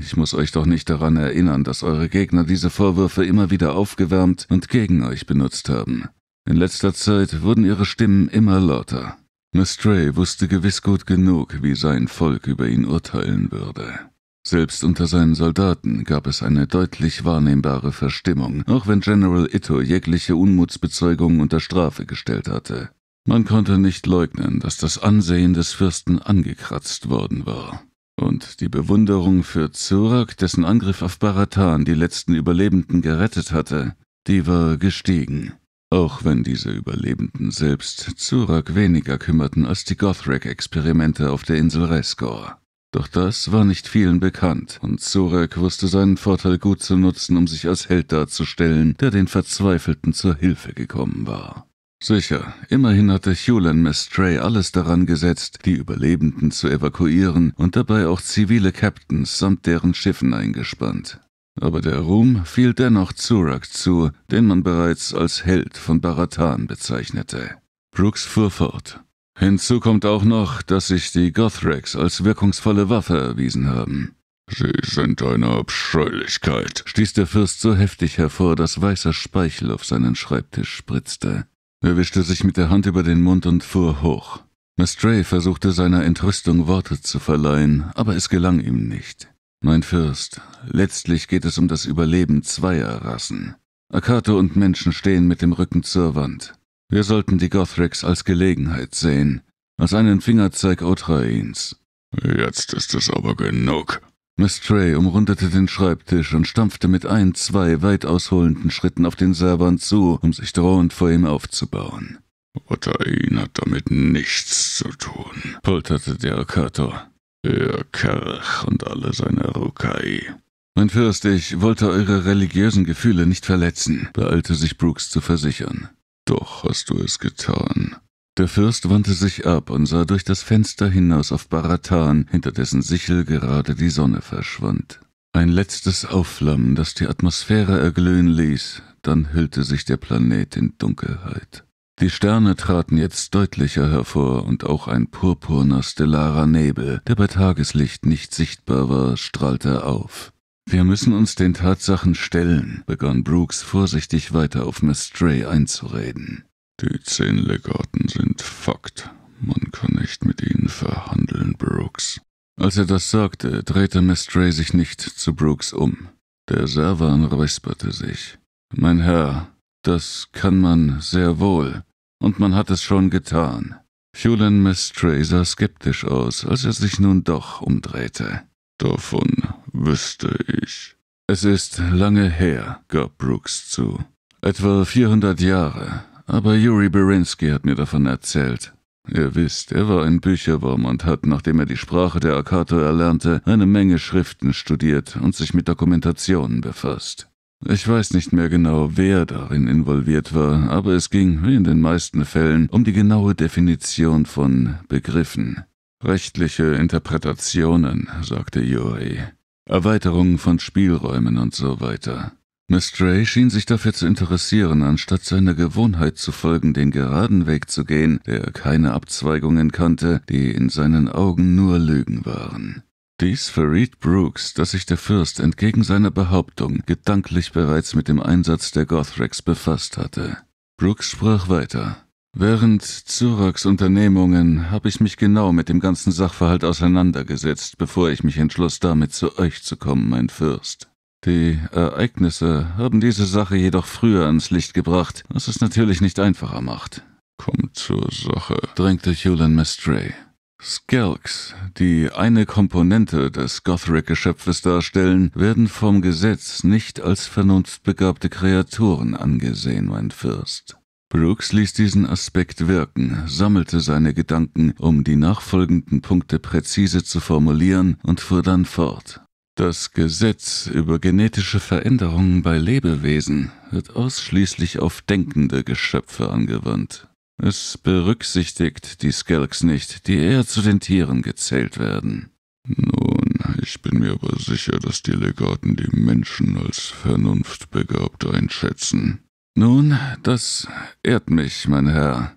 Ich muss euch doch nicht daran erinnern, dass eure Gegner diese Vorwürfe immer wieder aufgewärmt und gegen euch benutzt haben. In letzter Zeit wurden ihre Stimmen immer lauter. Mistray wusste gewiss gut genug, wie sein Volk über ihn urteilen würde. Selbst unter seinen Soldaten gab es eine deutlich wahrnehmbare Verstimmung, auch wenn General Ito jegliche Unmutsbezeugungen unter Strafe gestellt hatte. Man konnte nicht leugnen, dass das Ansehen des Fürsten angekratzt worden war. Und die Bewunderung für Zurak, dessen Angriff auf Baratan die letzten Überlebenden gerettet hatte, die war gestiegen. Auch wenn diese Überlebenden selbst Zurak weniger kümmerten als die gothrak experimente auf der Insel Reskor. Doch das war nicht vielen bekannt, und Zorek wusste seinen Vorteil gut zu nutzen, um sich als Held darzustellen, der den Verzweifelten zur Hilfe gekommen war. Sicher, immerhin hatte Hulan Mestray alles daran gesetzt, die Überlebenden zu evakuieren und dabei auch zivile Captains samt deren Schiffen eingespannt aber der Ruhm fiel dennoch Zurak zu, den man bereits als Held von Baratan bezeichnete. Brooks fuhr fort. Hinzu kommt auch noch, dass sich die Gothrex als wirkungsvolle Waffe erwiesen haben. Sie sind eine Abscheulichkeit, stieß der Fürst so heftig hervor, dass weißer Speichel auf seinen Schreibtisch spritzte. Er wischte sich mit der Hand über den Mund und fuhr hoch. Mestray versuchte seiner Entrüstung Worte zu verleihen, aber es gelang ihm nicht. Mein Fürst, letztlich geht es um das Überleben zweier Rassen. Akato und Menschen stehen mit dem Rücken zur Wand. Wir sollten die Gothrics als Gelegenheit sehen, als einen Fingerzeig Otrains. Jetzt ist es aber genug. Miss Trey umrundete den Schreibtisch und stampfte mit ein, zwei weit ausholenden Schritten auf den Servern zu, um sich drohend vor ihm aufzubauen. Otrain hat damit nichts zu tun, polterte der Akato. Der Kerch und alle seine Rukai. Mein Fürst, ich wollte eure religiösen Gefühle nicht verletzen, beeilte sich Brooks zu versichern. Doch hast du es getan. Der Fürst wandte sich ab und sah durch das Fenster hinaus auf Baratan, hinter dessen Sichel gerade die Sonne verschwand. Ein letztes Aufflammen, das die Atmosphäre erglühen ließ, dann hüllte sich der Planet in Dunkelheit. Die Sterne traten jetzt deutlicher hervor und auch ein purpurner stellarer Nebel, der bei Tageslicht nicht sichtbar war, strahlte auf. Wir müssen uns den Tatsachen stellen, begann Brooks vorsichtig weiter auf Miss Stray einzureden. Die zehn Legaten sind Fakt. Man kann nicht mit ihnen verhandeln, Brooks. Als er das sagte, drehte Miss Stray sich nicht zu Brooks um. Der Servan räusperte sich. Mein Herr, das kann man sehr wohl. Und man hat es schon getan. Fulan Miss sah skeptisch aus, als er sich nun doch umdrehte. Davon wüsste ich. Es ist lange her, gab Brooks zu. Etwa 400 Jahre. Aber Yuri Berinsky hat mir davon erzählt. Ihr wisst, er war ein Bücherwurm und hat, nachdem er die Sprache der Akato erlernte, eine Menge Schriften studiert und sich mit Dokumentationen befasst. Ich weiß nicht mehr genau, wer darin involviert war, aber es ging, wie in den meisten Fällen, um die genaue Definition von Begriffen. Rechtliche Interpretationen, sagte Yuri. Erweiterungen von Spielräumen und so weiter. Miss Stray schien sich dafür zu interessieren, anstatt seiner Gewohnheit zu folgen, den geraden Weg zu gehen, der keine Abzweigungen kannte, die in seinen Augen nur Lügen waren. Dies verriet Brooks, dass sich der Fürst entgegen seiner Behauptung gedanklich bereits mit dem Einsatz der Gothrex befasst hatte. Brooks sprach weiter. Während Zuraks Unternehmungen habe ich mich genau mit dem ganzen Sachverhalt auseinandergesetzt, bevor ich mich entschloss, damit zu euch zu kommen, mein Fürst. Die Ereignisse haben diese Sache jedoch früher ans Licht gebracht, was es natürlich nicht einfacher macht. Kommt zur Sache, drängte Hewlin Mestray. Skelks, die eine Komponente des Gothric-Geschöpfes darstellen, werden vom Gesetz nicht als vernunftbegabte Kreaturen angesehen, mein Fürst. Brooks ließ diesen Aspekt wirken, sammelte seine Gedanken, um die nachfolgenden Punkte präzise zu formulieren, und fuhr dann fort. Das Gesetz über genetische Veränderungen bei Lebewesen wird ausschließlich auf denkende Geschöpfe angewandt. Es berücksichtigt die Skelks nicht, die eher zu den Tieren gezählt werden. Nun, ich bin mir aber sicher, dass die Legaten die Menschen als vernunftbegabt einschätzen. Nun, das ehrt mich, mein Herr.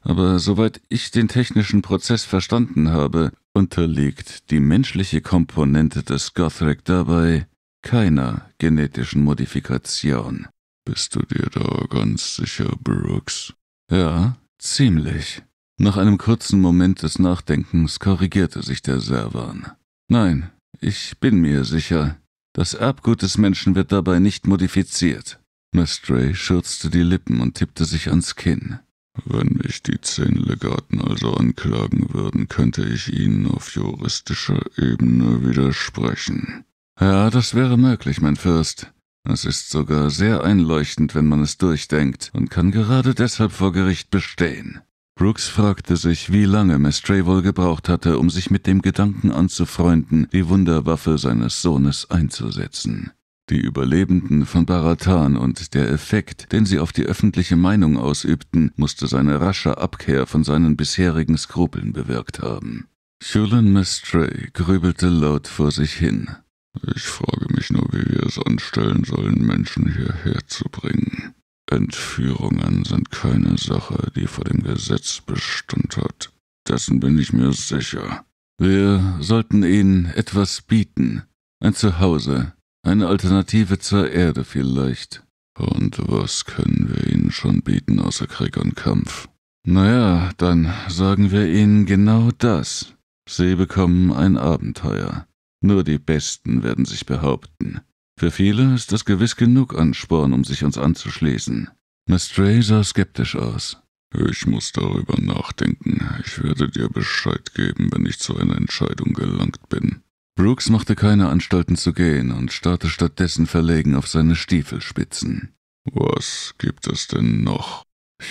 Aber soweit ich den technischen Prozess verstanden habe, unterliegt die menschliche Komponente des Gothric dabei keiner genetischen Modifikation. Bist du dir da ganz sicher, Brooks? Ja, ziemlich. Nach einem kurzen Moment des Nachdenkens korrigierte sich der Servan. Nein, ich bin mir sicher, das Erbgut des Menschen wird dabei nicht modifiziert. Mestray schürzte die Lippen und tippte sich ans Kinn. Wenn mich die zehn Legaten also anklagen würden, könnte ich ihnen auf juristischer Ebene widersprechen. Ja, das wäre möglich, mein Fürst. Es ist sogar sehr einleuchtend, wenn man es durchdenkt, und kann gerade deshalb vor Gericht bestehen. Brooks fragte sich, wie lange Mestray wohl gebraucht hatte, um sich mit dem Gedanken anzufreunden, die Wunderwaffe seines Sohnes einzusetzen. Die Überlebenden von Baratan und der Effekt, den sie auf die öffentliche Meinung ausübten, musste seine rasche Abkehr von seinen bisherigen Skrupeln bewirkt haben. Shulan Mestray grübelte laut vor sich hin. Ich frage mich nur, wie wir es anstellen sollen, Menschen hierher zu bringen. Entführungen sind keine Sache, die vor dem Gesetz Bestand hat. Dessen bin ich mir sicher. Wir sollten ihnen etwas bieten. Ein Zuhause. Eine Alternative zur Erde vielleicht. Und was können wir ihnen schon bieten außer Krieg und Kampf? Naja, dann sagen wir ihnen genau das. Sie bekommen ein Abenteuer. Nur die Besten werden sich behaupten. Für viele ist das gewiss genug Ansporn, um sich uns anzuschließen. Mistray sah skeptisch aus. Ich muss darüber nachdenken. Ich werde dir Bescheid geben, wenn ich zu einer Entscheidung gelangt bin. Brooks machte keine Anstalten zu gehen und starrte stattdessen verlegen auf seine Stiefelspitzen. Was gibt es denn noch?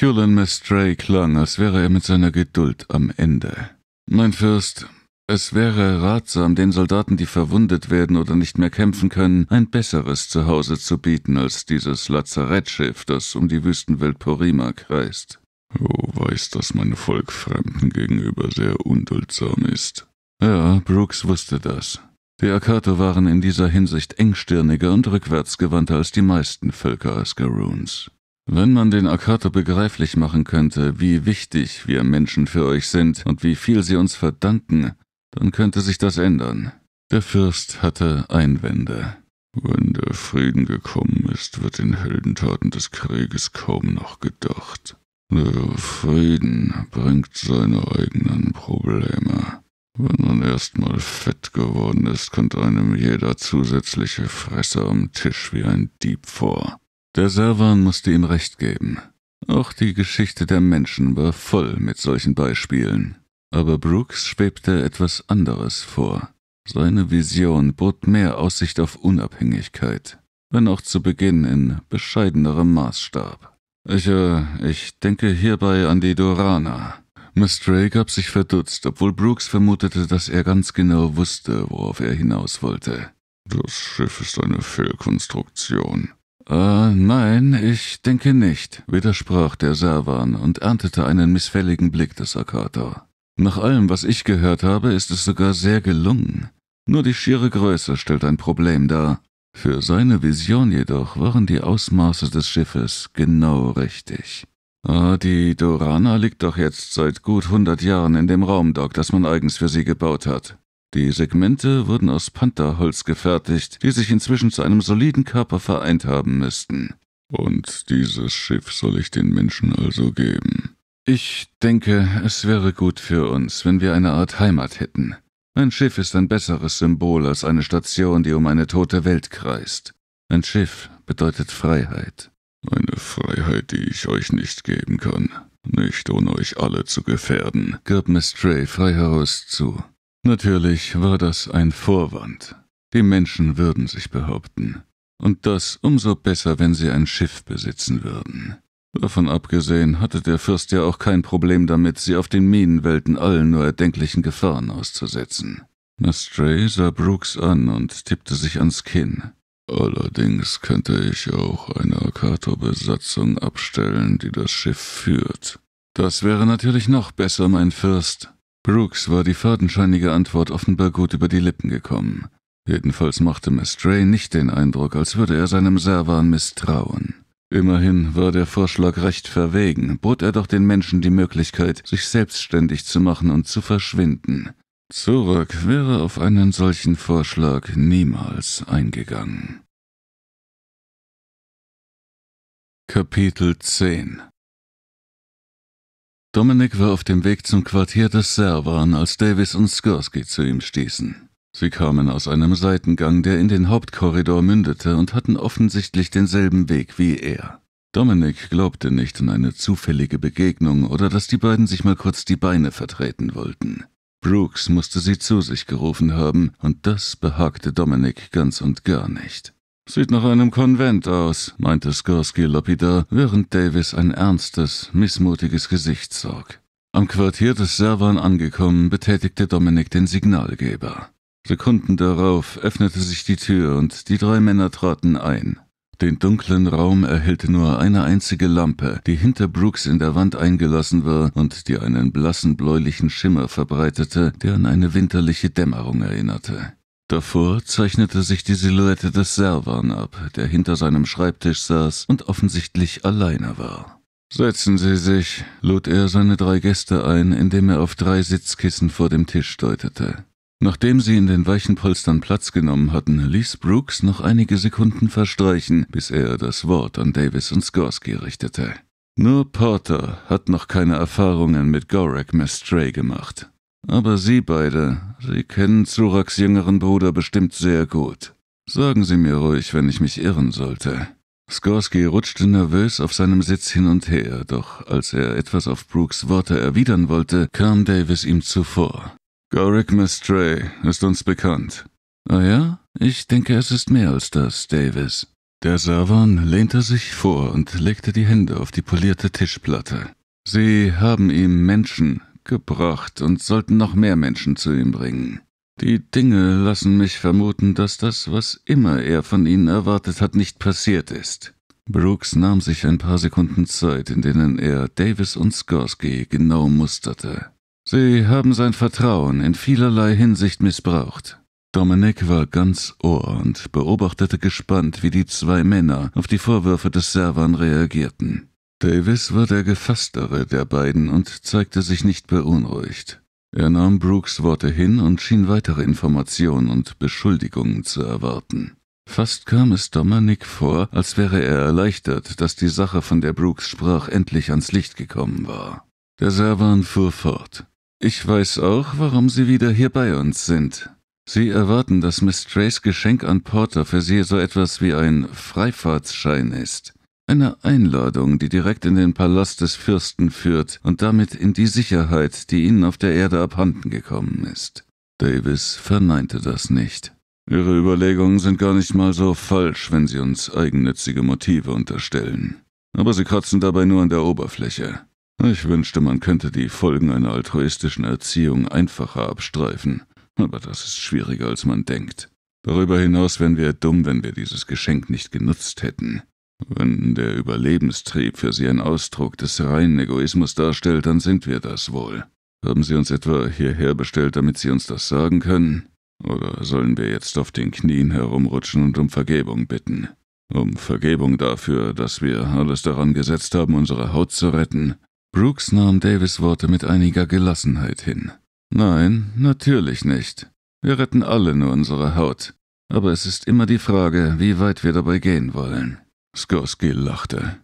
Hulan Mestray klang, als wäre er mit seiner Geduld am Ende. Mein Fürst, es wäre ratsam, den Soldaten, die verwundet werden oder nicht mehr kämpfen können, ein besseres Zuhause zu bieten als dieses Lazarettschiff, das um die Wüstenwelt Porima kreist. Oh, weiß, dass mein Volk Fremden gegenüber sehr unduldsam ist. Ja, Brooks wusste das. Die Akato waren in dieser Hinsicht engstirniger und rückwärtsgewandter als die meisten Völker Asgaroons. Wenn man den Akato begreiflich machen könnte, wie wichtig wir Menschen für euch sind und wie viel sie uns verdanken, dann könnte sich das ändern. Der Fürst hatte Einwände. Wenn der Frieden gekommen ist, wird den Heldentaten des Krieges kaum noch gedacht. Der Frieden bringt seine eigenen Probleme. Wenn man erstmal fett geworden ist, kommt einem jeder zusätzliche Fresser am Tisch wie ein Dieb vor. Der Servan musste ihm recht geben. Auch die Geschichte der Menschen war voll mit solchen Beispielen. Aber Brooks schwebte etwas anderes vor. Seine Vision bot mehr Aussicht auf Unabhängigkeit, wenn auch zu Beginn in bescheidenerem Maßstab. Ich, äh, ich denke hierbei an die Dorana. Miss Dre gab sich verdutzt, obwohl Brooks vermutete, dass er ganz genau wusste, worauf er hinaus wollte. Das Schiff ist eine Fehlkonstruktion. Äh, nein, ich denke nicht, widersprach der Servan und erntete einen missfälligen Blick des Akator. Nach allem, was ich gehört habe, ist es sogar sehr gelungen. Nur die schiere Größe stellt ein Problem dar. Für seine Vision jedoch waren die Ausmaße des Schiffes genau richtig. Ah, die Dorana liegt doch jetzt seit gut hundert Jahren in dem Raumdock, das man eigens für sie gebaut hat. Die Segmente wurden aus Pantherholz gefertigt, die sich inzwischen zu einem soliden Körper vereint haben müssten. Und dieses Schiff soll ich den Menschen also geben. Ich denke, es wäre gut für uns, wenn wir eine Art Heimat hätten. Ein Schiff ist ein besseres Symbol als eine Station, die um eine tote Welt kreist. Ein Schiff bedeutet Freiheit. Eine Freiheit, die ich euch nicht geben kann. Nicht ohne euch alle zu gefährden, gab Miss Mistray frei heraus zu. Natürlich war das ein Vorwand. Die Menschen würden sich behaupten. Und das umso besser, wenn sie ein Schiff besitzen würden. Davon abgesehen hatte der Fürst ja auch kein Problem damit, sie auf den Minenwelten allen nur erdenklichen Gefahren auszusetzen. Nastray sah Brooks an und tippte sich ans Kinn. Allerdings könnte ich auch eine akato besatzung abstellen, die das Schiff führt. Das wäre natürlich noch besser, mein Fürst. Brooks war die fadenscheinige Antwort offenbar gut über die Lippen gekommen. Jedenfalls machte Mastray nicht den Eindruck, als würde er seinem Servan misstrauen. Immerhin war der Vorschlag recht verwegen, bot er doch den Menschen die Möglichkeit, sich selbstständig zu machen und zu verschwinden. Zurück wäre auf einen solchen Vorschlag niemals eingegangen. Kapitel 10 Dominik war auf dem Weg zum Quartier des Servan, als Davis und Skorsky zu ihm stießen. Sie kamen aus einem Seitengang, der in den Hauptkorridor mündete, und hatten offensichtlich denselben Weg wie er. Dominik glaubte nicht an eine zufällige Begegnung oder dass die beiden sich mal kurz die Beine vertreten wollten. Brooks musste sie zu sich gerufen haben, und das behagte Dominik ganz und gar nicht. Sieht nach einem Konvent aus, meinte Skorsky lapidar, während Davis ein ernstes, missmutiges Gesicht zog. Am Quartier des Servan angekommen, betätigte Dominik den Signalgeber. Sekunden darauf öffnete sich die Tür und die drei Männer traten ein. Den dunklen Raum erhellte nur eine einzige Lampe, die hinter Brooks in der Wand eingelassen war und die einen blassen bläulichen Schimmer verbreitete, der an eine winterliche Dämmerung erinnerte. Davor zeichnete sich die Silhouette des Servan ab, der hinter seinem Schreibtisch saß und offensichtlich alleine war. Setzen Sie sich, lud er seine drei Gäste ein, indem er auf drei Sitzkissen vor dem Tisch deutete. Nachdem sie in den weichen Polstern Platz genommen hatten, ließ Brooks noch einige Sekunden verstreichen, bis er das Wort an Davis und Skorsky richtete. Nur Porter hat noch keine Erfahrungen mit Gorek Mestray gemacht. Aber Sie beide, Sie kennen Zuraks jüngeren Bruder bestimmt sehr gut. Sagen Sie mir ruhig, wenn ich mich irren sollte. Skorsky rutschte nervös auf seinem Sitz hin und her, doch als er etwas auf Brooks Worte erwidern wollte, kam Davis ihm zuvor. Garrick Mestray ist uns bekannt. Ah ja? Ich denke, es ist mehr als das, Davis. Der Savan lehnte sich vor und legte die Hände auf die polierte Tischplatte. Sie haben ihm Menschen gebracht und sollten noch mehr Menschen zu ihm bringen. Die Dinge lassen mich vermuten, dass das, was immer er von ihnen erwartet hat, nicht passiert ist. Brooks nahm sich ein paar Sekunden Zeit, in denen er Davis und Skorsky genau musterte. Sie haben sein Vertrauen in vielerlei Hinsicht missbraucht. Dominik war ganz Ohr und beobachtete gespannt, wie die zwei Männer auf die Vorwürfe des Servan reagierten. Davis war der gefasstere der beiden und zeigte sich nicht beunruhigt. Er nahm Brooks Worte hin und schien weitere Informationen und Beschuldigungen zu erwarten. Fast kam es Dominik vor, als wäre er erleichtert, dass die Sache, von der Brooks sprach, endlich ans Licht gekommen war. Der Servan fuhr fort. Ich weiß auch, warum Sie wieder hier bei uns sind. Sie erwarten, dass Miss Trace Geschenk an Porter für Sie so etwas wie ein Freifahrtsschein ist. Eine Einladung, die direkt in den Palast des Fürsten führt und damit in die Sicherheit, die Ihnen auf der Erde abhanden gekommen ist. Davis verneinte das nicht. Ihre Überlegungen sind gar nicht mal so falsch, wenn Sie uns eigennützige Motive unterstellen. Aber Sie kratzen dabei nur an der Oberfläche. Ich wünschte, man könnte die Folgen einer altruistischen Erziehung einfacher abstreifen, aber das ist schwieriger, als man denkt. Darüber hinaus wären wir dumm, wenn wir dieses Geschenk nicht genutzt hätten. Wenn der Überlebenstrieb für Sie ein Ausdruck des reinen Egoismus darstellt, dann sind wir das wohl. Haben Sie uns etwa hierher bestellt, damit Sie uns das sagen können? Oder sollen wir jetzt auf den Knien herumrutschen und um Vergebung bitten? Um Vergebung dafür, dass wir alles daran gesetzt haben, unsere Haut zu retten, Brooks nahm Davis Worte mit einiger Gelassenheit hin. Nein, natürlich nicht. Wir retten alle nur unsere Haut. Aber es ist immer die Frage, wie weit wir dabei gehen wollen. Skorsky lachte.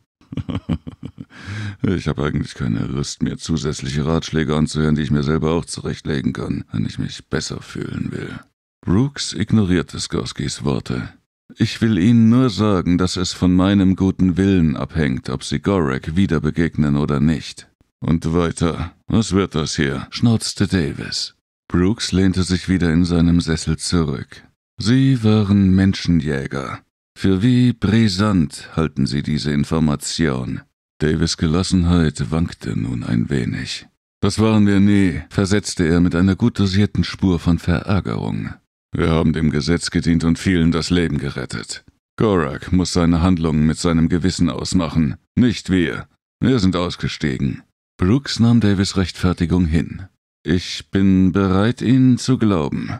ich habe eigentlich keine Lust, mir zusätzliche Ratschläge anzuhören, die ich mir selber auch zurechtlegen kann, wenn ich mich besser fühlen will. Brooks ignorierte Skorskys Worte. Ich will Ihnen nur sagen, dass es von meinem guten Willen abhängt, ob Sie Gorek wieder begegnen oder nicht. Und weiter. Was wird das hier? schnauzte Davis. Brooks lehnte sich wieder in seinem Sessel zurück. Sie waren Menschenjäger. Für wie brisant halten Sie diese Information? Davis Gelassenheit wankte nun ein wenig. Das waren wir nie, versetzte er mit einer gut dosierten Spur von Verärgerung. Wir haben dem Gesetz gedient und vielen das Leben gerettet. Gorak muss seine Handlungen mit seinem Gewissen ausmachen, nicht wir. Wir sind ausgestiegen. Brooks nahm Davis Rechtfertigung hin. Ich bin bereit, Ihnen zu glauben.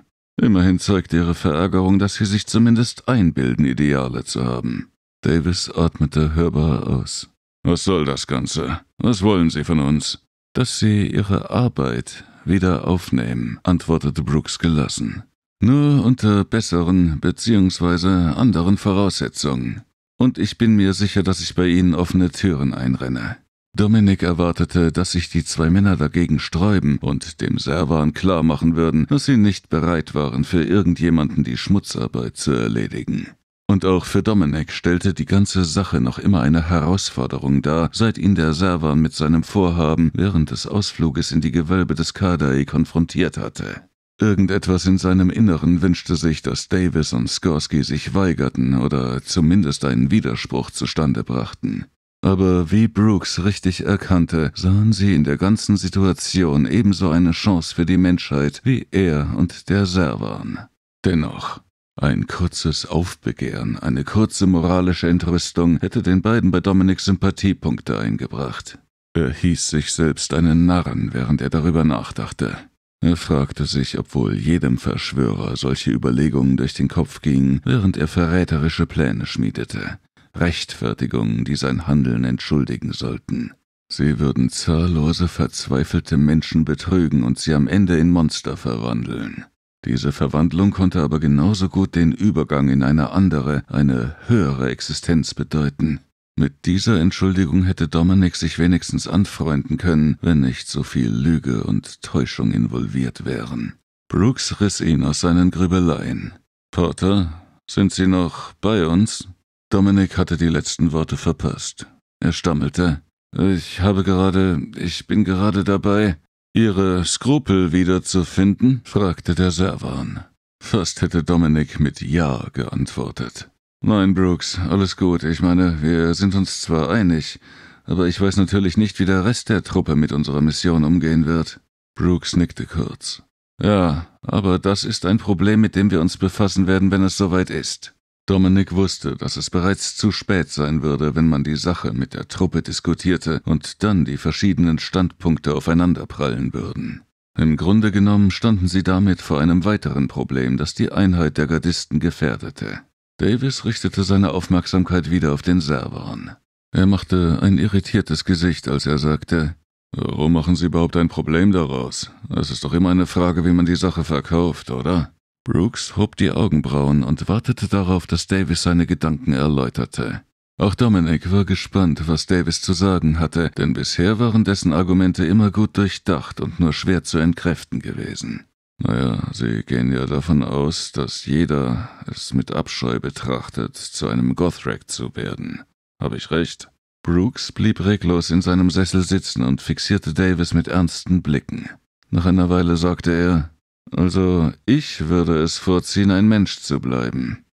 Immerhin zeigt Ihre Verärgerung, dass Sie sich zumindest einbilden, Ideale zu haben. Davis atmete hörbar aus. Was soll das Ganze? Was wollen Sie von uns? Dass Sie Ihre Arbeit wieder aufnehmen, antwortete Brooks gelassen. Nur unter besseren bzw. anderen Voraussetzungen. Und ich bin mir sicher, dass ich bei Ihnen offene Türen einrenne. Dominik erwartete, dass sich die zwei Männer dagegen sträuben und dem Servan klar machen würden, dass sie nicht bereit waren, für irgendjemanden die Schmutzarbeit zu erledigen. Und auch für Dominik stellte die ganze Sache noch immer eine Herausforderung dar, seit ihn der Servan mit seinem Vorhaben während des Ausfluges in die Gewölbe des Kadai konfrontiert hatte. Irgendetwas in seinem Inneren wünschte sich, dass Davis und Skorsky sich weigerten oder zumindest einen Widerspruch zustande brachten. Aber wie Brooks richtig erkannte, sahen sie in der ganzen Situation ebenso eine Chance für die Menschheit wie er und der Servan. Dennoch, ein kurzes Aufbegehren, eine kurze moralische Entrüstung hätte den beiden bei Dominik Sympathiepunkte eingebracht. Er hieß sich selbst einen Narren, während er darüber nachdachte. Er fragte sich, obwohl jedem Verschwörer solche Überlegungen durch den Kopf gingen, während er verräterische Pläne schmiedete. Rechtfertigungen, die sein Handeln entschuldigen sollten. Sie würden zahllose verzweifelte Menschen betrügen und sie am Ende in Monster verwandeln. Diese Verwandlung konnte aber genauso gut den Übergang in eine andere, eine höhere Existenz bedeuten. Mit dieser Entschuldigung hätte Dominik sich wenigstens anfreunden können, wenn nicht so viel Lüge und Täuschung involviert wären. Brooks riss ihn aus seinen Grübeleien. Porter, sind Sie noch bei uns? Dominik hatte die letzten Worte verpasst. Er stammelte. Ich habe gerade, ich bin gerade dabei, Ihre Skrupel wiederzufinden? fragte der Servan. Fast hätte Dominik mit Ja geantwortet. Nein, Brooks, alles gut. Ich meine, wir sind uns zwar einig, aber ich weiß natürlich nicht, wie der Rest der Truppe mit unserer Mission umgehen wird. Brooks nickte kurz. Ja, aber das ist ein Problem, mit dem wir uns befassen werden, wenn es soweit ist. Dominik wusste, dass es bereits zu spät sein würde, wenn man die Sache mit der Truppe diskutierte und dann die verschiedenen Standpunkte aufeinanderprallen würden. Im Grunde genommen standen sie damit vor einem weiteren Problem, das die Einheit der Gardisten gefährdete. Davis richtete seine Aufmerksamkeit wieder auf den Servern. Er machte ein irritiertes Gesicht, als er sagte, Warum machen Sie überhaupt ein Problem daraus? Es ist doch immer eine Frage, wie man die Sache verkauft, oder? Brooks hob die Augenbrauen und wartete darauf, dass Davis seine Gedanken erläuterte. Auch Dominic war gespannt, was Davis zu sagen hatte, denn bisher waren dessen Argumente immer gut durchdacht und nur schwer zu entkräften gewesen. Naja, Sie gehen ja davon aus, dass jeder es mit Abscheu betrachtet, zu einem Gothrak zu werden. Habe ich recht? Brooks blieb reglos in seinem Sessel sitzen und fixierte Davis mit ernsten Blicken. Nach einer Weile sagte er, also ich würde es vorziehen, ein Mensch zu bleiben.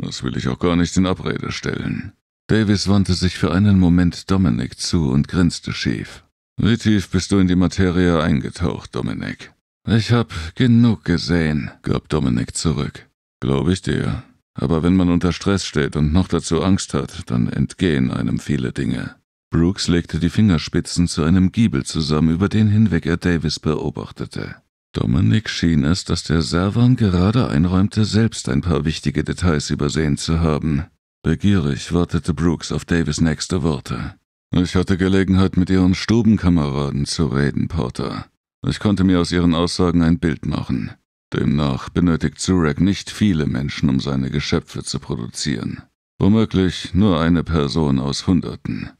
Das will ich auch gar nicht in Abrede stellen. Davis wandte sich für einen Moment Dominic zu und grinste schief. Wie tief bist du in die Materie eingetaucht, Dominic? Ich hab genug gesehen, gab Dominik zurück. Glaub ich dir. Aber wenn man unter Stress steht und noch dazu Angst hat, dann entgehen einem viele Dinge. Brooks legte die Fingerspitzen zu einem Giebel zusammen, über den hinweg er Davis beobachtete. Dominik schien es, dass der Servan gerade einräumte, selbst ein paar wichtige Details übersehen zu haben. Begierig wartete Brooks auf Davis nächste Worte. Ich hatte Gelegenheit, mit Ihren Stubenkameraden zu reden, Porter. Ich konnte mir aus ihren Aussagen ein Bild machen. Demnach benötigt Zurek nicht viele Menschen, um seine Geschöpfe zu produzieren. Womöglich nur eine Person aus Hunderten.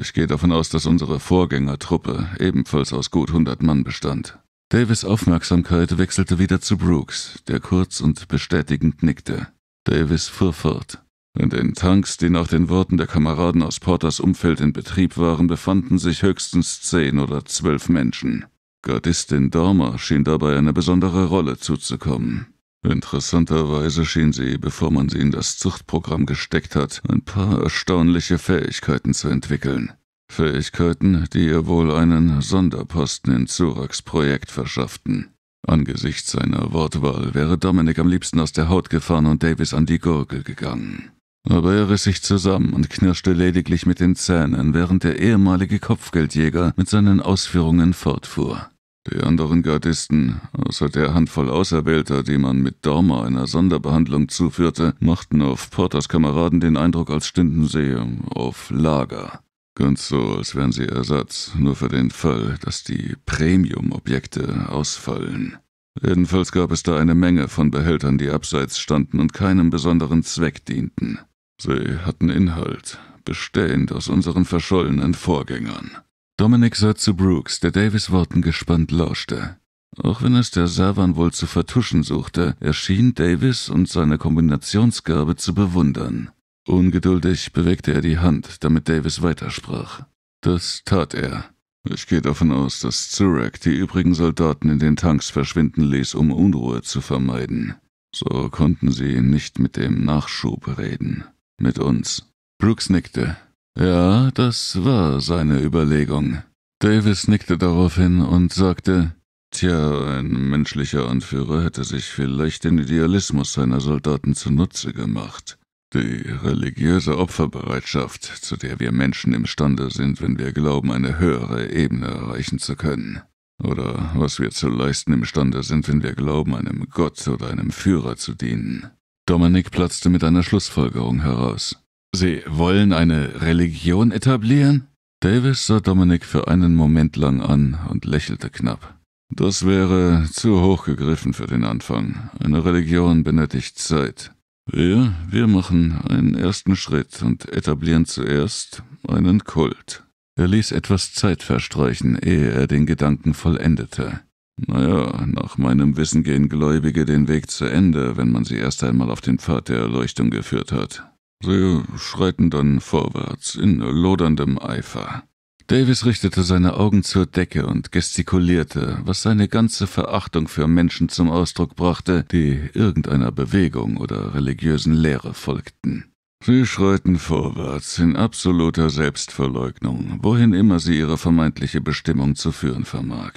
Ich gehe davon aus, dass unsere Vorgängertruppe ebenfalls aus gut hundert Mann bestand. Davis Aufmerksamkeit wechselte wieder zu Brooks, der kurz und bestätigend nickte. Davis fuhr fort. In den Tanks, die nach den Worten der Kameraden aus Porters Umfeld in Betrieb waren, befanden sich höchstens zehn oder zwölf Menschen. Gardistin Dormer schien dabei eine besondere Rolle zuzukommen. Interessanterweise schien sie, bevor man sie in das Zuchtprogramm gesteckt hat, ein paar erstaunliche Fähigkeiten zu entwickeln. Fähigkeiten, die ihr wohl einen Sonderposten in Zuraks Projekt verschafften. Angesichts seiner Wortwahl wäre Dominik am liebsten aus der Haut gefahren und Davis an die Gurgel gegangen. Aber er riss sich zusammen und knirschte lediglich mit den Zähnen, während der ehemalige Kopfgeldjäger mit seinen Ausführungen fortfuhr. Die anderen Gardisten, außer der Handvoll Auserwählter, die man mit Dormer einer Sonderbehandlung zuführte, machten auf Porters Kameraden den Eindruck, als stünden sie auf Lager. Ganz so, als wären sie Ersatz, nur für den Fall, dass die Premium-Objekte ausfallen. Jedenfalls gab es da eine Menge von Behältern, die abseits standen und keinem besonderen Zweck dienten. Sie hatten Inhalt, bestehend aus unseren verschollenen Vorgängern. Dominic sah zu Brooks, der Davis Worten gespannt lauschte. Auch wenn es der Savan wohl zu vertuschen suchte, erschien Davis und seine Kombinationsgabe zu bewundern. Ungeduldig bewegte er die Hand, damit Davis weitersprach. Das tat er. Ich gehe davon aus, dass Zurek die übrigen Soldaten in den Tanks verschwinden ließ, um Unruhe zu vermeiden. So konnten sie nicht mit dem Nachschub reden. Mit uns. Brooks nickte, ja, das war seine Überlegung. Davis nickte daraufhin und sagte, Tja, ein menschlicher Anführer hätte sich vielleicht den Idealismus seiner Soldaten zunutze gemacht. Die religiöse Opferbereitschaft, zu der wir Menschen imstande sind, wenn wir glauben, eine höhere Ebene erreichen zu können. Oder was wir zu leisten imstande sind, wenn wir glauben, einem Gott oder einem Führer zu dienen. Dominik platzte mit einer Schlussfolgerung heraus. Sie wollen eine Religion etablieren? Davis sah Dominik für einen Moment lang an und lächelte knapp. Das wäre zu hoch gegriffen für den Anfang. Eine Religion benötigt Zeit. Wir, wir machen einen ersten Schritt und etablieren zuerst einen Kult. Er ließ etwas Zeit verstreichen, ehe er den Gedanken vollendete. Naja, nach meinem Wissen gehen Gläubige den Weg zu Ende, wenn man sie erst einmal auf den Pfad der Erleuchtung geführt hat. Sie schreiten dann vorwärts in loderndem Eifer. Davis richtete seine Augen zur Decke und gestikulierte, was seine ganze Verachtung für Menschen zum Ausdruck brachte, die irgendeiner Bewegung oder religiösen Lehre folgten. Sie schreiten vorwärts in absoluter Selbstverleugnung, wohin immer sie ihre vermeintliche Bestimmung zu führen vermag.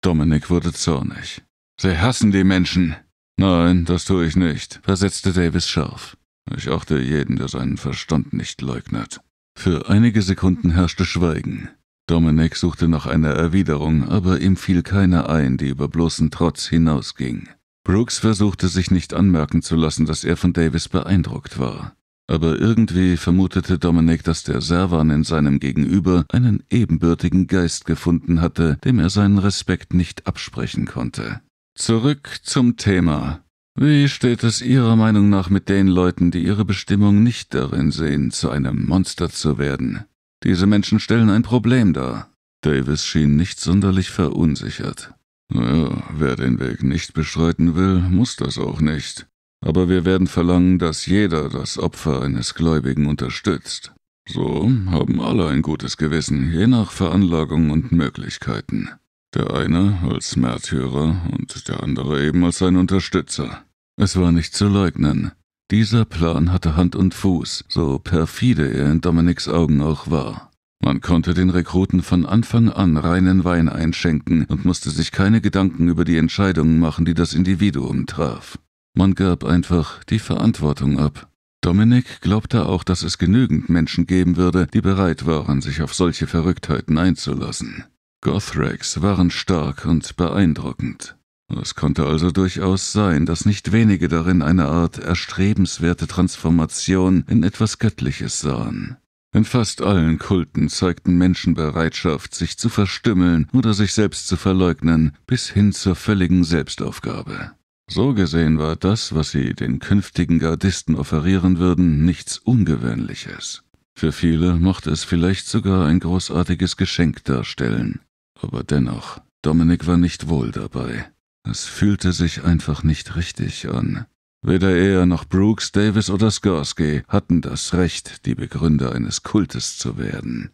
Dominik wurde zornig. Sie hassen die Menschen. Nein, das tue ich nicht, versetzte Davis scharf. Ich achte jeden, der seinen Verstand nicht leugnet. Für einige Sekunden herrschte Schweigen. Dominik suchte nach einer Erwiderung, aber ihm fiel keine ein, die über bloßen Trotz hinausging. Brooks versuchte sich nicht anmerken zu lassen, dass er von Davis beeindruckt war. Aber irgendwie vermutete Dominik, dass der Servan in seinem Gegenüber einen ebenbürtigen Geist gefunden hatte, dem er seinen Respekt nicht absprechen konnte. Zurück zum Thema. Wie steht es Ihrer Meinung nach mit den Leuten, die ihre Bestimmung nicht darin sehen, zu einem Monster zu werden? Diese Menschen stellen ein Problem dar. Davis schien nicht sonderlich verunsichert. Naja, wer den Weg nicht bestreiten will, muss das auch nicht. Aber wir werden verlangen, dass jeder das Opfer eines Gläubigen unterstützt. So haben alle ein gutes Gewissen, je nach Veranlagung und Möglichkeiten. Der eine als Märtyrer und der andere eben als sein Unterstützer. Es war nicht zu leugnen. Dieser Plan hatte Hand und Fuß, so perfide er in Dominiks Augen auch war. Man konnte den Rekruten von Anfang an reinen Wein einschenken und musste sich keine Gedanken über die Entscheidungen machen, die das Individuum traf. Man gab einfach die Verantwortung ab. Dominik glaubte auch, dass es genügend Menschen geben würde, die bereit waren, sich auf solche Verrücktheiten einzulassen. Gothrags waren stark und beeindruckend. Es konnte also durchaus sein, dass nicht wenige darin eine Art erstrebenswerte Transformation in etwas Göttliches sahen. In fast allen Kulten zeigten Menschen Bereitschaft, sich zu verstümmeln oder sich selbst zu verleugnen, bis hin zur völligen Selbstaufgabe. So gesehen war das, was sie den künftigen Gardisten offerieren würden, nichts Ungewöhnliches. Für viele mochte es vielleicht sogar ein großartiges Geschenk darstellen aber dennoch, Dominik war nicht wohl dabei. Es fühlte sich einfach nicht richtig an. Weder er noch Brooks, Davis oder Skorsky hatten das Recht, die Begründer eines Kultes zu werden.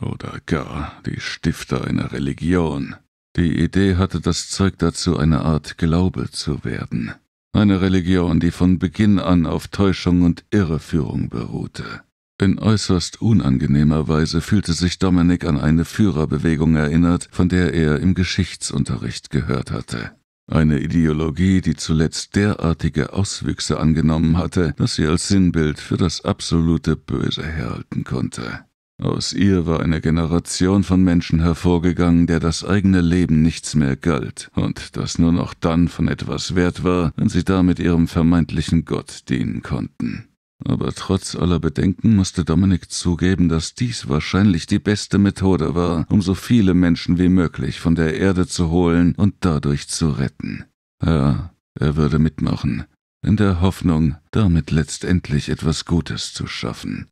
Oder gar die Stifter einer Religion. Die Idee hatte das Zeug dazu, eine Art Glaube zu werden. Eine Religion, die von Beginn an auf Täuschung und Irreführung beruhte. In äußerst unangenehmer Weise fühlte sich Dominik an eine Führerbewegung erinnert, von der er im Geschichtsunterricht gehört hatte. Eine Ideologie, die zuletzt derartige Auswüchse angenommen hatte, dass sie als Sinnbild für das absolute Böse herhalten konnte. Aus ihr war eine Generation von Menschen hervorgegangen, der das eigene Leben nichts mehr galt und das nur noch dann von etwas wert war, wenn sie damit ihrem vermeintlichen Gott dienen konnten. Aber trotz aller Bedenken musste Dominik zugeben, dass dies wahrscheinlich die beste Methode war, um so viele Menschen wie möglich von der Erde zu holen und dadurch zu retten. Ja, er würde mitmachen, in der Hoffnung, damit letztendlich etwas Gutes zu schaffen.